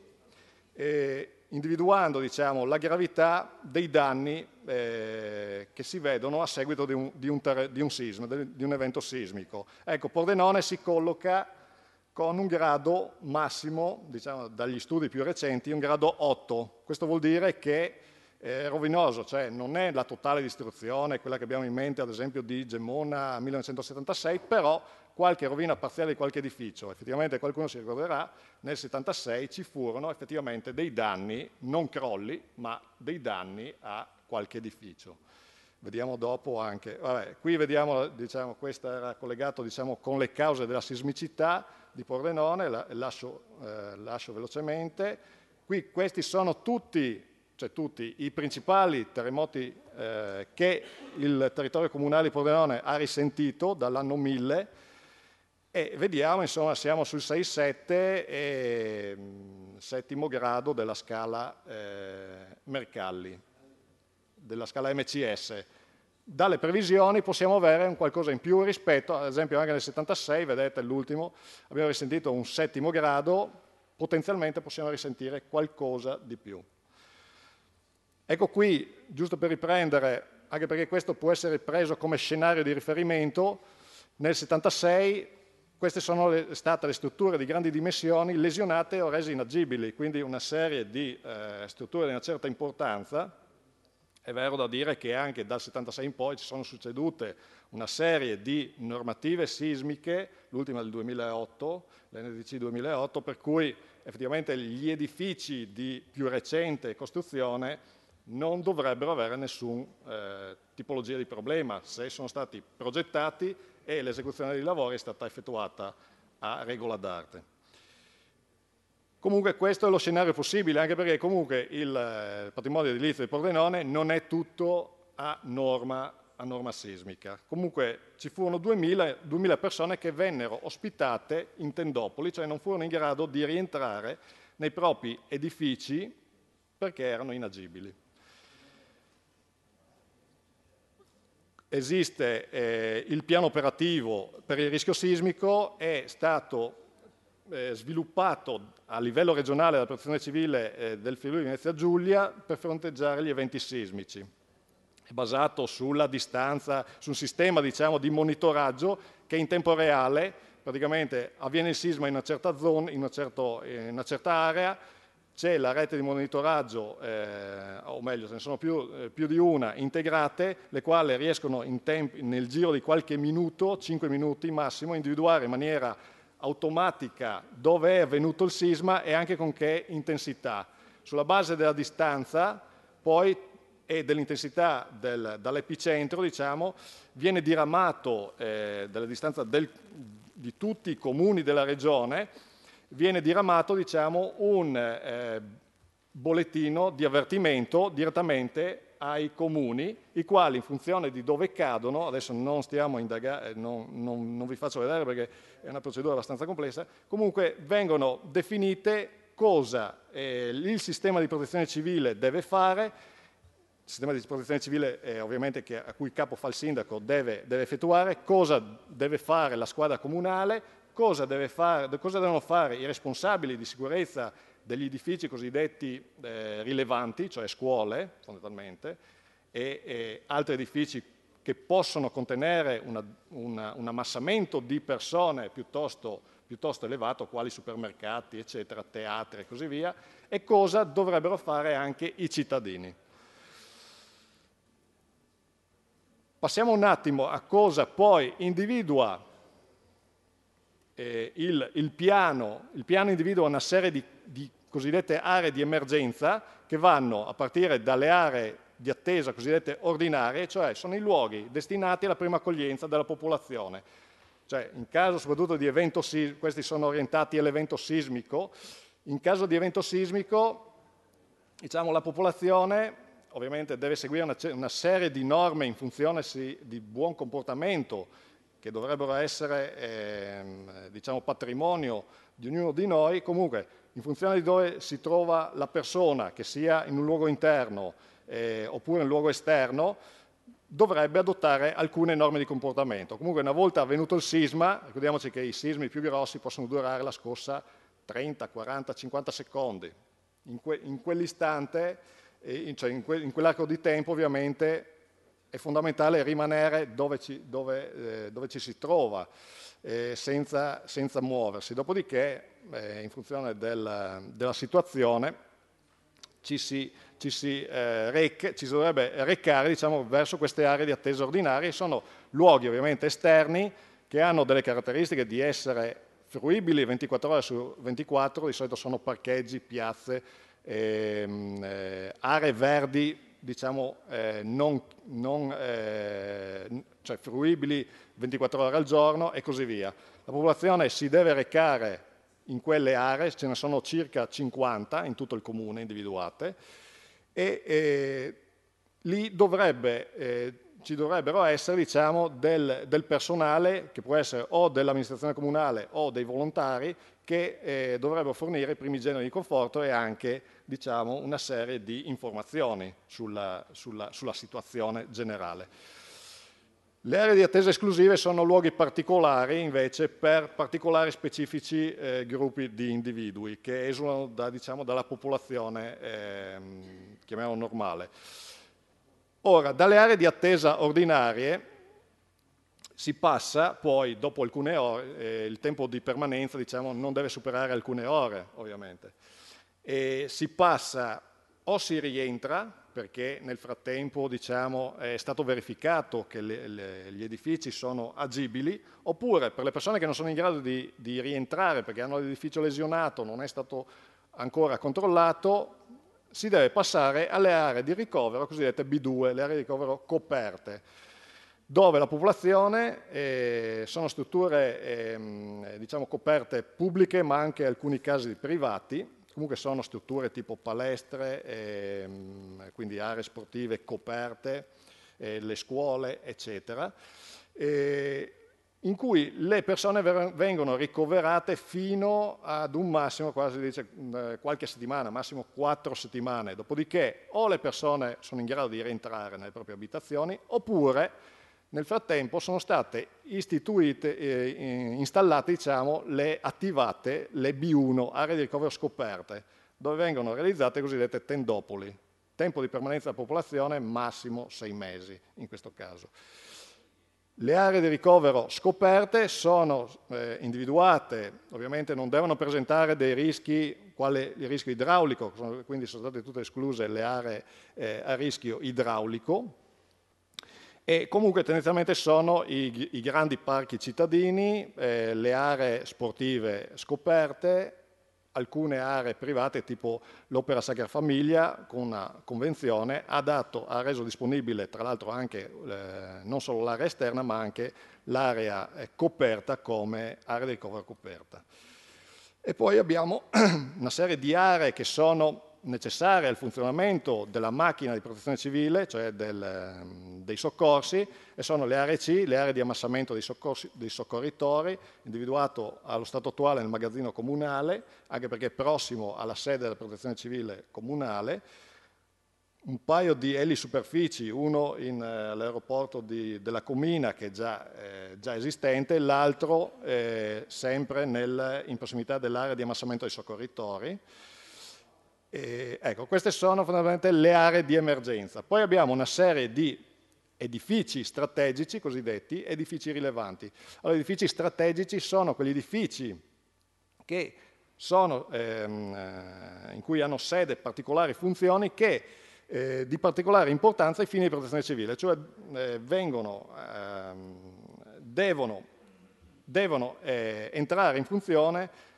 eh, individuando diciamo, la gravità dei danni eh, che si vedono a seguito di un, di un, di un sisma, di un evento sismico. Ecco, Pordenone si colloca con un grado massimo, diciamo dagli studi più recenti, un grado 8. Questo vuol dire che eh, rovinoso, cioè non è la totale distruzione, quella che abbiamo in mente ad esempio di Gemona 1976, però qualche rovina parziale di qualche edificio. Effettivamente qualcuno si ricorderà, nel 76 ci furono effettivamente dei danni, non crolli, ma dei danni a qualche edificio. Vediamo dopo anche, vabbè, qui vediamo, diciamo, questo era collegato diciamo, con le cause della sismicità di Pordenone, la, lascio, eh, lascio velocemente. Qui questi sono tutti cioè tutti i principali terremoti eh, che il territorio comunale di Pordenone ha risentito dall'anno 1000 e vediamo, insomma, siamo sul 6-7 e mh, mm, settimo grado della scala eh, Mercalli, della scala MCS. Dalle previsioni possiamo avere un qualcosa in più rispetto, ad esempio anche nel 76, vedete l'ultimo, abbiamo risentito un settimo grado, potenzialmente possiamo risentire qualcosa di più. Ecco qui, giusto per riprendere, anche perché questo può essere preso come scenario di riferimento, nel 76 queste sono le, state le strutture di grandi dimensioni lesionate o rese inagibili, quindi una serie di eh, strutture di una certa importanza. È vero da dire che anche dal 76 in poi ci sono succedute una serie di normative sismiche, l'ultima del 2008, l'NDC 2008, per cui effettivamente gli edifici di più recente costruzione non dovrebbero avere nessun eh, tipologia di problema se sono stati progettati e l'esecuzione dei lavori è stata effettuata a regola d'arte. Comunque questo è lo scenario possibile, anche perché comunque il eh, patrimonio edilizio di Pordenone non è tutto a norma, a norma sismica. Comunque ci furono 2000, 2000 persone che vennero ospitate in tendopoli, cioè non furono in grado di rientrare nei propri edifici perché erano inagibili. esiste eh, il piano operativo per il rischio sismico, è stato eh, sviluppato a livello regionale dalla protezione civile eh, del Friuli Venezia Giulia per fronteggiare gli eventi sismici. È basato sulla distanza, su un sistema diciamo, di monitoraggio che in tempo reale praticamente avviene il sisma in una certa zona, in una, certo, eh, in una certa area, c'è la rete di monitoraggio, eh, o meglio ce ne sono più, eh, più di una, integrate, le quali riescono tempi, nel giro di qualche minuto, 5 minuti massimo, a individuare in maniera automatica dove è avvenuto il sisma e anche con che intensità. Sulla base della distanza poi, e dell'intensità del, dall'epicentro, diciamo, viene diramato eh, dalla distanza del, di tutti i comuni della regione viene diramato diciamo, un eh, bollettino di avvertimento direttamente ai comuni, i quali in funzione di dove cadono, adesso non stiamo a indagare, eh, non, non, non vi faccio vedere perché è una procedura abbastanza complessa, comunque vengono definite cosa eh, il sistema di protezione civile deve fare, il sistema di protezione civile eh, ovviamente che, a cui capo fa il sindaco deve, deve effettuare, cosa deve fare la squadra comunale, cosa, fare, cosa, devono fare i responsabili di sicurezza degli edifici cosiddetti eh, rilevanti, cioè scuole fondamentalmente, e, e, altri edifici che possono contenere una, una, un ammassamento di persone piuttosto, piuttosto elevato, quali supermercati, eccetera, teatri e così via, e cosa dovrebbero fare anche i cittadini. Passiamo un attimo a cosa poi individua eh, il, il, piano, il, piano, individua una serie di, di cosiddette aree di emergenza che vanno a partire dalle aree di attesa cosiddette ordinarie, cioè sono i luoghi destinati alla prima accoglienza della popolazione. Cioè, in caso soprattutto di evento sismico, questi sono orientati all'evento sismico, in caso di evento sismico, diciamo, la popolazione ovviamente deve seguire una, una serie di norme in funzione si, di buon comportamento che dovrebbero essere ehm, diciamo, patrimonio di ognuno di noi, comunque in funzione di dove si trova la persona, che sia in un luogo interno eh, oppure in un luogo esterno, dovrebbe adottare alcune norme di comportamento. Comunque una volta avvenuto il sisma, ricordiamoci che i sismi più grossi possono durare la scorsa 30, 40, 50 secondi. In, que, in quell'istante, eh, cioè in, que, in quell'arco di tempo ovviamente è fondamentale rimanere dove ci, dove, eh, dove ci si trova, eh, senza, senza, muoversi. Dopodiché, eh, in funzione del, della situazione, ci si, ci si, eh, rec, ci si dovrebbe recare diciamo, verso queste aree di attesa ordinarie. Sono luoghi ovviamente esterni che hanno delle caratteristiche di essere fruibili 24 ore su 24, di solito sono parcheggi, piazze, ehm, eh, aree verdi diciamo, eh, non, non eh, cioè fruibili 24 ore al giorno e così via. La popolazione si deve recare in quelle aree, ce ne sono circa 50 in tutto il comune individuate, e eh, lì dovrebbe eh, ci dovrebbero essere diciamo, del, del, personale, che può essere o dell'amministrazione comunale o dei volontari, che eh, dovrebbero fornire i primi generi di conforto e anche diciamo, una serie di informazioni sulla, sulla, sulla situazione generale. Le aree di attesa esclusive sono luoghi particolari invece per particolari specifici eh, gruppi di individui che esulano da, diciamo, dalla popolazione eh, normale. Ora, dalle aree di attesa ordinarie si passa poi dopo alcune ore, eh, il tempo di permanenza diciamo, non deve superare alcune ore ovviamente, e si passa o si rientra perché nel frattempo diciamo, è stato verificato che le, le, gli edifici sono agibili, oppure per le persone che non sono in grado di, di rientrare perché hanno l'edificio lesionato, non è stato ancora controllato, si deve passare alle aree di ricovero cosiddette B2, le aree di ricovero coperte, dove la popolazione eh, sono strutture eh, diciamo coperte pubbliche ma anche in alcuni casi privati, comunque sono strutture tipo palestre, eh, quindi aree sportive coperte, eh, le scuole eccetera. E, eh, in cui le persone vengono ricoverate fino ad un massimo, quasi dice, eh, qualche settimana, massimo quattro settimane, dopodiché o le persone sono in grado di rientrare nelle proprie abitazioni oppure nel frattempo sono state istituite, eh, installate diciamo, le attivate, le B1, aree di ricovero scoperte, dove vengono realizzate le cosiddette tendopoli, tempo di permanenza della popolazione massimo sei mesi in questo caso. Le aree di ricovero scoperte sono eh, individuate, ovviamente non devono presentare dei rischi, quale il rischio idraulico, quindi sono state tutte escluse le aree eh, a rischio idraulico, e comunque tendenzialmente sono i, i grandi parchi cittadini, eh, le aree sportive scoperte, alcune aree private tipo l'Opera Sacra Famiglia con una convenzione ha, dato, ha reso disponibile tra l'altro anche eh, non solo l'area esterna ma anche l'area eh, coperta come area di cover coperta. E poi abbiamo una serie di aree che sono necessaria al funzionamento della macchina di protezione civile, cioè del, ehm, dei soccorsi, e sono le aree C, le aree di ammassamento dei, dei, soccorritori, individuato allo stato attuale nel magazzino comunale, anche perché è prossimo alla sede della protezione civile comunale, un paio di elisuperfici, uno eh, all'aeroporto della Comina che è già, eh, già esistente, l'altro eh, sempre nel, in prossimità dell'area di ammassamento dei soccorritori. Eh, ecco, queste sono fondamentalmente le aree di emergenza. Poi abbiamo una serie di edifici strategici, cosiddetti edifici rilevanti. Allora, edifici strategici sono quegli edifici che sono, ehm, eh, in cui hanno sede particolari funzioni che eh, di particolare importanza ai fini di protezione civile, cioè eh, vengono, ehm, devono, devono eh, entrare in funzione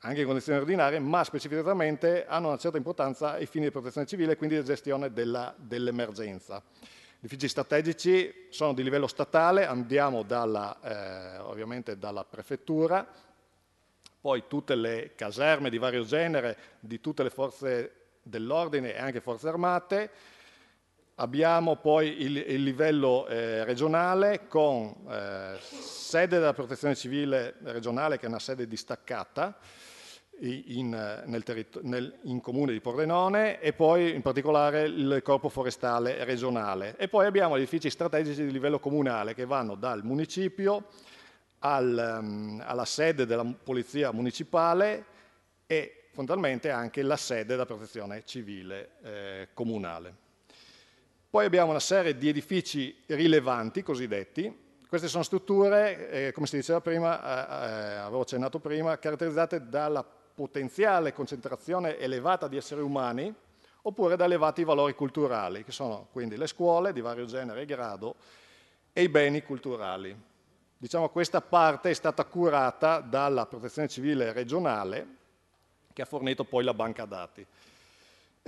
anche in condizioni ordinarie, ma specificatamente hanno una certa importanza ai fini di protezione civile e quindi di gestione dell'emergenza. Gli uffici strategici sono di livello statale, andiamo dalla, eh, ovviamente dalla prefettura, poi tutte le caserme di vario genere di tutte le forze dell'ordine e anche forze armate, Abbiamo poi il, il livello eh, regionale con eh, sede della protezione civile regionale che è una sede distaccata, in, eh, nel, nel in comune di Pordenone e poi in particolare il corpo forestale regionale. E poi abbiamo edifici strategici di livello comunale che vanno dal municipio al, um, alla sede della polizia municipale e fondamentalmente anche la sede della protezione civile eh, comunale. Poi abbiamo una serie di edifici rilevanti, cosiddetti. Queste sono strutture, eh, come si diceva prima, eh, eh avevo accennato prima, caratterizzate dalla potenziale concentrazione elevata di esseri umani oppure da elevati valori culturali, che sono quindi le scuole di vario genere e grado e i beni culturali. Diciamo questa parte è stata curata dalla Protezione Civile regionale che ha fornito poi la banca dati.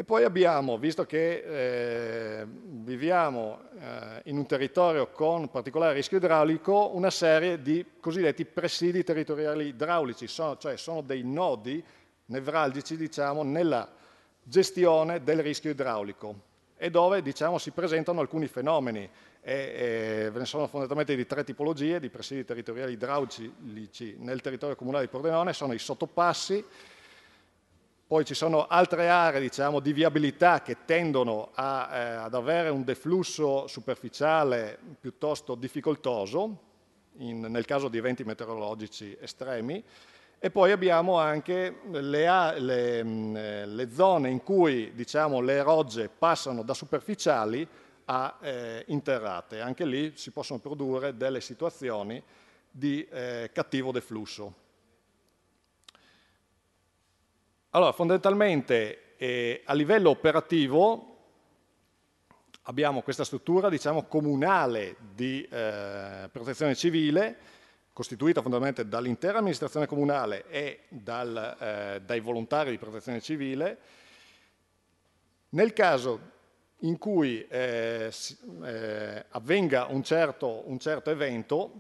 E poi abbiamo, visto che eh, viviamo eh, in un territorio con particolare rischio idraulico, una serie di cosiddetti presidi territoriali idraulici, sono, cioè sono dei nodi nevralgici diciamo, nella gestione del rischio idraulico e dove diciamo, si presentano alcuni fenomeni. E, e, ve ne sono fondamentalmente di tre tipologie di presidi territoriali idraulici nel territorio comunale di Pordenone, sono i sottopassi, poi ci sono altre aree diciamo, di viabilità che tendono a, eh, ad avere un deflusso superficiale piuttosto difficoltoso, in, nel caso di eventi meteorologici estremi, e poi abbiamo anche le, le, mm, eh, le zone in cui diciamo, le rogge passano da superficiali a eh, interrate. Anche lì si possono produrre delle situazioni di eh, cattivo deflusso. Allora, fondamentalmente eh, a livello operativo abbiamo questa struttura diciamo, comunale di eh, protezione civile costituita fondamentalmente dall'intera amministrazione comunale e dal, eh, dai volontari di protezione civile. Nel caso in cui eh, eh, avvenga un certo, un certo, evento,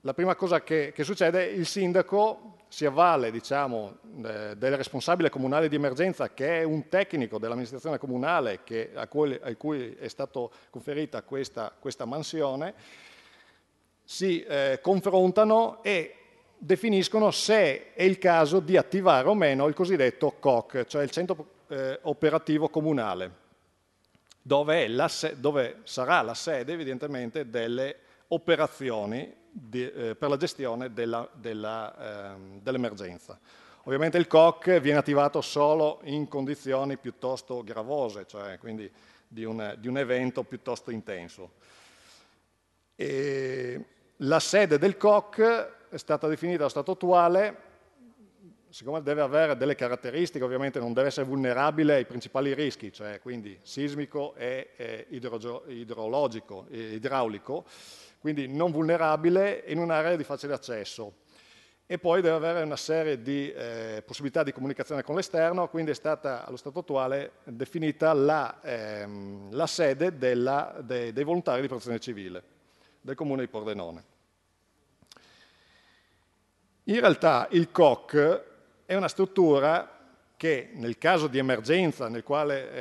la prima cosa che, che succede è che il sindaco si avvale diciamo, eh, del responsabile comunale di emergenza che è un tecnico dell'amministrazione comunale che, a, cui, a, cui, è stata conferita questa, questa mansione, si eh, confrontano e definiscono se è il caso di attivare o meno il cosiddetto COC, cioè il centro eh, operativo comunale, dove, dove sarà la sede evidentemente delle operazioni di, eh, per la gestione ehm, dell'emergenza. Ehm, dell Ovviamente il COC viene attivato solo in condizioni piuttosto gravose, cioè quindi di un, di un evento piuttosto intenso. E la sede del COC è stata definita allo stato attuale, siccome deve avere delle caratteristiche, ovviamente non deve essere vulnerabile ai principali rischi, cioè quindi sismico e, e idrologico, e idraulico, quindi non vulnerabile in un'area di facile accesso. E poi deve avere una serie di eh, possibilità di comunicazione con l'esterno, quindi è stata allo stato attuale definita la, ehm, la sede della, de, dei volontari di protezione civile del comune di Pordenone. In realtà il COC è una struttura che nel caso di emergenza, nel quale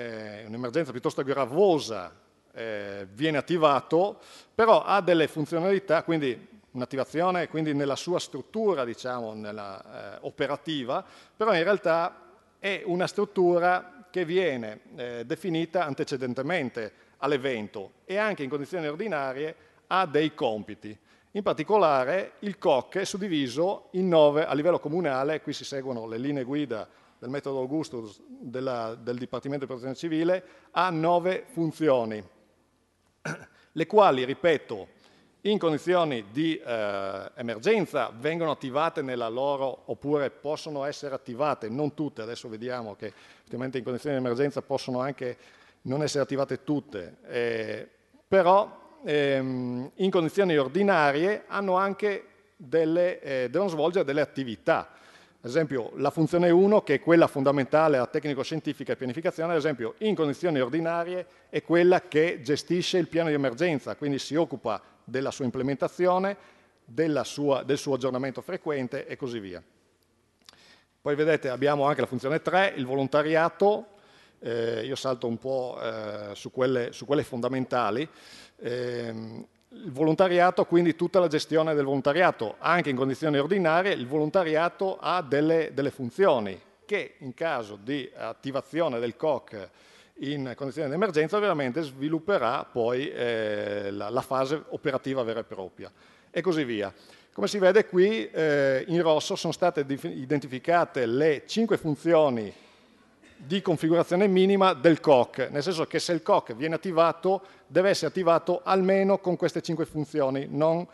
eh, un'emergenza piuttosto gravosa eh, viene attivato, però ha delle funzionalità, quindi un'attivazione quindi nella sua struttura, diciamo, nella, eh, operativa, però in realtà è una struttura che viene eh, definita antecedentemente all'evento e anche in condizioni ordinarie ha dei compiti. In particolare il COC è suddiviso in nove a livello comunale, qui si seguono le linee guida del metodo Augustus della, del Dipartimento di Protezione Civile, ha nove funzioni le quali, ripeto, in condizioni di eh, emergenza vengono attivate nella loro, oppure possono essere attivate, non tutte, adesso vediamo che effettivamente in condizioni di emergenza possono anche non essere attivate tutte, eh, però ehm, in condizioni ordinarie hanno anche delle, eh, devono svolgere delle attività ad esempio la funzione 1, che è quella fondamentale a tecnico-scientifica e pianificazione, ad esempio in condizioni ordinarie è quella che gestisce il piano di emergenza, quindi si occupa della sua implementazione, della sua, del suo aggiornamento frequente e così via. Poi vedete abbiamo anche la funzione 3, il volontariato, eh, io salto un po' eh, su, quelle, su, quelle, fondamentali. Eh, il volontariato quindi tutta la gestione del volontariato, anche in condizioni ordinarie il volontariato ha delle, delle funzioni che in caso di attivazione del COC in condizioni di emergenza ovviamente svilupperà poi eh, la, la, fase operativa vera e propria e così via. Come si vede qui eh, in rosso sono state identificate le cinque funzioni di configurazione minima del COC, nel senso che se il COC viene attivato deve essere attivato almeno con queste cinque funzioni, non,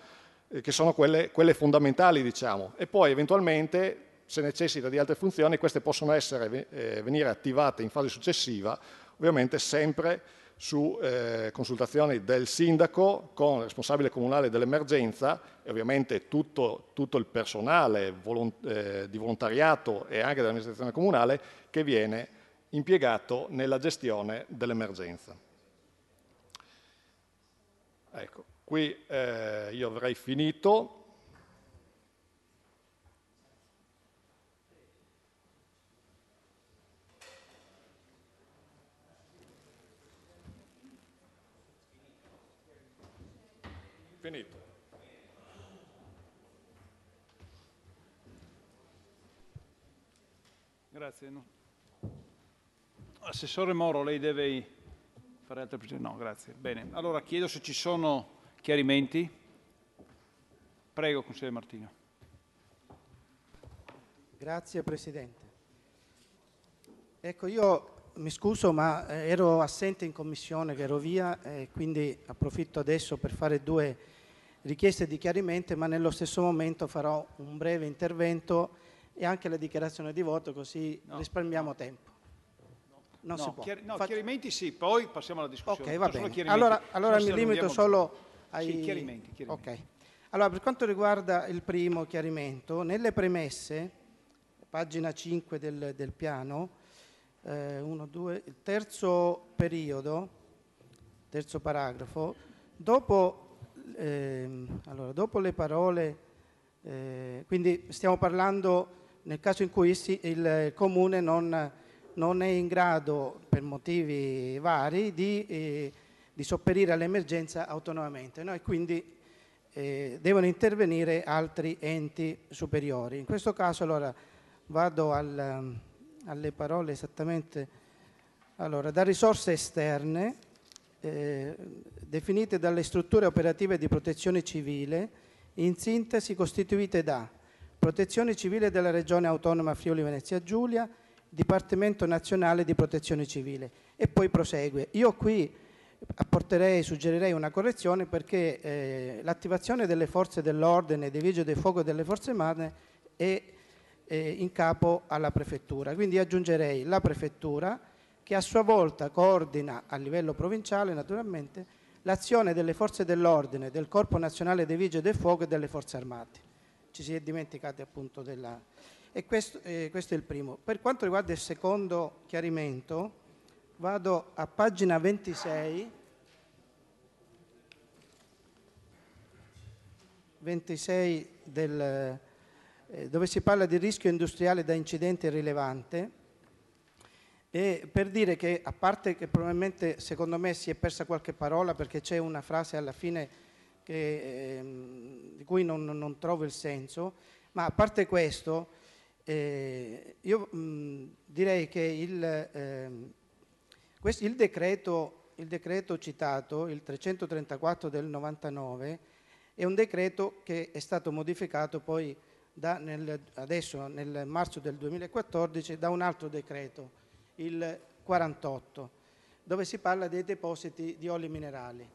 eh, che sono quelle, quelle fondamentali, diciamo. E poi eventualmente, se necessita di altre funzioni, queste possono essere, eh, venire attivate in fase successiva, ovviamente sempre su eh, consultazioni del sindaco con il responsabile comunale dell'emergenza e ovviamente tutto, tutto il personale volont eh, di volontariato e anche dell'amministrazione comunale che viene impiegato nella gestione dell'emergenza. Ecco, qui eh, io avrei finito. Finito. Grazie. Assessore Moro, lei deve fare altre precisazioni? No, grazie. Bene, allora chiedo se ci sono chiarimenti. Prego, consigliere Martino. Grazie Presidente. Ecco, io mi scuso ma eh, ero assente in commissione che ero via e quindi approfitto adesso per fare due richieste di chiarimento ma nello stesso momento farò un breve intervento e anche la dichiarazione di voto così no. risparmiamo tempo non no, si può. Chiar- no, Fac- chiarimenti sì, poi passiamo alla discussione. Ok, va bene. Allora, allora mi limito solo ai... Sì, chiarimenti. chiarimenti. Okay. Allora, per quanto riguarda il primo chiarimento, nelle premesse, pagina 5 del, del piano, eh, uno, due, il terzo periodo, terzo paragrafo, dopo, eh, allora, dopo le parole, eh, quindi stiamo parlando nel caso in cui il comune non non è in grado, per motivi vari, di, eh, di sopperire all'emergenza autonomamente no? e quindi eh, devono intervenire altri enti superiori. In questo caso allora vado al, alle parole esattamente, allora, da risorse esterne eh, definite dalle strutture operative di protezione civile, in sintesi costituite da protezione civile della regione autonoma Friuli Venezia Giulia, Dipartimento Nazionale di Protezione Civile e poi prosegue. Io qui apporterei, suggerirei una correzione perché eh, l'attivazione delle forze dell'ordine, dei vigili del fuoco e delle forze madre è eh, in capo alla prefettura. Quindi aggiungerei la prefettura che a sua volta coordina a livello provinciale naturalmente l'azione delle forze dell'ordine, del Corpo Nazionale dei Vigili del Fuoco e delle Forze Armate. Ci si è dimenticati appunto della e questo, eh, questo, è il primo. Per quanto riguarda il secondo chiarimento, vado a pagina 26, 26 del, eh, dove si parla di rischio industriale da incidente rilevante. E per dire che, a parte che probabilmente secondo me si è persa qualche parola perché c'è una frase alla fine che, eh, di cui non, non trovo il senso, ma a parte questo, eh, io mh, direi che il, eh, questo, il, decreto, il, decreto, citato, il 334 del 99, è un decreto che è stato modificato poi da, nel, adesso nel marzo del 2014 da un altro decreto, il 48, dove si parla dei depositi di oli minerali.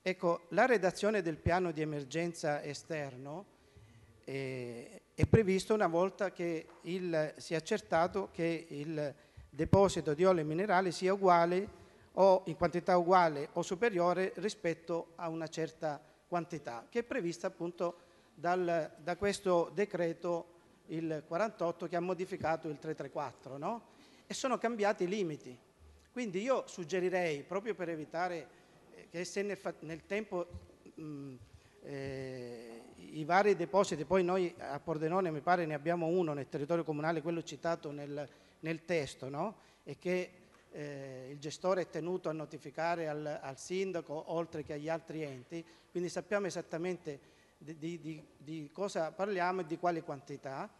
Ecco, la redazione del piano di emergenza esterno eh, è previsto una volta che il, si è accertato che il deposito di olio minerale sia uguale o in quantità uguale o superiore rispetto a una certa quantità che è prevista appunto dal, da questo decreto il 48 che ha modificato il 334 no? e sono cambiati i limiti. Quindi io suggerirei proprio per evitare eh, che se nel, nel tempo mh, eh, i vari depositi, poi noi a Pordenone mi pare ne abbiamo uno nel territorio comunale, quello citato nel, nel testo, no? e che eh, il gestore è tenuto a notificare al, al, sindaco oltre che agli altri enti, quindi sappiamo esattamente di, di, di, cosa parliamo e di quale quantità.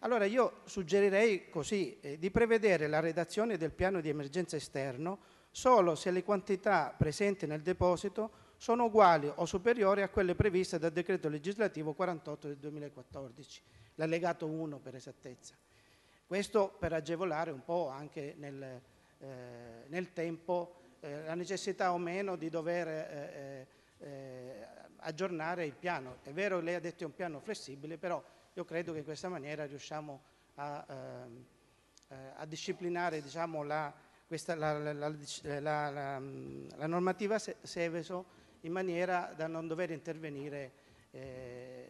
Allora io suggerirei così eh, di prevedere la redazione del piano di emergenza esterno solo se le quantità presenti nel deposito sono uguali o superiori a quelle previste dal decreto legislativo 48 del 2014, l'allegato 1 per esattezza. Questo per agevolare un po' anche nel, eh, nel tempo eh, la necessità o meno di dover eh, eh, eh aggiornare il piano. È vero, che lei ha detto che è un piano flessibile, però io credo che in questa maniera riusciamo a, ehm, eh, a disciplinare diciamo, la, questa, la, la, la, normativa Seveso in maniera da non dover intervenire eh,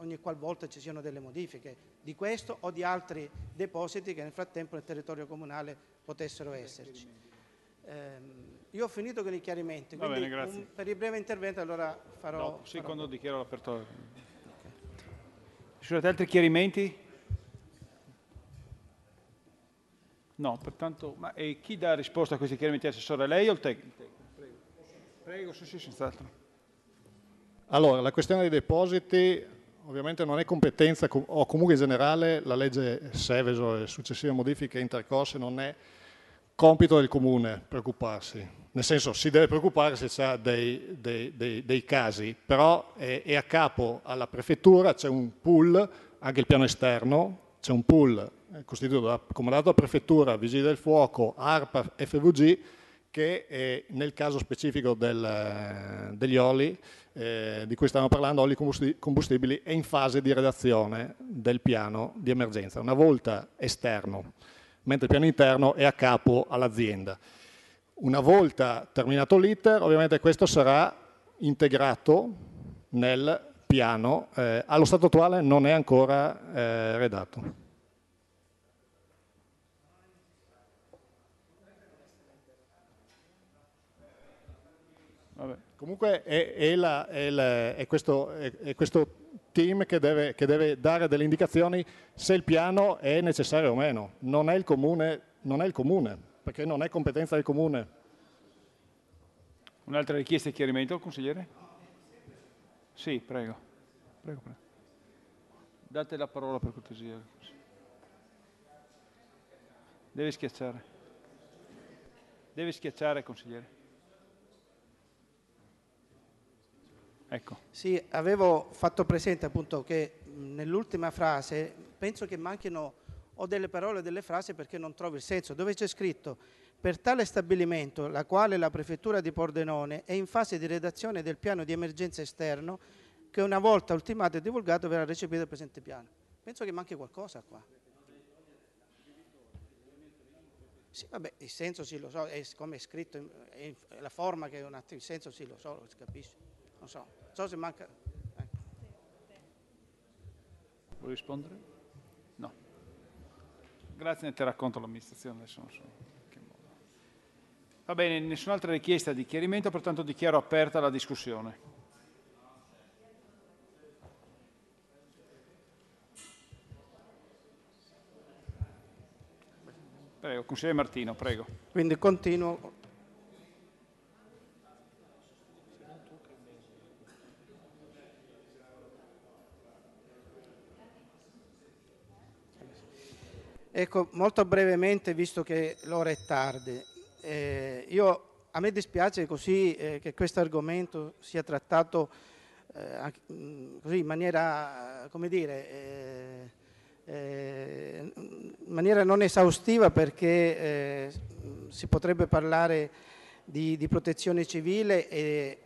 ogni qualvolta ci siano delle modifiche di questo o di altri depositi che nel frattempo nel territorio comunale potessero esserci. Eh, io ho finito con i chiarimenti, quindi bene, un, per il breve intervento allora farò... No, sì, farò quando un... dichiaro l'apertura. Okay. Ci sono altri chiarimenti? No, pertanto, ma, chi dà risposta a questi chiarimenti, assessore, lei o il tecnico? Prego, sì, sì, senz'altro. Allora, la questione dei depositi ovviamente non è competenza, o comunque in generale la legge Seveso e successive modifiche intercorse non è compito del comune preoccuparsi. Nel senso, si deve preoccupare se c'è dei, dei, dei, dei, casi, però è, è a capo alla prefettura, c'è un pool, anche il piano esterno, c'è un pool eh, costituito da comandato della prefettura, vigili del fuoco, ARPA, FVG, che eh, nel caso specifico del, eh, degli oli eh, di cui stiamo parlando, oli combustibili, è in fase di redazione del piano di emergenza, una volta esterno, mentre il piano interno è a capo all'azienda. Una volta terminato l'iter, ovviamente questo sarà integrato nel piano, eh, allo stato attuale non è ancora eh, redatto. Comunque è, è, la, è, la, è questo, questo, team che deve, che deve, dare delle indicazioni se il piano è necessario o meno. Non è il comune, il comune perché non è competenza del comune. Un'altra richiesta di chiarimento, consigliere? Sì, prego. prego, prego. Date la parola per cortesia. Deve schiacciare. Deve schiacciare, consigliere. Ecco. Sì, avevo fatto presente appunto che nell'ultima frase penso che manchino o delle parole o delle frasi perché non trovo il senso. Dove c'è scritto per tale stabilimento, la quale la Prefettura di Pordenone è in fase di redazione del piano di emergenza esterno che una volta ultimato e divulgato verrà recepito il presente piano. Penso che manchi qualcosa qua. Sì, vabbè, il senso sì lo so, è come è scritto, è la forma che è un attimo, il senso sì lo so, si capisce non so, so se manca... Eh. Vuoi rispondere? No. Grazie, ne te racconto l'amministrazione, adesso non so. Va bene, nessun'altra richiesta di chiarimento, pertanto dichiaro aperta la discussione. Prego, consigliere Martino, prego. Quindi continuo Ecco, molto brevemente, visto che l'ora è tardi, eh, io, a me dispiace così eh, che questo argomento sia trattato eh, mm, così in maniera, come dire, eh, eh, in maniera non esaustiva perché eh, si potrebbe parlare di, di, protezione civile e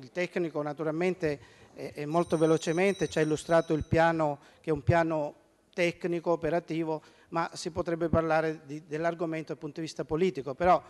il tecnico naturalmente e molto velocemente ci ha illustrato il piano che è un piano tecnico operativo ma si potrebbe parlare dell'argomento dal punto di vista politico, però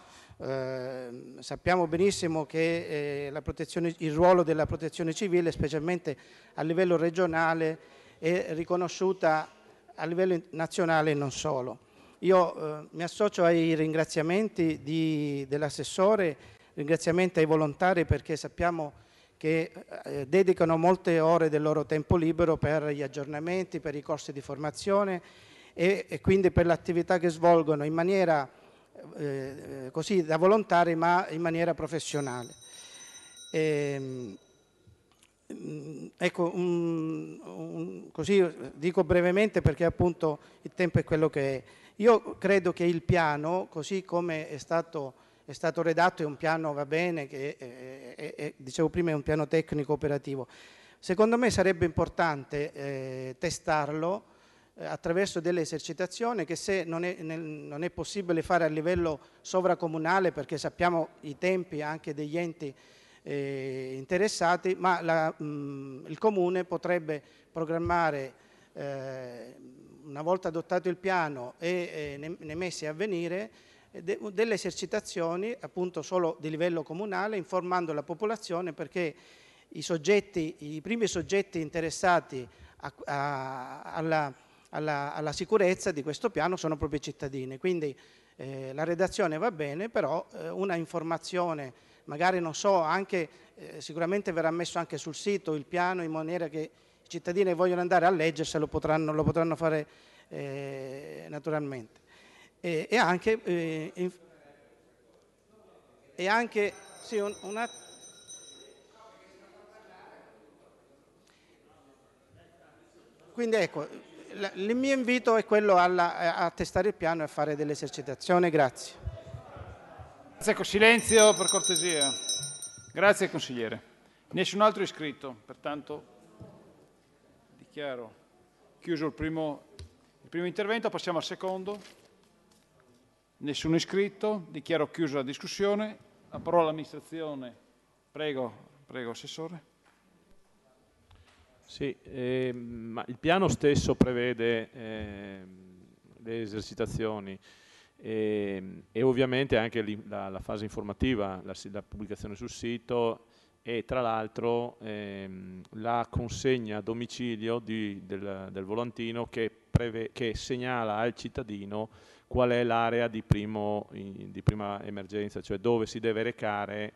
eh, sappiamo benissimo che eh, il ruolo della protezione civile, specialmente a livello regionale, è riconosciuta a livello nazionale e non solo. Io eh, mi associo ai ringraziamenti dell'assessore, ringraziamenti ai volontari perché sappiamo che eh, dedicano molte ore del loro tempo libero per gli aggiornamenti, per i corsi di formazione e, e quindi per l'attività che svolgono in maniera eh, eh così da volontari ma in maniera professionale. E, ehm, mm, ecco, un, un, così dico brevemente perché appunto il tempo è quello che è. Io credo che il piano, così come è stato, è stato redatto, è un piano, va bene, che è, è, è, dicevo prima è un piano tecnico operativo, secondo me sarebbe importante eh, testarlo eh, attraverso delle esercitazioni che se non è, nel, non è, possibile fare a livello sovracomunale perché sappiamo i tempi anche degli enti eh, interessati, ma la, mh, mm, il comune potrebbe programmare eh, una volta adottato il piano e nei, nei mesi a venire eh, de, delle esercitazioni appunto solo di livello comunale informando la popolazione perché i, soggetti, i primi soggetti interessati a, a, alla alla, alla, sicurezza di questo piano sono proprio i cittadini. Quindi eh, la redazione va bene, però eh, una informazione, magari non so, anche, eh, sicuramente verrà messo anche sul sito il piano in maniera che i cittadini vogliono andare a leggersi lo potranno, lo potranno fare eh, naturalmente. E, e, anche, eh, in, e anche sì, un, un Quindi ecco, il mio invito è quello alla, eh, a testare il piano e a fare dell'esercitazione, grazie. Grazie, ecco, silenzio per cortesia. Grazie consigliere. Nessun altro iscritto, pertanto dichiaro chiuso il primo, il primo intervento, passiamo al secondo. Nessuno iscritto, dichiaro chiusa la discussione. La parola all'amministrazione. Prego, prego assessore. Sì, eh, il piano stesso prevede eh, le esercitazioni e, ehm, e ovviamente anche la, la, fase informativa, la, la, pubblicazione sul sito e tra l'altro ehm, la consegna a domicilio di, del, del, volantino che, preve, che, segnala al cittadino qual è l'area di, di, prima emergenza, cioè dove si deve recare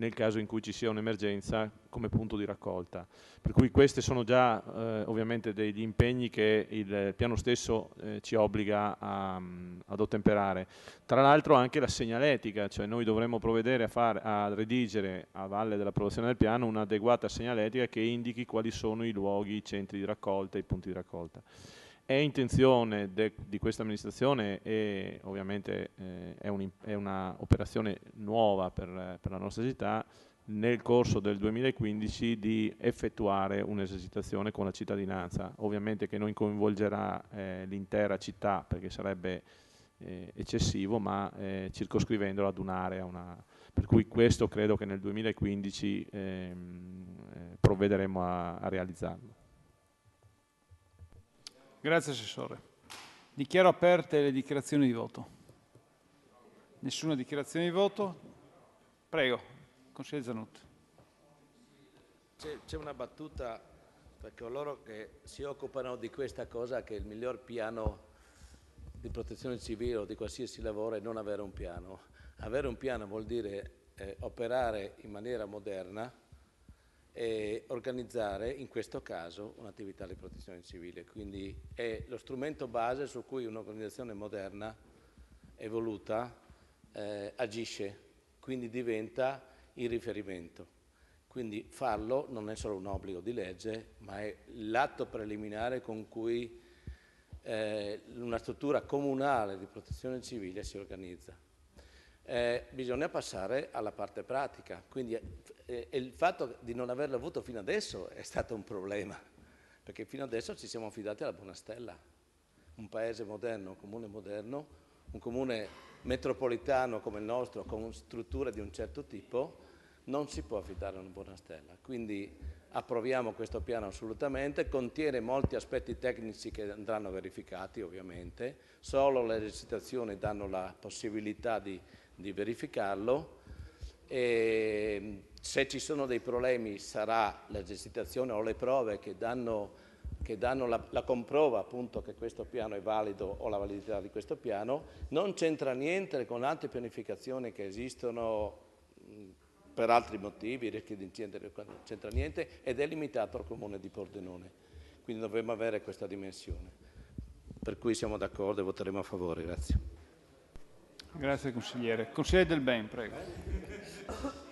nel caso in cui ci sia un'emergenza come punto di raccolta. Per cui questi sono già eh, ovviamente degli impegni che il piano stesso eh, ci obbliga a, mm, ad ottemperare. Tra l'altro anche la segnaletica, cioè noi dovremmo provvedere a, far, a redigere a valle dell'approvazione del piano un'adeguata segnaletica che indichi quali sono i luoghi, i centri di raccolta, i punti di raccolta. È intenzione de, di questa amministrazione e ovviamente eh, è un'operazione un nuova per, per la nostra città nel corso del 2015 di effettuare un'esercitazione con la cittadinanza, ovviamente che non coinvolgerà eh, l'intera città perché sarebbe eh, eccessivo, ma eh, circoscrivendola ad un'area. Una... Per cui questo credo che nel 2015 ehm, eh, provvederemo a, a realizzarlo. Grazie Assessore. Dichiaro aperte le dichiarazioni di voto. Nessuna dichiarazione di voto? Prego, consigliere Zanutti. C'è una battuta per coloro che si occupano di questa cosa che il miglior piano di protezione civile o di qualsiasi lavoro è non avere un piano. Avere un piano vuol dire eh, operare in maniera moderna, eh, organizzare in questo caso un'attività di protezione civile. Quindi è lo strumento base su cui un'organizzazione moderna, evoluta, eh, agisce, quindi diventa il riferimento. Quindi farlo non è solo un obbligo di legge, ma è l'atto preliminare con cui eh, una struttura comunale di protezione civile si organizza. Eh, bisogna passare alla parte pratica, quindi eh, e il fatto di non averlo avuto fino adesso è stato un problema, perché fino adesso ci siamo affidati alla Buona Stella, un paese moderno, un comune moderno, un comune metropolitano come il nostro, con strutture di un certo tipo, non si può affidare a una Buona Stella. Quindi approviamo questo piano assolutamente, contiene molti aspetti tecnici che andranno verificati ovviamente, solo le recitazioni danno la possibilità di, di verificarlo. E ehm, se ci sono dei problemi sarà l'esercitazione o le prove che danno, che danno la, la, comprova appunto che questo piano è valido o la validità di questo piano, non c'entra niente con altre pianificazioni che esistono per altri motivi, rischi di incidente, non c'entra niente ed è limitato al comune di Pordenone. Quindi dovremmo avere questa dimensione. Per cui siamo d'accordo e voteremo a favore. Grazie. Grazie consigliere. Consigliere Del Ben, prego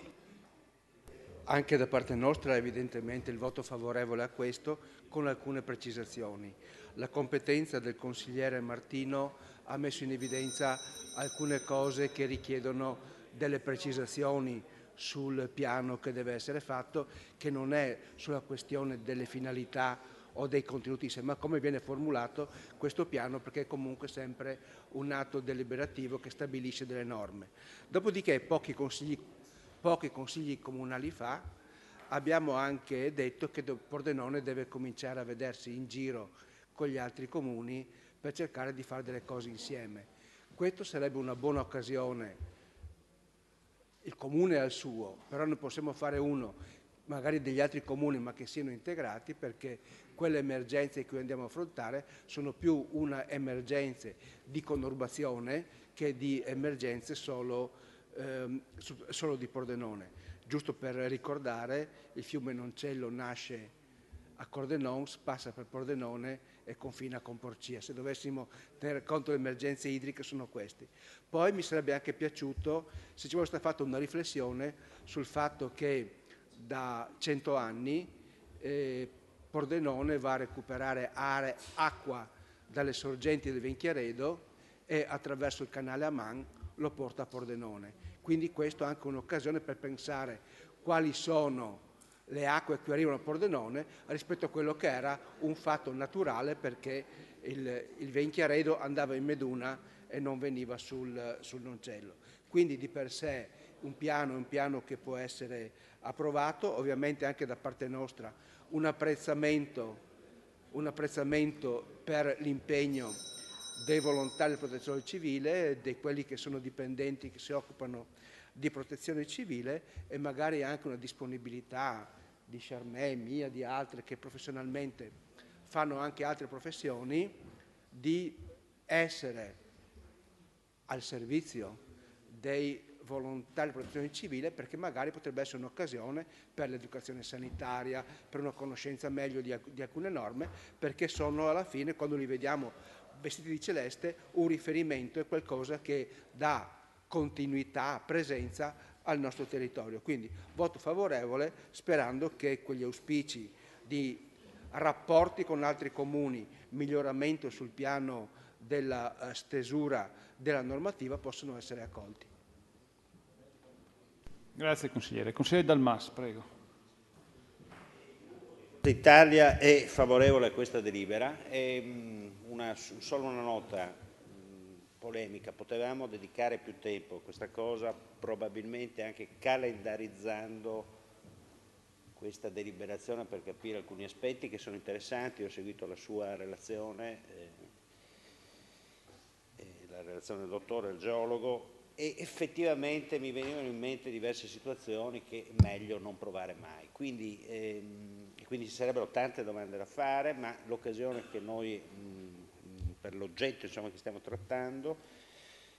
anche da parte nostra evidentemente il voto favorevole a questo con alcune precisazioni. La competenza del consigliere Martino ha messo in evidenza alcune cose che richiedono delle precisazioni sul piano che deve essere fatto, che non è sulla questione delle finalità o dei contenuti, ma come viene formulato questo piano perché è comunque sempre un atto deliberativo che stabilisce delle norme. Dopodiché pochi consigli pochi consigli comunali fa, abbiamo anche detto che Pordenone deve cominciare a vedersi in giro con gli altri comuni per cercare di fare delle cose insieme. Questo sarebbe una buona occasione. Il comune ha il suo, però ne possiamo fare uno, magari degli altri comuni, ma che siano integrati perché quelle emergenze che andiamo a affrontare sono più una emergenza di conurbazione che di emergenze solo ehm, solo di Pordenone. Giusto per ricordare, il fiume Noncello nasce a Cordenons, passa per Pordenone e confina con Porcia. Se dovessimo tenere conto delle emergenze idriche sono questi. Poi mi sarebbe anche piaciuto se ci fosse stata fatta una riflessione sul fatto che da 100 anni eh, Pordenone va a recuperare are, acqua dalle sorgenti del Venchiaredo e attraverso il canale Aman lo porta a Pordenone. Quindi questa è anche un'occasione per pensare quali sono le acque che arrivano a Pordenone rispetto a quello che era un fatto naturale perché il, il Venchiaredo andava in Meduna e non veniva sul, sul Noncello. Quindi di per sé un piano è un piano che può essere approvato, ovviamente anche da parte nostra un apprezzamento, un apprezzamento per l'impegno dei volontari di protezione civile, di quelli che sono dipendenti che si occupano di protezione civile e magari anche una disponibilità di Charmè, mia, di altre che professionalmente fanno anche altre professioni, di essere al servizio dei volontari di protezione civile perché magari potrebbe essere un'occasione per l'educazione sanitaria, per una conoscenza meglio di, di, alcune norme, perché sono alla fine, quando li vediamo vestiti di celeste un riferimento, è qualcosa che dà continuità, presenza al nostro territorio. Quindi voto favorevole sperando che quegli auspici di rapporti con altri comuni, miglioramento sul piano della eh, stesura della normativa possano essere accolti. Grazie consigliere. Consigliere Dalmas, prego. L'Italia è favorevole a questa delibera e ehm, una, solo una nota mm, polemica, potevamo dedicare più tempo a questa cosa, probabilmente anche calendarizzando questa deliberazione per capire alcuni aspetti che sono interessanti, ho seguito la sua relazione, eh, eh la relazione del dottore, il geologo, e effettivamente mi venivano in mente diverse situazioni che è meglio non provare mai. Quindi, ehm, quindi ci sarebbero tante domande da fare, ma l'occasione che noi mh, mm, per l'oggetto diciamo, che stiamo trattando,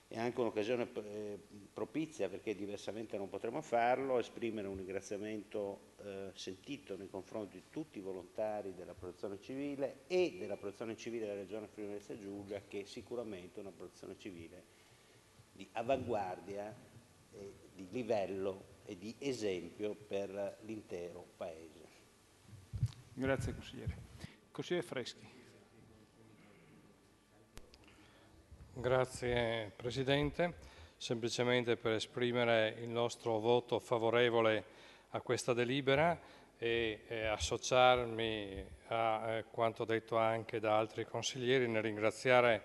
è anche un'occasione eh, propizia perché diversamente non potremo farlo, esprimere un ringraziamento eh, sentito nei confronti di tutti i volontari della protezione civile e della protezione civile della regione Friuli Venezia Giulia che è sicuramente una protezione civile di avanguardia, eh, di livello e di esempio per l'intero Paese. Grazie consigliere. Consigliere Freschi. Grazie Presidente, semplicemente per esprimere il nostro voto favorevole a questa delibera e eh, associarmi a eh, quanto detto anche da altri consiglieri nel ringraziare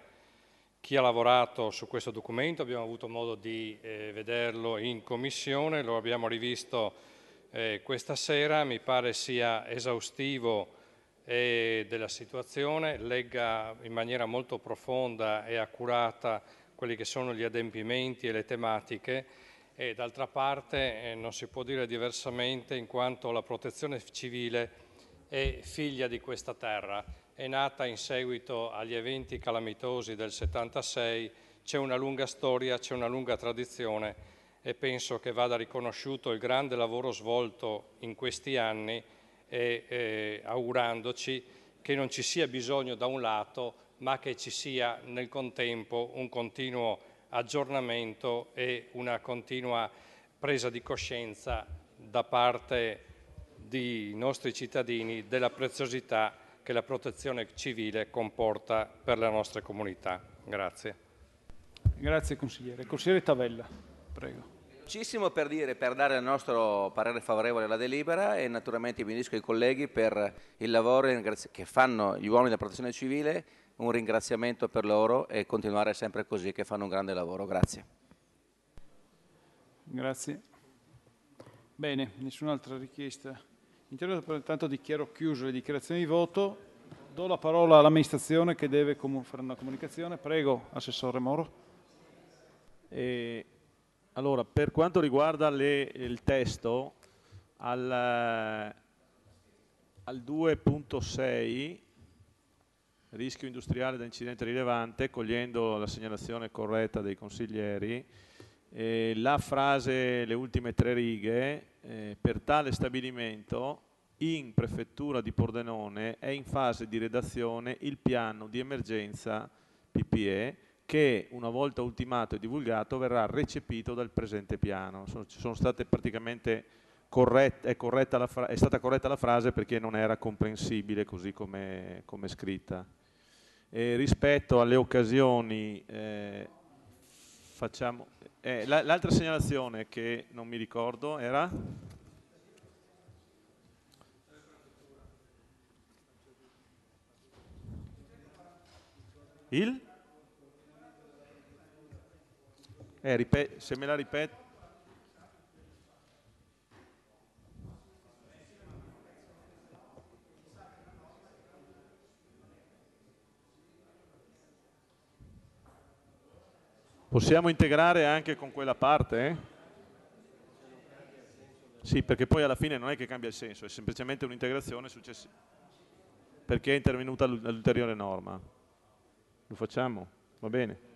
chi ha lavorato su questo documento, abbiamo avuto modo di eh, vederlo in commissione, lo abbiamo rivisto eh, questa sera, mi pare sia esaustivo e della situazione, legga in maniera molto profonda e accurata quelli che sono gli adempimenti e le tematiche e d'altra parte eh, non si può dire diversamente in quanto la protezione civile è figlia di questa terra, è nata in seguito agli eventi calamitosi del 76, c'è una lunga storia, c'è una lunga tradizione e penso che vada riconosciuto il grande lavoro svolto in questi anni e eh, augurandoci che non ci sia bisogno da un lato, ma che ci sia nel contempo un continuo aggiornamento e una continua presa di coscienza da parte dei nostri cittadini della preziosità che la protezione civile comporta per la nostra comunità. Grazie. Grazie consigliere. Consigliere Tavella, prego velocissimo per dire, per dare il nostro parere favorevole alla delibera e naturalmente mi unisco ai colleghi per il lavoro che fanno gli uomini della protezione civile, un ringraziamento per loro e continuare sempre così che fanno un grande lavoro. Grazie. Grazie. Bene, nessun'altra richiesta. Interno pertanto dichiaro chiuso le dichiarazioni di voto. Do la parola all'amministrazione che deve fare una comunicazione. Prego, Assessore Moro. E allora, per quanto riguarda le, il testo, al, eh, al 2.6, rischio industriale da incidente rilevante, cogliendo la segnalazione corretta dei consiglieri, eh, la frase, le ultime tre righe, eh, per tale stabilimento in prefettura di Pordenone è in fase di redazione il piano di emergenza PPE che una volta ultimato e divulgato verrà recepito dal presente piano. Sono, sono state praticamente corrette, è, corretta è, stata corretta la frase perché non era comprensibile così come, come scritta. E rispetto alle occasioni, eh, facciamo... Eh, L'altra segnalazione che non mi ricordo era... Il? Eh, se me la ripeto. Possiamo integrare anche con quella parte? Eh? Sì, perché poi alla fine non è che cambia il senso, è semplicemente un'integrazione successiva. Perché è intervenuta l'ulteriore norma. Lo facciamo? Va bene?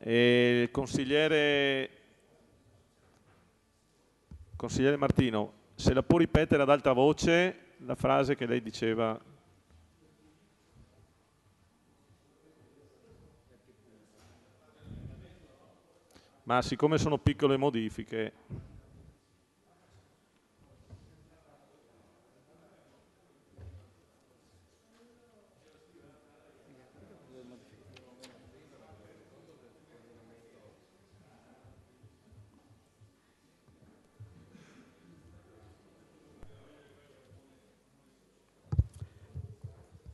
E il consigliere, consigliere Martino, se la può ripetere ad alta voce la frase che lei diceva ma siccome sono piccole modifiche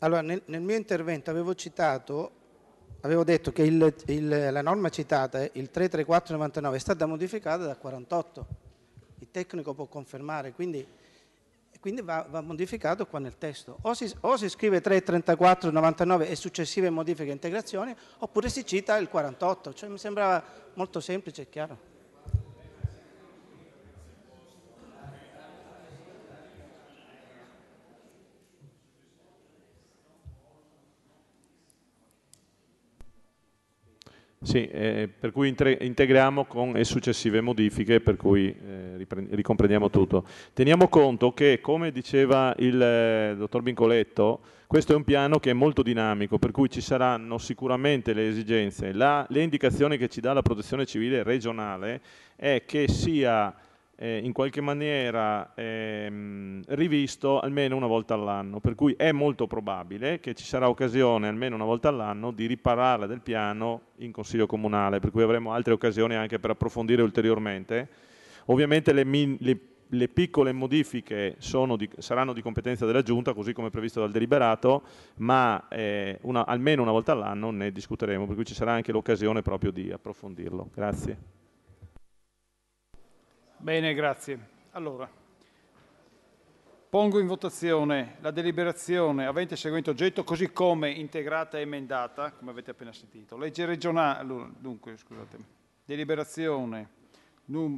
Allora, nel, nel mio intervento avevo citato, avevo detto che il, il, la norma citata, il 33499, è stata modificata da 48. Il tecnico può confermare, quindi, quindi va, va, modificato qua nel testo. O si, o si scrive 33499 e successive modifiche e integrazioni, oppure si cita il 48. Cioè, mi sembrava molto semplice e chiaro. Sì, eh, per cui integriamo con successive modifiche, per cui eh, ricomprendiamo tutto. Teniamo conto che, come diceva il eh, dottor Bincoletto, questo è un piano che è molto dinamico, per cui ci saranno sicuramente le esigenze. La, le indicazioni che ci dà la protezione civile regionale è che sia eh, in qualche maniera ehm, rivisto almeno una volta all'anno, per cui è molto probabile che ci sarà occasione almeno una volta all'anno di riparare del piano in Consiglio Comunale, per cui avremo altre occasioni anche per approfondire ulteriormente. Ovviamente le, min, le, le piccole modifiche di, saranno di competenza della Giunta, così come previsto dal deliberato, ma eh, una, almeno una volta all'anno ne discuteremo, per cui ci sarà anche l'occasione proprio di approfondirlo. Grazie. Bene, grazie. Allora, pongo in votazione la deliberazione avente il seguente oggetto, così come integrata e emendata, come avete appena sentito. Legge regionale, dunque, scusatemi, deliberazione,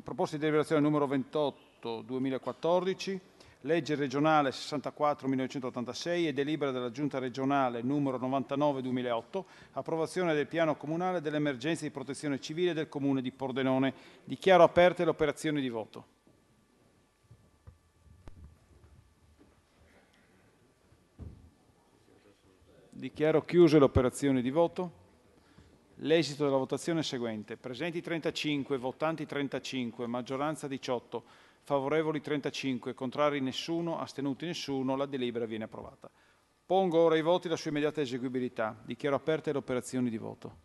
proposta di deliberazione numero 28 2014, legge regionale 64-1986 e delibera della Giunta regionale numero 99-2008, approvazione del piano comunale dell'emergenza di protezione civile del comune di Pordenone. Dichiaro aperte le operazioni di voto. Dichiaro chiuse le operazioni di voto. L'esito della votazione è seguente. Presenti 35, votanti 35, maggioranza 18 favorevoli 35, contrari nessuno, astenuti nessuno, la delibera viene approvata. Pongo ora i voti la sua immediata eseguibilità. Dichiaro aperte le operazioni di voto.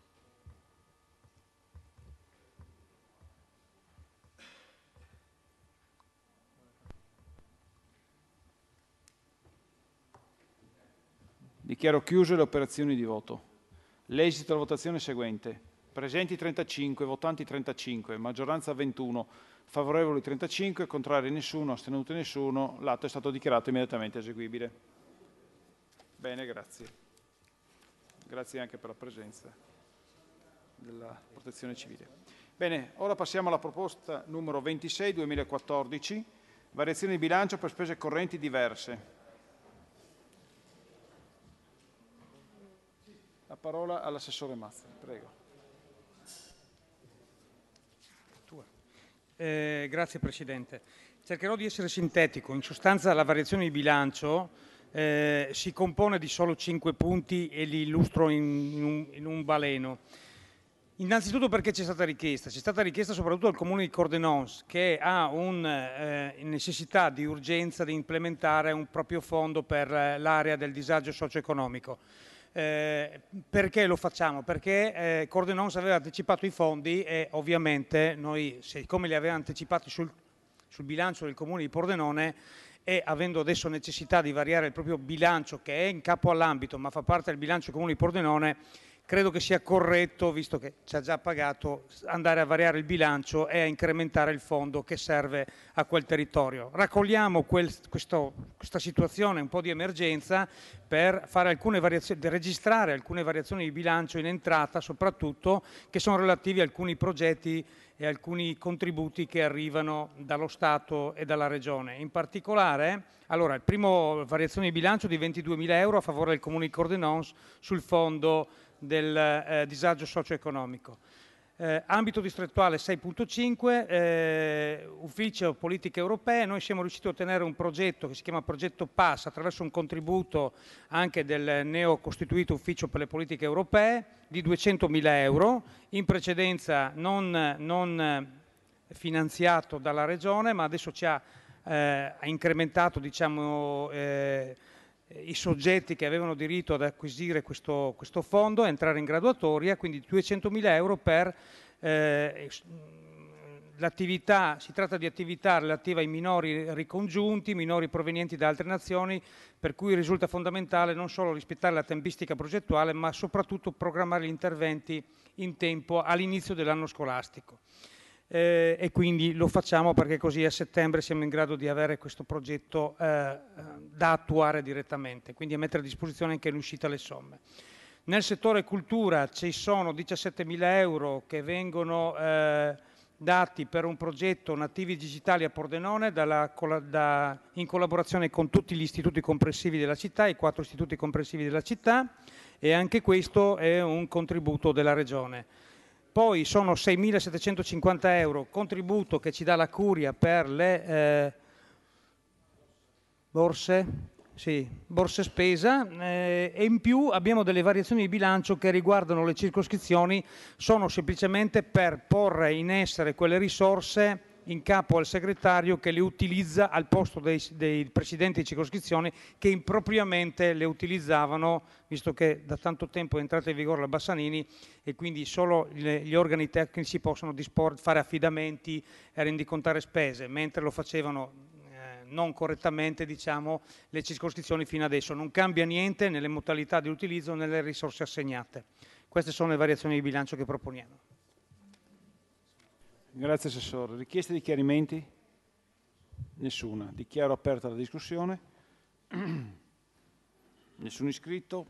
Dichiaro chiuse le operazioni di voto. L'esito della votazione è seguente. Presenti 35, votanti 35, maggioranza 21, favorevoli 35, contrari nessuno, astenuti nessuno, l'atto è stato dichiarato immediatamente eseguibile. Bene, grazie. Grazie anche per la presenza della protezione civile. Bene, ora passiamo alla proposta numero 26 2014, variazione di bilancio per spese correnti diverse. La parola all'assessore Mazza, prego. Eh, grazie Presidente. Cercherò di essere sintetico. In sostanza la variazione di bilancio eh, si compone di solo 5 punti e li illustro in, in, un, in un baleno. Innanzitutto perché c'è stata richiesta? C'è stata richiesta soprattutto al comune di Cordenons che ha una eh, necessità di urgenza di implementare un proprio fondo per eh, l'area del disagio socio-economico. Eh, perché lo facciamo? Perché eh, Cordenons aveva anticipato i fondi e ovviamente noi, siccome li aveva anticipati sul, sul bilancio del comune di Pordenone, e avendo adesso necessità di variare il proprio bilancio che è in capo all'ambito ma fa parte del bilancio comune di Pordenone credo che sia corretto, visto che ci ha già pagato, andare a variare il bilancio e a incrementare il fondo che serve a quel territorio. Raccogliamo quel, questo, questa situazione, un po' di emergenza, per alcune registrare alcune variazioni di bilancio in entrata, soprattutto che sono relativi a alcuni progetti e alcuni contributi che arrivano dallo Stato e dalla Regione. In particolare, allora, il primo variazione di bilancio di 22.000 euro a favore del Comune di Cordenons sul fondo del eh, disagio socio-economico. Eh, ambito distrettuale 6.5, eh, ufficio politiche europee, noi siamo riusciti a ottenere un progetto che si chiama Progetto PASS attraverso un contributo anche del neocostituito ufficio per le politiche europee di 200.000 euro, in precedenza non, non, eh, finanziato dalla Regione ma adesso ci ha, eh, incrementato diciamo, eh, eh, i soggetti che avevano diritto ad acquisire questo, questo fondo a entrare in graduatoria, quindi 200.000 euro per eh, l'attività, si tratta di attività relativa ai minori ricongiunti, minori provenienti da altre nazioni, per cui risulta fondamentale non solo rispettare la tempistica progettuale, ma soprattutto programmare gli interventi in tempo all'inizio dell'anno scolastico eh, e quindi lo facciamo perché così a settembre siamo in grado di avere questo progetto eh, da attuare direttamente, quindi a mettere a disposizione anche l'uscita le somme. Nel settore cultura ci sono 17.000 euro che vengono eh, dati per un progetto Nativi Digitali a Pordenone dalla, da, in collaborazione con tutti gli istituti comprensivi della città, i quattro istituti comprensivi della città e anche questo è un contributo della Regione. Poi sono 6.750 euro contributo che ci dà la Curia per le eh, borse, sì, borse spesa eh, e in più abbiamo delle variazioni di bilancio che riguardano le circoscrizioni, sono semplicemente per porre in essere quelle risorse in capo al segretario che le utilizza al posto dei, dei presidenti di circoscrizione che impropriamente le utilizzavano, visto che da tanto tempo è entrata in vigore la Bassanini e quindi solo le, gli organi tecnici possono disporre, fare affidamenti e rendicontare spese, mentre lo facevano eh, non correttamente diciamo, le circoscrizioni fino adesso. Non cambia niente nelle modalità di utilizzo, nelle risorse assegnate. Queste sono le variazioni di bilancio che proponiamo. Grazie Assessore. Richieste di chiarimenti? Nessuna. Dichiaro aperta la discussione. Nessun iscritto.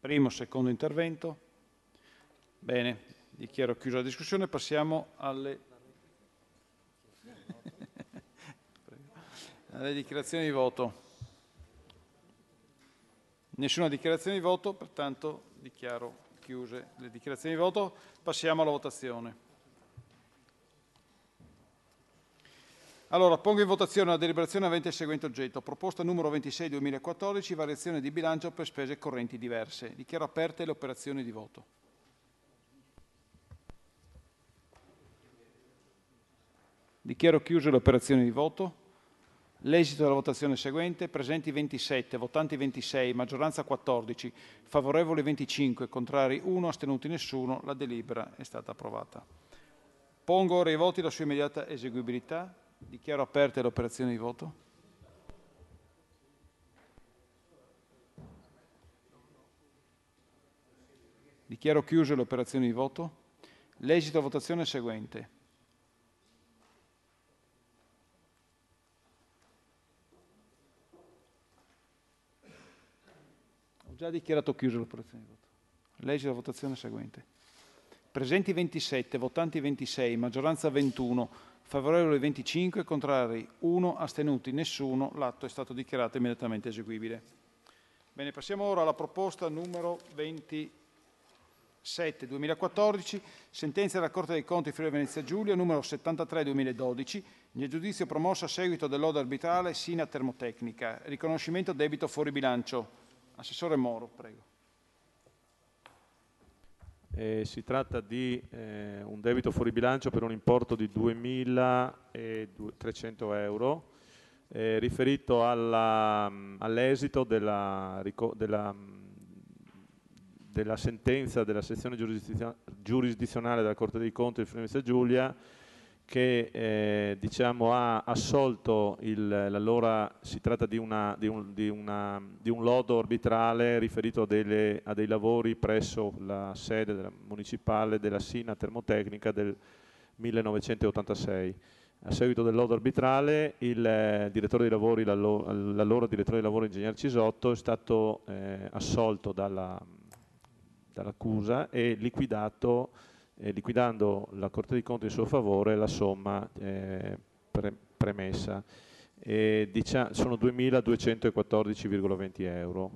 Primo, secondo intervento. Bene, dichiaro chiusa la discussione. Passiamo alle, alle dichiarazioni di voto. Nessuna dichiarazione di voto, pertanto dichiaro chiuse le dichiarazioni di voto. Passiamo alla votazione. Allora, pongo in votazione la deliberazione avente il seguente oggetto. Proposta numero 26 2014, variazione di bilancio per spese correnti diverse. Dichiaro aperte le operazioni di voto. Dichiaro chiuse le operazioni di voto. L'esito della votazione seguente, presenti 27, votanti 26, maggioranza 14, favorevoli 25, contrari 1, astenuti nessuno, la delibera è stata approvata. Pongo ora i voti la sua immediata eseguibilità. Dichiaro aperte le operazioni di voto. Dichiaro chiuse le operazioni di voto. L'esito votazione è seguente. Ho già dichiarato chiuse le operazioni di voto. L'esito votazione è seguente. Presenti 27, votanti 26, maggioranza 21, favorevoli 25, contrari 1, astenuti nessuno, l'atto è stato dichiarato immediatamente eseguibile. Bene, passiamo ora alla proposta numero 27 2014, sentenza della Corte dei Conti Friuli Venezia Giulia numero 73 2012, nel giudizio promosso a seguito dell'oda arbitrale Sina Termotecnica, riconoscimento debito fuori bilancio. Assessore Moro, prego. Eh, si tratta di eh, un debito fuori bilancio per un importo di 2.300 euro eh, riferito mm, all'esito all della, della, mm, della, sentenza della sezione giurisdizionale della Corte dei Conti di Friuli Venezia Giulia che eh, diciamo, ha assolto il, si tratta di, una, di, un, di, una, di, un, lodo arbitrale riferito a, delle, a, dei lavori presso la sede della, municipale della Sina Termotecnica del 1986. A seguito del lodo arbitrale il eh, direttore dei lavori, l'allora direttore dei lavori ingegner Cisotto è stato eh, assolto dall'accusa dall e liquidato eh, liquidando la Corte dei Conti in suo favore la somma eh, pre premessa. E, diciamo, sono 2.214,20 euro.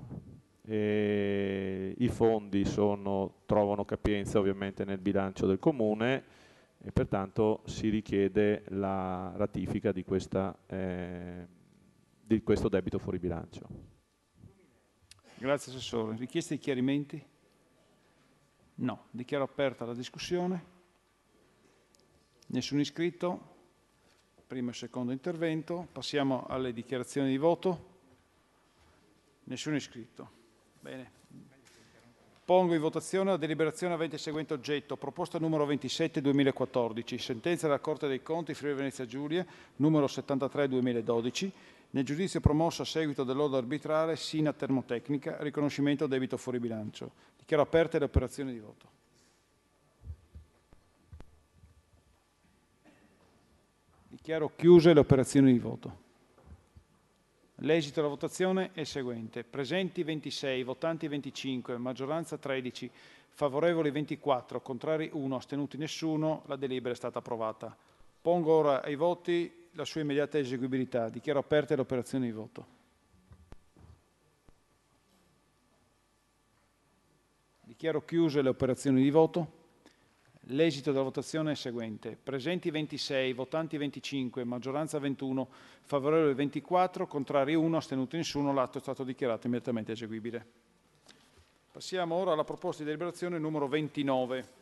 E, I fondi sono, trovano capienza ovviamente nel bilancio del Comune e pertanto si richiede la ratifica di, questa, eh, di questo debito fuori bilancio. Grazie Assessore. Richieste e chiarimenti? No, dichiaro aperta la discussione. Nessun iscritto? Primo e secondo intervento. Passiamo alle dichiarazioni di voto. Nessun iscritto. Bene. Pongo in votazione la deliberazione avente il seguente oggetto. Proposta numero 27 2014, sentenza della Corte dei Conti Friuli Venezia Giulia, numero 73 2012, nel giudizio promosso a seguito del arbitrale Sina Termotecnica, riconoscimento debito fuori bilancio. Dichiaro aperte le operazioni di voto. Dichiaro chiuse le operazioni di voto. L'esito della votazione è il seguente. Presenti 26, votanti 25, maggioranza 13, favorevoli 24, contrari 1, astenuti nessuno. La delibera è stata approvata. Pongo ora ai voti la sua immediata eseguibilità. Dichiaro aperte le operazioni di voto. Dichiaro chiuse le operazioni di voto. L'esito della votazione è il seguente. Presenti 26, votanti 25, maggioranza 21, favorevoli 24, contrari 1, astenuto nessuno. L'atto è stato dichiarato immediatamente eseguibile. Passiamo ora alla proposta di deliberazione numero 29.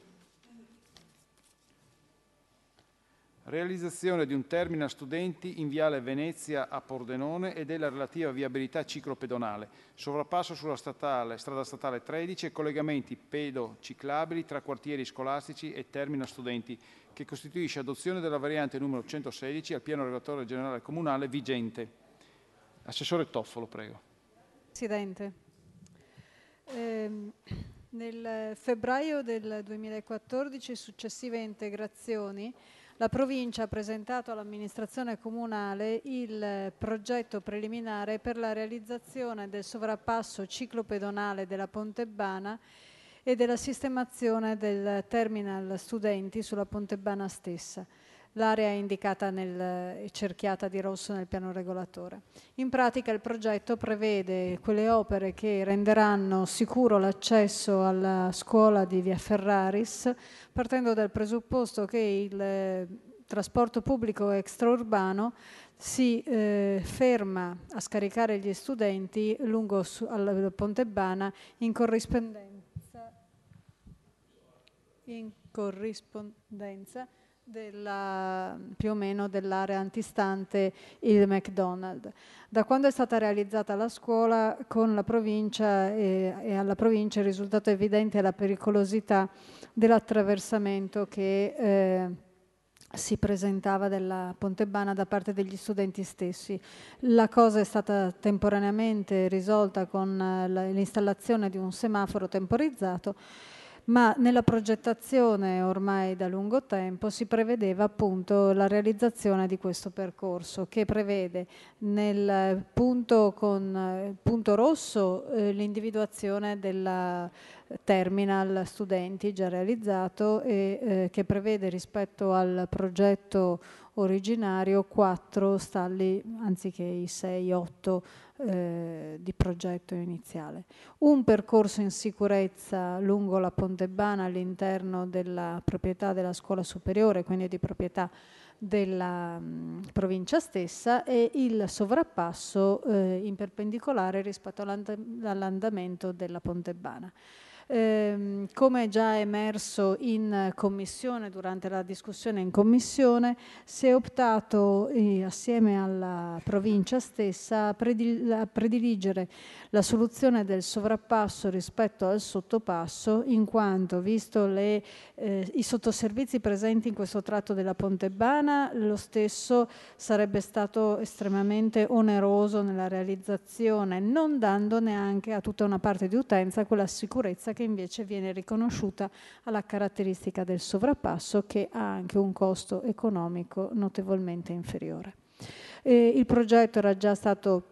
realizzazione di un terminal studenti in viale Venezia a Pordenone e della relativa viabilità ciclopedonale, sovrappasso sulla statale, strada statale 13 e collegamenti pedociclabili tra quartieri scolastici e terminal studenti, che costituisce adozione della variante numero 116 al piano regolatore generale comunale vigente. Assessore Toffolo, prego. Presidente, ehm, nel febbraio del 2014 successive integrazioni la provincia ha presentato all'amministrazione comunale il eh, progetto preliminare per la realizzazione del sovrappasso ciclopedonale della Pontebbana e della sistemazione del terminal studenti sulla Pontebbana stessa. L'area è indicata e eh, cerchiata di rosso nel piano regolatore. In pratica il progetto prevede quelle opere che renderanno sicuro l'accesso alla scuola di Via Ferraris, partendo dal presupposto che il eh, trasporto pubblico extraurbano si eh, ferma a scaricare gli studenti lungo su, al Ponte Bana in corrispondenza, in corrispondenza della, più o meno dell'area antistante il McDonald's. Da quando è stata realizzata la scuola con la provincia e, e alla provincia è risultato evidente la pericolosità dell'attraversamento che eh, si presentava della Pontebana da parte degli studenti stessi. La cosa è stata temporaneamente risolta con eh, l'installazione di un semaforo temporizzato ma nella progettazione ormai da lungo tempo si prevedeva appunto la realizzazione di questo percorso che prevede nel punto, con, eh, punto rosso eh, l'individuazione della terminal studenti già realizzato e eh, che prevede rispetto al progetto originario quattro stalli anziché i sei, otto eh, di progetto iniziale. Un percorso in sicurezza lungo la Pontebana all'interno della proprietà della scuola superiore, quindi di proprietà della mh, provincia stessa e il sovrappasso eh, in perpendicolare rispetto all'andamento della Pontebana. Ehm, come già emerso in commissione, durante la discussione in commissione, si è optato eh, assieme alla provincia stessa a, predil- a prediligere la soluzione del sovrappasso rispetto al sottopasso, in quanto, visto le, eh, i sottoservizi presenti in questo tratto della Pontebbana, lo stesso sarebbe stato estremamente oneroso nella realizzazione, non dando neanche a tutta una parte di utenza quella sicurezza che invece viene riconosciuta alla caratteristica del sovrappasso che ha anche un costo economico notevolmente inferiore. E il progetto era già stato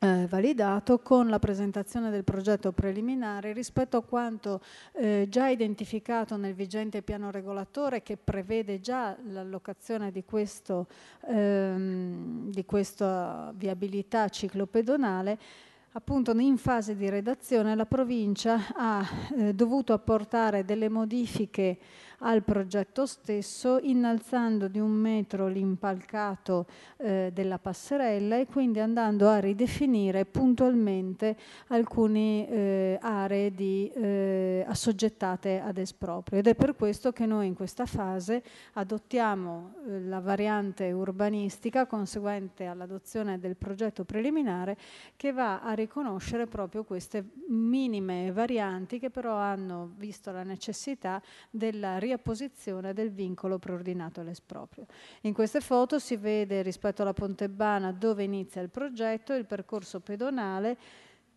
eh, validato con la presentazione del progetto preliminare rispetto a quanto eh, già identificato nel vigente piano regolatore che prevede già l'allocazione di, ehm, di questa viabilità ciclopedonale appunto in fase di redazione la provincia ha eh, dovuto apportare delle modifiche al progetto stesso, innalzando di un metro l'impalcato eh, della passerella e quindi andando a ridefinire puntualmente alcune eh, aree di, eh, assoggettate ad esproprio. Ed è per questo che noi in questa fase adottiamo eh, la variante urbanistica conseguente all'adozione del progetto preliminare che va a riconoscere proprio queste minime varianti che però hanno visto la necessità della riduzione riapposizione del vincolo preordinato all'esproprio. In queste foto si vede rispetto alla Pontebbana dove inizia il progetto, il percorso pedonale,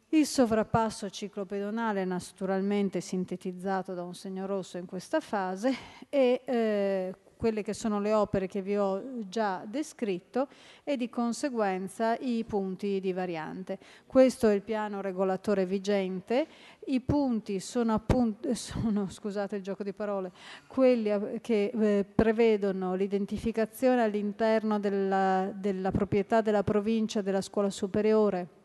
il sovrappasso ciclopedonale naturalmente sintetizzato da un segno rosso in questa fase e eh, quelle che sono le opere che vi ho già descritto e di conseguenza i punti di variante. Questo è il piano regolatore vigente, i punti sono, appunto, sono scusate il gioco di parole, quelli che eh, prevedono l'identificazione all'interno della, della proprietà della provincia della scuola superiore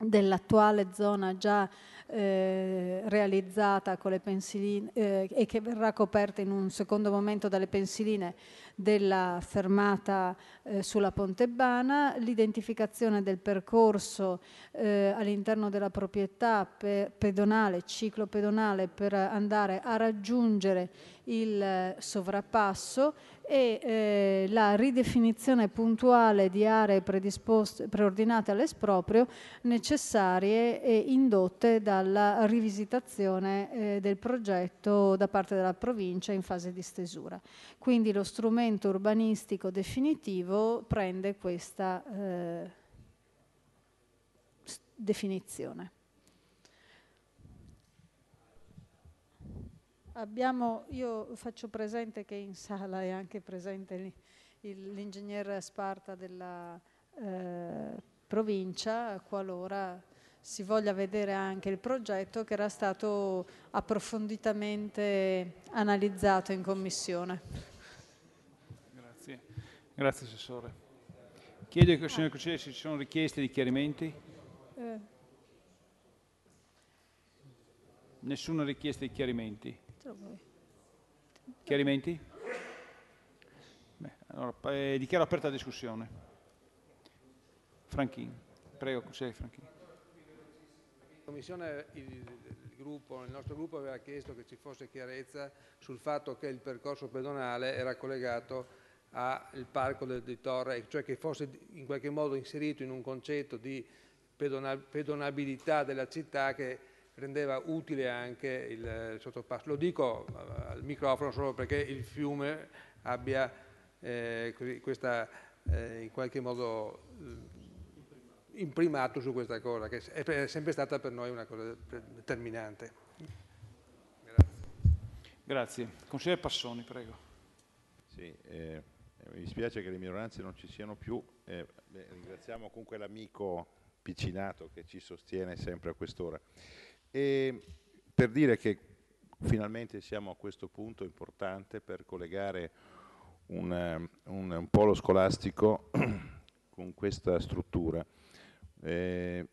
dell'attuale zona già eh, realizzata con le pensiline eh, e che verrà coperta in un secondo momento dalle pensiline della fermata eh, sulla Pontebana, l'identificazione del percorso eh, all'interno della proprietà pe pedonale, ciclo pedonale per andare a raggiungere il eh, sovrappasso e eh, la ridefinizione puntuale di aree preordinate all'esproprio necessarie e indotte dalla rivisitazione eh, del progetto da parte della provincia in fase di stesura. Quindi lo strumento urbanistico definitivo prende questa eh, definizione. Abbiamo, io faccio presente che in sala è anche presente l'ingegnere Sparta della eh, provincia, qualora si voglia vedere anche il progetto che era stato approfonditamente analizzato in commissione. Grazie, Grazie Assessore. Chiedo al ah. signor Consigliere se ci sono richieste di chiarimenti. Eh. Nessuna richiesta di chiarimenti altro? Chiarimenti? Beh, allora, eh, dichiaro aperta la discussione. Franchin, prego, consigliere Franchin. La Commissione, il, Gruppo, il nostro gruppo aveva chiesto che ci fosse chiarezza sul fatto che il percorso pedonale era collegato al parco del, di Torre, cioè che fosse in qualche modo inserito in un concetto di pedonabilità della città che rendeva utile anche il sottopasso. Lo dico eh, al microfono solo perché il fiume abbia eh, questa, eh, in qualche modo eh, imprimato su questa cosa, che è sempre stata per noi una cosa determinante. Grazie. Grazie. Consigliere Passoni, prego. Sì, eh, mi dispiace che le minoranze non ci siano più. Eh, beh, ringraziamo comunque l'amico Piccinato che ci sostiene sempre a quest'ora. E per dire che finalmente siamo a questo punto importante per collegare un, un, un polo scolastico con questa struttura. Eh,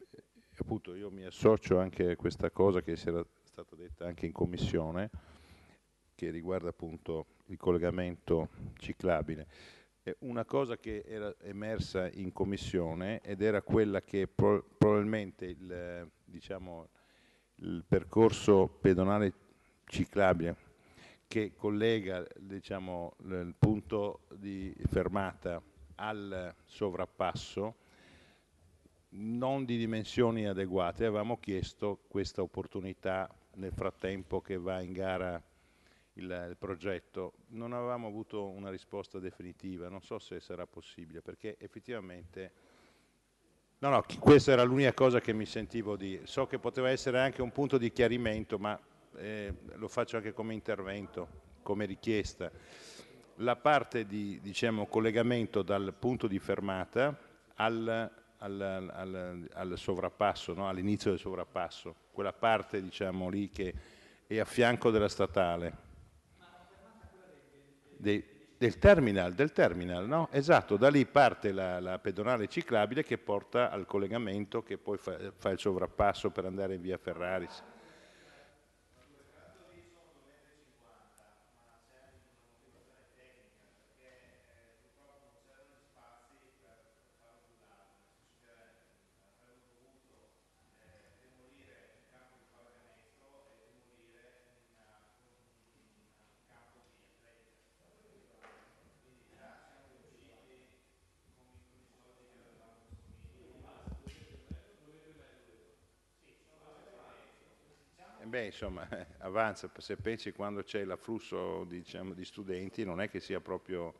appunto io mi associo anche a questa cosa che si era stata detta anche in commissione, che riguarda appunto il collegamento ciclabile. una cosa che era emersa in commissione ed era quella che pro probabilmente il, diciamo, il percorso pedonale ciclabile che collega diciamo, il punto di fermata al sovrappasso non di dimensioni adeguate. Avevamo chiesto questa opportunità nel frattempo che va in gara il, il, progetto. Non avevamo avuto una risposta definitiva, non so se sarà possibile, perché effettivamente No, no, questa era l'unica cosa che mi sentivo di. So che poteva essere anche un punto di chiarimento, ma eh, lo faccio anche come intervento, come richiesta. La parte di diciamo, collegamento dal punto di fermata al, al, al, al sovrappasso, no? all'inizio del sovrappasso, quella parte diciamo, lì che è a fianco della statale. Ma la Dei, del terminal, del terminal no? Esatto, da lì parte la, la, pedonale ciclabile che porta al collegamento che poi fa, fa il sovrappasso per andare in via Ferraris. insomma, avanza, se pensi quando c'è l'afflusso diciamo, di studenti, non è che sia proprio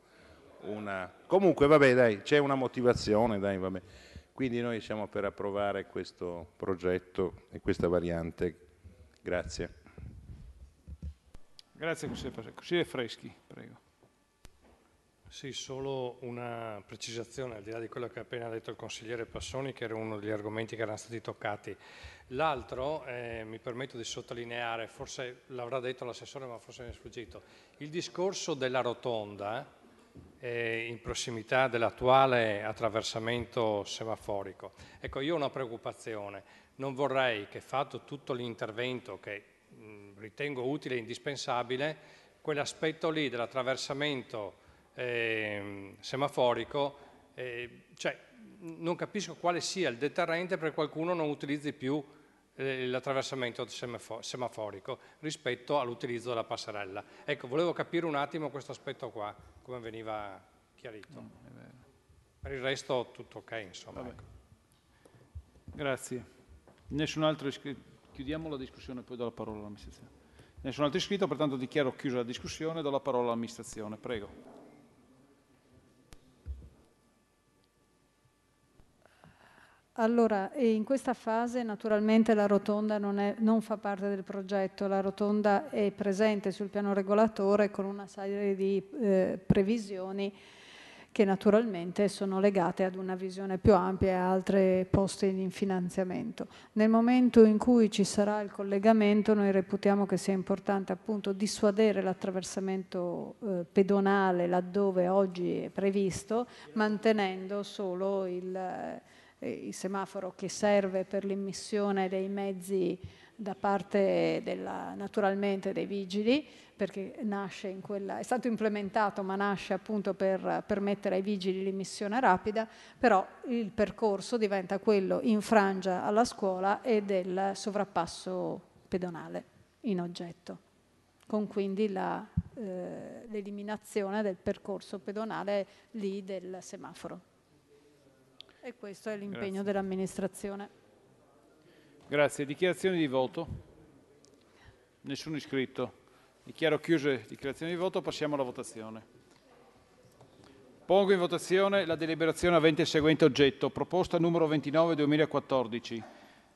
una... Comunque, vabbè, dai, c'è una motivazione, dai, vabbè. Quindi noi siamo per approvare questo progetto e questa variante. Grazie. Grazie consigliere Freschi, prego. Sì, solo una precisazione, al di là di quello che ha appena detto il consigliere Passoni, che era uno degli argomenti che erano stati toccati. L'altro, eh, mi permetto di sottolineare, forse l'avrà detto l'assessore ma forse mi è sfuggito, il discorso della rotonda eh, in prossimità dell'attuale attraversamento semaforico. Ecco, io ho una preoccupazione, non vorrei che fatto tutto l'intervento che mh, ritengo utile e indispensabile, quell'aspetto lì dell'attraversamento eh, semaforico, eh, cioè, non capisco quale sia il deterrente per qualcuno non utilizzi più eh, l'attraversamento semaforico rispetto all'utilizzo della passerella. Ecco, volevo capire un attimo questo aspetto qua, come veniva chiarito. Mm, per il resto tutto ok, insomma. Ecco. Grazie. Nessun altro iscritto? Chiudiamo la discussione e poi do la parola all'amministrazione. Nessun altro iscritto, pertanto dichiaro chiusa la discussione e do la parola all'amministrazione. Prego. Allora, in questa fase naturalmente la rotonda non, è, non, fa parte del progetto, la rotonda è presente sul piano regolatore con una serie di eh, previsioni che naturalmente sono legate ad una visione più ampia e altre poste in finanziamento. Nel momento in cui ci sarà il collegamento noi reputiamo che sia importante appunto dissuadere l'attraversamento eh, pedonale laddove oggi è previsto, mantenendo solo il eh, il semaforo che serve per l'immissione dei mezzi da parte della, naturalmente dei vigili, perché nasce in quella, è stato implementato ma nasce appunto per permettere ai vigili l'immissione rapida, però il percorso diventa quello in frangia alla scuola e del sovrappasso pedonale in oggetto, con quindi eh, l'eliminazione eh, del percorso pedonale lì del semaforo. E questo è l'impegno dell'amministrazione. Grazie. Dichiarazioni di voto? Nessuno iscritto. Dichiaro chiuse dichiarazioni di voto, passiamo alla votazione. Pongo in votazione la deliberazione avente il seguente oggetto, proposta numero 29 2014,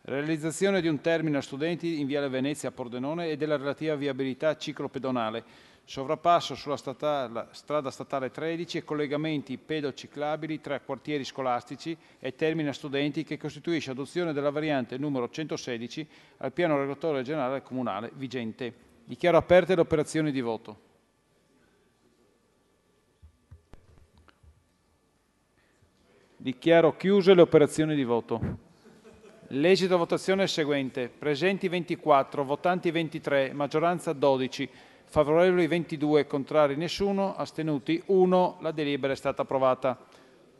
realizzazione di un terminal studenti in Viale Venezia a Pordenone e della relativa viabilità ciclopedonale sovrappasso sulla statale, strada statale 13 e collegamenti pedociclabili tra quartieri scolastici e termina studenti che costituisce adozione della variante numero 116 al piano regolatore generale comunale vigente. Dichiaro aperte le operazioni di voto. Dichiaro chiuse le operazioni di voto. L'esito votazione è il seguente. Presenti 24, votanti 23, maggioranza 12 favorevoli 22, contrari nessuno, astenuti 1. La delibera è stata approvata.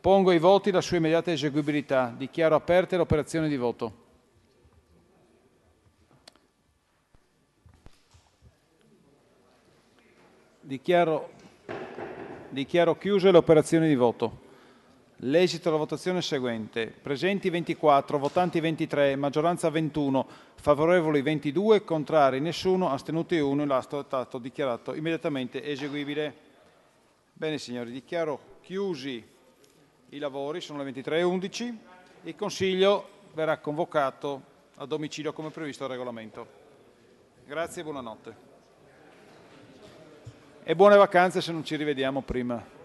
Pongo ai voti la sua immediata eseguibilità. Dichiaro aperte l'operazione di voto. Dichiaro, dichiaro chiuse le di voto. L'esito della votazione è seguente. Presenti 24, votanti 23, maggioranza 21, favorevoli 22, contrari nessuno, astenuti 1. L'atto è stato dichiarato immediatamente eseguibile. Bene signori, dichiaro chiusi i lavori, sono le 23.11. Il Consiglio verrà convocato a domicilio come previsto dal regolamento. Grazie e buonanotte. E buone vacanze se non ci rivediamo prima.